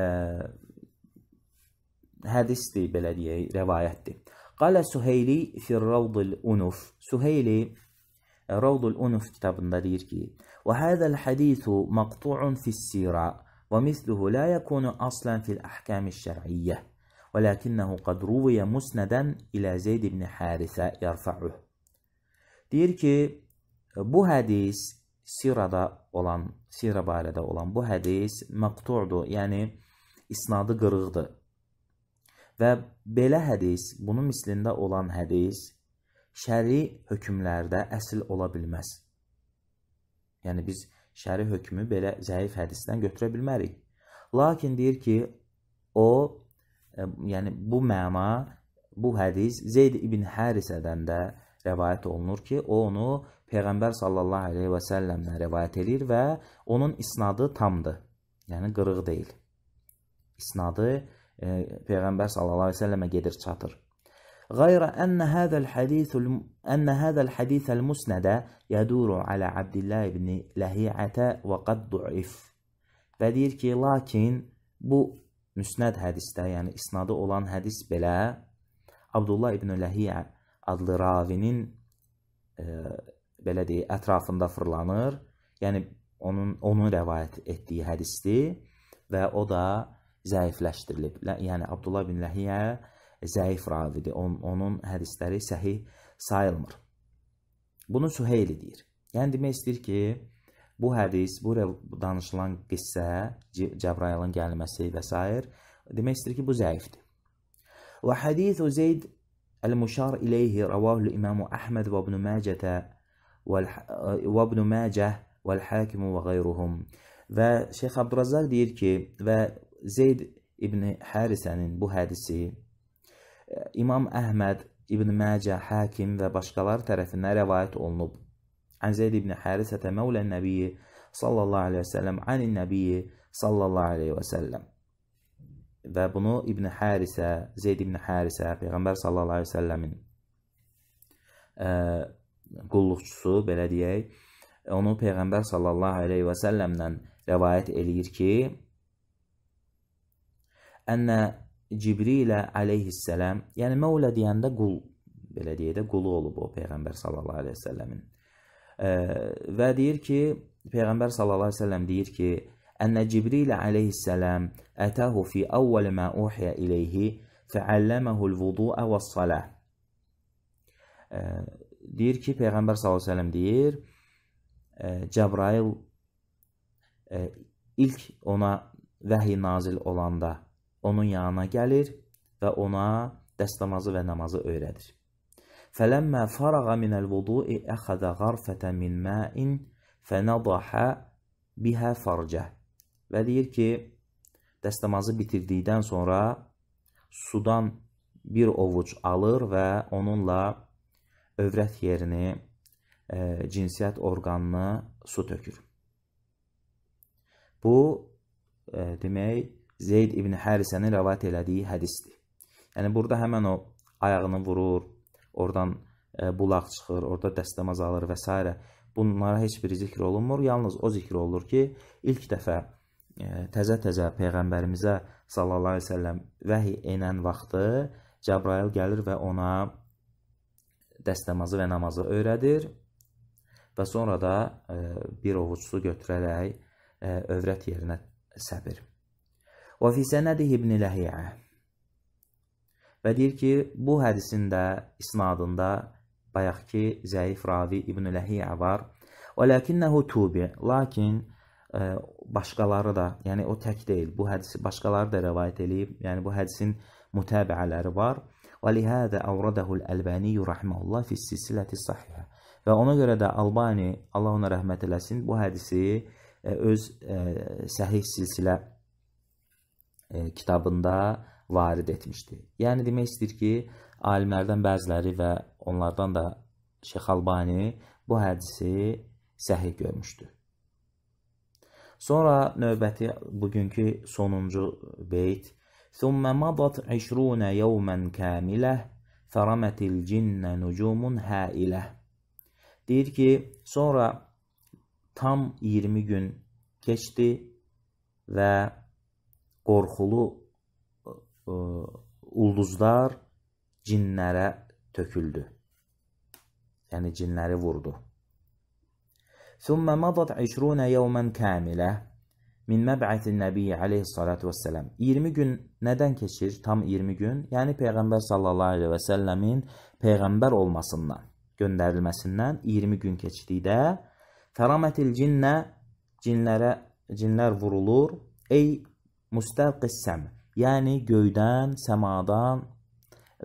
hədisdir, belə deyək, rəvayətdir. Qala Suheyli fi Rawdul Unuf. Suheyli e, Rawdul Unuf kitabında deyir ki: "Və hadal hadisu maqtu'un fi's-sira və misluhu la yakunu aslan fil ahkami'ş-şer'iyyah." ولكنه قد روي musnədən ilə Zeyd ibn Harisə yarfa'uh. Deyir ki, bu hədis sirada olan, sira barədə olan bu hədis məqtu'dur, yəni isnadı qırıqdır. Və belə hədis, bunun mislində olan hədis şəri hökmlərdə əsl ola bilməz. Yəni biz şəri hökmü belə zəif hədisdən götürə bilmərik. Lakin deyir ki, o yəni bu məna, bu hədis Zeyd ibn Hərisədən də rəvayət olunur ki, o onu Peyğəmbər sallallahu əleyhi və səlləmdən rəvayət eləyir və onun isnadı tamdır. Yəni qırıq deyil. İsnadı e, Peyğəmbər sallallahu əleyhi və səlləmə gedir, çatır. غير أن هذا الحديث أن هذا الحديث المسند يدور على عبد الله بن لهيعة وقد ضعف. Və deyir ki, lakin bu müsnəd hədisdə, yəni isnadı olan hədis belə Abdullah ibn Ləhiyyə adlı ravinin e, belə deyək, ətrafında fırlanır. Yəni onun onu rəvayət etdiyi hədisdir və o da zəifləşdirilib. Yəni Abdullah ibn Ləhiyyə zəif ravidir. On, onun hədisləri səhih sayılmır. Bunu Süheyli deyir. Yəni demək istəyir ki, Bu hədis, bu danışılan qissə, Cəbrayılın gəlməsi və s. demək istəyir ki, bu zəifdir. Və hadisu Zeyd el-müşar ileyhi rəvahu İmamu Əhməd və İbn Məcə və İbn Məcə və Hakim və qeyruhum. Və Şeyx Abdurrazzaq deyir ki, və Zeyd İbn Hərisənin bu hədisi İmam Əhməd, İbn Məcə, Hakim və başqaları tərəfindən rəvayət olunub. عن زيد بن حارثة مولى النبي sallallahu aleyhi ve sellem anin nebiyi sallallahu aleyhi ve sellem. Və bunu İbn Harisə, Zeyd İbn Harisə, Peyğəmbər sallallahu aleyhi ve sellemin ə, e, qulluqçusu, belə deyək, onu Peyğəmbər sallallahu aleyhi ve sellemdən rəvayət eləyir ki, Ənə Cibrilə aleyhissələm, yəni Məvlə deyəndə qul, belə deyək də, qulu olub o Peyğəmbər sallallahu aleyhi ve sellemin. Və deyir ki, Peyğəmbər sallallahu əleyhi və səlləm deyir ki, Ənə Cibril əleyhissəlam ətəhu fi əvvəl mə uhiyə ileyhi fəəlləməhu l-vudu'a və-s-salah. Deyir ki, Peyğəmbər sallallahu əleyhi və səlləm deyir, Cəbrail ilk ona vəhi nazil olanda onun yanına gəlir və ona dəstəmazı və namazı öyrədir. فلما فرغ من الوضوء أخذ غرفة min ماء فنضح بها فرجه və deyir ki, dəstəmazı bitirdikdən sonra sudan bir ovuc alır və onunla övrət yerini, e, cinsiyyət orqanını su tökür. Bu, e, demək, Zeyd ibn Hərisənin rəvat elədiyi hədisdir. Yəni, burada həmən o ayağını vurur, Oradan e, bulaq çıxır, orada dəstəmaz alır və s. Bunlara heç bir zikr olunmur. Yalnız o zikr olur ki, ilk dəfə təzə-təzə e, peyğəmbərimizə sallallahu əleyhi və səlləm vəhi enən vaxtı Cəbrayil gəlir və ona dəstəmazı və namazı öyrədir və sonra da e, bir ovuc su götürərək övrət yerinə səpir. Və fi sənədi İbn Ləhiyyə Və deyir ki, bu hədisin də isnadında bayaqki zəif ravi İbn Ləhiyə var. Və lakinnahu tubi. Lakin ə, e, başqaları da, yəni o tək deyil, bu hədisi başqaları da rivayet eləyib. Yəni bu hədisin mütabiələri var. Və lihada awradahu al-Albani rahimehullah fi silsilati sahihah. Və ona görə də Albani, Allah ona rəhmət eləsin, bu hədisi ə, e, öz ə, e, səhih silsilə ə, kitabında varid etmişdi. Yəni demək istəyir ki, alimlərdən bəziləri və onlardan da Şeyx Albani bu hədisi səhih görmüşdü. Sonra növbəti bugünkü sonuncu beyt. Thumma madat 20 yawman kamilah faramatil cinna nucumun hailah. Deyir ki, sonra tam 20 gün keçdi və qorxulu ulduzlar cinlərə töküldü. Yəni cinləri vurdu. ثم مضت 20 يوما كاملة min məb'atin nəbiyyi aleyhissalatu vesselam. 20 gün nədən keçir? Tam 20 gün. Yəni peyğəmbər sallallahu əleyhi və səlləmin peyğəmbər olmasından, göndərilməsindən 20 gün keçdikdə fəramatil cinnə cinlərə cinlər vurulur. Ey mustaqissam. Yəni göydən, səmadan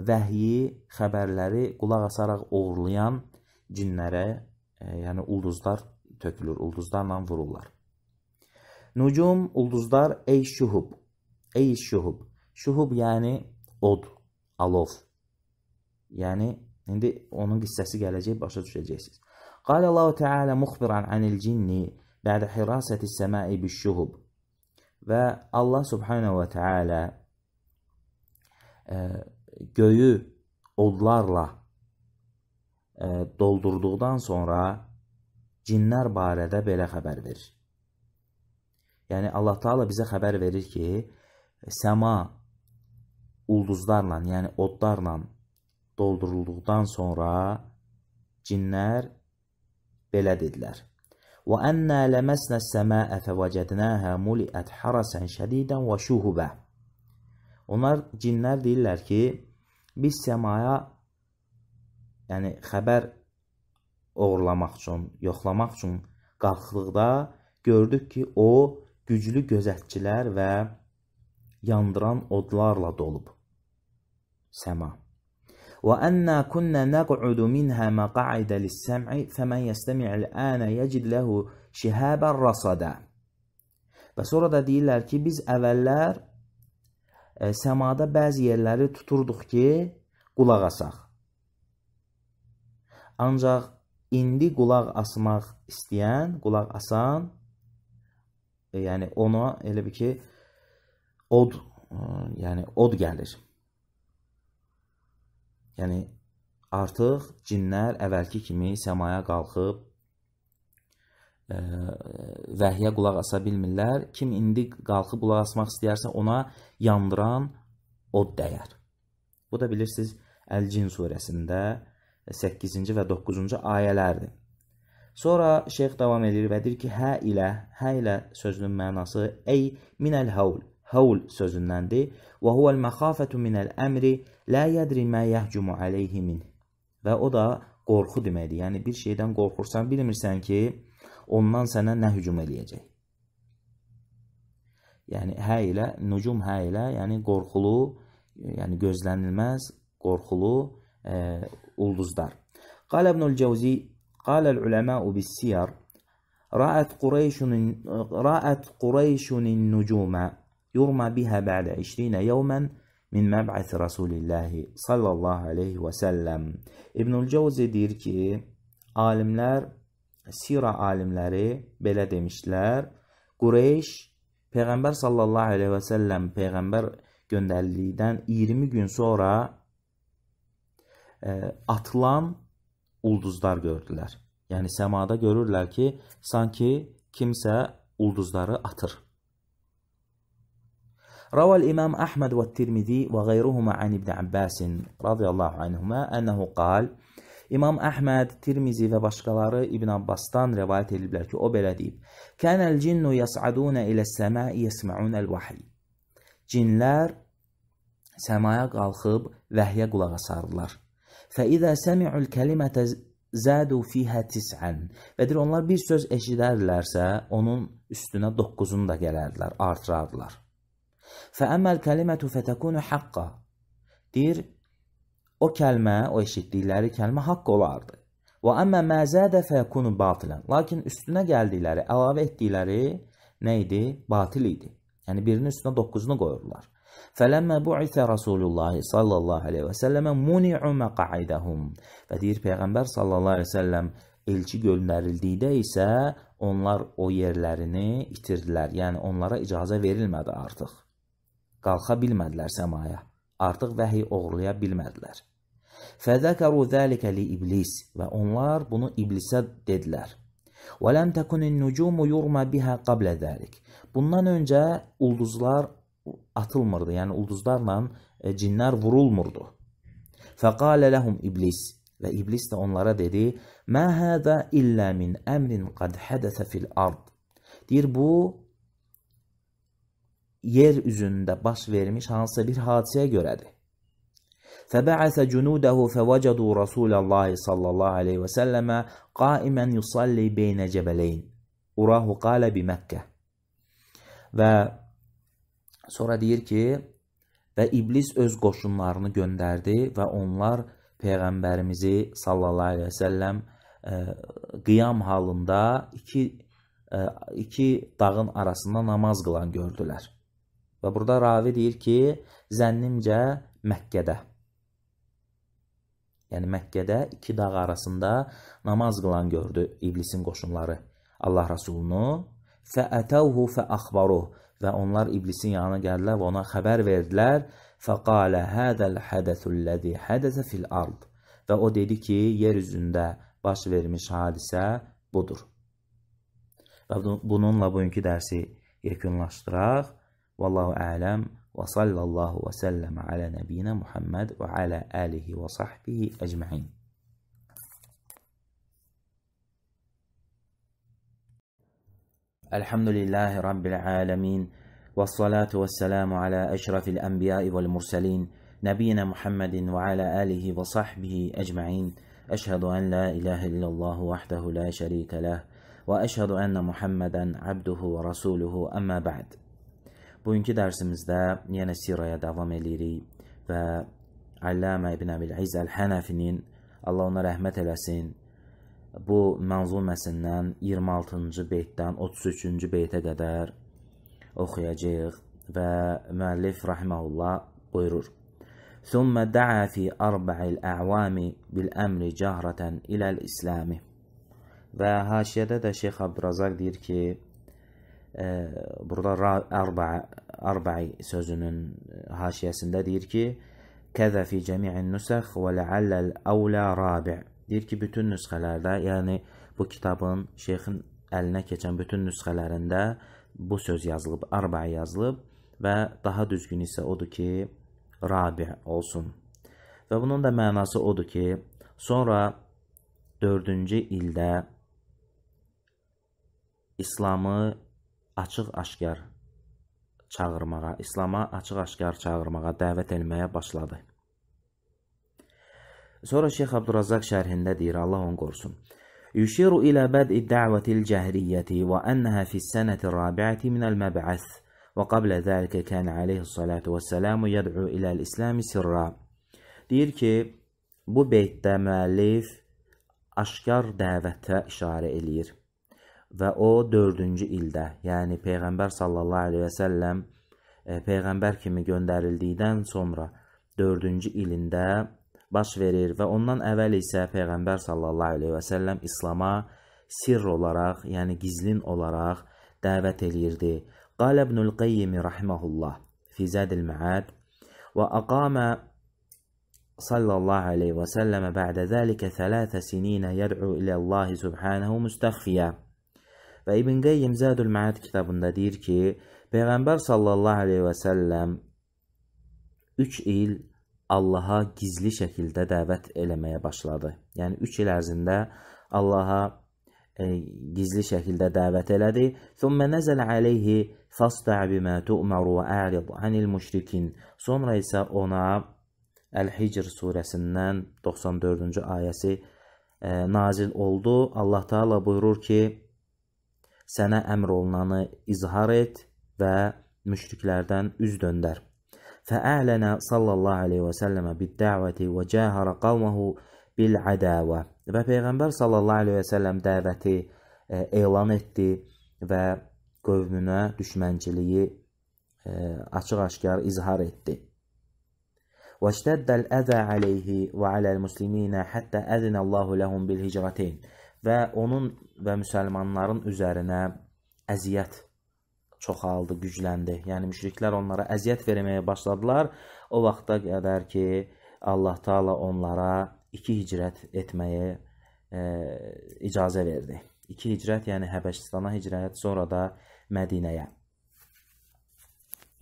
vəhyi, xəbərləri qulaq asaraq oğurlayan cinlərə, e, yəni ulduzlar tökülür, ulduzlarla vururlar. Nucum, ulduzlar, ey şuhub, ey şuhub. Şuhub yəni od, alov. Yəni indi onun qissəsi gələcək, başa düşəcəksiniz. Qala Allahu Teala muxbiran anil cinni ba'da hirasati sema'i bish-şuhub. Və Allah subhanahu və təala e, göyü odlarla ə, e, doldurduqdan sonra cinlər barədə belə xəbər verir. Yəni Allah Taala bizə xəbər verir ki, səma ulduzlarla, yəni odlarla doldurulduqdan sonra cinlər belə dedilər. وأنا لمسنا السماء فوجدناها ملئت harasan şədidən və şuhubə. Onlar cinlər deyirlər ki, biz səmaya yəni xəbər oğurlamaq üçün, yoxlamaq üçün qalxdıqda gördük ki, o güclü gözətçilər və yandıran odlarla dolub səma. وأنا كنا نقعد منها مقاعد للسمع فمن yəstəmi' الآن يجد له شهابا رصدا Bəs orada deyirlər ki, biz əvvəllər ə, e, səmada bəzi yerləri tuturduq ki, qulaq asaq. Ancaq indi qulaq asmaq istəyən, qulaq asan, e, yəni ona elə bir ki, od, e, yəni od gəlir. Yəni artıq cinlər əvvəlki kimi səmaya qalxıb ə, e, vəhyə qulaq asa bilmirlər. Kim indi qalxıb qulaq asmaq istəyərsə ona yandıran od dəyər. Bu da bilirsiniz Əl-Cin surəsində 8-ci və 9-cu ayələrdir. Sonra şeyx davam edir və deyir ki, hə ilə, hə ilə sözünün mənası ey minəl haul, Havl sözündəndir. Və huvəl məxafətü minəl əmri lə yədri mə yəhcumu aleyhi min. Və o da qorxu deməkdir. Yəni bir şeydən qorxursan, bilmirsən ki, ondan sənə nə hücum eləyəcək. Yəni hə ilə nucum hə ilə, yəni qorxulu, yəni gözlənilməz, qorxulu e, ulduzlar. Qala İbnül Cəvzi, qala uləma'u bis-siyar ra'at Qureyşun ra'at Qureyşun nucuma يرمى بها بعد عشرين يوما min məb'əti Rasulillahi sallallahu aleyhi və səlləm. İbnül Cəvzi deyir ki, alimlər, sira alimləri belə demişlər, Qureyş Peyğəmbər sallallahu aleyhi və səlləm Peyğəmbər göndərildikdən 20 gün sonra ə, e, atılan ulduzlar gördülər. Yəni səmada görürlər ki, sanki kimsə ulduzları atır. روى الإمام أحمد والترمذي وغيرهما عن ابن Abbas رضي الله عنهما أنه قال İmam Əhməd, Tirmizi və başqaları İbn Abbasdan rivayət ediblər ki, o belə deyib: "Kənəl cinnu yas'aduna ilə's-səma'i yesma'un el-vahiy." Cinlər səmaya qalxıb vəhyə qulaq asardılar. "Fəizə səmi'ul kəlimətə zadu fiha tis'an." Və deyir, onlar bir söz eşidərlərsə, onun üstünə 9-unu da gələrdilər, artırardılar. Fəəmməl kəlimətu fətəkunu haqqa. Deyir, o kəlmə, o eşitdikləri kəlmə haqq olardı. Və əmmə məzədə fəyəkunu batilən. Lakin üstünə gəldikləri, əlavə etdikləri nə idi? Batil idi. Yəni birinin üstünə 9-unu qoyurlar. Fələmmə bu'itə Rasulullah sallallahu aleyhi və səlləmə muni'u məqaidəhum. Və deyir Peyğəmbər sallallahu aleyhi və səlləm elçi göndərildikdə isə onlar o yerlərini itirdilər. Yəni onlara icazə verilmədi artıq. Qalxa bilmədilər səmaya. Artıq vəhi oğurlaya bilmədilər. Fəzəkaru zəlikə li iblis və onlar bunu iblisə dedilər. Və ləm təkunin nucumu yurma bihə qablə zəlik. Bundan öncə ulduzlar atılmırdı, yəni ulduzlarla e, cinlər vurulmurdu. Fəqalə ləhum iblis və iblis də onlara dedi: "Mə hədə illə min əmrin qad hədəsə fil ard." Deyir bu yer üzündə baş vermiş hansısa bir hadisəyə görədir. فبعث جنوده فوجدوا رسول الله صلى الله عليه وسلم قائما يصلي بين جبلين أراه قال بمكة və sonra deyir ki və iblis öz qoşunlarını göndərdi və onlar peyğəmbərimizi sallallahu əleyhi və səlləm e, qiyam halında iki e, iki dağın arasında namaz qılan gördülər. Və burada ravi deyir ki, zənnimcə Məkkədə. Yəni Məkkədə iki dağ arasında namaz qılan gördü iblisin qoşunları Allah Rasulunu. Fəətəvhu fəəxbaru və onlar iblisin yanına gəldilər və ona xəbər verdilər. Fəqalə hədəl hədəsulləzi hədəsə fil ard. Və o dedi ki, yer üzündə baş vermiş hadisə budur. Və bununla bugünkü dərsi yekunlaşdıraq. والله أعلم وصلى الله وسلم على نبينا محمد وعلى آله وصحبه أجمعين الحمد لله رب العالمين والصلاة والسلام على أشرف الأنبياء والمرسلين نبينا محمد وعلى آله وصحبه أجمعين أشهد أن لا إله إلا الله وحده لا شريك له وأشهد أن محمدا عبده ورسوله أما بعد Bugünkü dərsimizdə yenə siraya davam eləyirik və Allamə ibn Əbil İz Əl-Hənəfinin Allah ona rəhmət eləsin. Bu mənzuməsindən 26-cı beytdən 33-cü beytə qədər oxuyacağıq və müəllif rahimehullah buyurur: "Summa da'a fi arba'il a'wami bil amri jahratan ila al-islami." Və haşiyədə də Şeyx Abdurazaq deyir ki, burada arba arba'i sözünün e, haşiyəsində deyir ki, kəzə fi cəmi'in nüsəx və ləalləl əvlə rabi' deyir ki, bütün nüsxələrdə, yəni bu kitabın şeyxin əlinə keçən bütün nüsxələrində bu söz yazılıb, arba'i yazılıb və daha düzgün isə odur ki, rabi' olsun. Və bunun da mənası odur ki, sonra 4-cü ildə İslamı açıq-aşkar çağırmağa, İslam'a açıq-aşkar çağırmağa, dəvət etməyə başladı. Sonra Şeyx Abdurazaq şərhində deyir, Allah onu qorusun. Yushiru ilə bəd'i dəvətil cəhriyyəti və ənəhə fissənəti rabiəti minəl məbəəs və qablə dəlikə kən aleyhissalatu vəssəlamu yəd'u iləl İslami sirra. Deyir ki, bu beytdə müəllif aşkar dəvətə işarə eləyir və o 4-cü ildə, yəni peyğəmbər sallallahu əleyhi və səlləm e, peyğəmbər kimi göndərildikdən sonra 4-cü ilində baş verir və ondan əvvəl isə peyğəmbər sallallahu əleyhi və səlləm İslam'a sirr olaraq, yəni gizlin olaraq dəvət eləyirdi. Qal İbnül Qayyim rahimehullah fi Zadil Ma'ad və aqama sallallahu əleyhi və səlləmə bə'də zəlikə 3 sinə yəd'u ilə Allah subhanahu mustaxfiya. Və İbn Qeyyim Zədül Məad kitabında deyir ki, Peyğəmbər sallallahu əleyhi və səlləm 3 il Allaha gizli şəkildə dəvət eləməyə başladı. Yəni 3 il ərzində Allaha e, gizli şəkildə dəvət elədi. Thumma nazala alayhi fastə' bima tu'mar və a'rid anil müşrikin. Sonra isə ona Əl-Hicr surəsindən 94-cü ayəsi e, nazil oldu. Allah Taala buyurur ki: sənə əmr olunanı izhar et və müşriklərdən üz döndər. Fəələnə sallallahu aleyhi və səlləmə biddəvəti və cəhərə qavməhu bil-ədəvə və Peyğəmbər sallallahu aleyhi və səlləm dəvəti e, elan etdi və qövmünə düşmənçiliyi e, açıq-aşkar izhar etdi. واشتد الأذى عليه وعلى المسلمين حتى أذن الله لهم بالهجرتين və onun və müsəlmanların üzərinə əziyyət çoxaldı, gücləndi. Yəni müşriklər onlara əziyyət verməyə başladılar. O vaxta qədər ki, Allah Taala onlara iki hicrət etməyi e, icazə verdi. İki hicrət, yəni Həbəşistana hicrət, sonra da Mədinəyə.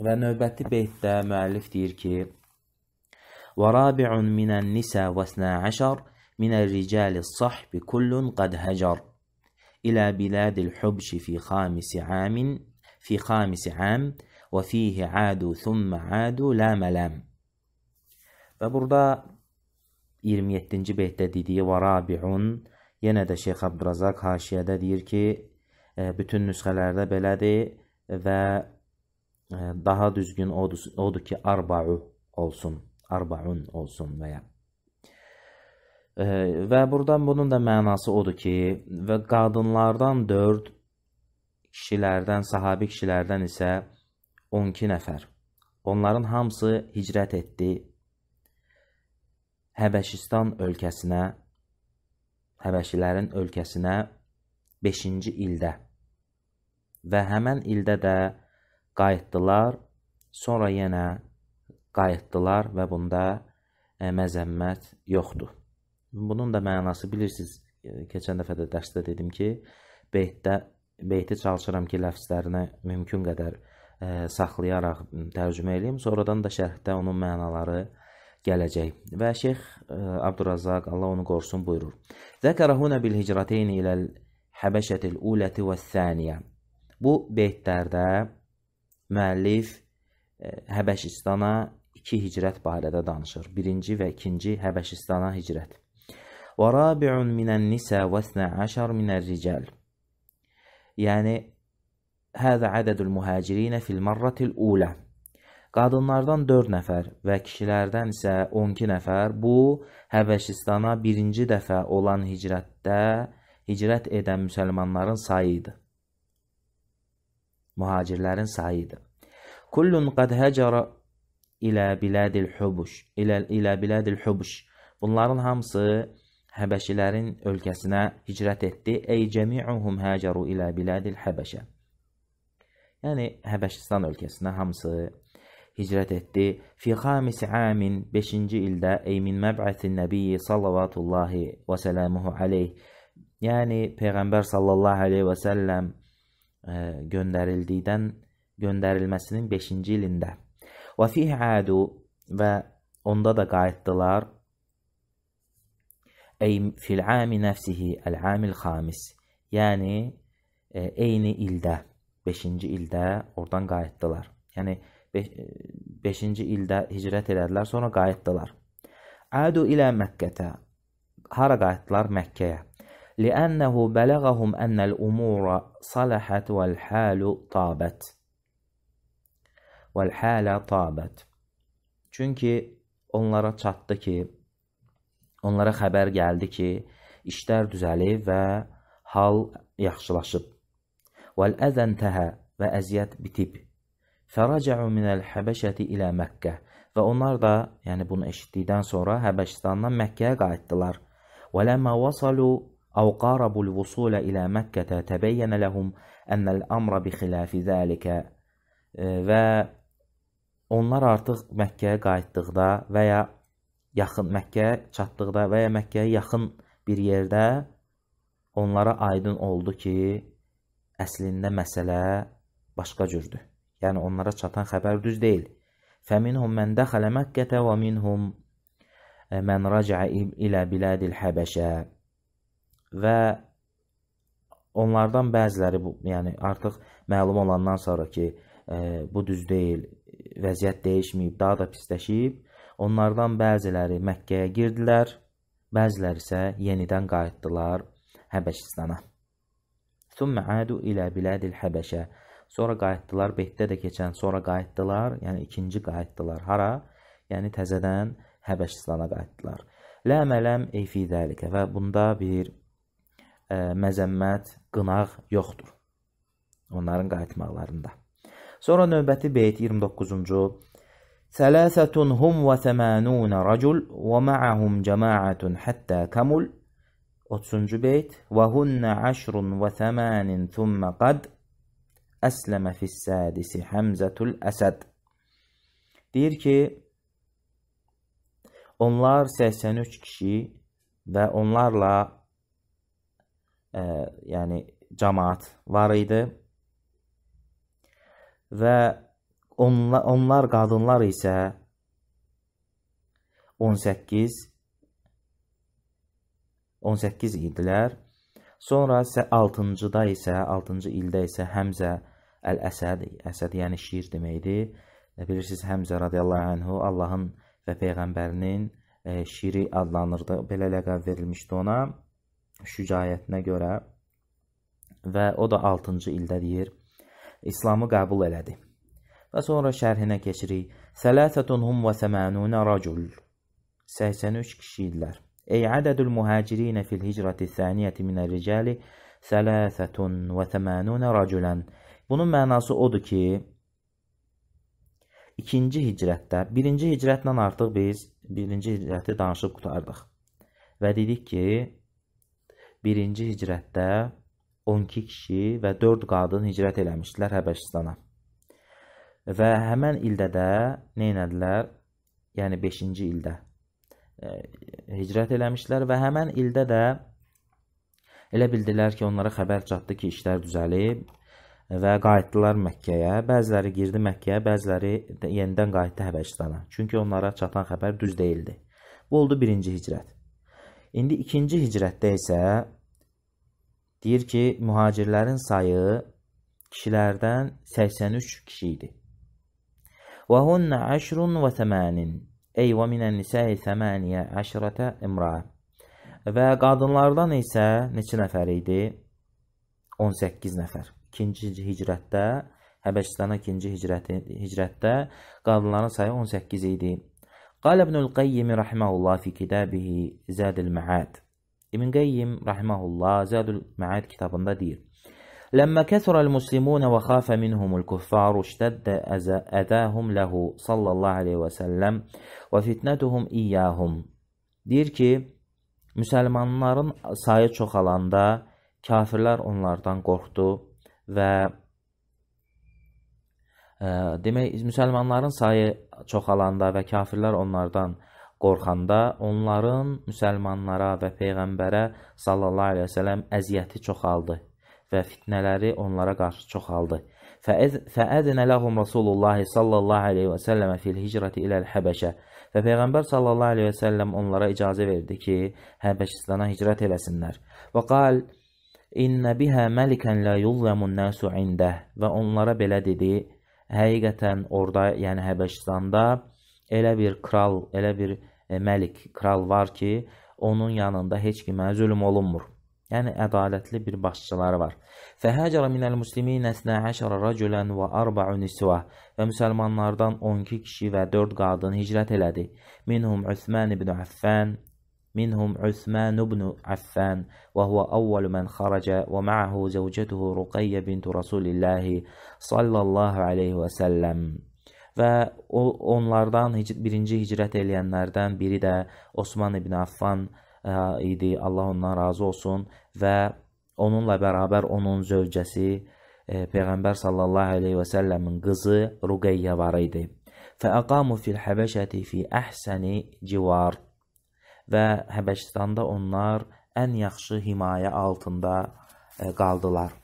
Və növbəti beytdə müəllif deyir ki: "Və rabi'un minən nisa və 12 من الرجال الصحب كل قد هجر إلى بلاد الحبش في خامس عام في خامس عام وفيه عادوا ثم عادوا la melam. Və burada 27-ci beytdə dediyi və rabiun yenə də Şeyx Abdurazaq haşiyədə deyir ki, bütün nüsxələrdə belədir və daha düzgün odur, odur ki, arba'u olsun, arba'un olsun və ya Və burdan bunun da mənası odur ki, və qadınlardan 4, kişilərdən, sahabi kişilərdən isə 12 nəfər. Onların hamısı hicrət etdi Həbəşistan ölkəsinə, Həbəşilərin ölkəsinə 5-ci ildə və həmən ildə də qayıtdılar, sonra yenə qayıtdılar və bunda e, məzəmmət yoxdur. Bunun da mənası bilirsiniz, e, keçən dəfə də dərsdə dedim ki, beytdə beyti çalışıram ki, ləfzlərini mümkün qədər ə, e, saxlayaraq tərcümə eləyim. Sonradan da şərhdə onun mənaları gələcək. Və Şeyx ə, e, Abdurazaq Allah onu qorusun buyurur. Zəkarahuna bil hicrateyn ilə Həbəşətil uləti və səniyə. Bu beytlərdə müəllif ə, Həbəşistana iki hicrət barədə danışır. Birinci və ikinci Həbəşistana hicrət. وَرَابِعٌ مِنَ النِّسَى وَاثْنَى عَشَرْ مِنَ الرِّجَالِ Yəni, هذا عədədül mühəcirinə fil marratil ulə. Qadınlardan 4 nəfər və kişilərdən isə 12 nəfər bu Həbəşistana birinci dəfə olan hicrətdə hicrət edən müsəlmanların sayı idi. Mühacirlərin sayı idi. Kullun qad həcərə ilə biladil hubuş, ilə, ilə biladil hubuş. Bunların hamısı Həbəşilərin ölkəsinə hicrət etdi. Ey cəmi'uhum həcəru ilə biladil Həbəşə. Yəni Həbəşistan ölkəsinə hamısı hicrət etdi. Fi xamis amin 5-ci ildə ey min məb'atin nəbiyyi sallallahu və salamuhu aleyh. Yəni peyğəmbər sallallahu aleyhi və səlləm e, göndərildikdən göndərilməsinin 5-ci ilində. Və fihi adu və onda da qayıtdılar أي في العام نفسه العام الxamis yəni e, eyni ildə 5-ci ildə oradan qayıtdılar. Yəni 5-ci ildə hicrət elədilər, sonra qayıtdılar. Adu ilə Məkkətə. Hara qayıtdılar? Məkkəyə. لأنه بلغهم أن الأمور صلحت والحال طابت والحال طابت Çünki onlara çatdı ki, Onlara xəbər gəldi ki, işlər düzəlib və hal yaxşılaşıb. Vəl-əzən təhə və əziyyət bitib. Fərəcəu minəl Həbəşəti ilə Məkkə və onlar da, yəni bunu eşitdikdən sonra Həbəşistandan Məkkəyə qayıtdılar. Və ləmə vasalu əv qarabul vusulə ilə Məkkətə təbəyyənə ləhum ənəl əmrə bi xilafi zəlikə və onlar artıq Məkkəyə qayıtdıqda və ya yaxın Məkkəyə çatdıqda və ya Məkkəyə yaxın bir yerdə onlara aydın oldu ki, əslində məsələ başqa cürdür. Yəni onlara çatan xəbər düz deyil. Fəminhum men daxala Məkkətə və minhum e, men raca ilə biladil Həbəşə. Və onlardan bəziləri bu, yəni artıq məlum olandan sonra ki, e, bu düz deyil, vəziyyət dəyişməyib, daha da pisləşib Onlardan bəziləri Məkkəyə girdilər, bəziləri isə yenidən qayıtdılar Həbəşistana. Thumma adu ilə biladil Həbəşə. Sonra qayıtdılar Beytdə də keçən, sonra qayıtdılar, yəni ikinci qayıtdılar hara? Yəni təzədən Həbəşistana qayıtdılar. Lə mələm ey fi zəlikə və bunda bir ə, e, məzəmmət, qınaq yoxdur. Onların qayıtmaqlarında. Sonra növbəti beyt 29-cu ثلاثة هم وثمانون رجل ومعهم جماعة حتى كمل 30. beyt وهن عشر وثمان ثم قد أسلم في السادس Həmzətul Əsəd deyir ki onlar 83 kişi və onlarla ə, e, yəni cəmaət var idi və Onlar, onlar qadınlar isə 18 18 idilər. Sonra isə 6-cıda isə 6-cı ildə isə Həmzə Əl-Əsəd, Əsəd yəni şiir deməkdir. E, bilirsiniz Həmzə radiyallahu anhu Allahın və peyğəmbərinin e, şiri adlanırdı. Belə ləqəb verilmişdi ona şücaətinə görə və o da 6-cı ildə deyir İslamı qəbul elədi. Və sonra şərhinə keçirik. Sələsətun hum və səmənunə racul. 83 kişi idilər. Ey ədədül mühacirinə fil hicrati səniyyəti minər-ricali sələsətun və səmənunə raculən. Bunun mənası odur ki, ikinci hicrətdə, birinci hicrətlə artıq biz birinci hicrəti danışıb qutardıq. Və dedik ki, birinci hicrətdə 12 kişi və 4 qadın hicrət eləmişdilər Həbəşistana. Və həmən ildə də neynədilər? Yəni 5-ci ildə e, hicrət eləmişlər və həmən ildə də elə bildilər ki, onlara xəbər çatdı ki, işlər düzəlib və qayıtdılar Məkkəyə. Bəziləri girdi Məkkəyə, bəziləri yenidən qayıtdı Həbəşistana. Çünki onlara çatan xəbər düz deyildi. Bu oldu birinci hicrət. İndi ikinci hicrətdə isə deyir ki, mühacirlərin sayı kişilərdən 83 kişi idi. وهن عشر وثمان Ey və minən nisəyi thəməniyə əşrətə imrə. Və qadınlardan isə neçə nəfər idi? 18 nəfər. 2-ci hicrətdə, Həbəşistana 2-ci hicrəti, hicrətdə qadınların sayı 18 idi. Qal İbnül Qayyim rahimehullah fi kitabihi Zadul Ma'ad. İbn Qayyim rahimehullah Zadul Ma'ad kitabında deyir: لما كثر المسلمون وخاف منهم الكفار اشتد əzahum lahu sallallahu aleyhi və səlləm və fitnətuhum iyyahum. Deyir ki, müsəlmanların sayı çoxalanda kafirlər onlardan qorxdu və ə, e, demək müsəlmanların sayı çoxalanda və kafirlər onlardan qorxanda onların müsəlmanlara və peyğəmbərə sallallahu əleyhi və səlləm əziyyəti çoxaldı və fitnələri onlara qarşı çoxaldı. Fəəzənə ləhum Rasulullah sallallahu aleyhi və səlləmə fil hicrəti iləl Həbəşə və Peyğəmbər sallallahu aleyhi və səlləm onlara icazə verdi ki, Həbəşistana hicrət eləsinlər. Və qal, İnnə bihə məlikən lə yuzləmun nəsu indəh və onlara belə dedi, həqiqətən orada, yəni Həbəşistanda elə bir kral, elə bir e, məlik, kral var ki, onun yanında heç kimə zülm olunmur. Yəni ədalətli bir başçıları var. Fəhəcərə minəl musliminə 12 rəculən və 4 nisva və müsəlmanlardan 12 kişi və 4 qadın hicrət elədi. Minhum Usman ibn Affan منهم عثمان بن عفان وهو أول من خرج ومعه زوجته رقية بنت رسول الله صلى الله عليه وسلم və o onlardan birinci hicrət eləyənlərdən biri də Osman ibn Affan idi. Allah ondan razı olsun və onunla bərabər onun zövcəsi e, Peyğəmbər sallallahu əleyhi və səlləmin qızı Ruqeyyə var idi. Fəaqamu fil Həbəşəti fi əhsəni civar və Həbəşistanda onlar ən yaxşı himayə altında e, qaldılar.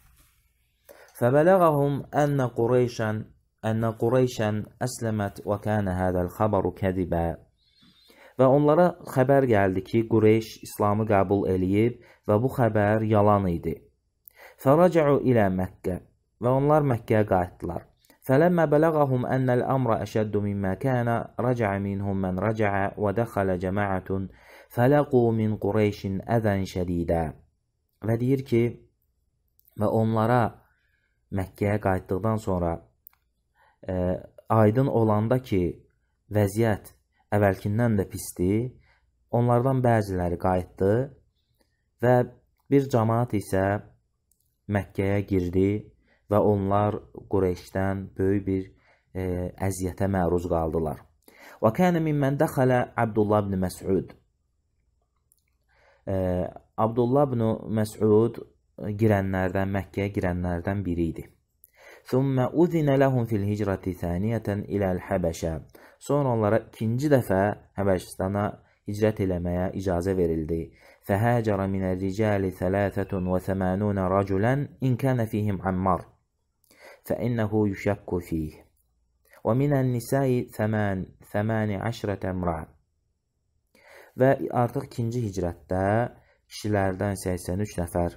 Fəbələğəhum ənnə Qureyşən ənnə Qureyşən əsləmət və kənə hədəl xəbəru kədibə Və onlara xəbər gəldi ki, Qureyş İslamı qəbul eləyib və bu xəbər yalan idi. Fərəcəu ilə Məkkə və onlar Məkkəyə qayıtdılar. Fələmmə bələğəhum ənəl əmrə əşəddu mimmə kənə, rəcə minhum mən rəcə və dəxələ cəmaətun fələqu min Qureyşin əzən şədidə. Və deyir ki, və onlara Məkkəyə qayıtdıqdan sonra ə, e, aydın olanda ki, vəziyyət əvvəlkindən də pisdi. Onlardan bəziləri qayıtdı və bir cəmaət isə Məkkəyə girdi və onlar Qureyşdən böyük bir e, əziyyətə məruz qaldılar. Və kana mimmen daxala Abdullah ibn Məs'ud. E, Abdullah ibn Məs'ud girənlərdən, Məkkəyə girənlərdən biri idi. Thumma udhina lahum fil hicrati thaniyatan ila al-Habasha. Sonra onlara ikinci dəfə Həbəşistana hicrət eləməyə icazə verildi. Fəhəcərə minər ricali 83 raculən in kənə fihim Ammar. Fəinnəhu yuşəkkü fih. Və minən nisai 18 əmrə. Və artıq ikinci hicrətdə kişilərdən 83 nəfər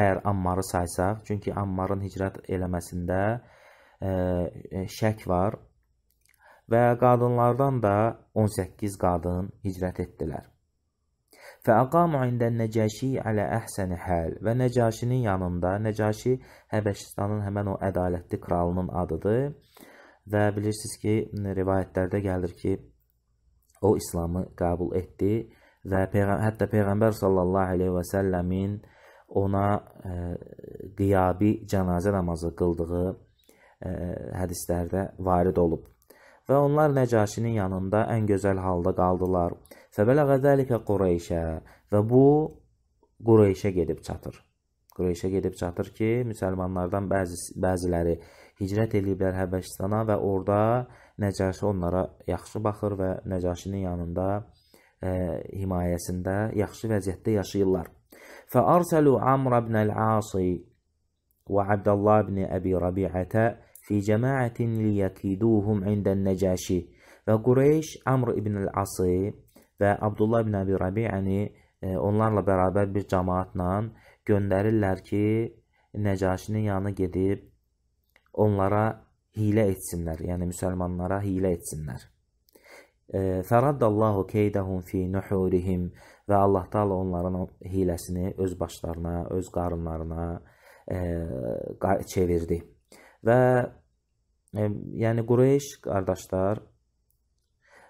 əgər Ammarı saysaq, çünki Ammarın hicrət eləməsində ə, şək var və qadınlardan da 18 qadın hicrət etdilər. Fəaqamu indən Nəcaşi alə əhsəni həl və Nəcaşinin yanında Nəcaşi Həbəşistanın həmən o ədalətli kralının adıdır. Və bilirsiniz ki, rivayətlərdə gəlir ki, o İslamı qəbul etdi və peyğə hətta peyğəmbər sallallahu əleyhi və səlləmin ona ə, e, qiyabi cənazə namazı qıldığı ə, e, hədislərdə varid olub. Və onlar Nəcaşinin yanında ən gözəl halda qaldılar. Fəbələğə zəlikə Qureyşə və bu Qureyşə gedib çatır. Qureyşə gedib çatır ki, müsəlmanlardan bəzi, bəziləri hicrət ediblər Həbəşistana və orada Nəcaşi onlara yaxşı baxır və Nəcaşinin yanında e, himayəsində yaxşı vəziyyətdə yaşayırlar. Fə arsəlu Amr ibn əl-Asi və Abdullah ibn Əbi Rabiətə في جماعة ليكيدوهم عند النجاشي və Qureyş Amr ibn el-Asi və Abdullah ibn Əbi Rabiəni onlarla bərabər bir cemaatla göndərirlər ki, Nəcaşinin yanına gedib onlara hilə etsinlər, yəni müsəlmanlara hilə etsinlər. Fəraddallahu keydahum fi nuhurihim və Allah Taala onların hiləsini öz başlarına, öz qarınlarına ə, çevirdi. Və Yəni Qureyş qardaşlar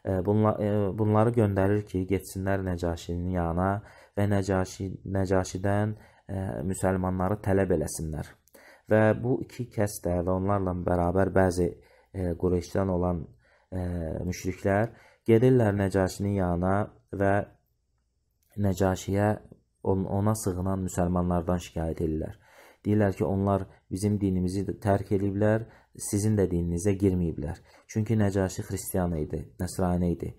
e, bunla, e, bunları göndərir ki, getsinlər Nəcaşinin yanına və Nəcaşi Nəcaşidən e, müsəlmanları tələb eləsinlər. Və bu iki kəs də və onlarla bərabər bəzi Qureyşdən olan müşriklər gedirlər Nəcaşinin yanına və Nəcaşiyə ona sığınan müsəlmanlardan şikayət edirlər. Deyirlər ki, onlar bizim dinimizi tərk ediblər sizin də dininizə girməyiblər. Çünki Nəcaşi xristiyan idi, nəsrani idi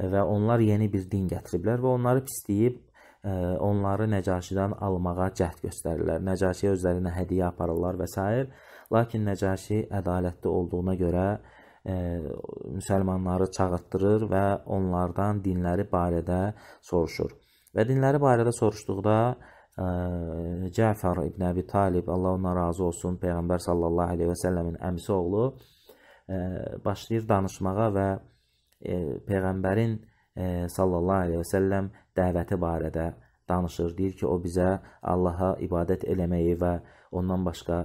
və onlar yeni bir din gətiriblər və onları pisləyib ə, e, onları Nəcaşidən almağa cəhd göstərirlər. Nəcaşiyə özlərinə hədiyyə aparırlar və s. Lakin Nəcaşi ədalətli olduğuna görə ə, e, müsəlmanları çağırtdırır və onlardan dinləri barədə soruşur. Və dinləri barədə soruşduqda Cəfər ibn Əbi Talib, Allah ondan razı olsun, Peyğəmbər sallallahu əleyhi və səlləmin əmisi oğlu e, başlayır danışmağa və e, Peyğəmbərin e, sallallahu əleyhi və səlləm dəvəti barədə danışır. Deyir ki, o bizə Allaha ibadət eləməyi və ondan başqa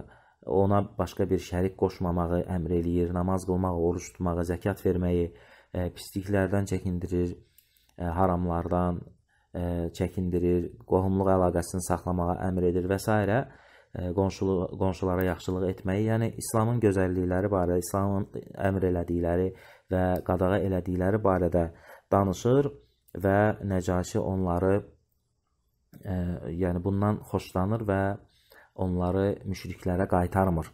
ona başqa bir şərik qoşmamağı əmr eləyir, namaz qılmağı, oruç tutmağı, zəkat verməyi, pisliklərdən çəkindirir, haramlardan, E, çəkindirir, qohumluq əlaqəsini saxlamağa əmr edir və s. E, qonşulu qonşulara yaxşılıq etməyi, yəni İslamın gözəllikləri barədə, İslamın əmr elədikləri və qadağa elədikləri barədə danışır və Nəcaşi onları ə, e, yəni bundan xoşlanır və onları müşriklərə qaytarmır.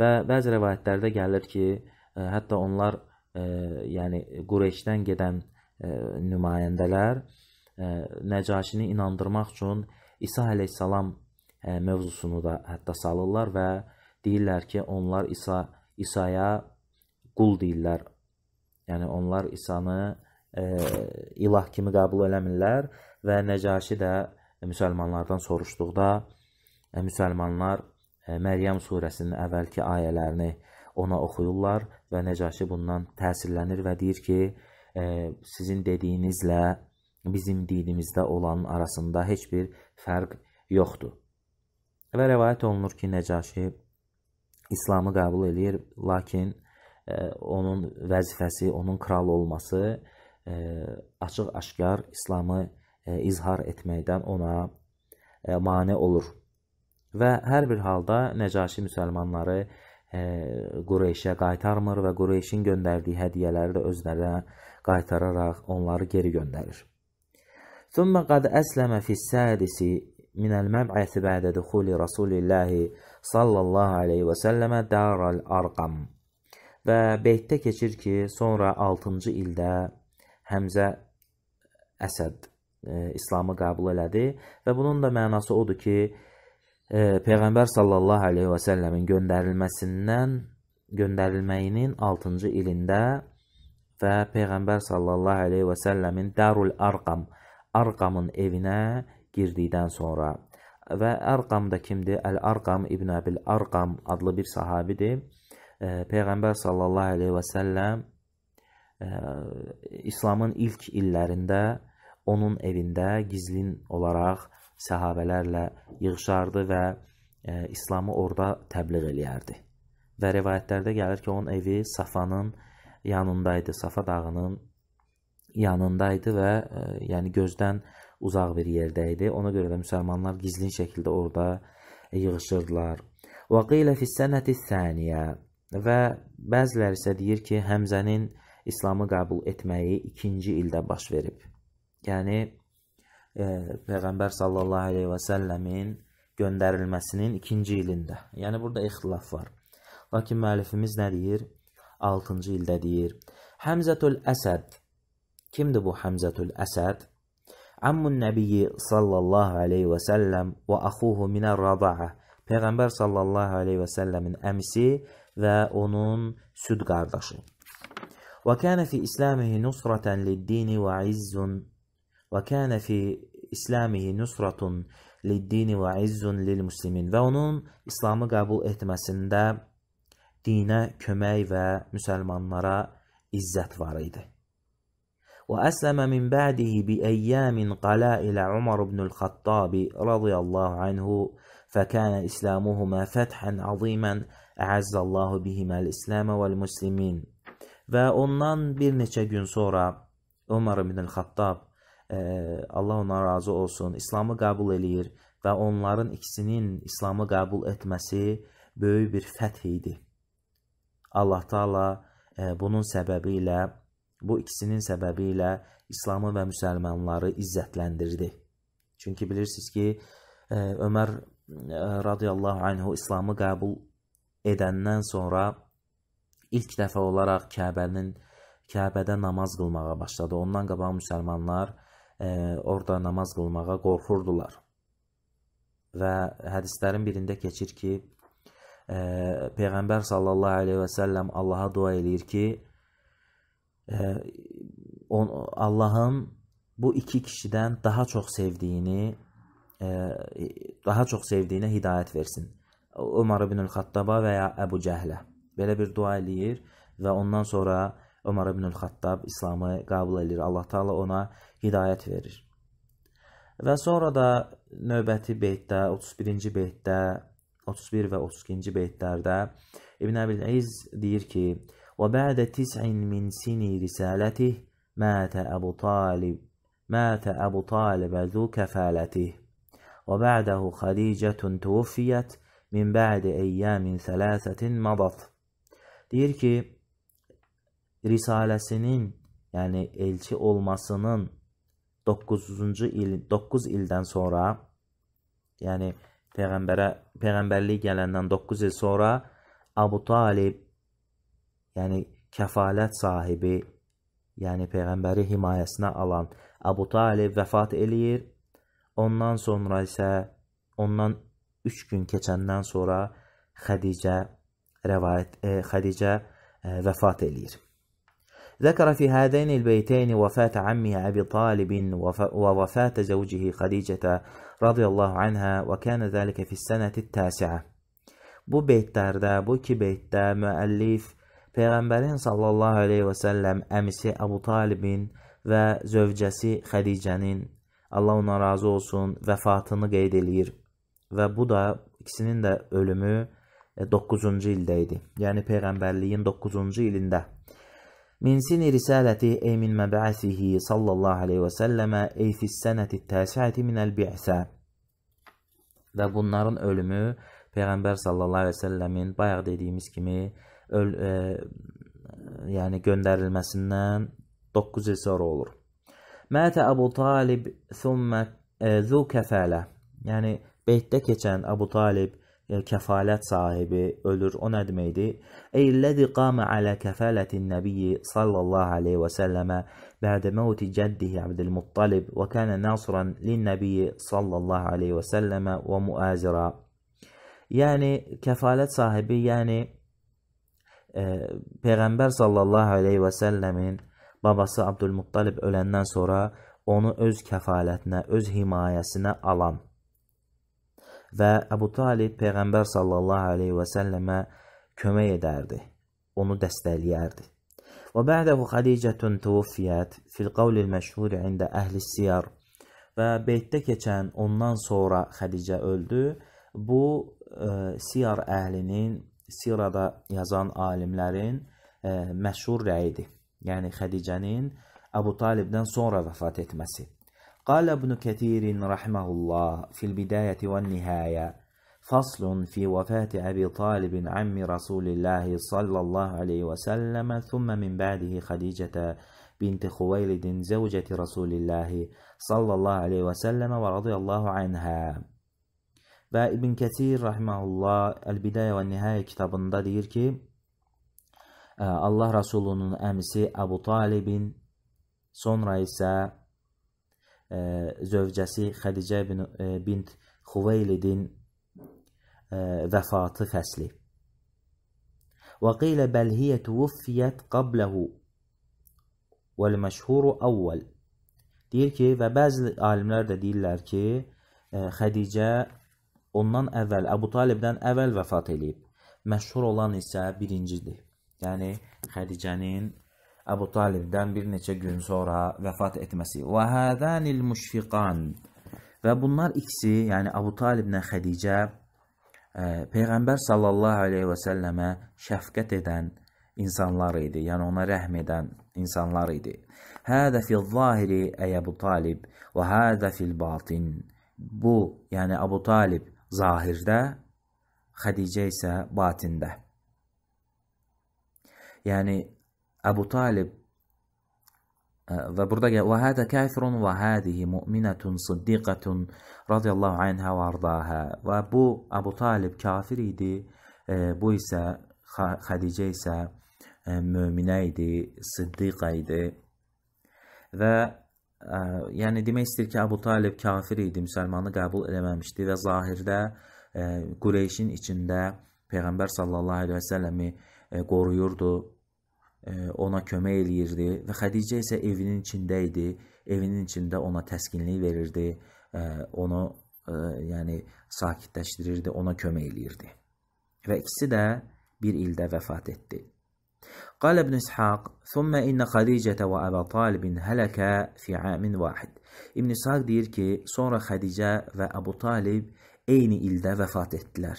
Və bəzi rivayətlərdə gəlir ki, ə, hətta onlar ə, yəni Qureyşdən gedən ə, nümayəndələr ə, Nəcaşini inandırmaq üçün İsa əleyhissalam mövzusunu da hətta salırlar və deyirlər ki, onlar İsa İsa'ya qul deyirlər. Yəni onlar İsa'nı e, ilah kimi qəbul eləmirlər və Nəcaşi də müsəlmanlardan soruşduqda e, müsəlmanlar e, Məryəm surəsinin əvvəlki ayələrini ona oxuyurlar və Nəcaşi bundan təsirlənir və deyir ki, e, sizin dediyinizlə bizim dinimizdə olanın arasında heç bir fərq yoxdur. Və rəvayət olunur ki, Nəcaşi İslamı qəbul eləyir, lakin ə, e, onun vəzifəsi, onun kral olması e, açıq-aşkar İslamı ə, e, izhar etməkdən ona ə, mane olur. Və hər bir halda Nəcaşi müsəlmanları Qureyşə qaytarmır və Qureyşin göndərdiyi hədiyyələri də özlərinə qaytararaq onları geri göndərir. ثم قد أسلم في السادس من المبعث بعد دخول رسول الله sallallahu aleyhi və səlləmə Darul Arqam. Və beytdə keçir ki, sonra 6-cı ildə Həmzə Əsəd e, İslamı qəbul elədi və bunun da mənası odur ki, e, Peyğəmbər sallallahu aleyhi və səlləmin göndərilməsindən göndərilməyinin 6-cı ilində və Peyğəmbər sallallahu aleyhi və səlləmin Darul Arqam Arqamın evinə girdikdən sonra və Arqam da kimdir? Əl-Arqam İbn Əbil Arqam adlı bir sahabidir. E, Peyğəmbər sallallahu əleyhi və səlləm e, İslamın ilk illərində onun evində gizlin olaraq səhabələrlə yığışardı və e, İslamı orada təbliğ eləyərdi. Və rivayətlərdə gəlir ki, onun evi Safanın yanındaydı, Safa dağının yanındaydı və ə, e, yəni gözdən uzaq bir yerdə idi. Ona görə də müsəlmanlar gizlin şəkildə orada e, yığışırdılar. Və qilə fis-sənəti saniyə və bəziləri isə deyir ki, Həmzənin İslamı qəbul etməyi 2-ci ildə baş verib. Yəni e, Peyğəmbər sallallahu əleyhi və səlləmin göndərilməsinin 2-ci ilində. Yəni burada ixtilaf var. Lakin müəllifimiz nə deyir? 6-cı ildə deyir. Həmzətul Əsəd Kimdir bu Həmzətul Əsəd? Ammun Nəbiyyi sallallahu aleyhi və səlləm və axuhu minər rada'a. Peyğəmbər sallallahu aleyhi və səlləmin əmisi və onun süd qardaşı. Və kənə fi İslamihi nusrətən liddini və izzun və kənə fi İslamihi nusrətun liddini və izzun lil muslimin və onun İslamı qəbul etməsində dinə kömək və müsəlmanlara izzət var idi. وأسلم من بعده بأيام قلائل عمر بن الخطاب رضي الله عنه فكان إسلامهما فتحا عظيما أعز Allah bihimel İslam'a vel Müslimin. Ve ondan bir neçə gün sonra Ömər ibn Xattab e, Allah ona razı olsun İslamı qəbul eləyir və onların ikisinin İslamı qəbul etməsi böyük bir fəth idi. Allah Taala e, bunun səbəbi ilə Bu ikisinin səbəbi ilə İslamı və müsəlmanları izzətləndirdi. Çünki bilirsiniz ki, e, Ömər e, radiyallahu anhu İslamı qəbul edəndən sonra ilk dəfə olaraq Kəbənin Kəbədə namaz qılmağa başladı. Ondan qabaq müsəlmanlar e, orada namaz qılmağa qorxurdular. Və hədislərin birində keçir ki, e, Peyğəmbər sallallahu əleyhi və səlləm Allaha dua eləyir ki, Allahın bu iki kişidən daha çox sevdiyini e, e, daha çox sevdiyinə hidayət versin. Ömər ibn el-Xattaba və ya Əbu Cəhlə. Belə bir dua eləyir və ondan sonra Ömər ibn el-Xattab İslamı qəbul eləyir. Allah Taala ona hidayət verir. Və sonra da növbəti beytdə 31-ci beytdə 31 və 32-ci beytlərdə İbn Əbil İz deyir ki: وبعد تسع من سن رسالته مات أبو طالب مات أبو طالب ذو كفالته وبعده خديجة توفيت min bə'di əyyəmin sələsətin madat. Deyir ki, risaləsinin, yəni elçi olmasının 9-cu il 9 ildən sonra, yəni peyğəmbərə peyğəmbərlik gələndən 9 il sonra Abu Talib yəni kəfalət sahibi, yəni peyğəmbəri himayəsinə alan Əbu Talib vəfat eləyir. Ondan sonra isə ondan 3 gün keçəndən sonra Xədicə rivayət e, Xədicə e, vəfat eləyir. ذكر في هذين البيتين وفاة عمه أبي طالب ووفاة زوجه خديجة رضي الله عنها وكان ذلك في السنة التاسعة. Bu beytlərdə, bu iki beytdə müəllif Peyğəmbərin sallallahu əleyhi və səlləm əmisi Əbu Talibin və zövcəsi Xədicənin Allah ona razı olsun vəfatını qeyd eləyir. Və bu da ikisinin də ölümü 9-cu e, ildə idi. Yəni peyğəmbərliyin 9-cu ilində. Min sin risaləti ey min məbəsihi sallallahu əleyhi və səlləmə ey fis sənəti təsəəti minəl bi'sə. Və bunların ölümü peyğəmbər sallallahu əleyhi və səlləmin bayaq dediyimiz kimi öl, ə, e, yəni göndərilməsindən 9 il sonra olur. Mətə Əbu Talib thumma e, zu kəfalə. Yəni beytdə keçən Əbu Talib e, kəfalət sahibi ölür. O nə deməkdir? Eyləzi qama alə kəfalətin nəbiyyi sallallahu alayhi və səlləmə bədə məuti cəddihi Abdülmuttalib və kana nasran lin-nəbiyyi sallallahu alayhi və səlləmə və muazira. Yəni kəfalət sahibi, yəni e, Peyğəmbər sallallahu aleyhi və səlləmin babası Abdülmuttalib öləndən sonra onu öz kəfalətinə, öz himayəsinə alan və Əbu Talib Peyğəmbər sallallahu aleyhi və səlləmə kömək edərdi, onu dəstəkləyərdi. Və bədəhu Xadicətun tufiyyət fil qavlil məşhur ində əhli siyar və beytdə keçən ondan sonra Xadicə öldü. Bu, ə, e, siyar əhlinin sirada yazan alimlərin ə, məşhur rəyidir. Yəni Xədicənin Əbu Talibdən sonra vəfat etməsi. Qala İbn Kətir rahimehullah fil bidayəti və nihaya فصل في وفاة أبي طالب عم رسول الله صلى الله عليه وسلم ثم من بعده خديجة بنت خويلد زوجة رسول الله صلى الله عليه وسلم ورضي الله عنها Və İbn Kəsir rahimehullah Əl-Bidayə və Nihayə kitabında deyir ki, Allah Rasulunun əmisi Əbu Talibin, sonra isə ə, zövcəsi Xədicə bin, ə, bint Xuveylidin ə, vəfatı fəsli. Və qilə bəl hiyə tuvufiyyət qabləhu vəl-məşhuru əvvəl. Deyir ki, və bəzi alimlər də deyirlər ki, ə, Xədicə ondan əvvəl Əbu Talibdən əvvəl vəfat eləyib. Məşhur olan isə birincidir. Yəni Xədicənin Əbu Talibdən bir neçə gün sonra vəfat etməsi. Və hədənil müşfiqan. Və bunlar ikisi, yəni Əbu Taliblə Xədicə ə, e, Peyğəmbər sallallahu alayhi və səlləmə şəfqət edən insanlar idi. Yəni ona rəhm edən insanlar idi. Hədə fi zahiri ey Əbu Talib və hədə fil batin. Bu, yəni Əbu Talib zahirdə, Xədicə isə batində. Yəni Əbu Talib e, və burada və hədə kafirun və hadihi mu'minatun siddiqatun radiyallahu anha və ardaha. Və bu Əbu Talib kafir idi, e, bu isə Xədicə isə e, möminə idi, siddiqə idi. Və ə, yəni demək istəyir ki, Əbu Talib kafir idi, müsəlmanı qəbul eləməmişdi və zahirdə ə, Qureyşin içində Peyğəmbər sallallahu əleyhi və səlləmi ə, qoruyurdu, ə, ona kömək eləyirdi və Xədicə isə evinin içində idi, evinin içində ona təskinlik verirdi, ə, onu ə, yəni sakitləşdirirdi, ona kömək eləyirdi. Və ikisi də bir ildə vəfat etdi. قال ابن إسحاق ثم إن خديجة وأبا طالب هلكا في عام واحد ابن اسحاق deyir ki, sonra Xədicə və Əbu Talib eyni ildə vəfat etdilər.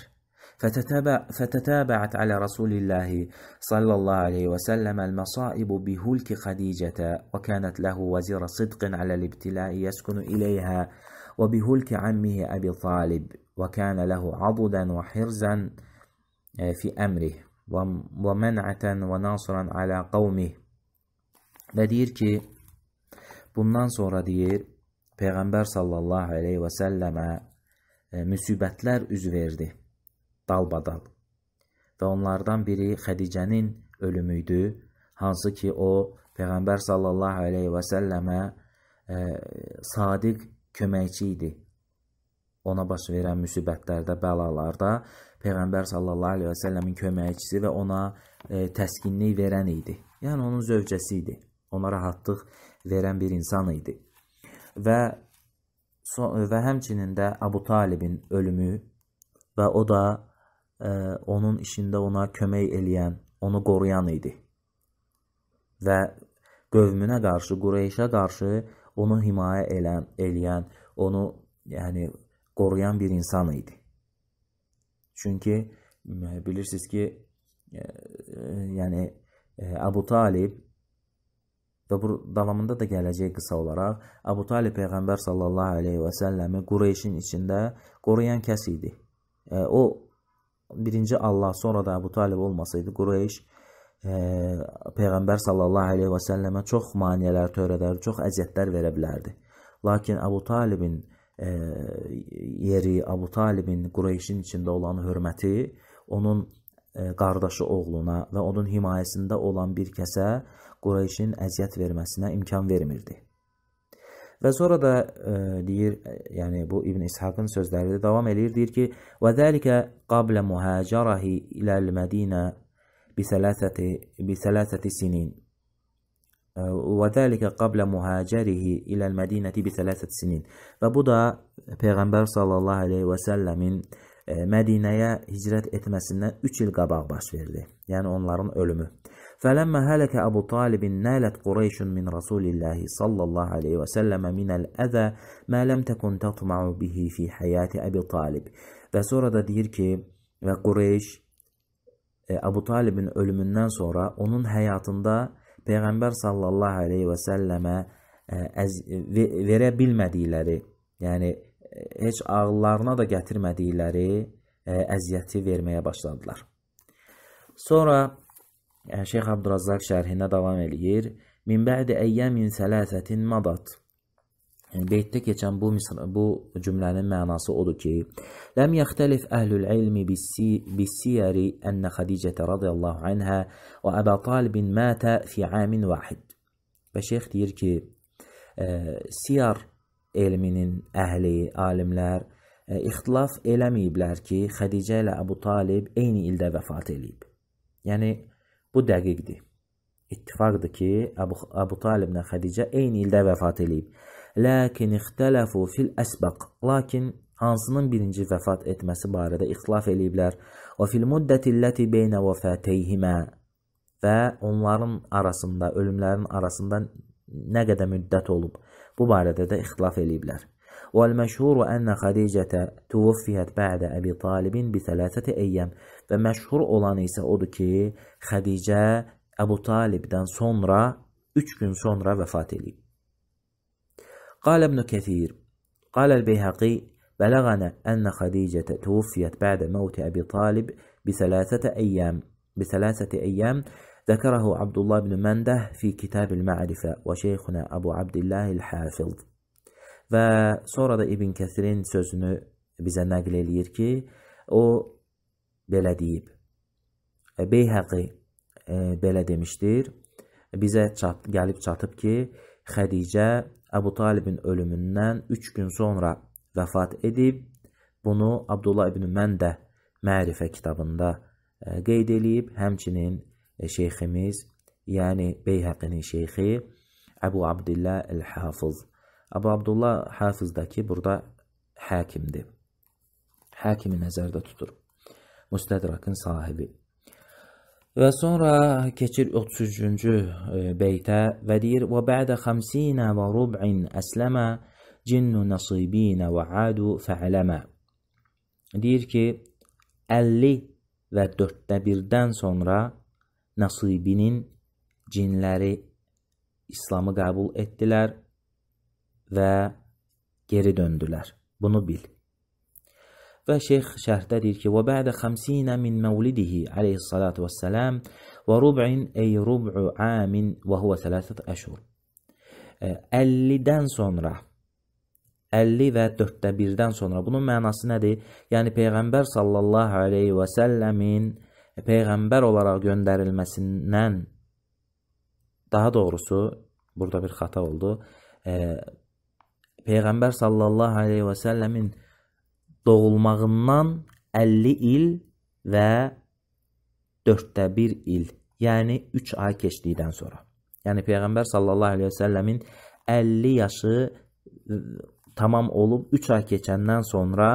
فتتابعت على رسول الله صلى الله عليه وسلم المصائب بهلك خديجة وكانت له وزير صدق على الابتلاء يسكن إليها وبهلك عمه أبي طالب وكان له عضدا وحرزا آه، في أمره ومنعتən və nasran alə qavmih. Və deyir ki, bundan sonra deyir, Peyğəmbər sallallahu aleyhi və səlləmə e, müsibətlər üz verdi, dalbadal. Və onlardan biri Xədicənin ölümü idi, hansı ki, o Peyğəmbər sallallahu aleyhi və səlləmə e, sadiq köməkçi idi. Ona baş verən müsibətlərdə, bəlalarda Peyğəmbər sallallahu əleyhi və səlləmin köməkçisi və ona e, təskinlik verən idi. Yəni onun zövcəsi idi. Ona rahatlıq verən bir insan idi. Və so və həmçinin də Abu Talibin ölümü və o da e, onun işində ona kömək eləyən, onu qoruyan idi. Və qövmünə qarşı, Qureyşə qarşı onu himayə elən, eləyən, onu yəni qoruyan bir insan idi. Çünki e, bilirsiniz ki, ə, e, e, yəni Əbu Talib və bu davamında da gələcək qısa olaraq Əbu Talib peyğəmbər sallallahu alayhi və səlləmi Qureyşin içində qoruyan kəs idi. Ə, o birinci Allah, sonra da Əbu Talib olmasaydı Qureyş ə, peyğəmbər sallallahu alayhi və səlləmə çox maneələr törədər, çox əziyyətlər verə bilərdi. Lakin Əbu Talibin ə, E, yeri, Abu Talibin Qureyşin içində olan hörməti onun e, qardaşı oğluna və onun himayəsində olan bir kəsə Qureyşin əziyyət verməsinə imkan vermirdi. Və sonra da e, deyir, e, yəni bu İbn İshaqın sözləridir, davam eləyir, deyir ki: "Və zəlikə qabla muhacirahi ilə Mədinə bi thalathati bi thalathati sinin." وذلك qabla muhacirihi ilə Mədinəti bi sələsət sinin. Və bu da Peyğəmbər sallallahu aleyhi və səlləmin Mədinəyə hicrət etməsindən 3 il qabaq baş verdi. Yəni onların ölümü. Fələmmə hələkə Əbu Talibin nələt Qureyşun min Rasulillahi sallallahu aleyhi və səlləmə minəl əzə mə ləm təkun tətma'u bihi fi həyati Əbi Talib. Və sonra da deyir ki, və Qureyş Əbu Talibin ölümündən sonra onun həyatında Peyğəmbər sallallahu əleyhi və səlləmə e, əz, verə bilmədikləri, yəni e, heç ağıllarına da gətirmədikləri e, əziyyəti verməyə başladılar. Sonra Şeyx Abdurrazzaq şərhinə davam eləyir. Min bə'di əyyəmin sələsətin madat. Yəni beytdə keçən bu bu cümlənin mənası odur ki, ləm yəxtəlif əhlül ilmi bis-siyari ənə Xadicə radiyallahu anha və Əbə Talib mətə fi amin vahid. Və şeyx deyir ki, ə, e, siyar elminin əhli, alimlər ə, e, ixtilaf eləməyiblər ki, Xədicə ilə Əbu Talib eyni ildə vəfat eləyib. Yəni bu dəqiqdir. İttifaqdır ki, Əbu, Əbu Taliblə Xədicə eyni ildə vəfat eləyib. Lakin ixtələfu fil əsbəq. Lakin hansının birinci vəfat etməsi barədə ixtilaf eləyiblər. Və fil müddətilləti beynə vəfəteyhimə və onların arasında, ölümlərin arasında nə qədər müddət olub. Bu barədə də ixtilaf eləyiblər. والمشهور أن خديجة توفيت بعد أبي طالب بثلاثة أيام və məşhur olan isə odur ki, Xədicə Əbu Talibdən sonra 3 gün sonra vəfat edib. قال ابن كثير قال البيهقي بلغنا أن خديجة توفيت بعد موت أبي طالب بثلاثة أيام بثلاثة أيام ذكره عبد الله بن منده في kitab المعرفة وشيخنا Abu Abdullah el-Hafiz. Və sonra da İbn Kəsirin sözünü bizə nəql eləyir ki, o belə deyib. E, Beyhəqi e, belə demişdir. Bizə çat, gəlib çatıb ki, Xədicə Əbu Talibin ölümündən 3 gün sonra vəfat edib. Bunu Abdullah ibn Məndə Mərifə kitabında e, qeyd eləyib. Həmçinin e, şeyximiz, yəni Beyhəqinin şeyxi Əbu Abdillah el-Hafız. Əbu Abdullah Hafızdakı burada hakimdir. Hakimi nəzərdə tutur. Müstədrakın sahibi. Və sonra keçir 33-cü e, beytə və deyir: "Və bə'də 50 və rub'in əsləmə cinnu nasibin və adu fa'ləmə." Deyir ki, 50 və 4də 1-dən sonra nasibinin cinləri İslamı qəbul etdilər və geri döndülər. Bunu bil. Və şeyx şərhdə deyir ki, "Və bə'də 50 min məvlidihi alayhissalatu vesselam və rub'in ey rub'u amin və huwa 3 əşhur." 50-dən sonra 50 və 4-də 1-dən sonra bunun mənası nədir? Yəni peyğəmbər sallallahu alayhi və səlləmin peyğəmbər olaraq göndərilməsindən daha doğrusu burada bir xata oldu. E, Peyğəmbər sallallahu aleyhi və səlləmin doğulmağından 50 il və 4də 1 il, yəni 3 ay keçdikdən sonra. Yəni Peyğəmbər sallallahu əleyhi və səlləmin 50 yaşı tamam olub 3 ay keçəndən sonra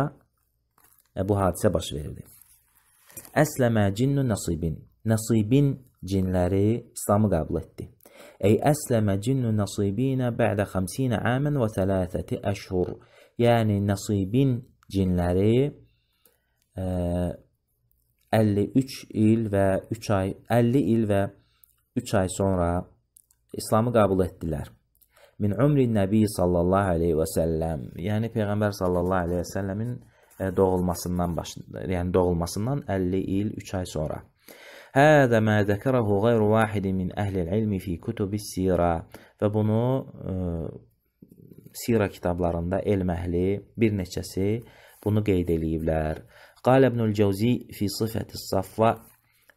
e, bu hadisə baş verdi. Əsləmə cinnu nasibin. Nasibin cinləri İslamı qəbul etdi. Ey əsləmə cinnu nasibinə bə'də 50 əmən və 3 əşhur. Yəni nasibin cinləri e, ə, 53 il və 3 ay 50 il və 3 ay sonra İslamı qəbul etdilər. Min umri Nəbi sallallahu alayhi və səlləm, yəni peyğəmbər sallallahu alayhi və səlləmin e, doğulmasından baş, yəni doğulmasından 50 il 3 ay sonra. Hədə mə zəkərəhu qeyru vahidin min əhlil ilmi fi kutubi sira və bunu ə, e, sira kitablarında elm əhli bir neçəsi bunu qeyd eləyiblər. Qal İbnül Cəvzi fi sifətis safva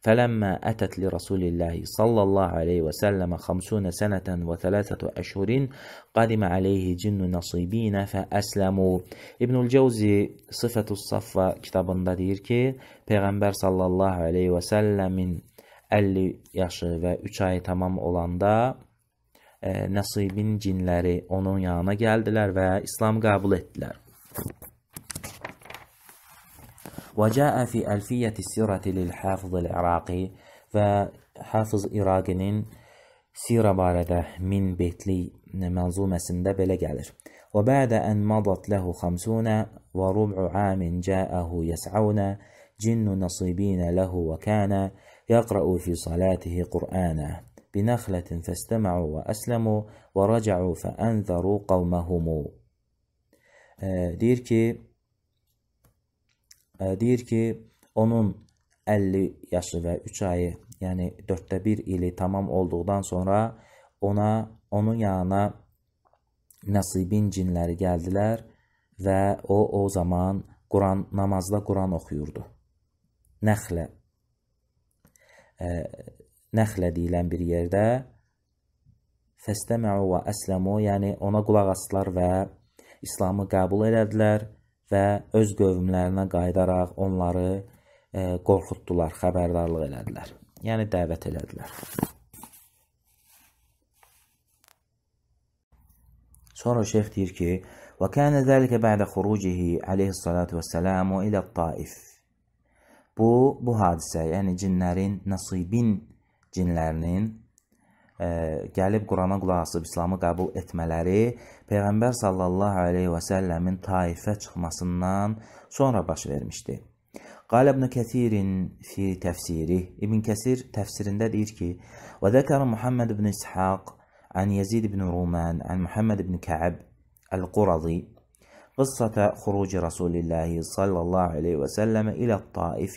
فلما أتت لرسول الله صلى الله عليه وسلم خمسون سنة وثلاثة أشهر قدم عليه جن نصيبين فأسلموا İbn Cəvzi Sıfətü Saffa kitabında deyir ki, Peyğəmbər sallallahu aleyhi və səlləmin 50 yaşı və 3 ayı tamam olanda E, nasib'in cinləri onun yanına gəldilər və İslam qəbul etdilər. وجاء في ألفية السيرة للحافظ العراقي وحافظ إراقinin سيرة barədə min beytli mənzuməsində belə gəlir. وبعد أن مضت له خمسون وربع عام جاءه يسعون جن نصيبين له وكان يقرأ في صلاته قرآنا بنخلة فاستمعوا وأسلموا ورجعوا فأنذروا قومهم deyir ki deyir ki onun 50 yaşı və 3 ayı, yəni 4də 1 ili tamam olduqdan sonra ona onun yanına Nəsibin cinləri gəldilər və o o zaman Quran namazda Quran oxuyurdu. Nəxlə ə, Nəxlə deyilən bir yerdə fəstəməu və əsləmu, yəni ona qulaq asdılar və İslamı qəbul elədilər və öz qövmlərinə qayıdaraq onları e, qorxutdular, xəbərdarlıq elədilər. Yəni dəvət elədilər. Sonra şeyx deyir ki: "Və kana zalika ba'da xurucihi alayhissalatu vesselam ilə Taif." Bu bu hadisə, yəni cinlərin Nasibin cinlərinin ə, e, gəlib Qurana qulaq asıb İslamı qəbul etmələri Peyğəmbər sallallahu əleyhi və səlləmin Taifə çıxmasından sonra baş vermişdi. Qal İbn Kəsirin fi təfsiri İbn Kəsir təfsirində deyir ki: "Və zəkər Muhammed ibn İshaq an Yazid ibn Ruman an Muhammed ibn Ka'b al-Qurazi قصة خروج رسول الله صلى الله عليه وسلم إلى الطائف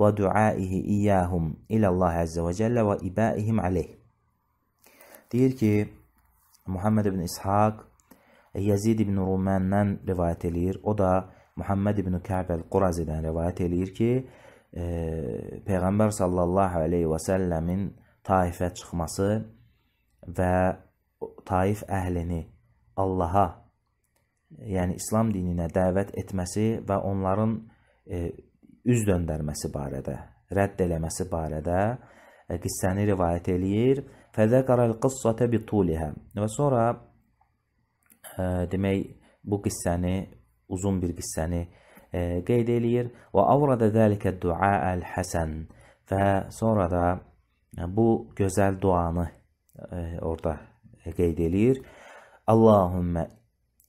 وَدُعَائِهِ اِيَّهُمْ İlə Allah Əzzə və Cəllə və ibəihim aleyh. Deyir ki, Muhammed ibn İshaq Yezid ibn Ruməndən rivayət eləyir. O da Muhammed ibn Kəb el-Qurazidən rivayət eləyir ki, e, Peyğəmbər sallallahu aleyhi və səlləmin taifə çıxması və taif əhlini Allaha, yəni İslam dininə dəvət etməsi və onların e, üz döndərməsi barədə, rədd eləməsi barədə e, qissəni rivayət eləyir. Fəzəqərəl qıssətə bitulihə. Və sonra ə, e, demək bu qissəni uzun bir qissəni ə, e, qeyd eləyir və avrada zəlikə duaəl hasan. Və sonra da bu gözəl duanı ə, orada qeyd eləyir. Allahumma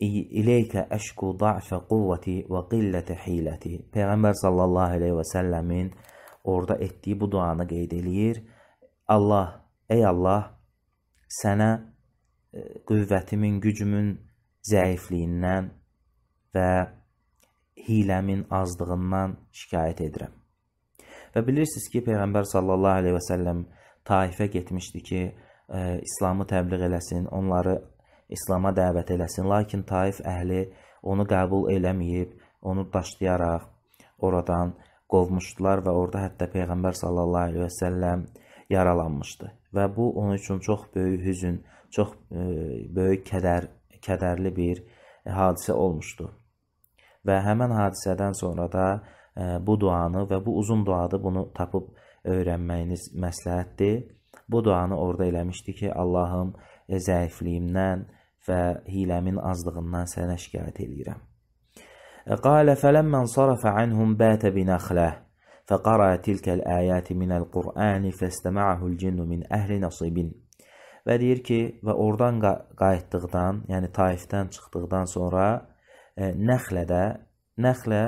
İleykə əşku da'fə quvvəti və qillətə hiləti. Peyğəmbər sallallahu aleyhi və səlləmin orada etdiyi bu duanı qeyd eləyir. Allah, ey Allah, sənə qüvvətimin, gücümün zəifliyindən və hiləmin azlığından şikayət edirəm. Və bilirsiniz ki, Peyğəmbər sallallahu aleyhi və səlləm Taifə getmişdi ki, ə, İslamı təbliğ eləsin, onları İslama dəvət eləsin. Lakin Taif əhli onu qəbul eləməyib, onu daşlayaraq oradan qovmuşdular və orada hətta Peyğəmbər sallallahu əleyhi və səlləm yaralanmışdı. Və bu onun üçün çox böyük hüzün, çox e, böyük kədər, kədərli bir hadisə olmuşdu. Və həmin hadisədən sonra da e, bu duanı və bu uzun duadır, bunu tapıb öyrənməyiniz məsləhətdir. Bu duanı orada eləmişdi ki, Allahım e, zəifliyimdən, və hiləmin azlığından sənə şikayət eləyirəm. E, Qalə fələmmən sarafə anhum bətə binəxləh فقرأ تلك الآيات من القرآن فاستمعه الجن من أهل نصيب və deyir ki, və oradan qayıtdıqdan, yəni Taifdən çıxdıqdan sonra e, Nəxlədə, Nəxlə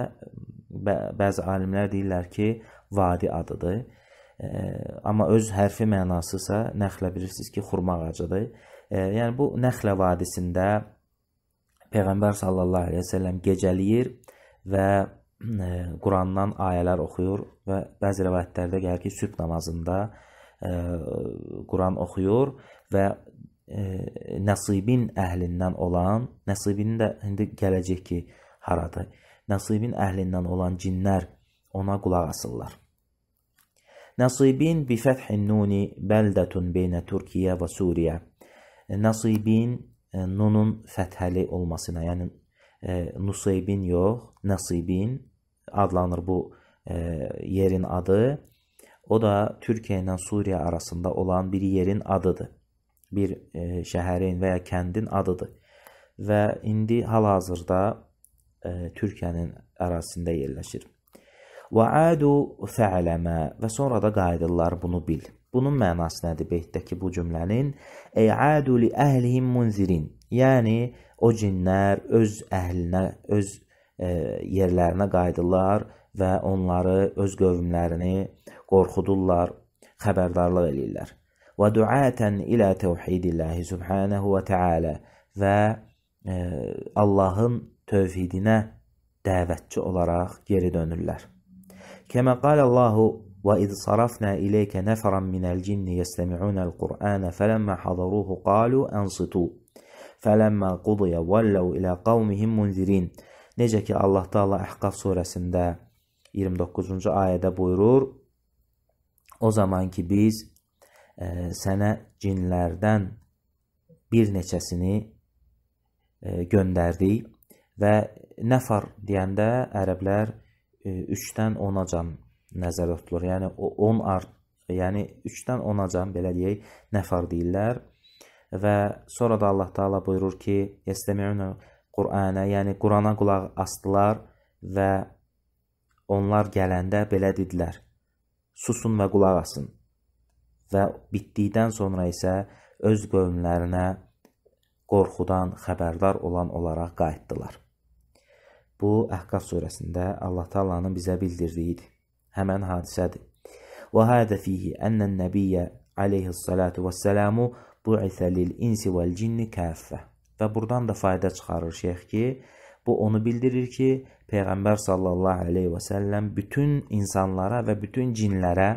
bə bəzi alimlər deyirlər ki, vadi adıdır. E, amma öz hərfi mənasısa Nəxlə bilirsiniz ki, xurma ağacıdır yəni bu Nəxlə vadisində Peyğəmbər sallallahu əleyhi və səlləm gecələyir və e, Qurandan ayələr oxuyur və bəzi rivayətlərdə gəlir ki, sübh namazında e, Quran oxuyur və e, nəsibin əhlindən olan, nəsibinin də indi gələcək ki, haradır. Nəsibin əhlindən olan cinlər ona qulaq asırlar. Nəsibin bi fəthin nuni bəldətun beynə Türkiyə və Suriyə. E, Nasibin e, nunun fəthəli olmasına, yəni e, Nusaybin yox, Nasibin adlanır bu yerin adı. O da Türkiyə ilə Suriya arasında olan bir yerin adıdır. Bir şəhərin və ya kəndin adıdır. Və indi hal-hazırda Türkiyənin ərazisində yerləşir. Və adu fa'ləmə və sonra da qayıdırlar bunu bil. Bunun mənası nədir beytdəki bu cümlənin? E'adu li əhlihim munzirin. Yəni o cinlər öz əhlinə, öz e, yerlərinə qayıdırlar və onları öz qövmlərini qorxudurlar, xəbərdarlıq eləyirlər. Və duatan ilə təvhidillahi subhanahu və taala və e, Allahın tövhidinə dəvətçi olaraq geri dönürlər. Kəmə qalə Allahu وإذ صرفنا إليك نفرا من الجن يستمعون القرآن فلما حضروه قالوا أنصتوا فələmmə qudiya valləu ilə qavmihim munzirin. Necə ki Allah Taala Əhqaf surəsində 29-cu ayədə buyurur: O zaman ki biz ə, e, sənə cinlərdən bir neçəsini ə, e, göndərdik və nəfar deyəndə ərəblər 3-dən e, 10-acan nəzərdə tutulur. Yəni o 10 art, yəni 3-dən 10-acan belə deyək, nəfər deyirlər. Və sonra da Allah Taala buyurur ki, "Yestemi'un Qur'ana", yəni Qurana qulaq asdılar və onlar gələndə belə dedilər: "Susun və qulaq asın." Və bitdikdən sonra isə öz qövmlərinə qorxudan xəbərdar olan olaraq qayıtdılar. Bu Əhqaf surəsində Allah Taala'nın bizə bildirdiyidir həmən hadisədir. Və hədə fihi ənən nəbiyyə aleyhissalatu vəssəlamu bu'isə lil insi vəl cinni kəffə. Və buradan da fayda çıxarır şeyx ki, bu onu bildirir ki, Peyğəmbər sallallahu aleyhi və səlləm bütün insanlara və bütün cinlərə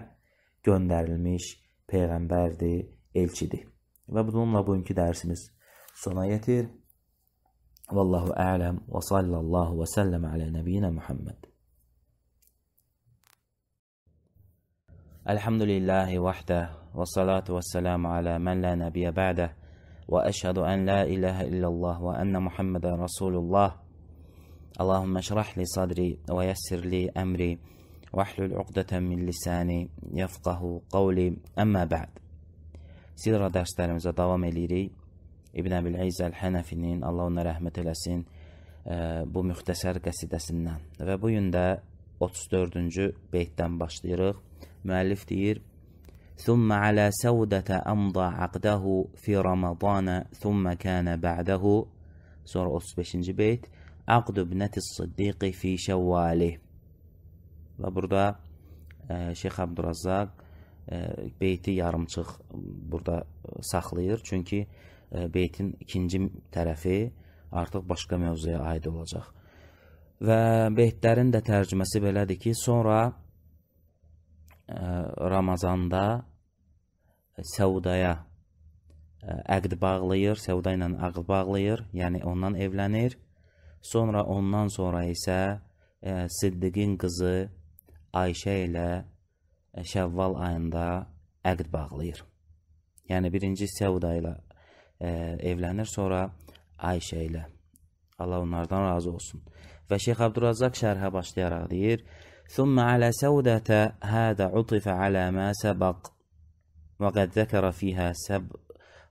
göndərilmiş Peyğəmbərdir, elçidir. Və bununla bugünkü dərsimiz sona yetir. Vallahu a'lam və sallallahu və səlləm alə nəbiyinə Muhammed. Elhamdülillahi vahdə və salatu və selamu alə mən la nəbiyə bə'də və əşhədu ən la iləhə illallah və ənə Muhammedə Rasulullah Allahümmə şrah li sadri və yəssir li əmri və əhlül uqdətən min lisani yafqahu qavli əmmə bə'd Sidra dərslərimizə davam edirik. İbn Əbil İz Əl-Hənəfinin, Allah ona rəhmət eləsin, e, bu müxtəsər qəsidəsindən. Və bu gün də 34-cü beytdən başlayırıq müəllif deyir: "Summa ala Saudata amda aqdahu fi Ramazana, summa kana ba'dahu" Sonra 35-ci beyt: "Aqd ibnatis Siddiqi fi Şəvvali." Və burada ə, Şeyx Abdurrazzaq ə, beyti yarımçıq burada saxlayır, çünki ə, beytin ikinci tərəfi artıq başqa mövzuya aid olacaq. Və beytlərin də tərcüməsi belədir ki, sonra Ramazanda Səudaya e, əqd bağlayır, Səuda ilə əqd bağlayır, yəni ondan evlənir. Sonra ondan sonra isə ə, e, Siddiqin qızı Ayşə ilə e, Şəvval ayında əqd bağlayır. Yəni birinci Səuda ilə ə, evlənir, sonra Ayşə ilə. Allah onlardan razı olsun. Və Şeyx Abdurrazzaq şərhə başlayaraq deyir: ثم على سودة هذا عطف على ما سبق وقد ذكر فيها سب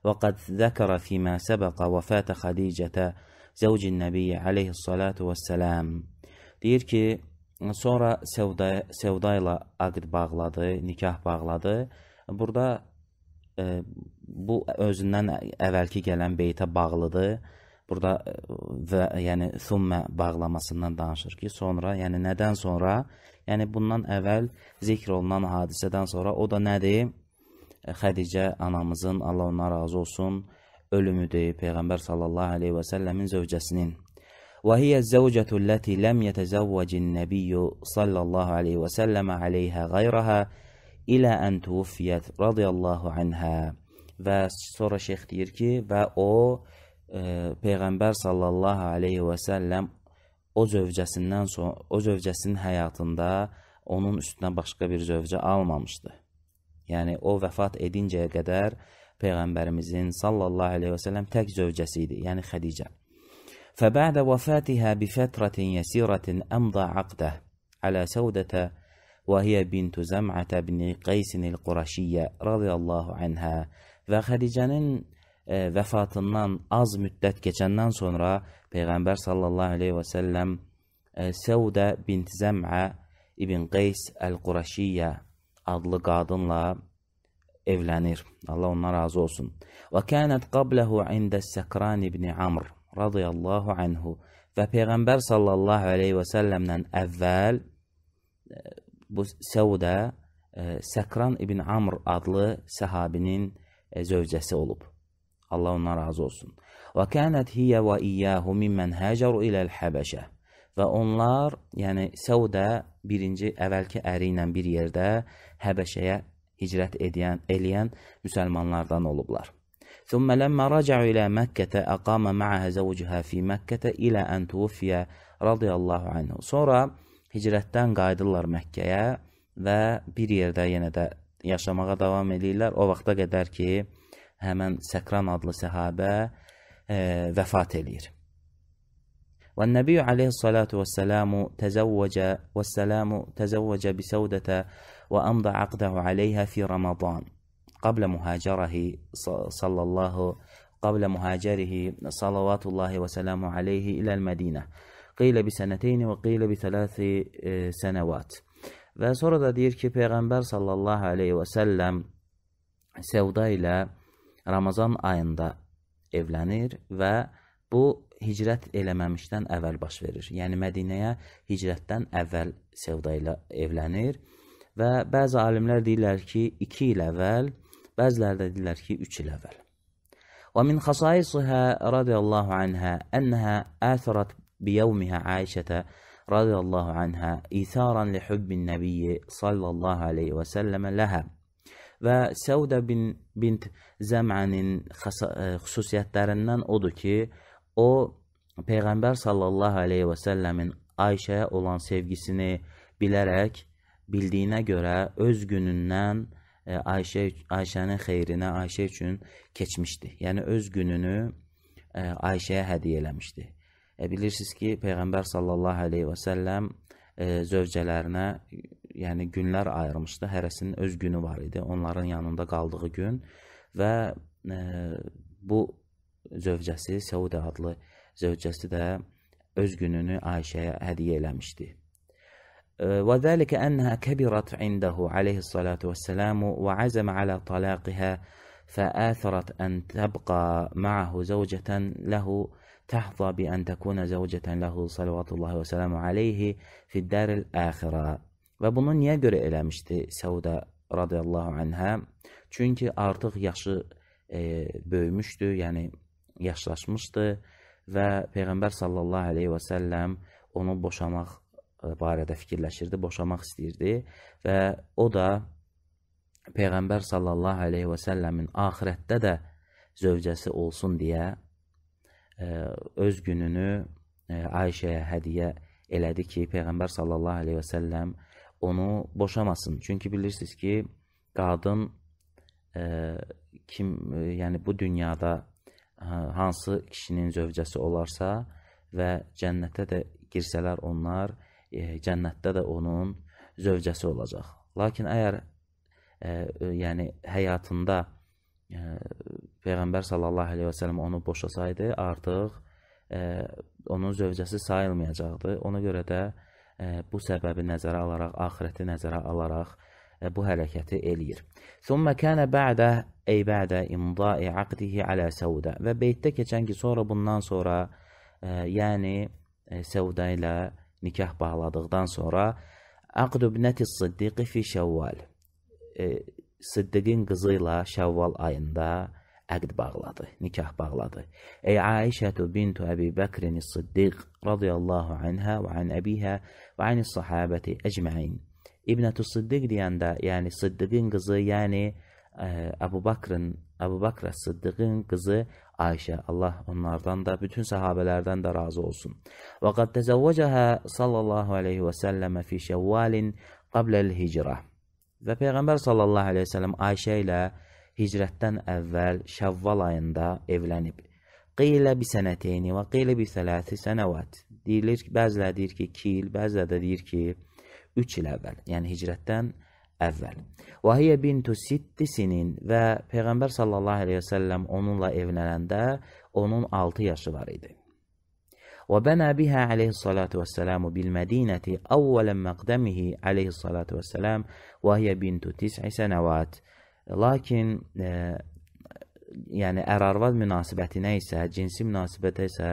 وقد ذكر فيما سبق vəfat Xadicətə zəvcin nəbiyyə aleyhissalatu vesselam deyir ki sonra Sevda Sevda ilə aqd bağladı, nikah bağladı. Burada e, bu özündən əvvəlki gələn beytə bağlıdır. Burada və yəni summa bağlamasından danışır ki, sonra, yəni nədən sonra Yəni bundan əvvəl zikr olunan hadisədən sonra o da nədir? E, Xədicə anamızın, Allah ona razı olsun, ölümüdür Peyğəmbər sallallahu əleyhi və səlləmin zövcəsinin. Və hiyə zəvcətü ləti ləm yətəzəvvəcin nəbiyyu sallallahu əleyhi və səlləmə əleyhə qayrəhə ilə ən tufiyyət radiyallahu anhə. Və sonra şeyx deyir ki, və o e, Peyğəmbər sallallahu əleyhi və səlləm o zövcəsindən sonra o zövcəsinin həyatında onun üstünə başqa bir zövcə almamışdı. Yəni o vəfat edincəyə qədər peyğəmbərimizin sallallahu alayhi və sallam tək zövcəsi idi, yəni Xədicə. فبعد وفاتها بفترة يسيرة أمضى عقده على سودة وهي بنت زمعة بن قيس القرشية رضي الله عنها və Xədicənin e, vəfatından az müddət keçəndən sonra Peyğəmbər sallallahu aleyhi və səlləm e, Səudə binti Zəmə İbn Qeys Əl-Quraşiyyə adlı qadınla evlənir. Allah ondan razı olsun. Və kənət qabləhu ində Səkran ibn Amr radiyallahu anhu və Peyğəmbər sallallahu aleyhi və səlləmdən əvvəl e, bu Səudə e, Səkran ibn Amr adlı səhabinin zövcəsi olub. Allah ondan razı olsun. Və kənət hiyə və iyyəhu mimmen həcəru iləl Həbəşə. Və onlar, yəni Səudə birinci əvvəlki əri ilə bir yerdə Həbəşəyə hicrət edən, eləyən müsəlmanlardan olublar. ثم لما رجعوا إلى مكة أقام معها زوجها في مكة إلى أن توفي radiyallahu anhu. Sonra hicrətdən qayıdırlar Məkkəyə və bir yerdə yenə də yaşamağa davam edirlər. O vaxta qədər ki, həmən Səkran adlı səhabə vefat edir. Və Nəbi aleyhissalatu vəssalamu təzəvvəcə vəssalamu təzəvvəcə bisəvdətə və əmdə aqdəhu aleyhə fi Ramazan Qabla mühacərəhi sallallahu قبل مهاجره صلوات الله وسلامه عليه إلى المدينة قيل بسنتين وقيل بثلاث سنوات bi دير كي پیغمبر صلى الله عليه وسلم سودا إلى رمضان və səlləm evlənir və bu hicrət eləməmişdən əvvəl baş verir. Yəni Mədinəyə hicrətdən əvvəl Sevda ilə evlənir və bəzi alimlər deyirlər ki, 2 il əvvəl, bəziləri də deyirlər ki, 3 il əvvəl. Və min xasaisiha radiyallahu anha anha atharat bi yawmiha Aişətə radiyallahu anha itharan li hubbin nabiyyi sallallahu alayhi və sallam laha və Səudə bin, bint Zəmənin e, xüsusiyyətlərindən odur ki, o Peyğəmbər sallallahu aleyhi və səlləmin Ayşəyə olan sevgisini bilərək, bildiyinə görə öz günündən e, Ayşə Ayşənin xeyrinə Ayşə üçün keçmişdi. Yəni öz gününü e, Ayşəyə hədiyyə eləmişdi. Bilirsiniz ki, Peyğəmbər sallallahu aleyhi və səlləm zövcələrinə yəni günlər ayırmışdı. Hərəsinin öz günü var idi. Onların yanında qaldığı gün və e, bu zövcəsi Səudə adlı zövcəsi də öz gününü Ayşəyə hədiyyə eləmişdi. E, və zəlikə ənhə kəbirat indəhu aleyhissalatu vəssəlamu və azəm alə talaqihə فآثرت أن تبقى معه زوجة له تحظى بأن تكون زوجة له صلوات الله وسلامه عليه في الدار الآخرة Və bunu niyə görə eləmişdi Səudə radiyallahu anhə? Çünki artıq yaşı e, böyümüşdü, yəni yaşlaşmışdı və Peyğəmbər sallallahu aleyhi və səlləm onu boşamaq e, barədə fikirləşirdi, boşamaq istəyirdi və o da Peyğəmbər sallallahu aleyhi və səlləmin axirətdə də zövcəsi olsun deyə ə, e, öz gününü ə, e, Ayşəyə hədiyyə elədi ki, Peyğəmbər sallallahu aleyhi və səlləm onu boşamasın. Çünki bilirsiniz ki, qadın e, kim, e, yəni bu dünyada e, hansı kişinin zövcəsi olarsa və cənnətə də girsələr onlar, e, cənnətdə də onun zövcəsi olacaq. Lakin əgər e, e yəni həyatında e, Peyğəmbər sallallahu əleyhi və səlləm onu boşasaydı, artıq e, onun zövcəsi sayılmayacaqdı. Ona görə də e, bu səbəbi nəzərə alaraq, axirəti nəzərə alaraq bu hərəkəti eləyir. Summa kana ba'da ey ba'da imda'i aqdihi ala sauda və beytdə keçən ki, sonra bundan sonra, ə, yəni Səuda ilə nikah bağladıqdan sonra Aqdu ibnati Siddiqi fi Şəvval. Siddiqin qızı ilə Şəvval ayında əqd bağladı, nikah bağladı. Ey Aişətü bintu Əbi Bəkrin Sıddiq radiyallahu anhə və an əbihə və an sahabəti əcməin. İbnətü Sıddiq deyəndə, yəni Sıddiqin qızı, yəni e, Əbu Bakrın, Əbu Bakr Sıddiqin qızı Ayşə, Allah onlardan da, bütün səhabələrdən də razı olsun. Və qad təzəvvəcəhə sallallahu aleyhi və səlləmə fi şəvvalin qabləl hicrə. Və Peyğəmbər sallallahu aleyhi və səlləm Ayşə ilə hicrətdən əvvəl Şəvval ayında evlənib. Qeylə bi sənəteyni və qeylə bi sələti sənəvət. Deyilir ki, bəzilə deyir ki, 2 il, bəzilə də deyir ki, 3 il əvvəl, yəni hicrətdən əvvəl. Və hiyə bintu siddisinin və Peyğəmbər sallallahu aleyhi və səlləm onunla evlənəndə onun 6 yaşı var idi. Və bənə bihə aleyhissalatu vəssəlamu bil-mədinəti əvvələn məqdəmihi aleyhissalatu vəssəlam və hiyə bintu tis'i sənəvət. Lakin e, yəni ər-arvad münasibətinə isə, cinsi münasibətə isə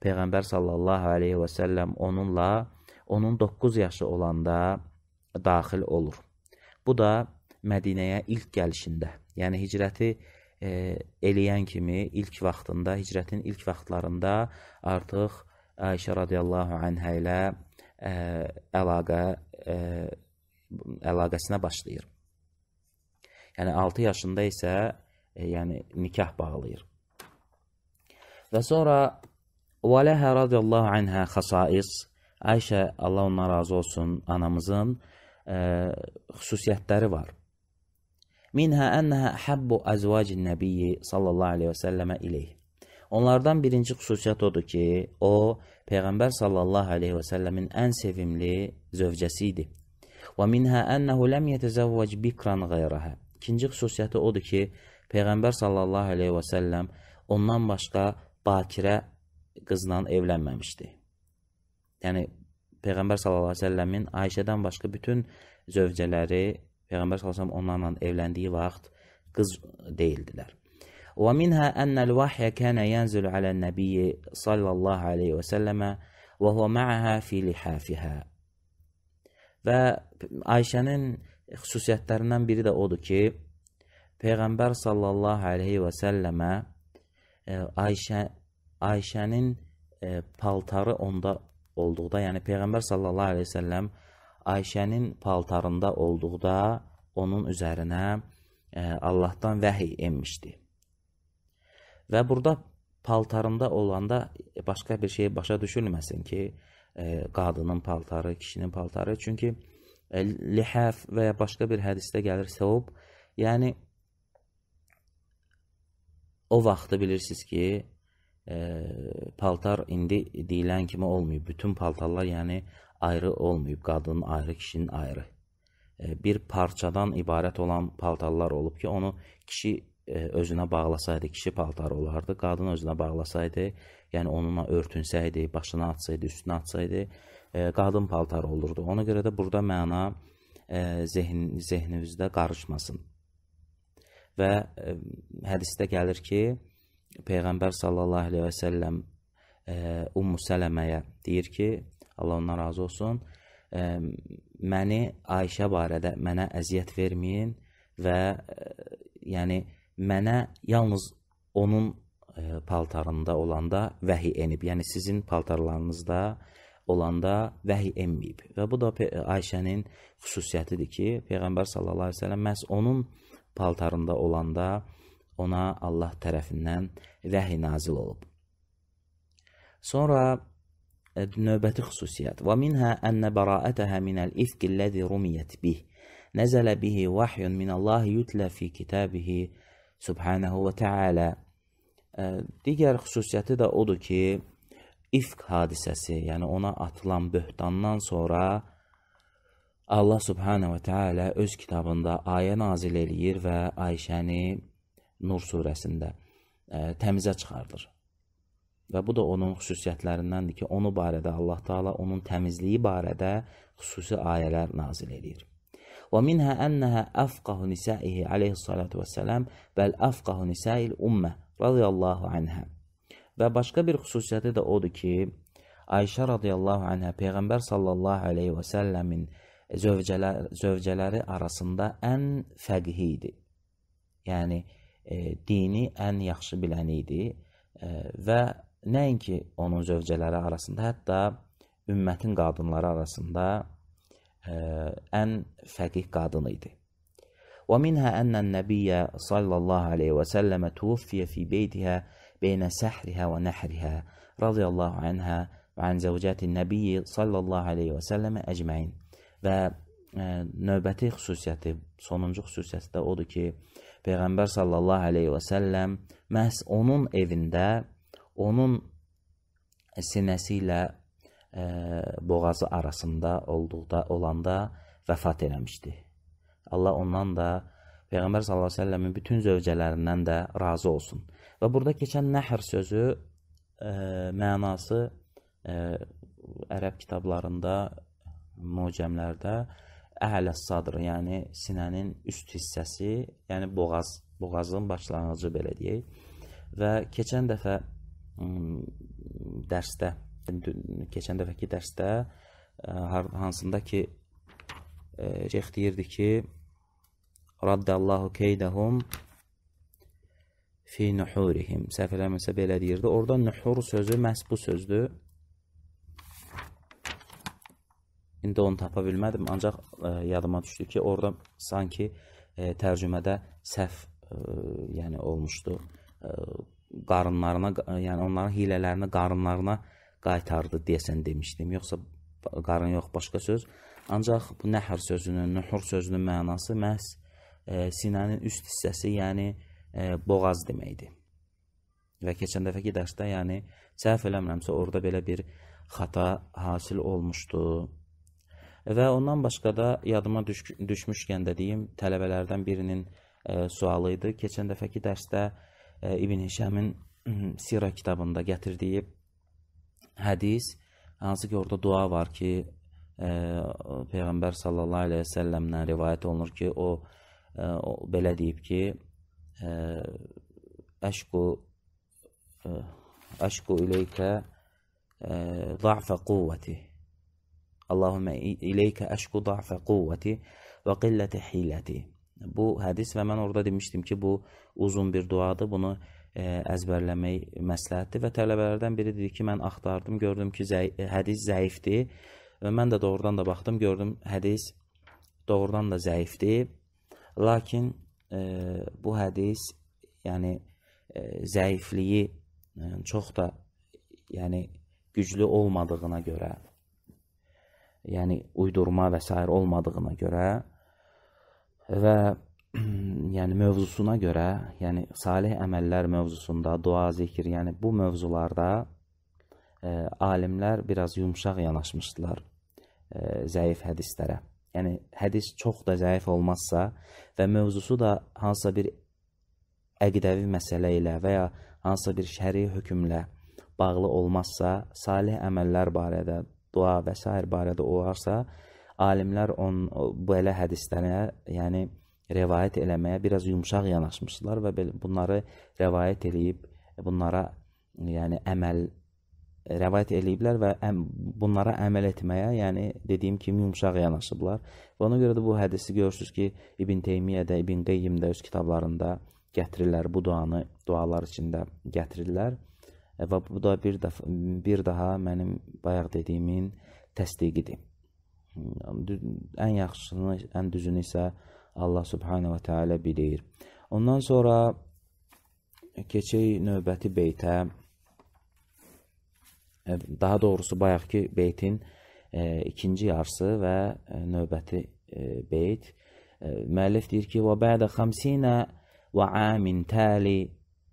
Peyğəmbər sallallahu alayhi və sallam onunla onun 9 yaşı olanda daxil olur. Bu da Mədinəyə ilk gəlişində, yəni hicrəti e, eləyən kimi ilk vaxtında, hicrətin ilk vaxtlarında artıq Ayşə radiyallahu anhə ilə ə, e, əlaqə ə, e, əlaqəsinə başlayır. Yəni 6 yaşında isə e, yəni nikah bağlayır. Və sonra Valəhə radiyallahu anhə xəsais Ayşə Allah ondan razı olsun anamızın e, xüsusiyyətləri var. Minhə ənəhə həbbu əzvacin nəbiyyi sallallahu aleyhi və səlləmə ileyh. Onlardan birinci xüsusiyyət odur ki, o Peyğəmbər sallallahu əleyhi və səlləmin ən sevimli zövcəsi idi. Və minhə ennehu lem yetezavvac bikran ghayraha. İkinci xüsusiyyəti odur ki, Peyğəmbər sallallahu əleyhi və səlləm ondan başqa bakirə qızla evlənməmişdi. Yəni Peyğəmbər sallallahu əleyhi və səlləmin Ayşədən başqa bütün zövcələri Peyğəmbər sallallahu əleyhi onlarla evləndiyi vaxt qız deyildilər. Və minhə ənəl vahyə kənə yənzül alən nəbiyyi sallallahu əleyhi və səlləmə və huvə ma'aha fi lihafihə. Və Ayşənin xüsusiyyətlərindən biri də odur ki, Peyğəmbər sallallahu əleyhi və səlləmə e, Ayşə Ayşənin e, paltarı onda olduqda, yəni Peyğəmbər sallallahu əleyhi və səlləm Ayşənin paltarında olduqda onun üzərinə e, Allahdan vəhiy enmişdi. Və burada paltarında olanda başqa bir şey başa düşülməsin ki, e, qadının paltarı, kişinin paltarı, çünki e, lihəf və ya başqa bir hədisdə gəlir səvub. Yəni, o vaxtı bilirsiniz ki, e, paltar indi deyilən kimi olmayıb. Bütün paltarlar yəni ayrı olmayıb, qadının ayrı, kişinin ayrı. E, bir parçadan ibarət olan paltarlar olub ki, onu kişi e, özünə bağlasaydı, kişi paltarı olardı, qadın özünə bağlasaydı, yəni onunla örtünsəydi, başını açsaydı, üstünə açsaydı, e, qadın paltarı olurdu. Ona görə də burada məna e, zehn, zehnimizdə qarışmasın. Və e, hədisdə gəlir ki, Peyğəmbər sallallahu əleyhi və səlləm e, Ummu Sələməyə deyir ki, Allah ondan razı olsun, e, məni Ayşə barədə mənə əziyyət verməyin və e, yəni mənə yalnız onun e, paltarında olanda vəhi enib. Yəni sizin paltarlarınızda e, olanda vəhy emməyib. Və bu da Ayşənin xüsusiyyətidir ki, Peyğəmbər sallallahu əleyhi və səlləm məhz onun paltarında olanda ona Allah tərəfindən vəhy nazil olub. Sonra e, növbəti xüsusiyyət. Və minhə ənnə baraətəhə minəl ifki ləzi rumiyyət bih. Nəzələ bihi vahyun minəllahi yutlə fi kitabihi subhanəhu və təalə. E, digər xüsusiyyəti də odur ki, ifk hadisəsi, yəni ona atılan böhtandan sonra Allah subhanə və teala öz kitabında ayə nazil eləyir və Ayşəni Nur surəsində ə, e, təmizə çıxardır. Və bu da onun xüsusiyyətlərindəndir ki, onu barədə Allah Taala onun təmizliyi barədə xüsusi ayələr nazil eləyir. Və minhə ennəhə afqahu nisaihi alayhi salatu vesselam, bəl afqahu nisail ummə radiyallahu anha. Və başqa bir xüsusiyyəti də odur ki, Ayşə radiyallahu anhə Peyğəmbər sallallahu aleyhi və səlləmin zövcələr, zövcələri arasında ən fəqhi idi. Yəni, e, dini ən yaxşı biləni idi e, və nəinki onun zövcələri arasında, hətta ümmətin qadınları arasında e, ən fəqih qadın idi. ومنها أن النبي صلى الله عليه وسلم توفي في بيتها بين سحرها ونحرها رضي Allah عنها وعن زوجات النبي sallallahu aleyhi və səlləmə əcməin. Və ə, növbəti xüsusiyyəti, sonuncu xüsusiyyəti də odur ki, Peyğəmbər sallallahu aleyhi və səlləm məhz onun evində, onun sinəsi ilə ə, boğazı arasında olduqda olanda vəfat eləmişdi. Allah ondan da Peyğəmbər sallallahu əleyhi və səlləmin bütün zövcələrindən də razı olsun. Və burada keçən nəhr sözü ə, e, mənası ə, e, ərəb kitablarında, mucəmlərdə əhləs-sadr, yəni sinənin üst hissəsi, yəni boğaz, boğazın başlanğıcı belə deyək. Və keçən dəfə dərsdə, keçən dəfəki dərsdə e, hansında ki, şeyx deyirdi ki, Raddallahu keydəhum fi nuhurihim. Səhv eləməsə belə deyirdi. Orada nuhur sözü məhz bu sözdür. İndi onu tapa bilmədim, ancaq ə, e, yadıma düşdü ki, orada sanki ə, e, tərcümədə səhv ə, e, yəni olmuşdu. Ə, qarınlarına, ə, yəni onların hilələrini qarınlarına qaytardı desən demişdim. Yoxsa qarın yox, başqa söz. Ancaq bu nəhr sözünün, nuhur sözünün mənası məhz E, sinənin üst hissəsi, yəni e, boğaz deməkdir. Və keçən dəfəki dərsdə, yəni səhv eləmirəmsə, orada belə bir xata hasil olmuşdu. Və ondan başqa da yadıma düş düşmüşkən də deyim, tələbələrdən birinin ə, e, sualı idi. Keçən dəfəki dərsdə ə, İbn Hişəmin Sira kitabında gətirdiyi hədis, hansı ki, orada dua var ki, ə, Peyğəmbər sallallahu əleyhi və səlləmdən rivayət olunur ki, o o belə deyib ki, əşqu əşqu ileykə ضعف قوتي اللهم ileykə əşqu ضعف قوتي və qilləti hiləti. Bu hədis və mən orada demişdim ki, bu uzun bir duadır. Bunu əzbərləmək məsləhətdir və tələbələrdən biri dedi ki, mən axtardım, gördüm ki, zəif, hədis zəifdir və mən də doğrudan da baxdım, gördüm hədis doğrudan da zəifdir Lakin e, bu hədis yəni e, zəifliyi e, çox da yəni güclü olmadığına görə, yəni uydurma və s. olmadığına görə və yəni mövzusuna görə, yəni salih əməllər mövzusunda, dua, zikr, yəni bu mövzularda ə, e, alimlər biraz yumşaq yanaşmışdılar ə, e, zəif hədislərə yəni hədis çox da zəif olmazsa və mövzusu da hansısa bir əqdəvi məsələ ilə və ya hansısa bir şəri hökmlə bağlı olmazsa, salih əməllər barədə, dua və s. barədə olarsa, alimlər on belə hədislərə, yəni rivayət eləməyə biraz yumşaq yanaşmışlar və bunları rivayət eləyib bunlara yəni əməl rəvayət eləyiblər və əm, bunlara əməl etməyə, yəni dediyim kimi yumşaq yanaşıblar. Və ona görə də bu hədisi görürsüz ki, İbn Teymiyyə də, İbn Qayyim də öz kitablarında gətirirlər bu duanı, dualar içində gətirirlər. Və bu da bir dəfə bir daha mənim bayaq dediyimin təsdiqidir. Hmm, ən yaxşısını, ən düzünü isə Allah subhanahu və təala bilir. Ondan sonra keçək növbəti beytə. E, daha doğrusu bayaqki beytin e, ikinci yarısı və e, növbəti e, beyt e, müəllif deyir ki: "Və bədə 50 və amin tali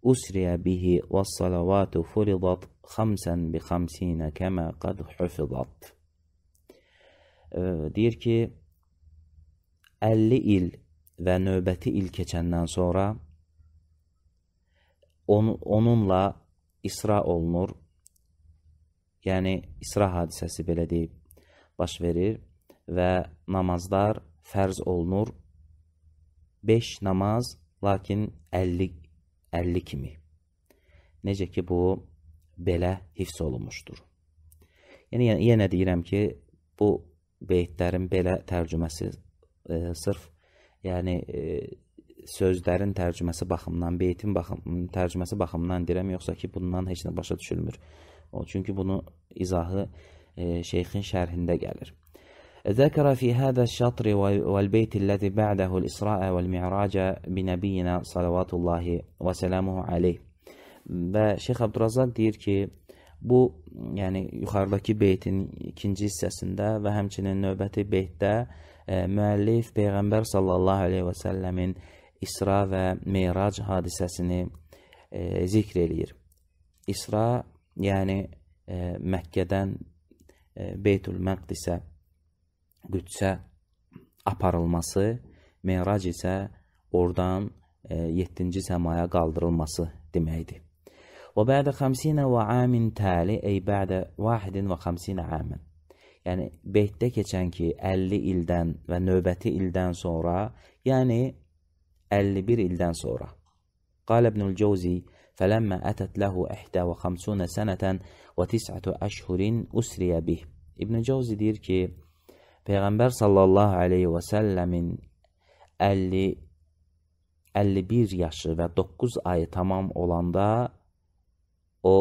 usriya bihi və salavatu furidat xamsan bi 50 kəma qad hufizat." E, deyir ki, 50 il və növbəti il keçəndən sonra on, onunla isra olunur yəni İsra hadisəsi belə deyib baş verir və namazlar fərz olunur 5 namaz, lakin 50 50 kimi. Necə ki bu belə hifz olunmuşdur. Yəni yenə, yəni, yenə deyirəm ki, bu beytlərin belə tərcüməsi e, sırf yəni e, sözlərin tərcüməsi baxımından, beytin baxımından, tərcüməsi baxımından deyirəm, yoxsa ki, bundan heç nə başa düşülmür. O çünki bunu izahı e, şeyxin şərhində gəlir. ذكر في هذا الشطر والبيت الذي بعده الإسراء والمعراج بنبينا صلوات الله وسلامه عليه və Şeyx Abdurazaq deyir ki, bu, yəni yuxarıdakı beytin ikinci hissəsində və həmçinin növbəti beytdə e, müəllif Peyğəmbər sallallahu aleyhi və səlləmin İsra və Meyrac hadisəsini e, zikr eləyir. İsra yəni e, Məkkədən e, Beytül Məqdisə Qüdsə aparılması, Merac isə oradan e, 7-ci səmaya qaldırılması deməkdir. Və bədə 50 və amin təli, ey bədə 51 amən. Yəni Beytdə keçən ki, 50 ildən və növbəti ildən sonra, yəni 51 ildən sonra. Qal İbnül Cəuzi فلما أتت له إحدى وxamsuna sənətən və tis'atu əşhurin usriyə bih. İbn Cavzi deyir ki, Peyğəmbər sallallahu aleyhi və səlləmin 50 51 yaşı və 9 ayı tamam olanda o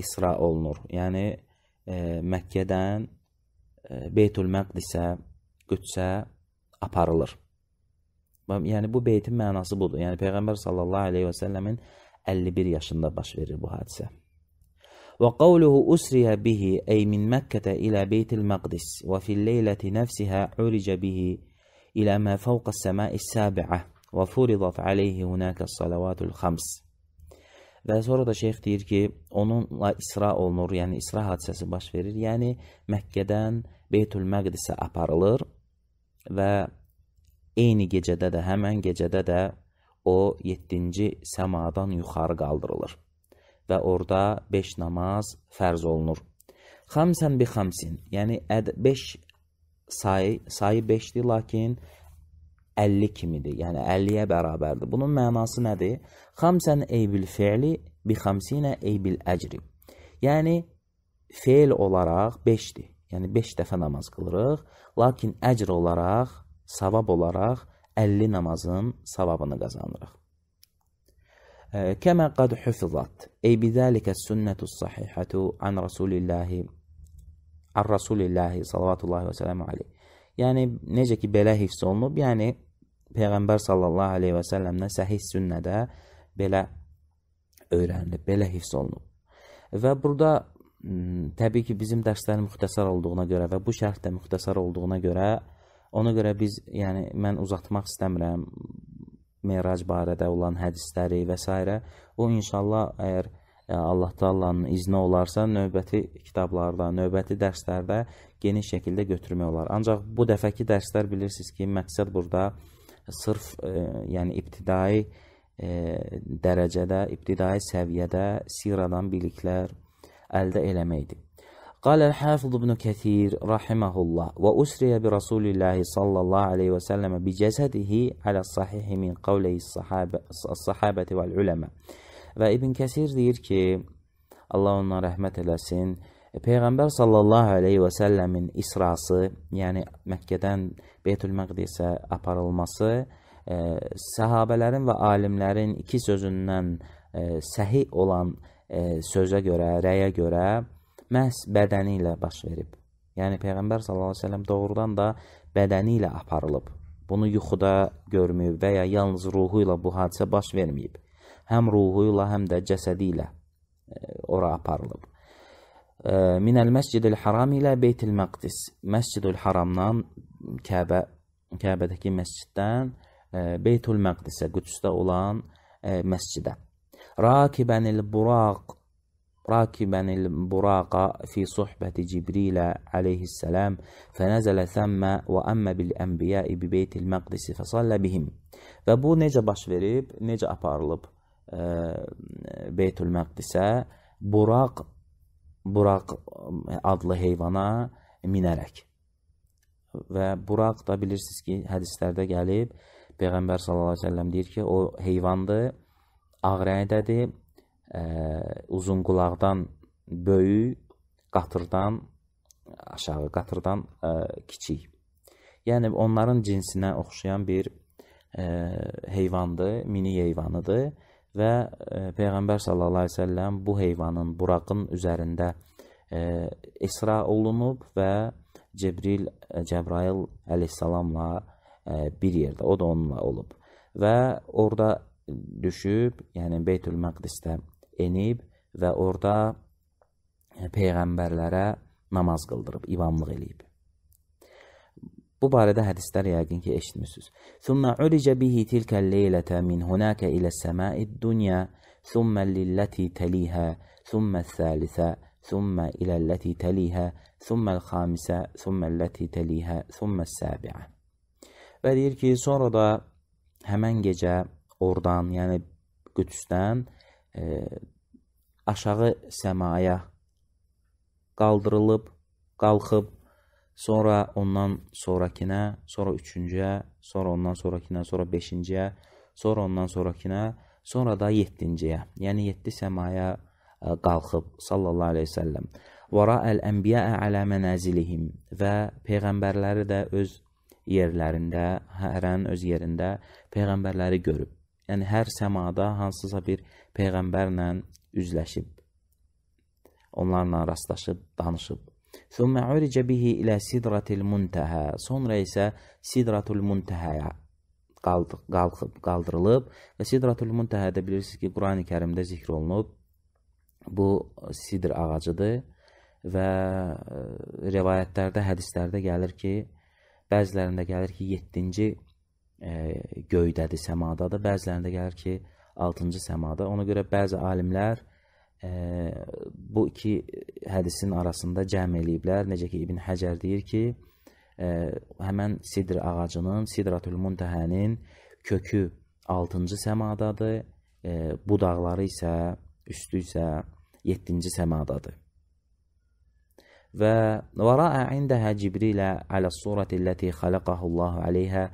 İsra olunur. Yəni e, Məkkədən e, Beytül Məqdisə, Qüdsə aparılır. Yəni bu beytin mənası budur. Yəni Peyğəmbər sallallahu aleyhi və səlləmin 51 51 yaşında baş verir bu hadisə. Və qavluhu usriyə bihi, ey min Məkkətə ilə Beytil Məqdis və fil leyləti nəfsihə uricə bihi ilə mə fəvqə səmai səbiə və furidat aleyhi hunəkə salavatul xams. Və sonra da şeyx deyir ki, onunla isra olunur, yəni isra hadisəsi baş verir. Yəni Məkkədən Beytül Məqdisə aparılır və eyni gecədə də, həmən gecədə də o 7-ci səmadan yuxarı qaldırılır və orada 5 namaz fərz olunur. Xamsən bi xamsin, yəni 5 sayı, sayı 5-dir, lakin 50 kimidir, yəni 50-yə bərabərdir. Bunun mənası nədir? Xamsən eybil fiili bi xamsinə eybil əcri. Yəni, feil olaraq 5-dir. Yəni, 5 dəfə namaz qılırıq, lakin əcr olaraq, savab olaraq 50 namazın savabını qazanırıq. Kəmə qad hüfizat. Ey bizəlikə sünnətü sahihətü an Rasulillahi an Rasulillahi salavatullahi və sələmə aleyh. Yəni, necə ki, belə hifz olunub, yəni, Peyğəmbər sallallahu aleyhi və səlləmdən səhih sünnədə belə öyrənilib, belə hifz olunub. Və burada təbii ki, bizim dərslərin müxtəsər olduğuna görə və bu şərh də müxtəsər olduğuna görə Ona görə biz, yəni mən uzatmaq istəmirəm Merac barədə olan hədisləri və s. O inşallah əgər e, Allah Taala'nın izni olarsa, növbəti kitablarda, növbəti dərslərdə geniş şəkildə götürmək olar. Ancaq bu dəfəki dərslər bilirsiniz ki, məqsəd burada sırf e, yəni ibtidai e, dərəcədə, ibtidai səviyyədə siradan biliklər əldə eləməkdir. قال الحافظ ابن كثير رحمه الله وأسري برسول الله صلى الله عليه وسلم بجسده على الصحيح من قوله الصحابة, الصحابة والعلماء Və İbn Kəsir deyir ki, Allah ona rəhmət eləsin, Peyğəmbər sallallahu aleyhi və səlləmin isrası, yəni Məkkədən Beytül Məqdisə aparılması, ə, e, səhabələrin və alimlərin iki sözündən ə, e, səhi olan ə, e, sözə görə, rəyə görə, məhz bədəni ilə baş verib. Yəni Peyğəmbər sallallahu əleyhi və səlləm doğrudan da bədəni ilə aparılıb. Bunu yuxuda görməyib və ya yalnız ruhu ilə bu hadisə baş verməyib. Həm ruhu ilə, həm də cəsədi ilə e, ora aparılıb. E, minəl Məscidül Haram ilə Beytül Məqdis. Məscidül Haramdan Kəbə Kəbədəki məsciddən e, Beytül Məqdisə, Qüdsdə olan məscidə. Rakibənil Buraq راكبا البراق في صحبة جبريل عليه السلام فنزل ثم وأما بالأنبياء ببيت المقدس فصلى بهم və bu necə baş verib, necə aparılıb e, Beytül Məqdisə Buraq Buraq adlı heyvana minərək. Və Buraq da bilirsiniz ki, hədislərdə gəlib Peyğəmbər sallallahu əleyhi və səlləm deyir ki, o heyvandır, ağ rəngdədir ə, uzunqulaqdan böyük, qatırdan aşağı, qatırdan ə, e, kiçik. Yəni onların cinsinə oxşayan bir ə, e, heyvandır, mini heyvanıdır və ə, e, Peyğəmbər sallallahu əleyhi və səlləm bu heyvanın buraqın üzərində ə, isra olunub və Cebril Cəbrail əleyhissalamla ə, bir yerdə, o da onunla olub və orada düşüb, yəni Beytül Məqdisdə enib və orada e, peyğəmbərlərə namaz qıldırıb, imamlıq eləyib. Bu barədə hədislər yəqin ki, eşitmisiniz. Thumma urija bihi tilka leylata min hunaka ila sama'i dunya, thumma lillati taliha, thumma thalitha, thumma ila allati taliha, thumma al-khamisa, thumma allati taliha, thumma as-sabi'a. Və deyir ki, sonra da həmən gecə oradan, yəni Qüdsdən aşağı səmaya qaldırılıb, qalxıb, sonra ondan sonrakinə, sonra üçüncüyə, sonra ondan sonrakinə, sonra beşinciyə, sonra ondan sonrakinə, sonra da yeddinciyə, yəni yeddi səmaya e, qalxıb sallallahu aleyhi ve səlləm. Vara əl-ənbiyə ələ mənəzilihim və peyğəmbərləri də öz yerlərində, hərənin öz yerində peyğəmbərləri görüb yəni hər səmada hansısa bir peyğəmbərlə üzləşib, onlarla rastlaşıb, danışıb. Thumma urija bihi ilə sidratil muntaha. Sonra isə sidratul muntahaya qaldı, qalxıb, qaldırılıb və sidratul muntahada bilirsiniz ki, Qurani-Kərimdə zikr olunub. Bu sidr ağacıdır və e, rivayətlərdə, hədislərdə gəlir ki, bəzilərində gəlir ki, 7-ci e, göydədir, səmadadır. Bəzilərində gəlir ki, 6-cı səmada. Ona görə bəzi alimlər e, bu iki hədisin arasında cəm eləyiblər. Necə ki İbn Həcər deyir ki, e, həmin sidr ağacının, Sidratul Muntahənin kökü 6-cı səmadadır. E, budaqları isə, üstü isə 7-ci səmadadır. Və vəraə indəhə Cibrilə alə surəti ləti xaləqəhullahu aleyhə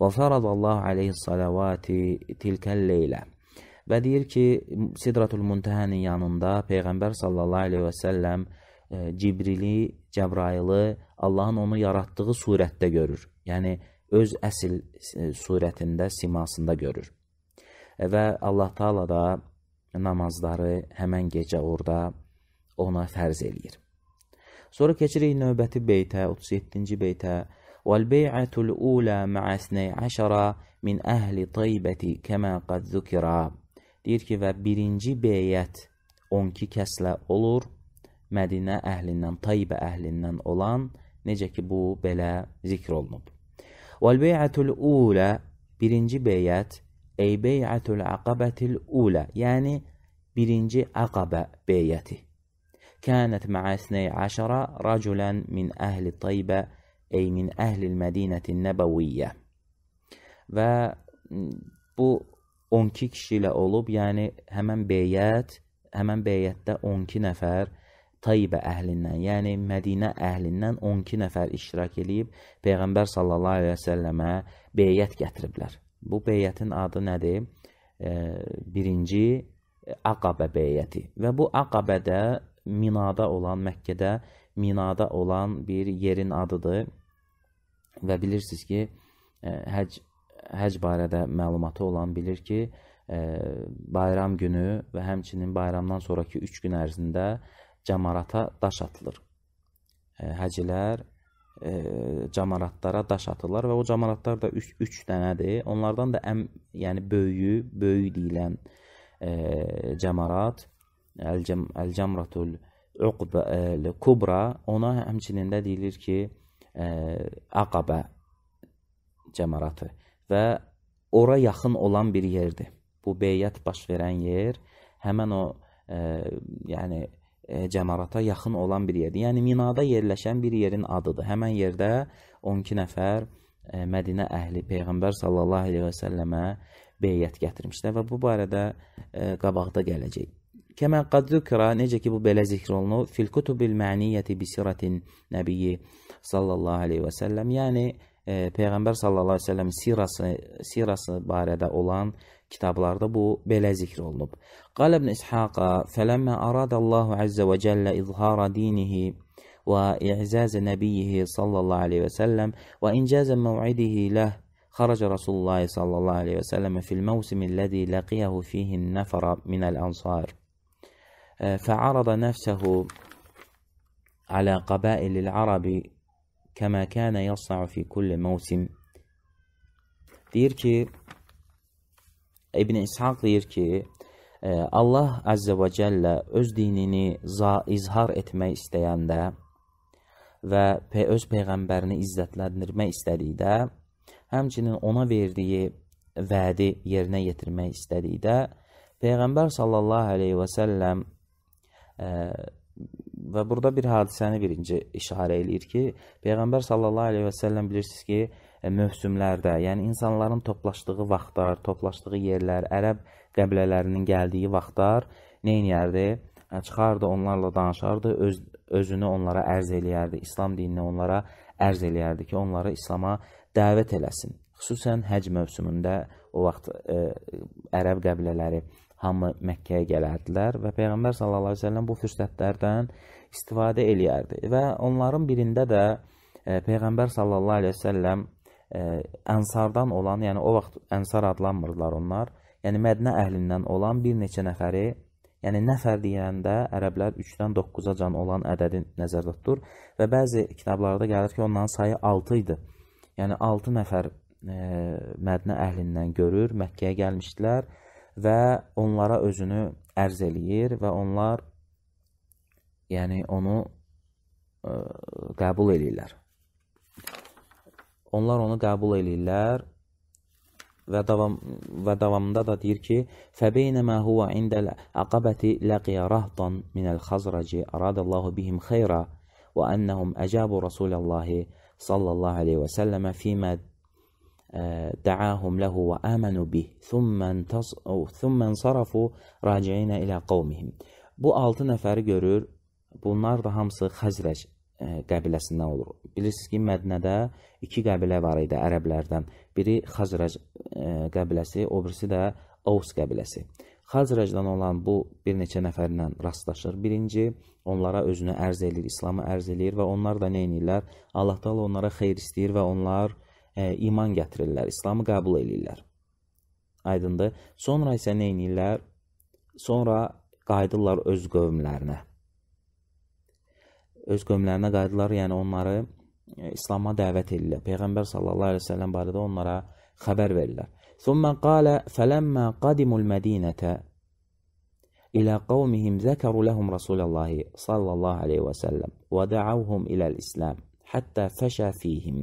وفرض الله aleyhi salavati tilkəl leylə və deyir ki, Sidratul Muntəhənin yanında Peyğəmbər sallallahu aleyhi və səlləm e, Cibrili, Cəbrailı Allahın onu yaratdığı surətdə görür. Yəni, öz əsil e, surətində, simasında görür. E, və Allah taala da namazları həmən gecə orada ona fərz eləyir. Sonra keçirik növbəti beytə, 37-ci beytə. والبيعة الأولى مع اثني عشرə min əhli taybəti kəmə qad zükirə. Deyir ki, və birinci beyət 12 kəslə olur, Mədinə əhlindən, Taybə əhlindən olan, necə ki, bu belə zikr olunub. Vəl-beyətul ulə, birinci beyət, ey beyətul əqabətil ulə, yəni birinci əqabə beyəti. Kənət məə 12 rəculən min əhli Taybə əhlindən ey min əhlil mədinətin nəbəviyyə və bu 12 kişi ilə olub, yəni həmən beyət, həmən beyətdə 12 nəfər Tayyibə əhlindən, yəni Mədinə əhlindən 12 nəfər iştirak eləyib Peyğəmbər sallallahu əleyhi və səlləmə beyət gətiriblər. Bu beyətin adı nədir? E, birinci Aqabə beyəti. Və bu Aqabədə Minada olan, Məkkədə Minada olan bir yerin adıdır. Və bilirsiniz ki, ə, e, həcc həcc barədə məlumatı olan bilir ki, ə, e, bayram günü və həmçinin bayramdan sonrakı 3 gün ərzində cəmarata daş atılır. Ə, e, həcilər ə, camaratlara daş atırlar və o camaratlar da 3 3 dənədir. Onlardan da ən yəni böyüyü, böyük deyilən ə, camarat Əl-Cəmratul Uqba Kubra ona həmçinin də deyilir ki, Aqabə cəmaratı və ora yaxın olan bir yerdir. Bu beyət baş verən yer həmin o ə, e, yəni e, cəmarata yaxın olan bir yerdir. Yəni Minada yerləşən bir yerin adıdır. Həmin yerdə 12 nəfər ə, e, Mədinə əhli peyğəmbər sallallahu əleyhi və səlləmə beyət gətirmişlər və bu barədə ə, qabaqda gələcək. Kəmə qad zükra necə ki bu belə zikr olunub fil kutubil məniyyəti bi siratin nəbiyyi صلى الله عليه وسلم يعني Peyğəmbər sallallahu aleyhi ve sellem sirası, sirası barədə olan kitablarda bu belə zikr olunub. Qal ibn İshaqa fələmmə aradallahu əzzə və cəllə izhara dinihi və i'zaz nəbiyyihi sallallahu aleyhi və səlləm və incazə xaraca rasulullah رسول الله صلى الله عليه وسلم في الموسم الذي لقيه فيه النفر من الأنصار فعرض نفسه على قبائل العرب Kəmə kənə yasna'u fi kulli mavsim. Deyir ki, İbn İshaq deyir ki, Allah Əzzə və Cəllə öz dinini izhar etmək istəyəndə və öz Peyğəmbərini izzətləndirmək istədikdə, həmçinin ona verdiyi vədi yerinə yetirmək istədikdə, Peyğəmbər sallallahu aleyhi və səlləm Və burada bir hadisəni birinci işarə eləyir ki, Peyğəmbər sallallahu əleyhi və səlləm bilirsiniz ki, e, mövsümlərdə, yəni insanların toplaşdığı vaxtlar, toplaşdığı yerlər, ərəb qəbilələrinin gəldiyi vaxtlar neyniyərdi? E, çıxardı, onlarla danışardı, öz özünü onlara ərz eləyərdi, İslam dinini onlara ərz eləyərdi ki, onları İslam'a dəvət eləsin. Xüsusən həcc mövsümündə o vaxt ə, e, ərəb qəbilələri hamı Məkkəyə gələrdilər və Peyğəmbər sallallahu əleyhi və səlləm bu fürsətlərdən istifadə eləyərdi. Və onların birində də e, Peyğəmbər sallallahu əleyhi və səlləm e, Ənsardan olan, yəni o vaxt Ənsar adlanmırdılar onlar, yəni Mədinə əhlindən olan bir neçə nəfəri Yəni nəfər deyəndə ərəblər 3-dən 9-a can olan ədədi nəzərdə tutur və bəzi kitablarda gəlir ki, onların sayı 6 idi. Yəni 6 nəfər e, Mədinə əhlindən görür, Məkkəyə gəlmişdilər və onlara özünü ərz eləyir və onlar yəni onu ə, e, qəbul eləyirlər. Onlar onu qəbul eləyirlər və davam və davamında da deyir ki: "Fəbeynəmə huwa indəl aqabati laqiya rahdan min al-Xazraci aradallahu bihim xeyra və annahum ajabu Rasulallahi sallallahu alayhi və sallamə fima دعاهم له وآمنوا bih, ثم انتص ثم انصرفوا راجعين إلى قومهم. Bu 6 nəfəri görür. Bunlar da hamısı Xəzrəc e, qəbiləsindən olur. Bilirsiniz ki, Mədnədə iki qəbilə var idi ərəblərdən. Biri Xəzrəc e, qəbiləsi, o birisi də Avs qəbiləsi. Xəzrəcdən olan bu bir neçə nəfərlə rastlaşır. Birinci, onlara özünü ərz eləyir, İslamı ərz eləyir və onlar da nə edirlər? Allah Taala onlara xeyir istəyir və onlar e, ə, e, iman gətirirlər, İslamı qəbul eləyirlər. Aydındır? Sonra isə nə edirlər? Sonra qayıdırlar öz qövmlərinə. Öz qövmlərinə qayıdırlar, yəni onları ə, e, İslam'a dəvət edirlər. Peyğəmbər sallallahu əleyhi və səlləm barədə onlara xəbər verirlər. Sonra qala falamma qadimul madinata ila qawmihim zakaru lahum rasulallahi sallallahu əleyhi və səlləm və da'awhum ila'l-islam hatta fasha fihim.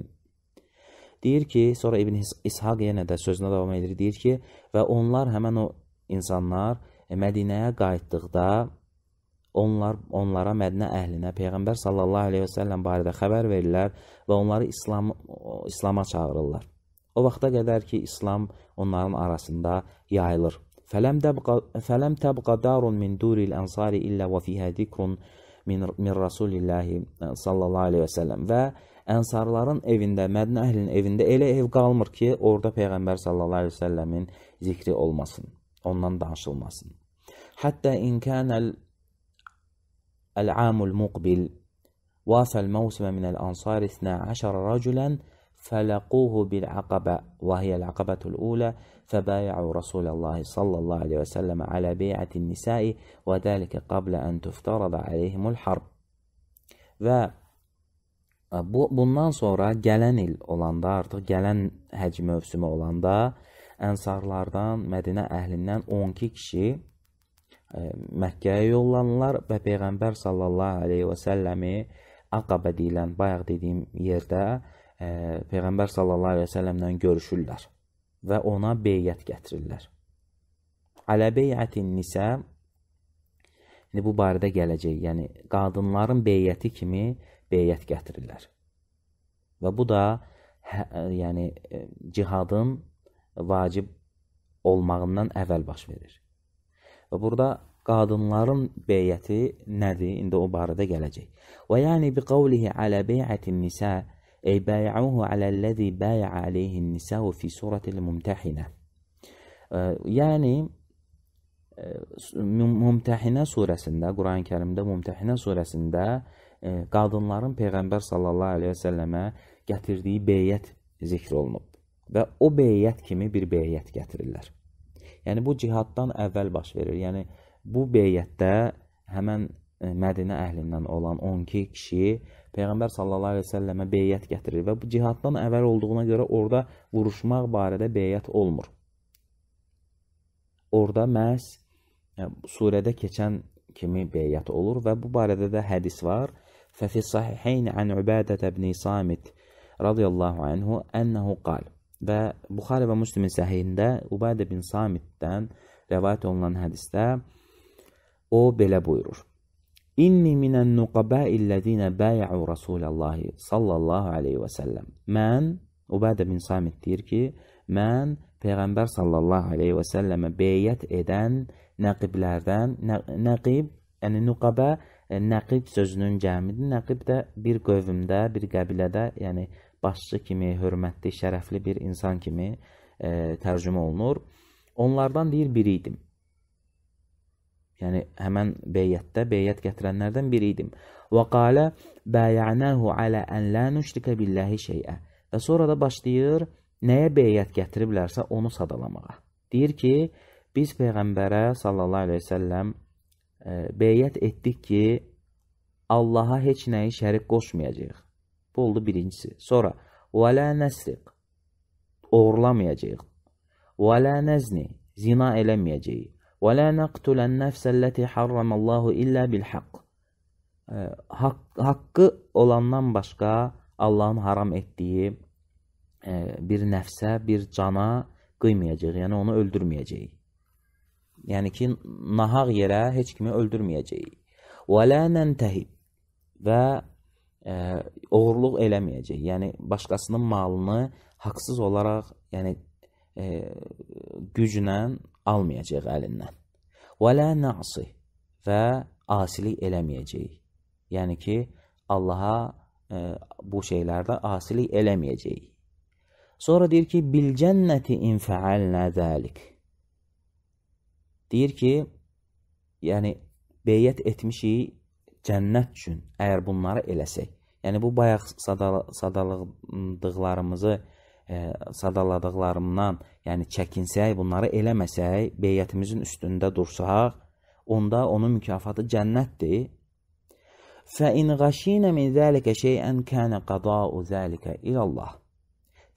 Deyir ki, sonra İbn İshaq yenə də sözünə davam edir, deyir ki, və onlar həmən o insanlar e, Mədinəyə qayıtdıqda onlar onlara Mədinə əhlinə Peyğəmbər sallallahu əleyhi və səlləm barədə xəbər verirlər və onları İslam İslam'a çağırırlar. O vaxta qədər ki, İslam onların arasında yayılır. Fələm təbqa fələm təbqa darun min duril ansari illə və fiha zikrun min min rasulillahi e, sallallahu əleyhi və səlləm və Ənsarların evində, Mədinə əhlinin evində elə ev qalmır ki, orada Peyğəmbər sallallahu əleyhi və səlləmin zikri olmasın, ondan danışılmasın. Hətta in kanəl العام المقبل وافى الموسم من الأنصار 12 رجلا فلقوه بالعقبة وهي العقبة الأولى فبايعوا رسول الله صلى الله عليه وسلم على بيعة النساء وذلك قبل أن تفترض عليهم الحرب ve E, bu, bundan sonra gələn il olanda, artıq gələn həcc mövsümü olanda Ənsarlardan, Mədinə əhlindən 12 kişi e, Məkkəyə yollanırlar və Peyğəmbər sallallahu əleyhi və səlləmi Aqabə deyilən bayaq dediyim yerdə e, Peyğəmbər sallallahu əleyhi və səlləmlə görüşürlər və ona beyət gətirirlər. Alə beyətin nisə indi bu barədə gələcək. Yəni qadınların beyəti kimi beyət gətirirlər. Və bu da hə, yəni cihadın vacib olmağından əvvəl baş verir. Və burada qadınların beyəti nədir? İndi o barədə gələcək. Və yəni bi qavlihi alə beyətin nisa ey bay'uhu aləllazi bay'a alayhin nisa fi suratil mumtahina. Yəni Mümtəhinə surəsində, Qurani-Kərimdə Mümtəhinə surəsində e, E, qadınların Peyğəmbər sallallahu əleyhi və səlləmə gətirdiyi beyət zikr olunub və o beyət kimi bir beyət gətirirlər. Yəni bu cihaddan əvvəl baş verir. Yəni bu beyətdə həmin e, Mədinə əhlindən olan 12 kişi Peyğəmbər sallallahu əleyhi və səlləmə beyət gətirir və bu cihaddan əvvəl olduğuna görə orada vuruşmaq barədə beyət olmur. Orada məhz e, surədə keçən kimi beyət olur və bu barədə də hədis var. ففي الصحيحين عن عبادة بن صامت رضي الله anhu ennehu قال və Buxari və Müslimin səhihində Ubadə bin Samitdən rəvayət olunan hədisdə o belə buyurur. İnni minən nuqaba'illezina bay'u Rasulullah sallallahu alayhi və sallam. Mən Ubadə bin Samit deyir ki, mən peyğəmbər sallallahu alayhi və sallamə beyət edən nəqiblərdən, nə, nəqib, yəni nuqaba E, Nəqib sözünün cəmidir. Nəqib də bir qövmdə, bir qəbilədə, yəni başçı kimi, hörmətli, şərəfli bir insan kimi e, tərcümə olunur. Onlardan deyir biri idim. Yəni həmin beyətdə beyət gətirənlərdən biri idim. Və qala bayanahu ala an la nushrika billahi şey'a. Və sonra da başlayır nəyə beyət gətiriblərsə onu sadalamağa. Deyir ki, biz peyğəmbərə sallallahu əleyhi və səlləm beyət etdik ki, Allaha heç nəyi şərik qoşmayacağıq. Bu oldu birincisi. Sonra, və lə nəsriq, oğurlamayacağıq. Və lə nəzni, zina eləməyəcəyik. Və lə nəqtulən nəfsəlləti harramallahu illə bilhaq. Haq, haqqı olandan başqa Allahın haram etdiyi bir nəfsə, bir cana qıymayacaq, yəni onu öldürməyəcəyik. Yəni ki, nahaq yerə heç kimi öldürməyəcəyik. Və la nəntəhi və ə, e, oğurluq eləməyəcək. Yəni başqasının malını haqsız olaraq, yəni ə, e, güclə almayacaq əlindən. Və la na'si və asilik eləməyəcəyik. Yəni ki, Allaha ə, e, bu şeylərdə asilik eləməyəcəyik. Sonra deyir ki, bil cənnəti in fəalnə zəlik. Deyir ki, yəni beyət etmişik cənnət üçün, əgər bunları eləsək. Yəni bu bayaq sadal sadaladıqlarımızı ə, e, sadaladıqlarımdan, yəni çəkinsək, bunları eləməsək, beyətimizin üstündə dursaq, onda onun mükafatı cənnətdir. Fə in ghashina min zalika şey'an kana qada'u zalika ila Allah.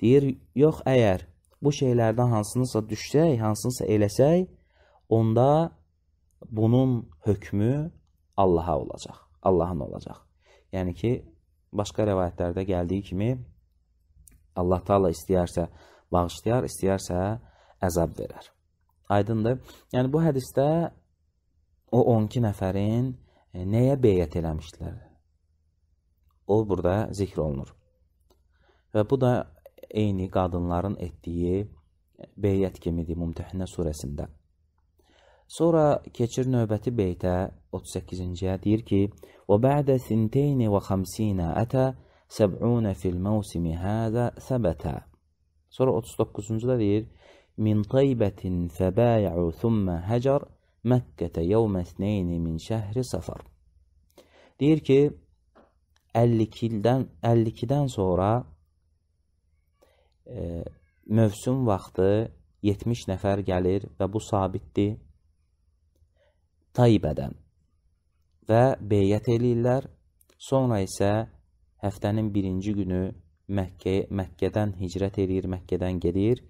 Deyir, yox əgər bu şeylərdən hansınısa düşsək, hansınısa eləsək, onda bunun hökmü Allaha olacaq. Allahın olacaq. Yəni ki, başqa rəvayətlərdə gəldiyi kimi Allah Taala istəyərsə bağışlayar, istəyərsə əzab verər. Aydındır? Yəni bu hədisdə o 12 nəfərin e, nəyə beyət eləmişdilər? O burada zikr olunur. Və bu da eyni qadınların etdiyi beyət kimidir Mümtəhinə surəsində. Sonra keçir növbəti beytə 38-ciyə deyir ki: "Və ba'də 52 ata 70 fil mavsimi hada sabata." Sonra 39-cu da deyir: "Min taybatin fabayu thumma hajar Məkkətə yevmə 2 min şəhri Safar." Deyir ki, 52-dən 52-dən sonra e, mövsüm vaxtı 70 nəfər gəlir və bu sabitdir. Tayyibədən və beyət eləyirlər. Sonra isə həftənin birinci günü Məkkə, Məkkədən hicrət eləyir, Məkkədən gedir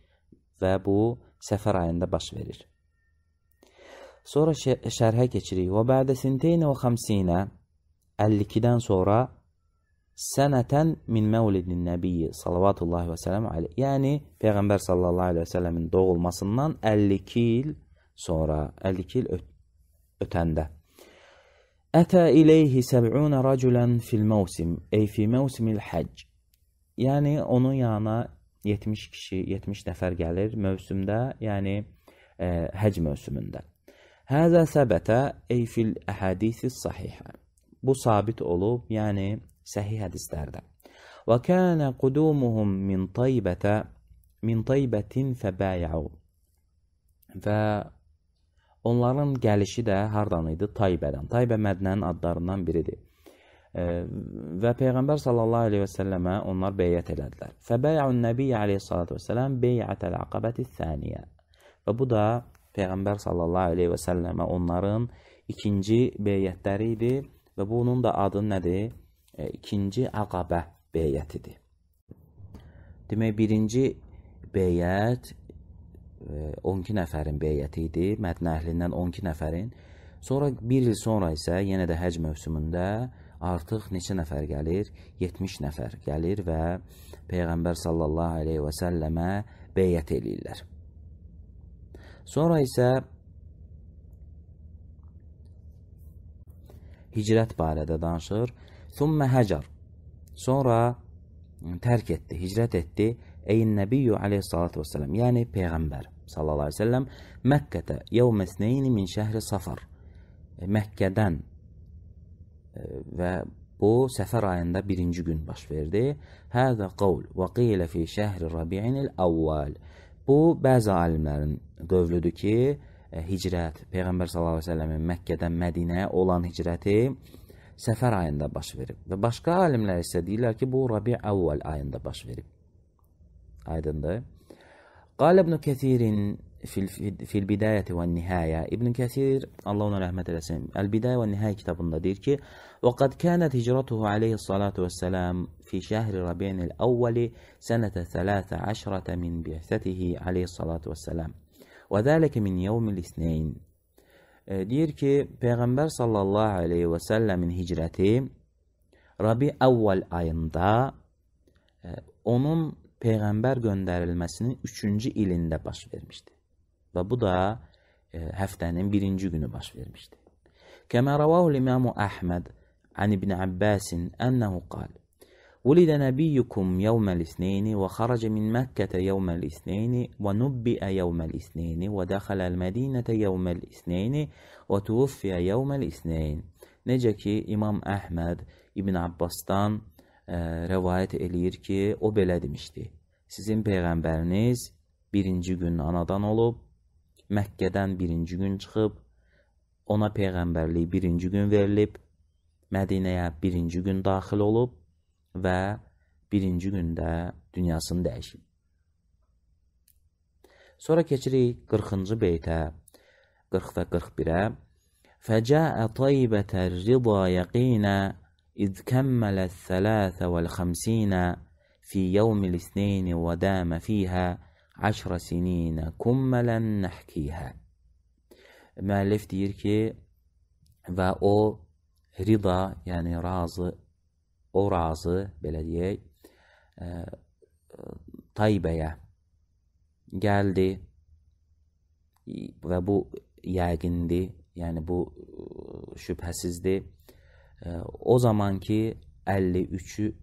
və bu səfər ayında baş verir. Sonra şərhə keçirik. Və bədə sinteynə və xəmsinə 52-dən sonra sənətən min məvlidin nəbiyyi salavatullahi və sələm aleyh. Yəni, Peyğəmbər sallallahu aleyhi və sələmin doğulmasından 52 il sonra, 52 il ötdü ötəndə. Ətə ileyhi səb'unə rəculən fil məvsim, ey fi məvsimil həcc. Yəni, onun yanına 70 kişi, 70 nəfər gəlir mövsümdə, yəni e, həcc mövsümündə. Həzə səbətə ey fil əhədisi sahihə. Bu sabit olub, yəni səhih hədislərdə. Və kənə qudumuhum min taybətə min taybətin fəbəyəu. Və Onların gəlişi də hardan idi? Taybədən. Taybə Mədinənin adlarından biridir. Və Peyğəmbər sallallahu əleyhi və səlləmə onlar beyət elədilər. Fəbəyun Nəbiyyə əleyhissalatu vesselam beyətəl aqabəti saniyə. Və bu da Peyğəmbər sallallahu əleyhi və səlləmə onların ikinci beyətləri idi və bunun da adı nədir? İkinci aqabə beyətidir. Demək birinci beyət 12 nəfərin beyəti idi. Mədnə əhlindən 12 nəfərin. Sonra 1 il sonra isə yenə də həcc mövsümündə artıq neçə nəfər gəlir? 70 nəfər gəlir və Peyğəmbər sallallahu aleyhi və səlləmə beyət eləyirlər. Sonra isə hicrət barədə danışır. Thumma hacar. Sonra tərk etdi, hicrət etdi. أي النبي عليه الصلاة والسلام يعني Peygamber sallallahu aleyhi ve sellem Mekke'te yevme sneyni min şehri safar e, Mekke'den e, və bu səfər ayında birinci gün baş verdi. Həzə qavl və qilə fi şəhri rabi'inil əvvəl. Bu, bəzi alimlərin qövlüdür ki, e, hicrət, Peyğəmbər s.ə.v-in Məkkədən Mədinəyə olan hicrəti səfər ayında baş verib. Və başqa alimlər isə deyirlər ki, bu Rabi əvvəl ayında baş verib. أيضا قال ابن كثير في في البداية والنهاية ابن كثير الله رحمة الاسم البداية والنهاية كتاب النظير كي وقد كانت هجرته عليه الصلاة والسلام في شهر ربيع الأول سنة ثلاثة عشرة من بعثته عليه الصلاة والسلام وذلك من يوم الاثنين آه، دير كي پیغمبر صلى الله عليه وسلم من هجرتي ربيع أول دا onun آه، أمم peyğəmbər göndərilməsinin 3-cü ilində baş vermişdi. Və bu da həftənin birinci günü baş vermişdi. Kəmə rəvahu l-İmamu Əhməd ən ibn Abbasin ənəhu qal: nəbiyyukum yəvməl isneyni ولد نبيكم يوم الاثنين وخرج من مكة يوم الاثنين ونبئ يوم الاثنين mədinətə yəvməl isneyni və tuvuffiə yəvməl isneyni Necə ki İmam Əhməd İbn Abbasdan rəvayət eləyir ki, o belə demişdi. Sizin peyğəmbəriniz birinci gün anadan olub, Məkkədən birinci gün çıxıb, ona peyğəmbərlik birinci gün verilib, Mədinəyə birinci gün daxil olub və birinci gündə dünyasını dəyişib. Sonra keçirik 40-cı beytə, 40 və 41-ə. Fəcəə taybətər rida yəqinə إذ كمل الثلاث والخمسين في يوم الاثنين ودام فيها عشر سنين كملا نحكيها ما لفتيركي و او رضا يعني راز او راز بلدي آه، طيبة geldi ve bu يعني بو bu şüphesizdi o zamanki 53-ü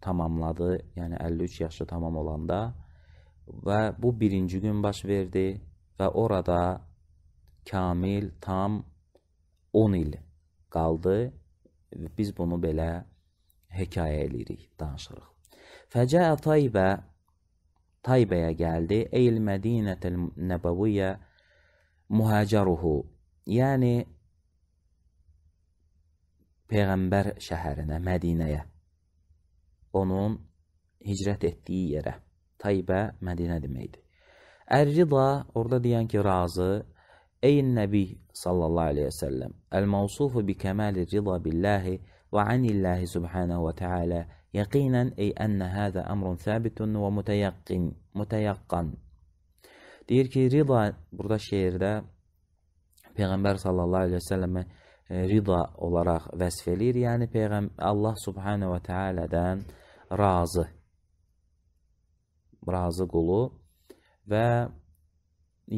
tamamladı, yəni 53 yaşı tamam olanda və bu birinci gün baş verdi və orada kamil tam 10 il qaldı. Biz bunu belə hekayə eləyirik, danışırıq. Fəcəə Taybə Taybəyə gəldi. Eyl Mədinətəl Nəbəviyyə mühəcəruhu. Yəni Peyğəmbər şəhərinə, Mədinəyə, onun hicrət etdiyi yerə, Taybə Mədinə deməkdir. Ər-rida, orada deyən ki, razı, Eyn Nəbi sallallahu aleyhi və səlləm, Əl-mavsufu bi kəməli rida billahi və anillahi subhanəhu və tealə, yəqinən ey ənnə həzə əmrun səbitun və mütəyəqqin, mütəyəqqan. Deyir ki, rida burada şeirdə Peyğəmbər sallallahu aleyhi və səlləmə E, rida olaraq vəsf eləyir, yəni Peyğəm Allah subhanə və tealədən razı, razı qulu və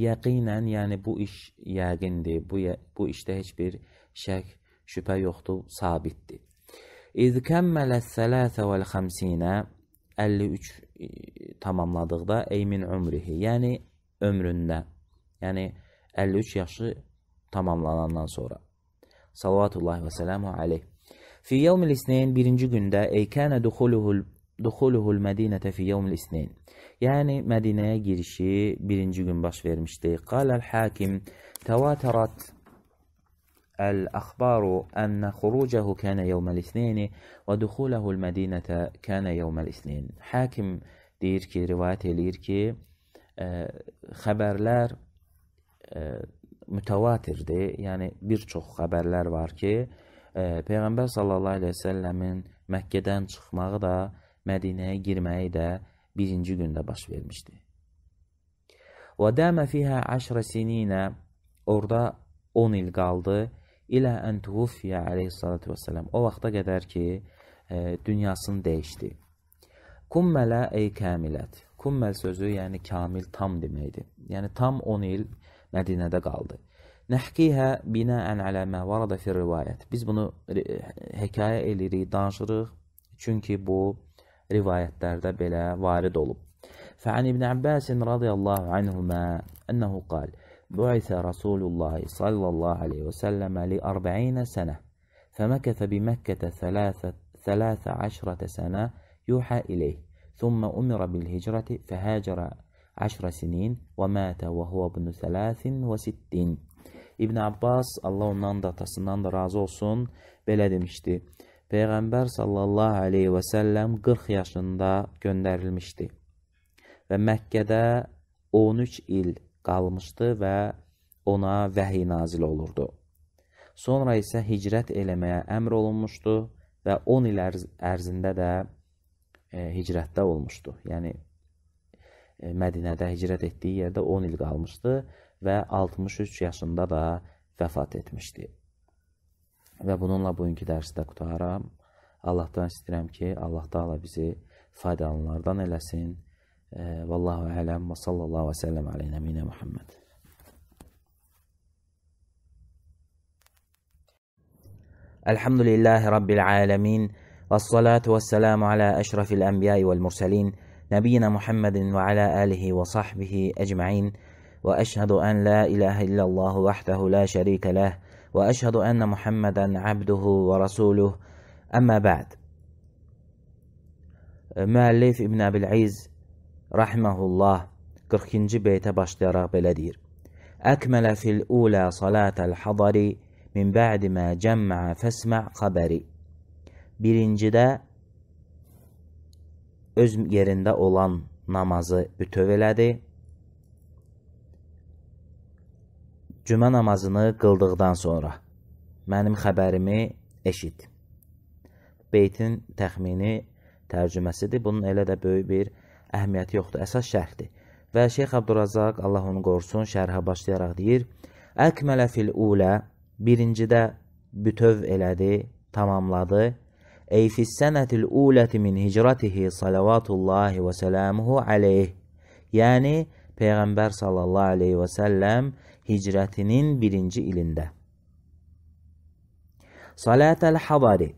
yəqinən, yəni bu iş yəqindir, bu, yə, bu işdə heç bir şək, şübhə yoxdur, sabitdir. İz kəmmələ sələsə vəl xəmsinə 53 e, tamamladıqda eymin ömrihi, yəni ömründə, yəni 53 yaşı tamamlanandan sonra salavatullahi və sələmu aleyh. Fi yevmil isneyn birinci gündə eykənə duxuluhul duxuluhul mədinətə fi yevmil isneyn. Yəni Mədinəyə girişi birinci gün baş vermişdi. Qalal hakim təvatərat الأخبار أن خروجه كان يوم الاثنين ودخوله المدينة كان يوم الاثنين حاkim deyir ki, rivayət eləyir ki, ə, e, xəbərlər ə, e, mütəvatirdir. Yəni bir çox xəbərlər var ki, e, Peyğəmbər sallallahu əleyhi və səlləmin Məkkədən çıxmağı da, Mədinəyə girməyi də birinci gündə baş vermişdi. Və dəmə fihə 10 sininə orada 10 il qaldı ilə ən tufiyə əleyhissalatu vesselam. O vaxta qədər ki, e, dünyasını dəyişdi. Kummələ ey kamilət. Kumməl sözü yəni kamil tam deməkdir. Yəni tam 10 il Mədinədə qaldı. Nəhqihə binaən alə mə varada fir rivayət. Biz bunu hekayə eləyirik, danışırıq. Çünki bu rivayətlərdə belə varid olub. Fəan İbn Abbas radiyallahu anhuma ennehu qal: "Bu'isa Rasulullah sallallahu alayhi və sallam li 40 sənə. فمكث بمكة ثلاثة, ثلاثة عشرة سنة يوحى إليه ثم أمر بالهجرة فهاجر عشر sinin və mətə və huvə bunu sələsin və sittin. İbn Abbas, Allah ondan da atasından da razı olsun, belə demişdi. Peyğəmbər sallallahu aleyhi və səlləm 40 yaşında göndərilmişdi və Məkkədə 13 il qalmışdı və ona vəhi nazil olurdu. Sonra isə hicrət eləməyə əmr olunmuşdu və 10 il ərz ərzində də e, hicrətdə olmuşdu. Yəni E, Mədinədə hicrət etdiyi yerdə 10 il qalmışdı və 63 yaşında da vəfat etmişdi. Və bununla bugünkü dərsdə qutaram. Allahdan istəyirəm ki, Allah Taala bizi faydalanlardan eləsin. E, Vallahu ələm və sallallahu və səlləm alə nəbiyinə Muhammed. Elhamdülillahi rabbil aləmin. والصلاة والسلام على أشرف الأنبياء والمرسلين نبينا محمد وعلى آله وصحبه أجمعين وأشهد أن لا إله إلا الله وحده لا شريك له وأشهد أن محمدا عبده ورسوله أما بعد müəllif İbn Əbil-İz rahmehullah 40-cı beytə başlayaraq belə deyir: Əkmələ fil ula salatal hadari min ba'di ma cəmmə fəsmə xəbəri. Birincidə öz yerində olan namazı bütöv elədi. Cümə namazını qıldıqdan sonra mənim xəbərimi eşit. Beytin təxmini tərcüməsidir. Bunun elə də böyük bir əhəmiyyəti yoxdur. Əsas şərhdir. Və Şeyx Abdurazaq, Allah onu qorusun, şərhə başlayaraq deyir: "Əkmələ fil ulə" birincidə bütöv elədi, tamamladı. أي في السنة الأولى من هجرته صلوات الله وسلامه عليه. يعني Peygamber sallallahu aleyhi ve sellem hicretinin birinci ilinde. Salatel hadari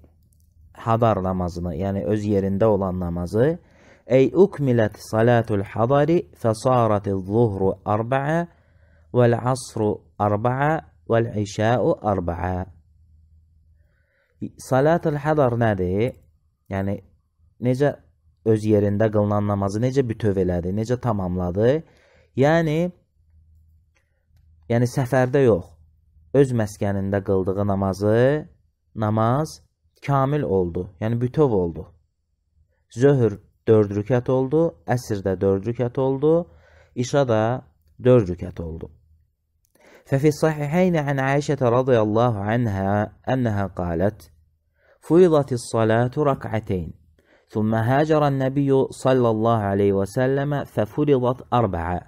Hadar namazını yani öz yerinde olan namazı Ey ukmilet salatul habari fesaretil zuhru arba'a vel asru arba'a vel işa'u arba'a Salatul Hadar nədir? Yəni necə öz yerində qılınan namazı necə bütöv elədi, necə tamamladı? Yəni yəni səfərdə yox, öz məskənində qıldığı namazı namaz kamil oldu, yəni bütöv oldu. Zöhr 4 rükət oldu, əsr də 4 rükət oldu, işa da 4 rükət oldu. ففي الصحيحين عن عائشة رضي الله عنها أنها قالت: فرضت الصلاة ركعتين، ثم هاجر النبي صلى الله عليه وسلم ففرضت أربعة،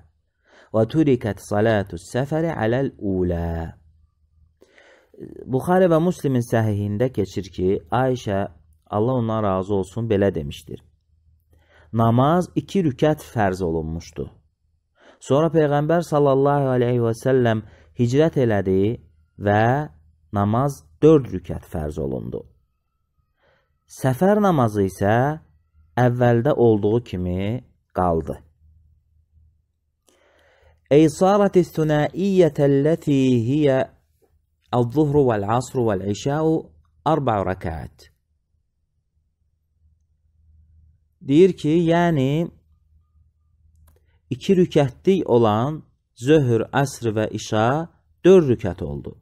وتركت صلاة السفر على الأولى. Buxarə və Müslimin səhihində keçir ki, Ayşə Allah ona razı olsun belə demişdir. Namaz 2 rükət fərz olunmuşdu. Sonra Peyğəmbər sallallahu aleyhi və səlləm hicrət elədi və namaz 4 rükət fərz olundu. Səfər namazı isə əvvəldə olduğu kimi qaldı. Ey sarati thunaiyyətəlləti hiyə əz-zuhru vəl-asru vəl-işəu arba rəkət. Deyir ki, yəni iki rükətlik olan zöhr, əsr və işa dörd rükət oldu.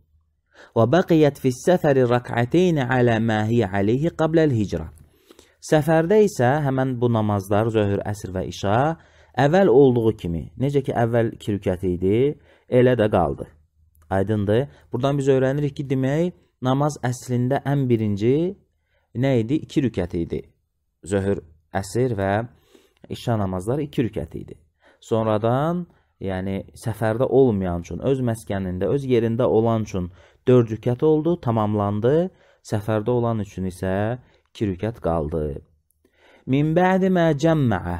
Və bəqiyyət fissəfəri rəkəteyni alə məhiyə aleyhi qabləl hicrə. Səfərdə isə həmən bu namazlar, zöhr, əsr və işa əvvəl olduğu kimi, necə ki, əvvəl iki rükət idi, elə də qaldı. Aydındır. Buradan biz öyrənirik ki, demək, namaz əslində ən birinci nə idi? İki rükət idi. Zöhr, əsr və işa namazları iki rükət idi. Sonradan yəni səfərdə olmayan üçün, öz məskənində, öz yerində olan üçün 4 rükət oldu, tamamlandı. Səfərdə olan üçün isə 2 rükət qaldı. Min bə'di mə cəmmə'ə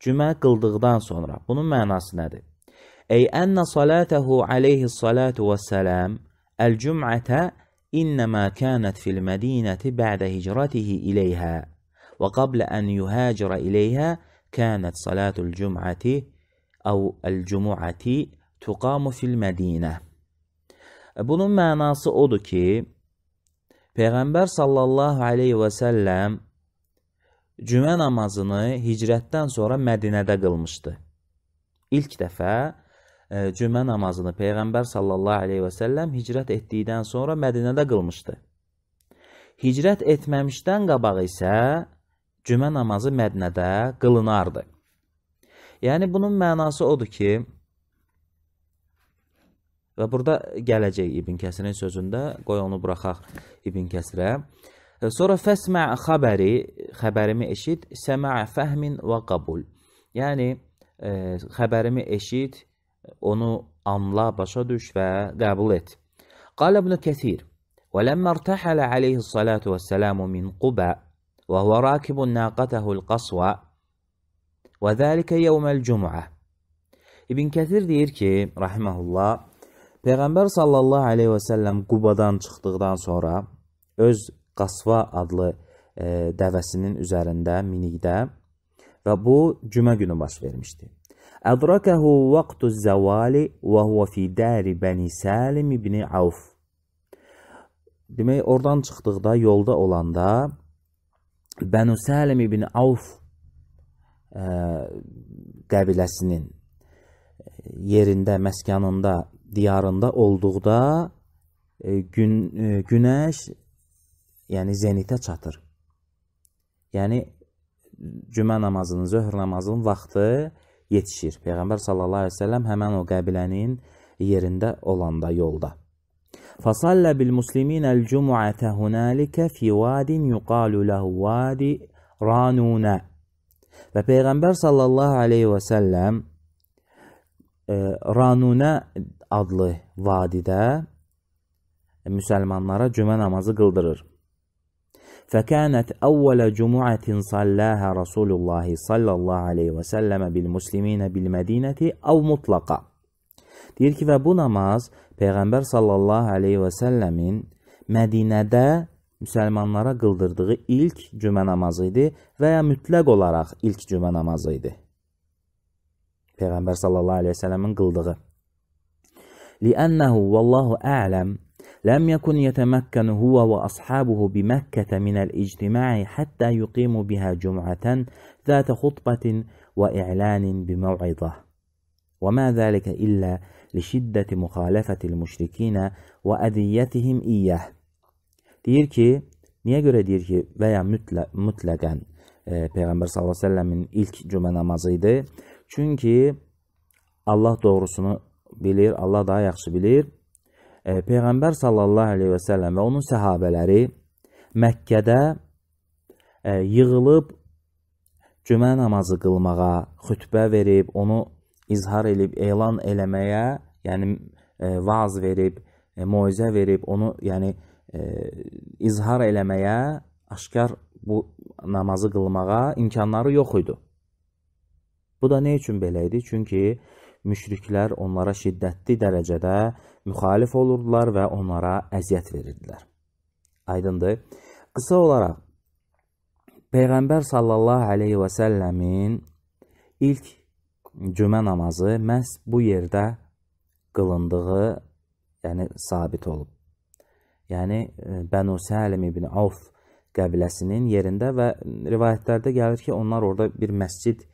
Cümə qıldıqdan sonra. Bunun mənası nədir? Ey ənnə salətəhu aleyhi salatu və sələm əl-cüm'ətə innəmə kənət fil mədinəti bə'də hicratihi iləyhə və qablə ən yuhəcərə iləyhə kənət salatul cüm'əti أو الجمعة تقام fil mədinə. Bunun mənası odur ki, Peyğəmbər sallallahu aleyhi və səlləm cümə namazını hicrətdən sonra Mədinədə qılmışdı. İlk dəfə e, cümə namazını Peyğəmbər sallallahu aleyhi və səlləm hicrət etdikdən sonra Mədinədə qılmışdı. Hicrət etməmişdən qabaq isə cümə namazı Mədinədə qılınardı. Yəni bunun mənası odur ki, və burada gələcək İbn Kəsirin sözündə, qoy onu buraxaq İbn Kəsirə. E, sonra fəsmə xəbəri, xəbərimi eşit, səmə fəhmin və qəbul. Yəni e, xəbərimi eşit, onu anla, başa düş və qəbul et. Qalə İbn Kəsir: "Və ləmmə irtəhələ alayhi salatu vesselam min Quba və huwa rakibun naqatahu al-qaswa" Və zəlikə yevməl cüm'ə. İbn Kəsir deyir ki, rahiməhullah, Peyğəmbər sallallahu aleyhi və səlləm Qubadan çıxdıqdan sonra öz Qasva adlı e, dəvəsinin üzərində, minikdə və bu cümə günü baş vermişdi. Ədrakahu vaqtu zəvali və huwa fi dari bəni Salim ibn Avf. Demək, oradan çıxdıqda, yolda olanda Bənu Səlim ibn Avf ə, qəbiləsinin yerində, məskanında, diyarında olduqda ə, e, gün ə, e, günəş yəni zenitə çatır. Yəni cümə namazının, zöhr namazının vaxtı yetişir. Peyğəmbər sallallahu əleyhi və səlləm həmin o qəbilənin yerində olanda yolda. Fasalla bil muslimin el-cumu'ata hunalika fi vadin yuqalu lahu vadi Ranuna. Və Peyğəmbər sallallahu aleyhi və səlləm e, Ranunə adlı vadidə müsəlmanlara cümə namazı qıldırır. فكانت أول جمعة صلاها رسول الله صلى الله عليه وسلم بالمسلمين بالمدينة أو مطلقة. Deyir ki və bu namaz Peyğəmbər sallallahu aleyhi və səlləmin Mədinədə müsəlmanlara qıldırdığı ilk cümə namazı idi və ya mütləq olaraq ilk cümə namazı idi. Peyğəmbər sallallahu əleyhi və səlləmin qıldığı. Li'annahu vallahu a'lam lam yakun yatamakkanu huwa wa لم يكن يتمكن هو وأصحابه بمكة من الاجتماع حتى يقيموا بها جمعة ذات خطبة وإعلان بموعظة وما ذلك إلا لشدة مخالفة المشركين وأذيتهم إياه Deyir ki, niyə görə deyir ki, və ya mütlə, mütləqən e, Peyğəmbər sallallahu əleyhi və səlləmin ilk cümə namazı idi. Çünki Allah doğrusunu bilir, Allah daha yaxşı bilir. E, Peyğəmbər sallallahu əleyhi və səlləm və onun səhabələri Məkkədə e, yığılıb cümə namazı qılmağa, xütbə verib, onu izhar edib, elan eləməyə, yəni e, vaaz verib, e, moizə verib, onu yəni izhar eləməyə, aşkar bu namazı qılmağa imkanları yox idi. Bu da nə üçün belə idi? Çünki müşriklər onlara şiddətli dərəcədə müxalif olurdular və onlara əziyyət verirdilər. Aydındır? Qısa olaraq Peyğəmbər sallallahu alayhi və səlləmin ilk cümə namazı məhz bu yerdə qılındığı, yəni sabit olub yəni e, Bənu Səlim ibn Avf qəbiləsinin yerində və rivayətlərdə gəlir ki, onlar orada bir məscid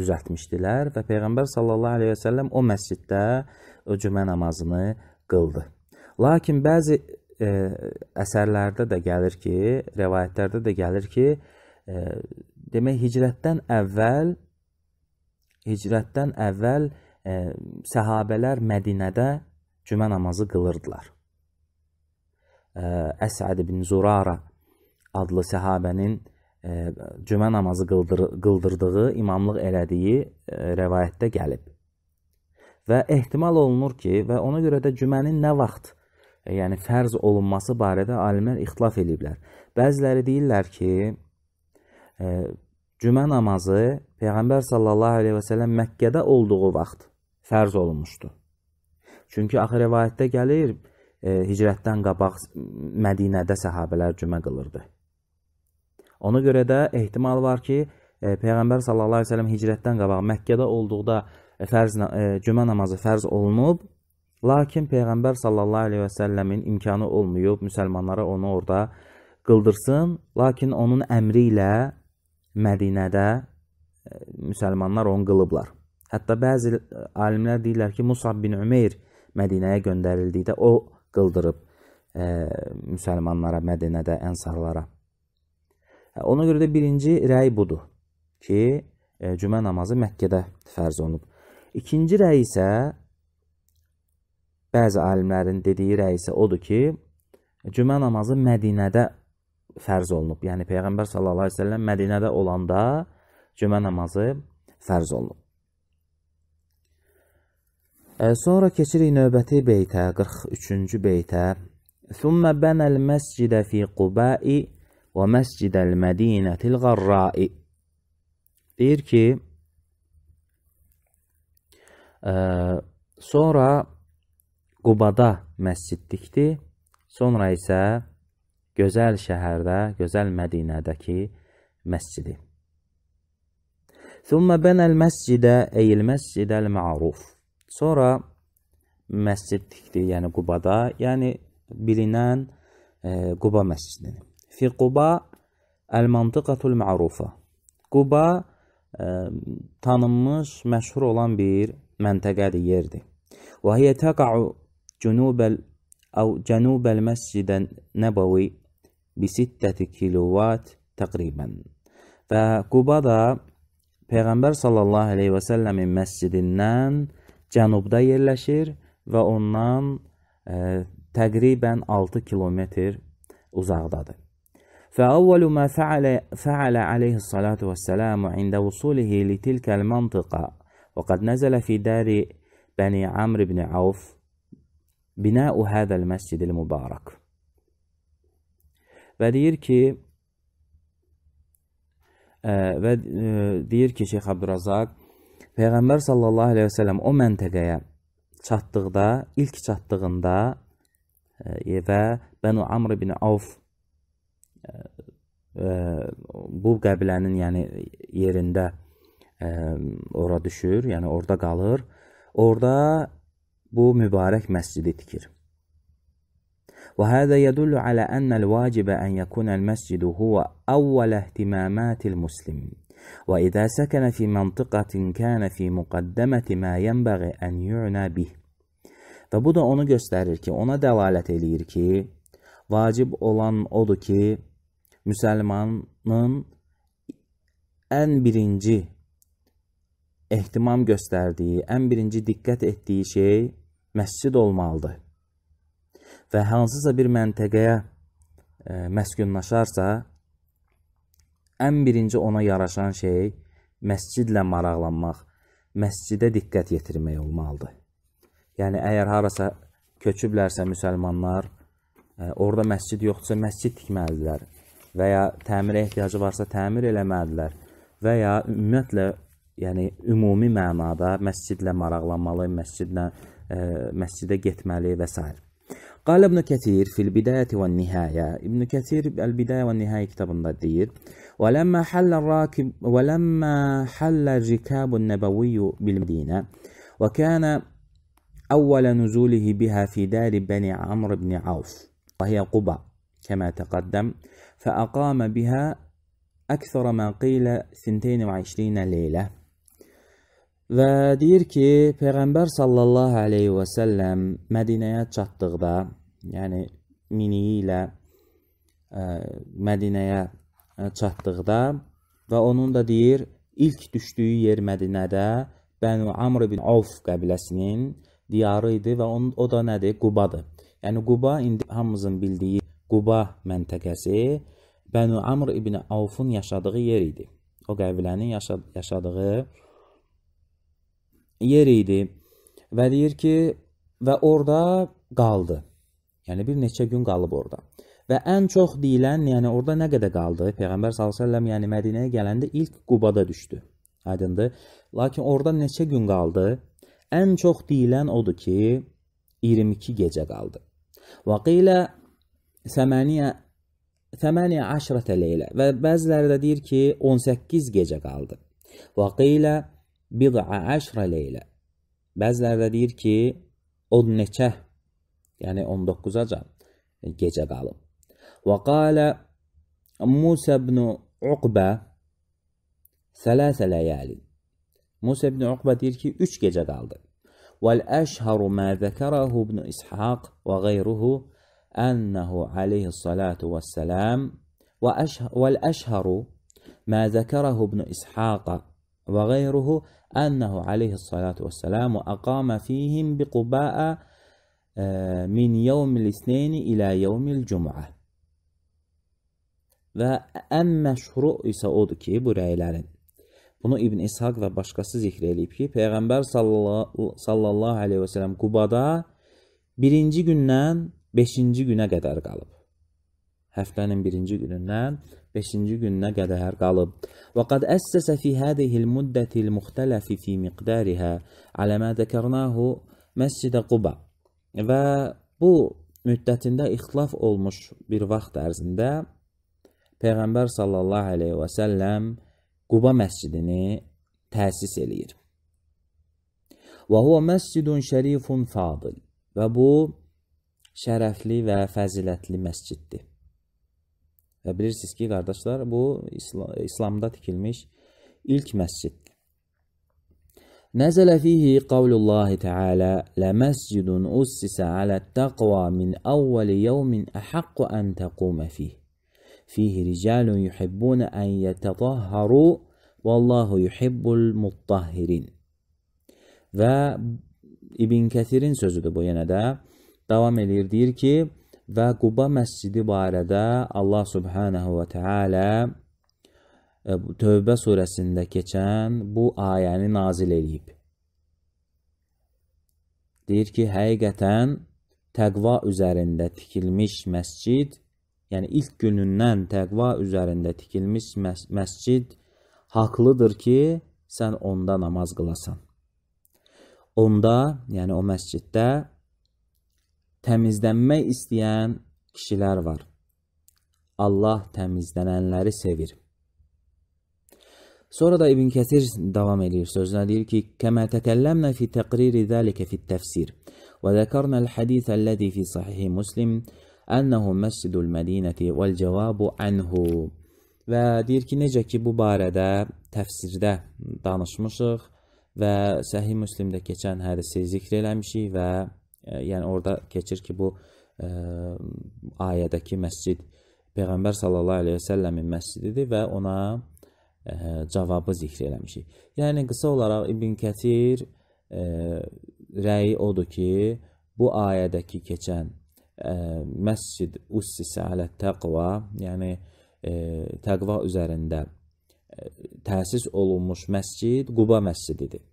düzəltmişdilər və Peyğəmbər sallallahu əleyhi və səlləm o məsciddə cümə namazını qıldı. Lakin bəzi e, əsərlərdə də gəlir ki, rivayətlərdə də gəlir ki, e, demək hicrətdən əvvəl hicrətdən əvvəl e, səhabələr Mədinədə cümə namazı qılırdılar. Əsəd ibn Zurara adlı səhabənin e, cümə namazı qıldır qıldırdığı, imamlıq elədiyi e, rəvayətdə gəlib. Və ehtimal olunur ki, və ona görə də cümənin nə vaxt, e, yəni fərz olunması barədə alimlər ixtilaf eliblər. Bəziləri deyirlər ki, cümə namazı Peyğəmbər sallallahu əleyhi və səlləm Məkkədə olduğu vaxt fərz olunmuşdu. Çünki axı rəvayətdə gəlir, E, hicrətdən qabaq Mədinədə səhabələr cümə qılırdı. Ona görə də ehtimal var ki, e, Peyğəmbər sallallahu əleyhi və səlləm hicrətdən qabaq Məkkədə olduqda e, fərz cümə namazı fərz olunub, lakin Peyğəmbər sallallahu əleyhi və səlləmin imkanı olmayıb müsəlmanlara onu orada qıldırsın, lakin onun əmri ilə Mədinədə müsəlmanlar onu qılıblar. Hətta bəzi alimlər deyirlər ki, Musab bin Ümeyr Mədinəyə göndərildikdə o qıldırıb ə, e, müsəlmanlara, Mədinədə, Ənsarlara. E, ona görə də birinci rəy budur ki, ə, e, cümə namazı Məkkədə fərz olunub. İkinci rəy isə bəzi alimlərin dediyi rəy isə odur ki, cümə namazı Mədinədə fərz olunub. Yəni Peyğəmbər sallallahu əleyhi və səlləm Mədinədə olanda cümə namazı fərz olunub. Sonra keçirik növbəti beytə, 43-cü beytə. Thumma banal məscidə fi Qubai və məscidəl Mədinətil Qarra'i. Deyir ki, ə, sonra Qubada məscid dikdi, sonra isə gözəl şəhərdə, gözəl Mədinədəki məscidi. Thumma banal məscidə, eyl məscidəl ma'ruf. Sonra məscid tikdi, yəni Qubada, yəni bilinən e, Quba məscidini. Fi Quba Əl-Mantıqatul Ma'rufa. Quba e, tanınmış, məşhur olan bir məntəqədir, yerdir. Və hiyə təqa'u cunubel أو جنوب المسجد النبوي بستة كيلووات تقريبا فكوبادا Peyğəmbər sallallahu əleyhi və səlləmin məscidindən cənubda yerləşir və ondan ə, e, təqribən 6 kilometr uzaqdadır. فأول ما فعل فعل عليه الصلاة والسلام عند وصوله لتلك المنطقة وقد نزل في دار بني عمرو بن عوف بناء هذا المسجد المبارك və deyir ki ə, e, və ə, e, deyir ki Şeyx Abdurazaq Peyğəmbər sallallahu əleyhi və səlləm o məntəqəyə çatdıqda, ilk çatdığında evə e, Bənu Amr ibn Avf e, e, bu qəbilənin yəni yerində ora düşür, yəni orada qalır. Orda bu mübarək məscidi tikir. وهذا يدل على أن الواجب أن يكون المسجد هو أول اهتمامات المسلم وإذا سكن في منطقة كان في مقدمة ما ينبغي أن يعنى به Və bu da onu göstərir ki, ona dəlalət eləyir ki, vacib olan odur ki, müsəlmanın ən birinci ehtimam göstərdiyi, ən birinci diqqət etdiyi şey məscid olmalıdır. Və hansısa bir məntəqəyə ə, e, məskunlaşarsa, Ən birinci ona yaraşan şey məscidlə maraqlanmaq, məscidə diqqət yetirmək olmalıdır. Yəni əgər harasa köçüblərsə müsəlmanlar, e, orada məscid yoxdursa məscid tikməlidirlər və ya təmirə ehtiyacı varsa təmir eləməlidirlər və ya ümumiyyətlə yəni ümumi mənada məscidlə maraqlanmalı, məscidlə ə, e, məscidə getməli və s. Qalib ibn Kətir fil bidayəti və nihayə. İbn Kətir el-Bidayə və Nihayə kitabında deyir: ولما حل الراكب ولما حل الركاب النبوي بالمدينة وكان أول نزوله بها في دار بني عمرو بن عوف وهي قبى كما تقدم فأقام بها أكثر ما قيل 22 ليلة Və deyir ki, Peyğəmbər sallallahu alayhi və səlləm Mədinəyə çatdıqda, yəni miniyi ilə e, ə, Mədinəyə E, çatdıqda və onun da deyir ilk düşdüyü yer Mədinədə Bənu Amr ibn Avf qəbiləsinin diyarı idi və onun, o da nədir? Qubadır. Yəni Quba indi hamımızın bildiyi Quba məntəqəsi Bənu Amr ibn Avfun yaşadığı yer idi. O qəbilənin yaşa yaşadığı yer idi və deyir ki, və orada qaldı. Yəni bir neçə gün qalıb orada. Və ən çox deyilən, yəni orada nə qədər qaldı? Peyğəmbər sallallahu yəni Mədinəyə gələndə ilk Qubada düşdü. Aydındır? Lakin orada neçə gün qaldı? Ən çox deyilən odur ki, 22 gecə qaldı. Və qilə 8 18 leylə və bəziləri də deyir ki, 18 gecə qaldı. Və qilə bid'a 10 leylə. Bəziləri də deyir ki, o neçə, yəni 19-acan gecə qalıb. وقال موسى بن عقبة ثلاث ليال موسى بن عقبة ديركي 3 gece kaldı والأشهر ما ذكره ابن إسحاق وغيره أنه عليه الصلاة والسلام والأشهر ما ذكره ابن إسحاق وغيره أنه عليه الصلاة والسلام أقام فيهم بقباء آه، من يوم الاثنين إلى يوم الجمعة Və ən məşhuru isə odur ki, bu rəylərin. Bunu İbn İshaq və başqası zikr eləyib ki, Peyğəmbər sallallahu aleyhi və sələm Qubada birinci gündən beşinci günə qədər qalıb. Həftənin birinci günündən beşinci gününə qədər qalıb. Və qad əssəsə fi hədihil müddətil müxtələfi fi miqdarihə alə mə dəkərnahu məscidə Quba. Və bu müddətində ixtilaf olmuş bir vaxt ərzində Peyğəmbər sallallahu əleyhi və səlləm Quba məscidini təsis eləyir. Və huwa məscidun şərifun fadil. Və bu şərəfli və fəzilətli məsciddir. Və bilirsiniz ki, qardaşlar, bu İslam, İslamda tikilmiş ilk məsciddir. Nəzələ fihi qavlullahi təala la məscidun ussisa alə təqva min əvvəli yevmin əhaqqu ən təqumə fih. فيه رجال يحبون أن يتطهروا Vallahu yuhibbul muttahhirin. Və İbn Kəsirin sözüdür bu yenə də. Davam eləyir, deyir ki, və Quba məscidi barədə Allah subhanahu və təala e, Tövbə surəsində keçən bu ayəni nazil eləyib. Deyir ki, həqiqətən təqva üzərində tikilmiş məscid yəni ilk günündən təqva üzərində tikilmiş məs məscid haqlıdır ki, sən onda namaz qılasan. Onda, yəni o məsciddə təmizlənmək istəyən kişilər var. Allah təmizlənənləri sevir. Sonra da İbn Kəsir davam edir sözünə deyir ki: "Kəmə təkəlləmnə fi təqriri zəlikə fi təfsir və zəkarnə el-hədis əlləzi fi sahih Muslim" Ənəhu məscidul mədinəti vəl cavabu ənhu. Və deyir ki, necə ki bu barədə təfsirdə danışmışıq və Səhih Müslimdə keçən hədisi zikr eləmişik və e, yəni orada keçir ki, bu e, ayədəki məscid Peyğəmbər sallallahu əleyhi və səlləmin məscididir və ona e, cavabı zikr eləmişik. Yəni qısa olaraq İbn Kətir e, rəyi odur ki, bu ayədəki keçən məscid ussisə alə təqva, yəni e, təqva üzərində e, təsis olunmuş məscid Quba məscididir.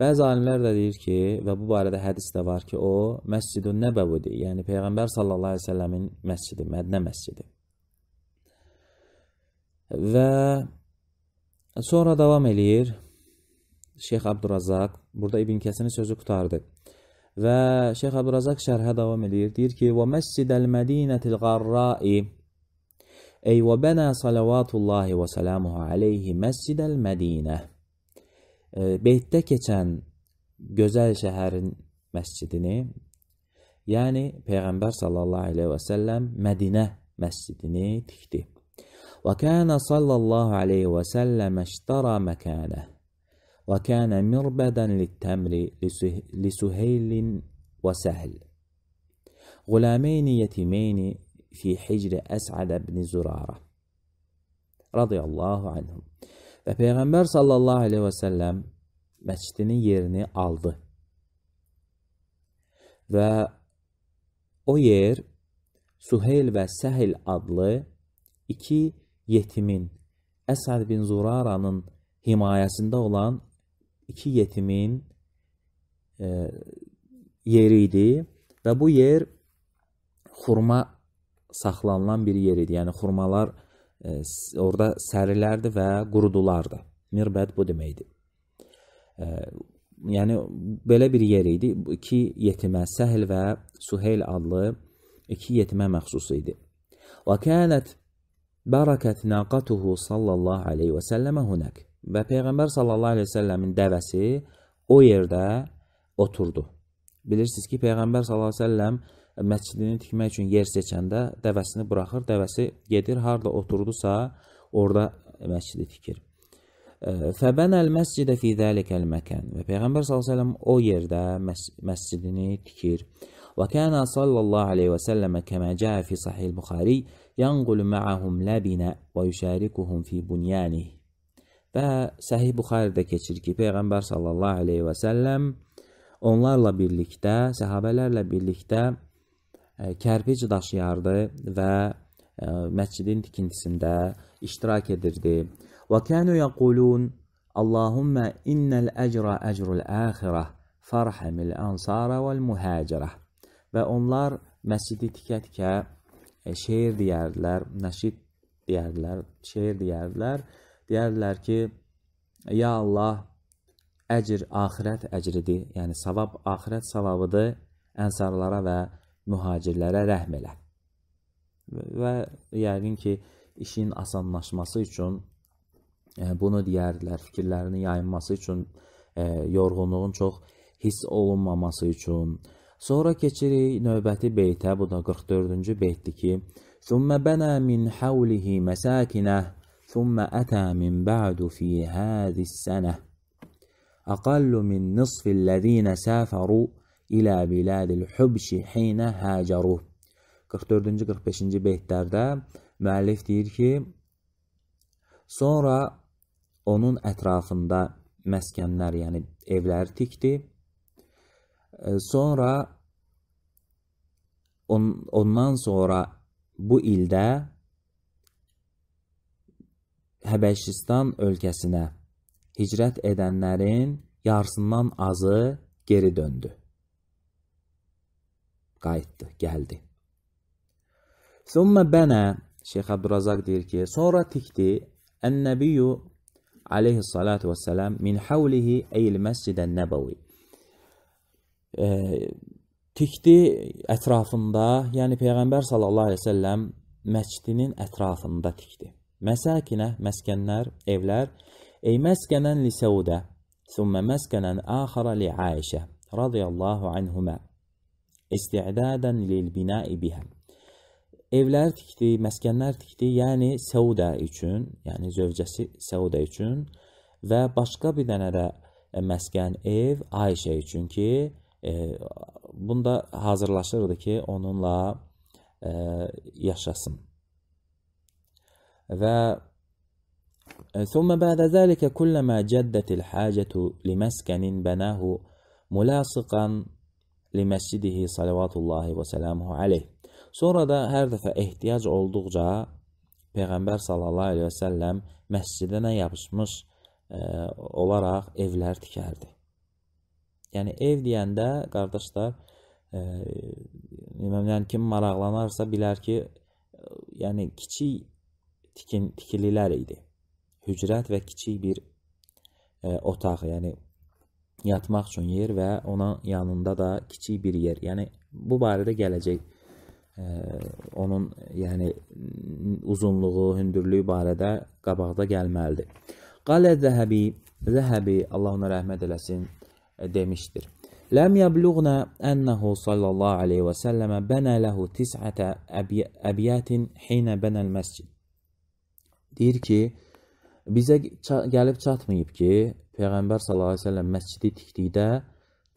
Bəzi alimlər də deyir ki, və bu barədə hədis də var ki, o Məscidun Nəbəvidir, yəni Peyğəmbər sallallahu əleyhi və səlləmin məscidi, Mədinə məscidi. Və sonra davam eləyir Şeyx Abdurrazaq, burada İbn Kəsirin sözü qutardı. Və Şeyx Əbrazaq şərhə davam edir. Deyir ki, "Və məscidəl Mədinətil Qarra'i" Ey və bənə salavatullahi və salamuhu alayhi məscidəl Mədinə. E, beytdə keçən gözəl şəhərin məscidini, yəni Peyğəmbər sallallahu əleyhi və səlləm Mədinə məscidini tikdi. Və kana sallallahu əleyhi və səlləm iştara məkanəh وكان مربدا للتمر لسهيل وسهل غلامين يتيمين في حجر أسعد بن زرارة رضي الله anhum. Və Peyğəmbər sallallahu aleyhi və səlləm məscidinin yerini aldı. Və o yer Suheyl və Səhil adlı iki yetimin Əsəd bin Zuraranın himayəsində olan iki yetimin e, yeri idi və bu yer xurma saxlanılan bir yer idi. Yəni xurmalar e, orada sərilərdi və qurudulardı. Mirbət bu deməkdir. E, yəni belə bir yer idi. İki yetimə Səhl və Suheyl adlı iki yetimə məxsus idi. Və kanat barakat naqatuhu sallallahu alayhi və sallamə hunak. Və Peyğəmbər sallallahu əleyhi və səlləmin dəvəsi o yerdə oturdu. Bilirsiniz ki, Peyğəmbər sallallahu əleyhi və səlləm məscidini tikmək üçün yer seçəndə dəvəsini buraxır, dəvəsi gedir, harda oturdusa, orada məscidi tikir. Fəbənəl məscidə fi zəlikəl məkan. Və Peyğəmbər sallallahu əleyhi və səlləm o yerdə məs məscidini tikir. Və kana sallallahu əleyhi və səlləmə kəma caa fi sahih Buxari yanqulu ma'ahum labina və yusharikuhum fi bunyanihi. Və Səhih Buxaridə keçir ki, Peyğəmbər sallallahu aleyhi və səlləm onlarla birlikdə, səhabələrlə birlikdə ə, e, kərpic daşıyardı və ə, e, məscidin tikintisində iştirak edirdi. Və kənu yəqulun Allahumma innəl əcra əcrul əxirə farhəmil ansara vəl mühəcərə və onlar məscidi tikə-tikə e, şeir deyərdilər, nəşid deyərdilər, şeir deyərdilər deyərlər ki, ya Allah, əcr axirət əcridir, yəni savab axirət savabıdır ənsarlara və mühacirlərə rəhm elə. Və yəqin ki, işin asanlaşması üçün e, bunu deyərdilər, fikirlərinin yayılması üçün, e, yorğunluğun çox hiss olunmaması üçün. Sonra keçirik növbəti beytə, bu da 44-cü beytdir ki, ثُمَّ بَنَى مِنْ حَوْلِهِ مَسَاكِنَهِ ثم أتى من بعد في هذه السنة أقل من نصف الذين سافروا إلى بلاد الحبش حين هاجروا 44-45-ci beytlərdə müəllif deyir ki, sonra onun ətrafında məskənlər, yəni evləri tikdi. Sonra on, ondan sonra bu ildə Həbəşistan ölkəsinə hicrət edənlərin yarısından azı geri döndü. Qayıtdı, gəldi. Sümmə bənə, Şeyx Abdurazaq deyir ki, sonra tikdi Ən-Nəbiyyu aleyhissalatu vesselam min havlihi eyl məscidən nəbəvi. E, tikdi ətrafında, yəni Peyğəmbər sallallahu aleyhi ve sellem məscidinin ətrafında tikdi. Məsəkinə, məskənlər, evlər. Ey məskənən li Səudə, thumma məskənən axara li Aişə, radiyallahu anhümə. İsti'dadən lil binai bihəm. Evlər tikdi, məskənlər tikdi, yəni Səudə üçün, yəni zövcəsi Səudə üçün və başqa bir dənə də e, məskən ev Ayşə üçün ki, e, bunda hazırlaşırdı ki, onunla e, yaşasın. و ثم بعد ذلك كلما جدت الحاجة لمسكن بناه mülasıqan li məscidihi salavatullahi və sələmuhu aleyh. Sonra da hər dəfə ehtiyac olduqca Peyğəmbər sallallahu aleyhi və səlləm məscidinə yapışmış e, olaraq evlər tikərdi. Yəni ev deyəndə qardaşlar, e, yəni kim maraqlanarsa bilər ki, e, yəni kiçik tikin, tikililər idi. Hücrət və kiçik bir ə, e, otaq, yəni yatmaq üçün yer və ona yanında da kiçik bir yer. Yəni bu barədə gələcək ə, e, onun yəni uzunluğu, hündürlüyü barədə qabaqda gəlməlidir. Qalə Zəhəbi, Zəhəbi Allah ona rəhmət eləsin e, demişdir. Ləm yəbluğna ennehu sallallahu alayhi və sallam bana lahu tis'ata abyatin hina bana al-masjid deyir ki, bizə gəlib çatmayıb ki, Peyğəmbər sallallahu əleyhi və səlləm məscidi tikdikdə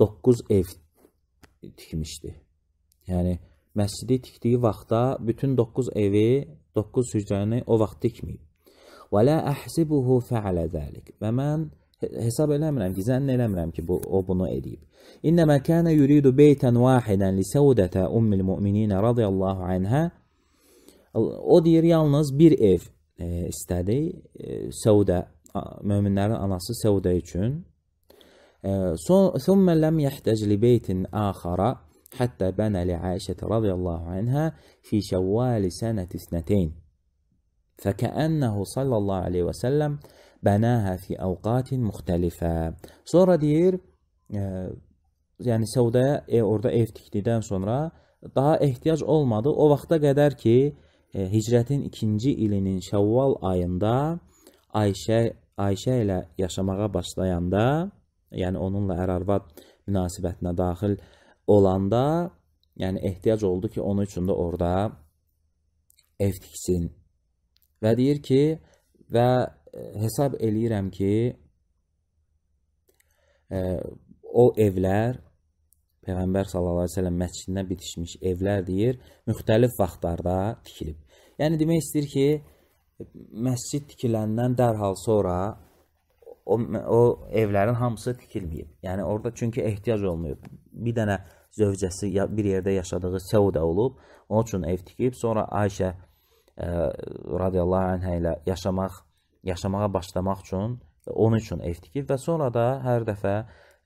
9 ev tikmişdi. Yəni məscidi tikdiyi vaxtda bütün 9 evi, 9 hücrəni o vaxt tikməyib. Və la ahsibuhu fa'ala zalik. Və mən hesab eləmirəm ki, zənn eləmirəm ki, bu o bunu edib. İnnəmə kana yuridu beytan vahidan li Saudata ummul mu'minin radiyallahu anha. O deyir yalnız bir ev E, istədik. E, Səudə möminlərin anası Səudə üçün. ثم لم يحتج لبيت آخر حتى بنى لعائشة رضي الله عنها في شوال سنة اثنتين فكأنه صلى الله عليه وسلم بناها في أوقات مختلفة sonra deyir e, yəni e, Səudəyə e, orada ev tikdikdən sonra daha ehtiyac olmadı o vaxta qədər ki e, e, Hicrətin 2-ci ilinin Şəvval ayında Ayşə Ayşə ilə yaşamağa başlayanda, yəni onunla ər-arvad münasibətinə daxil olanda, yəni ehtiyac oldu ki, onun üçün də orada ev tiksin. Və deyir ki, və e, hesab eləyirəm ki, e, o evlər Peyğəmbər sallallahu əleyhi və səlləm məscidinə bitişmiş evlər deyir, müxtəlif vaxtlarda tikilib. Yəni demək istəyir ki, məscid tikiləndən dərhal sonra o, o evlərin hamısı tikilməyib. Yəni orada çünki ehtiyac olmayıb. Bir dənə zövcəsi bir yerdə yaşadığı Səudə olub, onun üçün ev tikib, sonra Ayşə ə, e, radiyallahu anha ilə yaşamaq, yaşamağa başlamaq üçün onun üçün ev tikib və sonra da hər dəfə ə,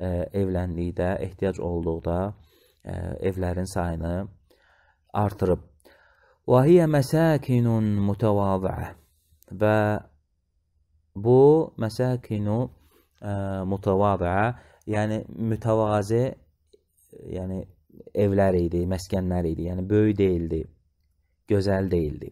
e, evləndikdə, ehtiyac olduqda ə, e, evlərin sayını artırıb. وهي مساكن متواضعة və bu məsakinu ə, mutavaziə, yəni mütəvazi, yəni evlər idi, məskənlər idi, yəni böyük deyildi, gözəl deyildi.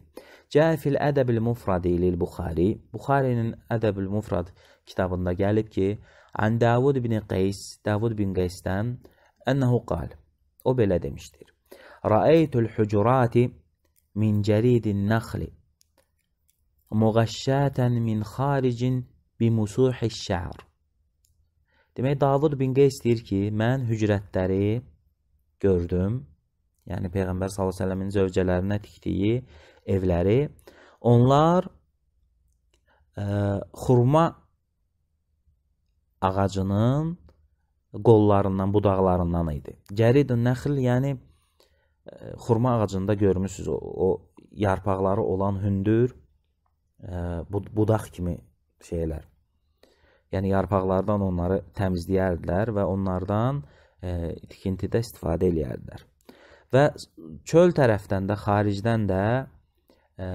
Cəfil ədəbil mufradi lil Buxari. Buxarinin ədəbil mufrad kitabında gəlib ki, An Davud ibn Qays, Davud ibn Qaysdan, ənəhu qal. O belə demişdir. Ra'aytul hucurati من جريد النخل مغشاة من xaricin bimusuhi şə'r Demək Davud bin Qeys deyir ki, mən hücrətləri gördüm. Yəni Peyğəmbər sallallahu əleyhi və səlləmin zövcələrinə tikdiyi evləri. Onlar ə, e, xurma ağacının qollarından, budaqlarından idi. Gəridun nəxil, yəni xurma ağacında görmüsüz o, o yarpaqları olan hündür ə, budaq kimi şeylər. Yəni yarpaqlardan onları təmizləyərdilər və onlardan ə, tikintidə istifadə eləyərdilər. Və çöl tərəfdən də xaricdən də ə,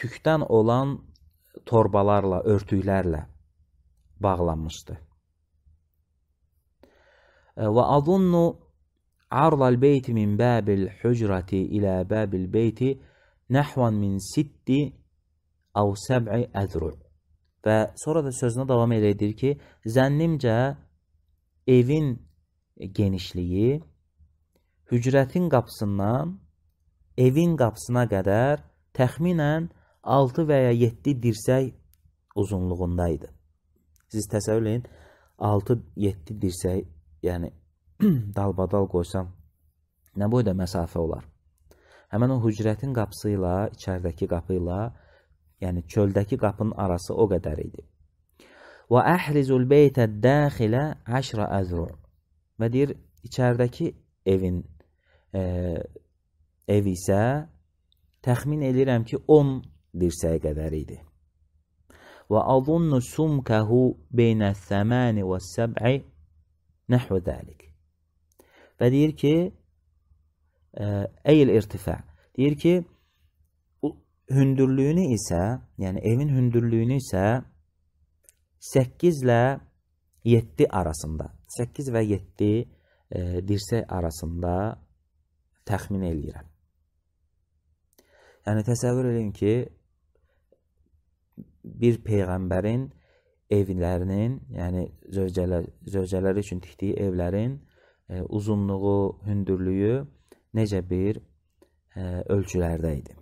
tükdən olan torbalarla, örtüklərlə bağlanmışdı. Və azunnu عرض البيت من باب الحجرة إلى باب البيت nəhvan min siddi əv səb'i əzru. Və sonra da sözünə davam edir ki, zənnimcə evin genişliyi hücrətin qapısından evin qapısına qədər təxminən 6 və ya 7 dirsək uzunluğunda idi. Siz təsəvvür edin, 6-7 dirsək, yəni dalbadal qoysam, nə boyda məsafə olar? Həmən o hücrətin qapısı ilə, içəridəki qapı ilə, yəni çöldəki qapının arası o qədər idi. Və əhlizul beytə daxilə 10 əzru. Və deyir, içəridəki evin e, ev isə təxmin edirəm ki, 10 dirsəyə qədər idi. Və azunnu sumkahu beynə 8 və 7 nəhvə dəlik. Və deyir ki, əyil e, irtifə. Deyir ki, hündürlüyünü isə, yəni evin hündürlüyünü isə 8 ilə 7 arasında, 8 və 7 e, dirsək arasında təxmin eləyirəm. Yəni təsəvvür edin ki, bir peyğəmbərin evlərinin, yəni zövcələr zövcələri üçün tikdiyi evlərin E, uzunluğu, hündürlüyü necə bir e, ölçülərdə idi.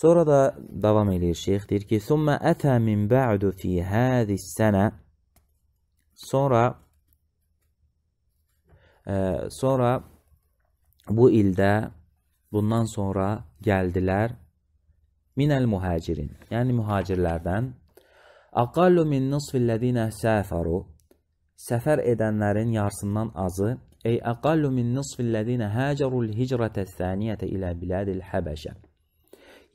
Sonra da davam eləyir şeyx deyir ki: "Summa ata min ba'du fi hadis sənə" Sonra e, sonra bu ildə bundan sonra gəldilər minəl muhacirin, yəni mühacirlərdən aqallu min nisfillezina safaru səfər edənlərin yarısından azı ey aqallu min nisfillezine hacerul hicrete saniyete ilə biladil Həbəşə.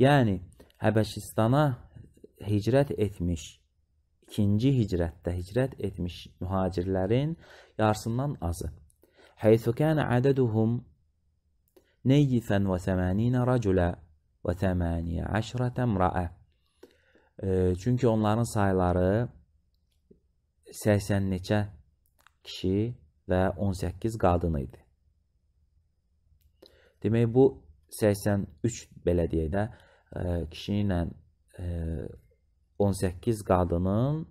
Yəni Həbəşistana hicrət etmiş ikinci hicrətdə hicrət etmiş mühacirlərin yarısından azı. Haythu kana adaduhum neyfən və 80 raculə və 18 imra'ə. Çünki onların sayları 80 neçə kişi və 18 qadın idi. Demək bu 83 belə deyək də e, kişi ilə 18 e, qadının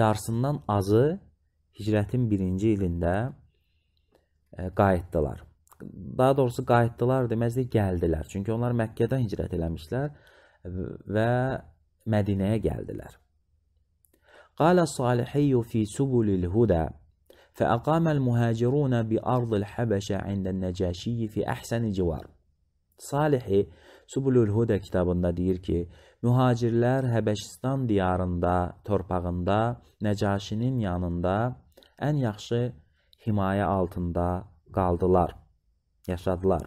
yarısından azı hicrətin 1-ci ilində e, qayıtdılar. Daha doğrusu qayıtdılar deməzdi, gəldilər. Çünki onlar Məkkədən hicrət eləmişlər və Mədinəyə gəldilər. قال الصالحي في سبل الهدى فأقام المهاجرون بأرض الحبشة عند النəcəşi fi əhsəni civar. Salihi Subulul Hudə kitabında deyir ki, mühacirlər Həbəşistan diyarında, torpağında, Nəcaşinin yanında ən yaxşı himayə altında qaldılar, yaşadılar.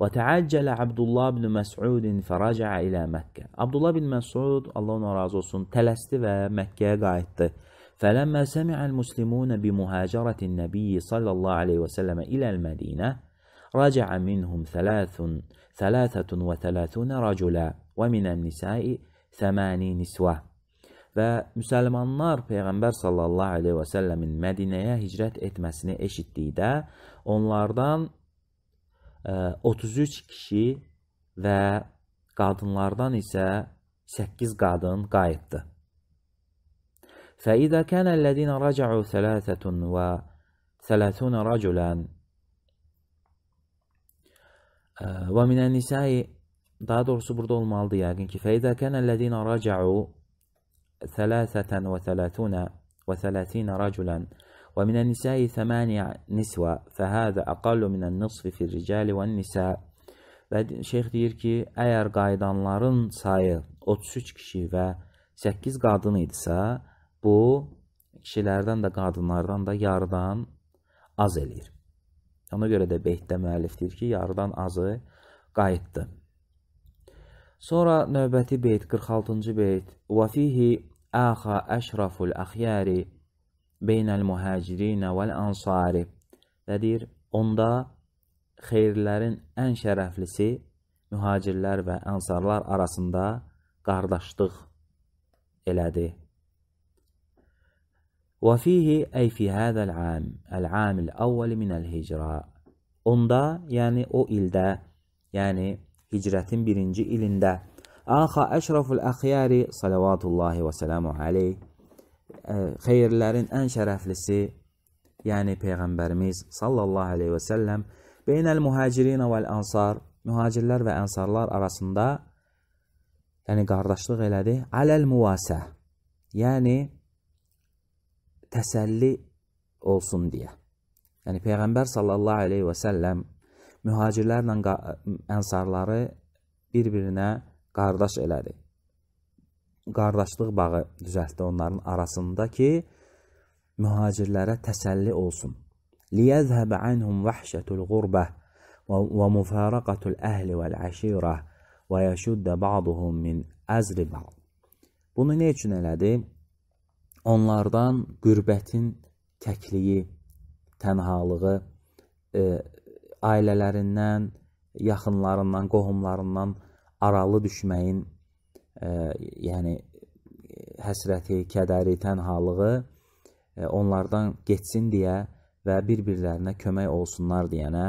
وتعجل عبد الله بن مسعود فرجع إلى مكة عبد الله بن مسعود الله نراز olsun تلستي ve Mekke'ye gaytti. فلما سمع المسلمون بمهاجرة النبي صلى الله عليه وسلم إلى المدينة رجع منهم ثلاث ثلاثة وثلاثون رجلا ومن النساء ثماني نسوة və müsəlmanlar Peyğəmbər sallallahu aleyhi və səlləmin Mədinəyə hicrət etməsini eşitdikdə onlardan 33 kişi və qadınlardan isə 8 qadın qayıtdı. فإذا كان الذين رجعوا ثلاثة وثلاثون رجلا ومن النساء daha doğrusu burada olmalıdır yəqin ki فإذا كان الذين رجعوا ثلاثة وثلاثون وثلاثين رجلا ومن النساء ثمانية nisva fəhədə aqallu minən nisfi fil ricali və nisə və şeyx deyir ki, əgər qaydanların sayı 33 kişi və 8 qadın idisə, bu kişilərdən də qadınlardan da yarıdan az eləyir. Ona görə də beytdə müəllif deyir ki, yarıdan azı qayıtdı. Sonra növbəti beyt 46-cı beyt. Və fihi əxa əşraful əxyari beynəl mühəcirinə vəl ansari və deyir, onda xeyirlərin ən şərəflisi mühacirlər və ənsarlar arasında qardaşlıq elədi. Və fihi ey fi hədəl am, əl-amil əvvəli minəl hicra. Onda, yəni o ildə, yəni hicrətin birinci ilində, Axa əşraful əxyari salavatullahi və selamu aleyh xeyirlərin ən şərəflisi, yəni Peyğəmbərimiz sallallahu aleyhi və səlləm, beynəl mühəcirinə vəl ənsar, mühacirlər və ənsarlar arasında, yəni qardaşlıq elədi, aləl müvasə, yəni təsəlli olsun deyə. Yəni Peyğəmbər sallallahu aleyhi və səlləm mühacirlərlə ənsarları bir-birinə qardaş elədi qardaşlıq bağı düzəltdi onların arasında ki, mühacirlərə təsəlli olsun. Liyəzhəbə anhum vəhşətul qurbə və mufaraqatul əhli vəl əşirə və yəşuddə ba'duhum min əzri ba'd. Bunu nə üçün elədi? Onlardan qürbətin təkliyi, tənhalığı, e, ailələrindən, yaxınlarından, qohumlarından aralı düşməyin ə, yəni həsrəti, kədəri, tənhalığı ə, e, onlardan getsin deyə və bir-birlərinə kömək olsunlar deyənə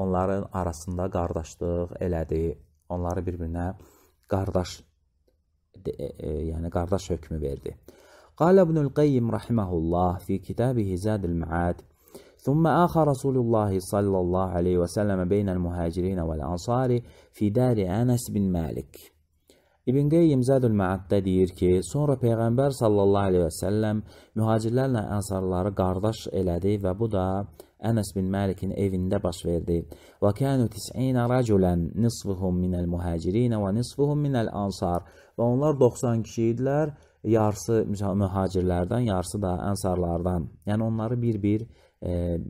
onların arasında qardaşlıq elədi. Onları bir-birinə qardaş e, e, yəni qardaş hökmü verdi. Qala İbnül Qayyim rahimehullah fi kitabihi Zadul Ma'ad ثم آخى رسول الله صلى الله عليه وسلم بين المهاجرين والأنصار في دار أنس بن مالك İbn Qeyyim Zədül Məaddə deyir ki, sonra Peyğəmbər sallallahu aleyhi və səlləm mühacirlərlə ənsarları qardaş elədi və bu da Ənəs bin Məlikin evində baş verdi. Və kənu 90 raculən nisfuhum minəl muhacirin və nisfuhum minəl ansar. Və onlar 90 kişi idilər, yarısı mühacirlərdən, yarısı da ənsarlardan. Yəni onları bir-bir e,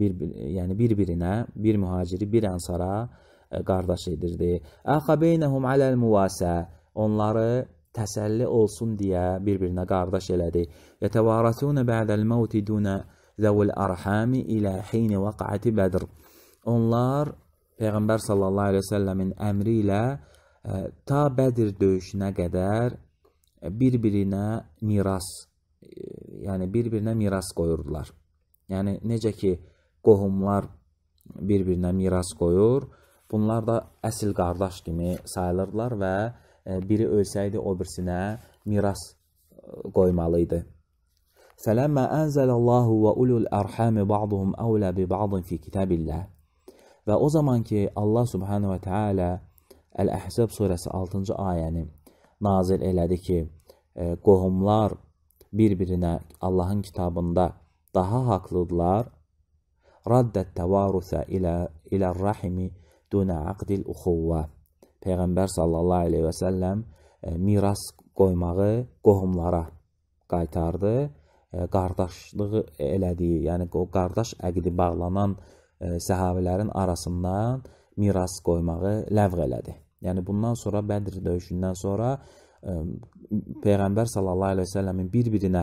bir, bir yəni bir-birinə, bir mühaciri, bir ənsara e, qardaş edirdi. Əxabeynəhum aləl muvasə onları təsəlli olsun deyə bir-birinə qardaş elədi. Yətəvarəsunə ba'dəl mauti dunə zəvul arhami ilə hin vaqati Bədr. Onlar Peyğəmbər sallallahu əleyhi və səlləmin əmri ilə e, ta Bədir döyüşünə qədər e, bir-birinə miras, e, yəni bir-birinə miras qoyurdular. Yəni necə ki qohumlar bir-birinə miras qoyur, bunlar da əsl qardaş kimi sayılırdılar və biri ölsəydi o birsinə miras e, qoymalı idi. Fələmmə ənzəlallahu və ulul ərhami ba'duhum əvlə bi ba'dın fi kitabillah. Və o zaman ki Allah subhanahu və təala Əl-Əhzəb surəsi 6-cı ayəni nazil elədi ki, e, qohumlar bir-birinə Allahın kitabında daha haqlıdırlar. Raddət təvarusə ilə ilə rəhimi dunə aqdil uxuvvə. Peyğəmbər sallallahu əleyhi və səlləm e, miras qoymağı qohumlara qaytardı. E, qardaşlığı elədiyi, yəni o qardaş əqdi bağlanan e, səhabələrin arasından miras qoymağı ləğv elədi. Yəni bundan sonra Bədr döyüşündən sonra Peyğəmbər sallallahu əleyhi və səlləmin bir-birinə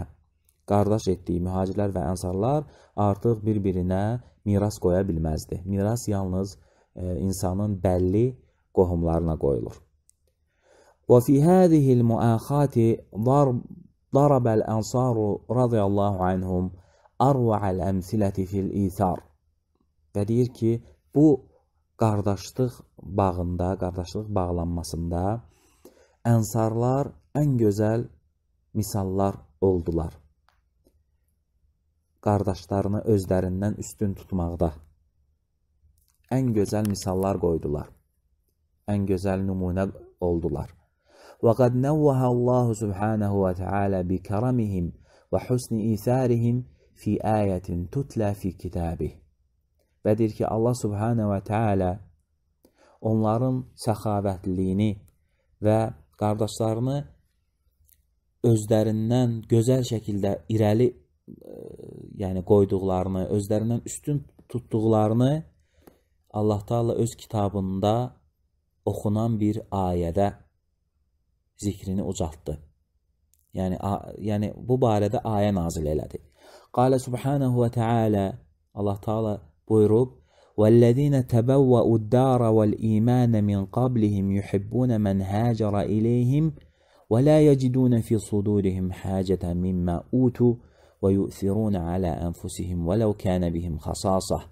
qardaş etdiyi mühacirlər və ənsarlar artıq bir-birinə miras qoya bilməzdi. Miras yalnız insanın bəlli qohumlarına qoyulur. Və fi hadihi al-muaxati darb ضرب الأنصار رضي الله عنهم أروع الأمثلة في الإيثار və deyir ki, bu qardaşlıq bağında, qardaşlıq bağlanmasında ənsarlar ən gözəl misallar oldular. Qardaşlarını özlərindən üstün tutmaqda ən gözəl misallar qoydular ən gözəl nümunə oldular. Və qad nəvvəhə Allahu subhanahu və təala bi kəramihim və husni itharihim fi ayətin tutla fi kitabih. Bədir ki, Allah subhanahu və təala onların səxavətliliyini və qardaşlarını özlərindən gözəl şəkildə irəli ə, e, yəni qoyduqlarını, özlərindən üstün tutduqlarını Allah Taala öz kitabında okunan bir ayədə zikrini ucaltdı. Yəni, yəni bu barədə ayə nazil elədi. Qalə subhanahu və təala Allah Taala buyurub: "Vellezina tabawwa'u ad-dara vel-imana min qablihim yuhibbuna man hajara ilayhim və la yajiduna fi sudurihim hajatan mimma utu və yu'thiruna ala anfusihim və law kana bihim khasasah."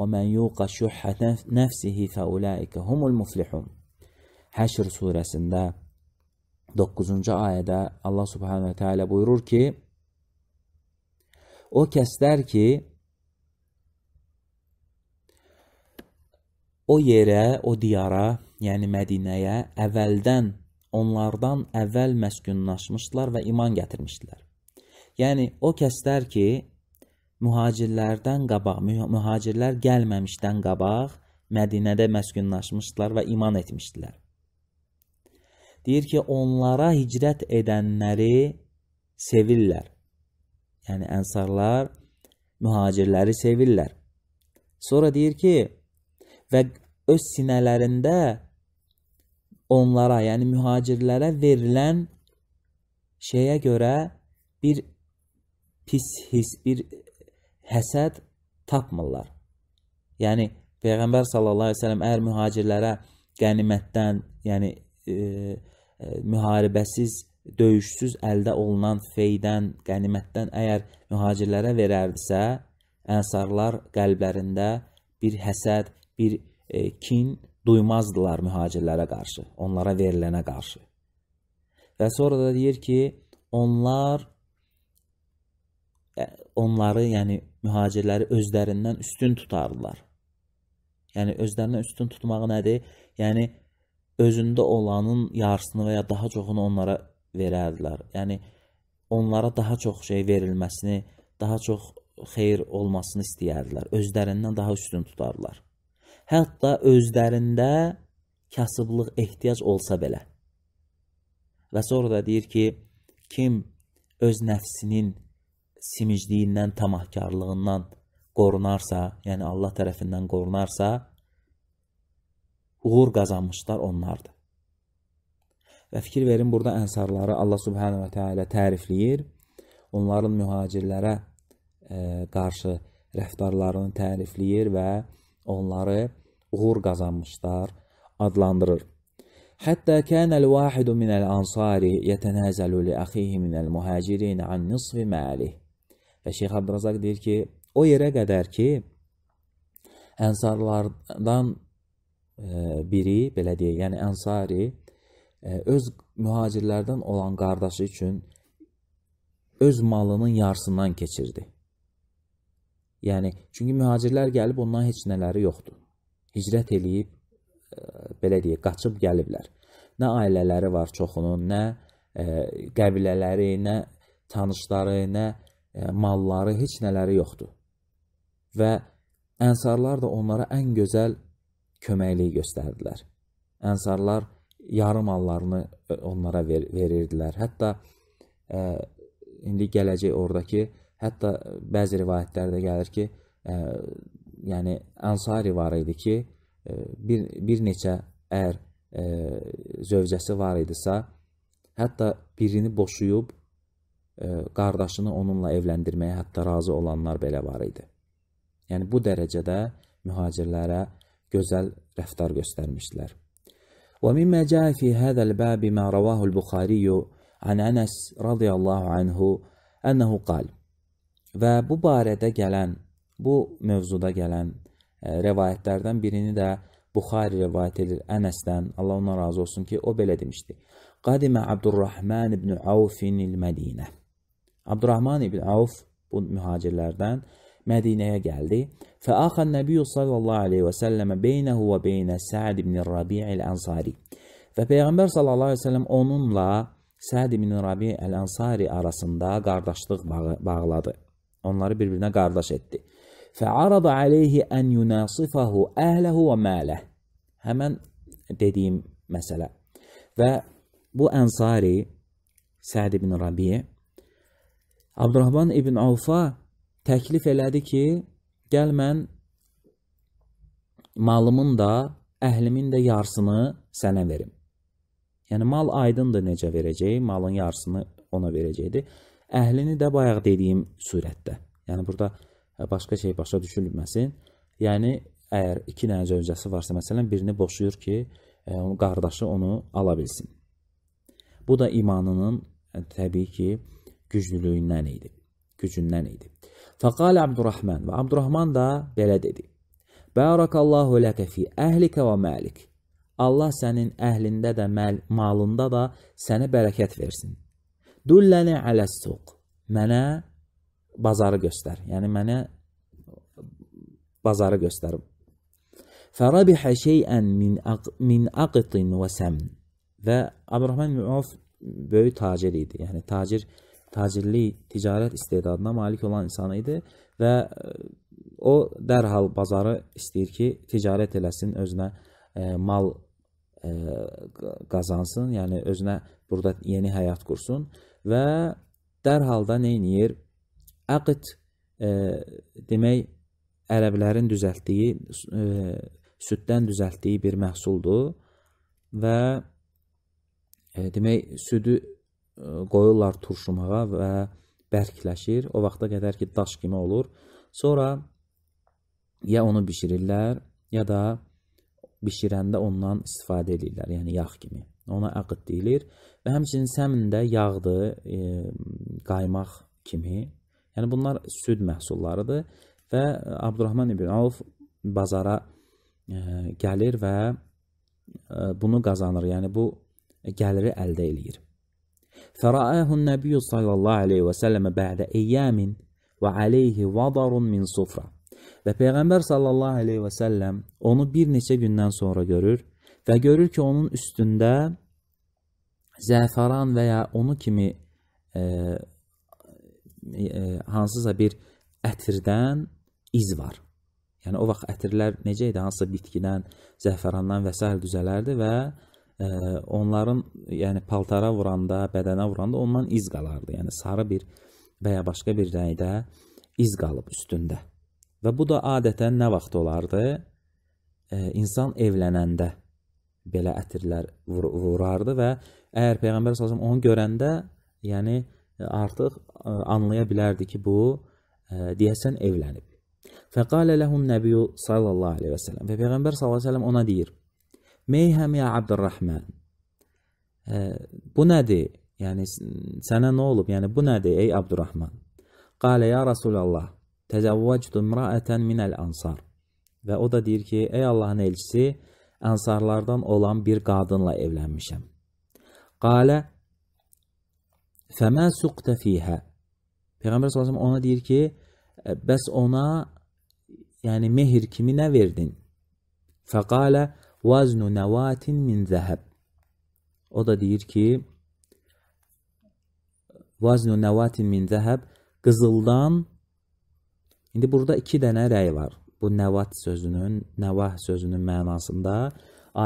ومن يوق شح nefsihi fəulaikə humul muflihun. Həşr surəsində 9-cu ayədə Allah subhanahu teala buyurur ki: O kəslər ki o yerə, o diyara, yəni Mədinəyə əvvəldən onlardan əvvəl məskunlaşmışdılar və iman gətirmişdilər. Yəni o kəslər ki mühacirlərdən qabaq, mühacirlər gəlməmişdən qabaq Mədinədə məskunlaşmışdılar və iman etmişdilər. Deyir ki, onlara hicrət edənləri sevirlər. Yəni ənsarlar mühacirləri sevirlər. Sonra deyir ki, və öz sinələrində onlara, yəni mühacirlərə verilən şeyə görə bir pis his, bir həsəd tapmırlar. Yəni Peyğəmbər sallallahu əleyhi və səlləm əgər mühacirlərə qənimətdən, yəni e, e, müharibəsiz, döyüşsüz əldə olunan feydən, qənimətdən əgər mühacirlərə verərdisə, ənsarlar qəlblərində bir həsəd, bir e, kin duymazdılar mühacirlərə qarşı, onlara verilənə qarşı. Və sonra da deyir ki, onlar onları, yəni mühacirləri özlərindən üstün tutardılar. Yəni özlərindən üstün tutmaq nədir? Yəni özündə olanın yarısını və ya daha çoxunu onlara verərdilər. Yəni onlara daha çox şey verilməsini, daha çox xeyir olmasını istəyərdilər. Özlərindən daha üstün tutardılar. Hətta özlərində kasıblıq ehtiyac olsa belə. Və sonra da deyir ki, kim öz nəfsinin simicliyindən, tamahkarlığından qorunarsa, yəni Allah tərəfindən qorunarsa, uğur qazanmışlar onlardır. Və fikir verin, burada ənsarları Allah subhanahu və teala tərifləyir. Onların mühacirlərə ə, e, qarşı rəftarlarını tərifləyir və onları uğur qazanmışlar adlandırır. Hətta kənəl vahidu minəl ansari yətənəzəlu li əxihi minəl muhacirin an nisfi məlih. Və Şeyx Abdurazaq deyir ki, o yerə qədər ki, ənsarlardan e, biri, belə deyək, yəni ənsari e, öz mühacirlərdən olan qardaşı üçün öz malının yarısından keçirdi. Yəni, çünki mühacirlər gəlib, ondan heç nələri yoxdur. Hicrət eləyib, e, belə deyək, qaçıb gəliblər. Nə ailələri var çoxunun, nə ə, qəbilələri, nə tanışları, nə E, malları, heç nələri yoxdur. Və ənsarlar da onlara ən gözəl köməkliyi göstərdilər. Ənsarlar yarım mallarını e, onlara ver verirdilər. Hətta ə, e, indi gələcək ordakı, hətta bəzi rivayətlərdə gəlir ki, ə, yəni Ənsari var idi ki, ə, bir bir neçə ər ə, zövcəsi var idisə, hətta birini boşuyub qardaşını onunla evləndirməyə hətta razı olanlar belə var idi. Yəni bu dərəcədə mühacirlərə gözəl rəftar göstərmişdilər. Və mimma caa fi hada al-bab ma rawahu al-Bukhari an Anas radiyallahu anhu annahu qal. Və bu barədə gələn, bu mövzuda gələn ə, rivayətlərdən birini də Buxari rivayət edir Ənəsdən. Allah ona razı olsun ki, o belə demişdi. Qadimə Abdurrahman ibn Avfin il-Mədinə. Abdurrahman ibn Avf bu mühacirlərdən Mədinəyə gəldi. Fəaxən Nəbiyyu sallallahu aleyhi və səlləmə beynəhu və beynə Səd ibn Rabi' el-Ənsari. Və Peyğəmbər sallallahu aleyhi və səlləm onunla Səd ibn Rabi' el-Ənsari arasında qardaşlıq bağı bağladı. Onları bir-birinə qardaş etdi. Fəarada aleyhi ən yunasifahu əhləhu və mələh. Həmən dediyim məsələ. Və bu Ənsari Səd ibn Rabi' Abdurrahman ibn Avfa təklif elədi ki, gəl mən malımın da, əhlimin də yarısını sənə verim. Yəni mal aydındır necə verəcəyi, malın yarısını ona verəcəkdi. Əhlini də bayaq dediyim surətdə. Yəni burada e, başqa şey başa düşülməsin. Yəni əgər 2 dənə zövcəsi varsa, məsələn, birini boşuyur ki, e, qardaşı onu ala bilsin. Bu da imanının e, təbii ki, güclülüyündən idi, gücündən idi. Fəqal Abdurrahman və Abdurrahman da belə dedi. Bərakallahu ləkə fi əhlikə və məlik. Allah sənin əhlində də, məl, malında da sənə bərəkət versin. Dulləni aləssuq. Mənə bazarı göstər. Yəni mənə bazarı göstər. Fərabihə şeyən min aq, min aqtin və səmn. Və Əbdurrəhman ibn Avf böyük tacir idi. Yəni tacir tacirlik, ticarət istedadına malik olan insan idi və e, o dərhal bazarı istəyir ki, ticarət eləsin, özünə e, mal e, qazansın, yəni özünə burada yeni həyat qursun və dərhal da nə edir? Aqd e, demək ərəblərin düzəltdiyi e, süddən düzəltdiyi bir məhsuldur və e, demək südü qoyurlar turşumağa və bərkləşir. O vaxta qədər ki, daş kimi olur. Sonra ya onu bişirirlər, ya da bişirəndə ondan istifadə edirlər, yəni yağ kimi. Ona əqd deyilir və həmçinin səmində yağdır, e, qaymaq kimi. Yəni bunlar süd məhsullarıdır və Abdurrahman ibn Avf bazara e, gəlir və e, bunu qazanır. Yəni bu gəliri əldə eləyir. فرآه النبي صلى الله aleyhi və səlləmə bədə eyyəmin və aleyhi vadarun min sufra. Və Peyğəmbər sallallahu aleyhi və səlləm onu bir neçə gündən sonra görür və görür ki, onun üstündə zəfəran və ya onu kimi e, e, e, hansısa bir ətirdən iz var. Yəni o vaxt ətirlər necə idi? Hansısa bitkidən, zəfərandan və s. düzələrdi və onların yəni paltara vuranda, bədənə vuranda ondan iz qalardı. Yəni sarı bir və ya başqa bir rəngdə iz qalıb üstündə. Və bu da adətən nə vaxt olardı? E, insan evlənəndə belə ətirlər vur vurardı və əgər peyğəmbər sallallahu onu görəndə, yəni artıq e, anlaya bilərdi ki, bu e, deyəsən evlənib. Fəqalə lehun nəbiyyu sallallahu əleyhi və səlləm. Və peyğəmbər sallallahu əleyhi və səlləm ona deyir: Meyhəm ya Abdurrahman. Bu nədir? Yəni sənə nə olub? Yəni bu nədir ey Abdurrahman? Qalə ya Rasulullah, təzəvvəcdu imra'atan min al-ansar. Və o da deyir ki, ey Allahın elçisi, ənsarlardan olan bir qadınla evlənmişəm. Qalə Fəmə suqtə fihə. Peyğəmbər sallallahu ona deyir ki, bəs ona yəni mehir kimi nə verdin? Fəqalə vaznu nevatin min zəhəb. O da deyir ki, vaznu nevatin min zəhəb, qızıldan, indi burada iki dənə rəy var. Bu nəvat sözünün, nəvah sözünün mənasında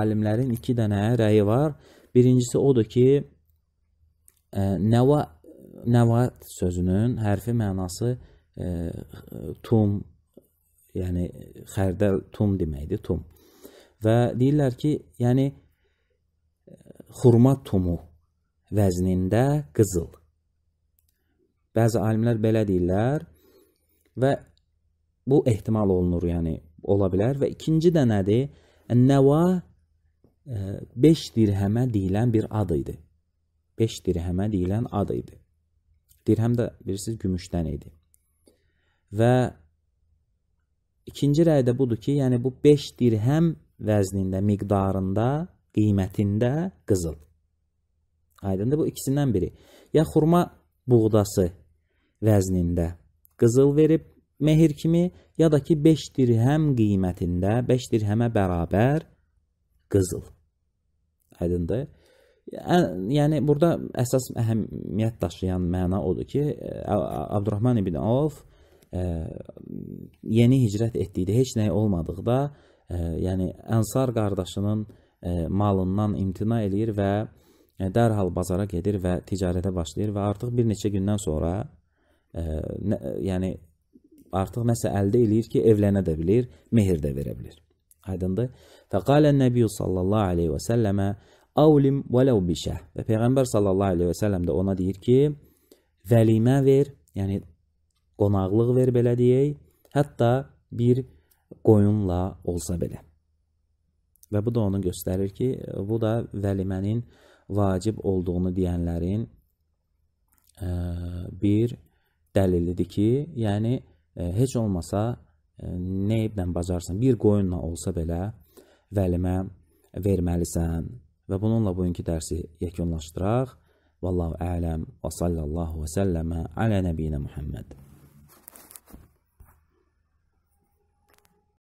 alimlərin iki dənə rəyi var. Birincisi odur ki, ə, nəva, nəvat sözünün hərfi mənası ə, e, tum, yəni xərdəl tum deməkdir, tum. Və deyirlər ki, yəni xurma tumu vəznində qızıl. Bəzi alimlər belə deyirlər və bu ehtimal olunur, yəni ola bilər və ikinci də nədir? Nəva 5 e, dirhəmə deyilən bir ad idi. 5 dirhəmə deyilən ad idi. Dirhəm də bilirsiniz gümüşdən idi. Və ikinci rəy də budur ki, yəni bu 5 dirhəm vəznində, miqdarında, qiymətində qızıl. Aydındır bu ikisindən biri. Ya xurma buğdası vəznində qızıl verib mehir kimi, ya da ki 5 dirhəm qiymətində, 5 dirhəmə bərabər qızıl. Aydındır? Yəni burada əsas əhəmiyyət daşıyan məna odur ki, Abdurrahman ibn Avf ə, yeni hicrət etdikdə heç nəyi olmadıqda yəni Ənsar qardaşının e, malından imtina eləyir və e, dərhal bazara gedir və ticarətə başlayır və artıq bir neçə gündən sonra e, nə, yəni artıq nəsə əldə eləyir ki, evlənə də bilir, mehir də verə bilir. Aydındır? Fəqalən Nəbi sallallahu alayhi və səlləmə avlim vəlau bişə. Və Peyğəmbər sallallahu alayhi və səlləm də ona deyir ki, vəlimə ver, yəni qonaqlıq ver belə deyək, hətta bir qoyunla olsa belə. Və bu da onu göstərir ki, bu da vəlimənin vacib olduğunu deyənlərin ə, e, bir dəlilidir ki, yəni ə, e, heç olmasa ə, e, nə iblə bacarsan, bir qoyunla olsa belə vəlimə verməlisən. Və bununla bugünkü dərsi yekunlaşdıraq. Vallahu ələm və sallallahu və səlləmə alə nəbiyinə Muhammed.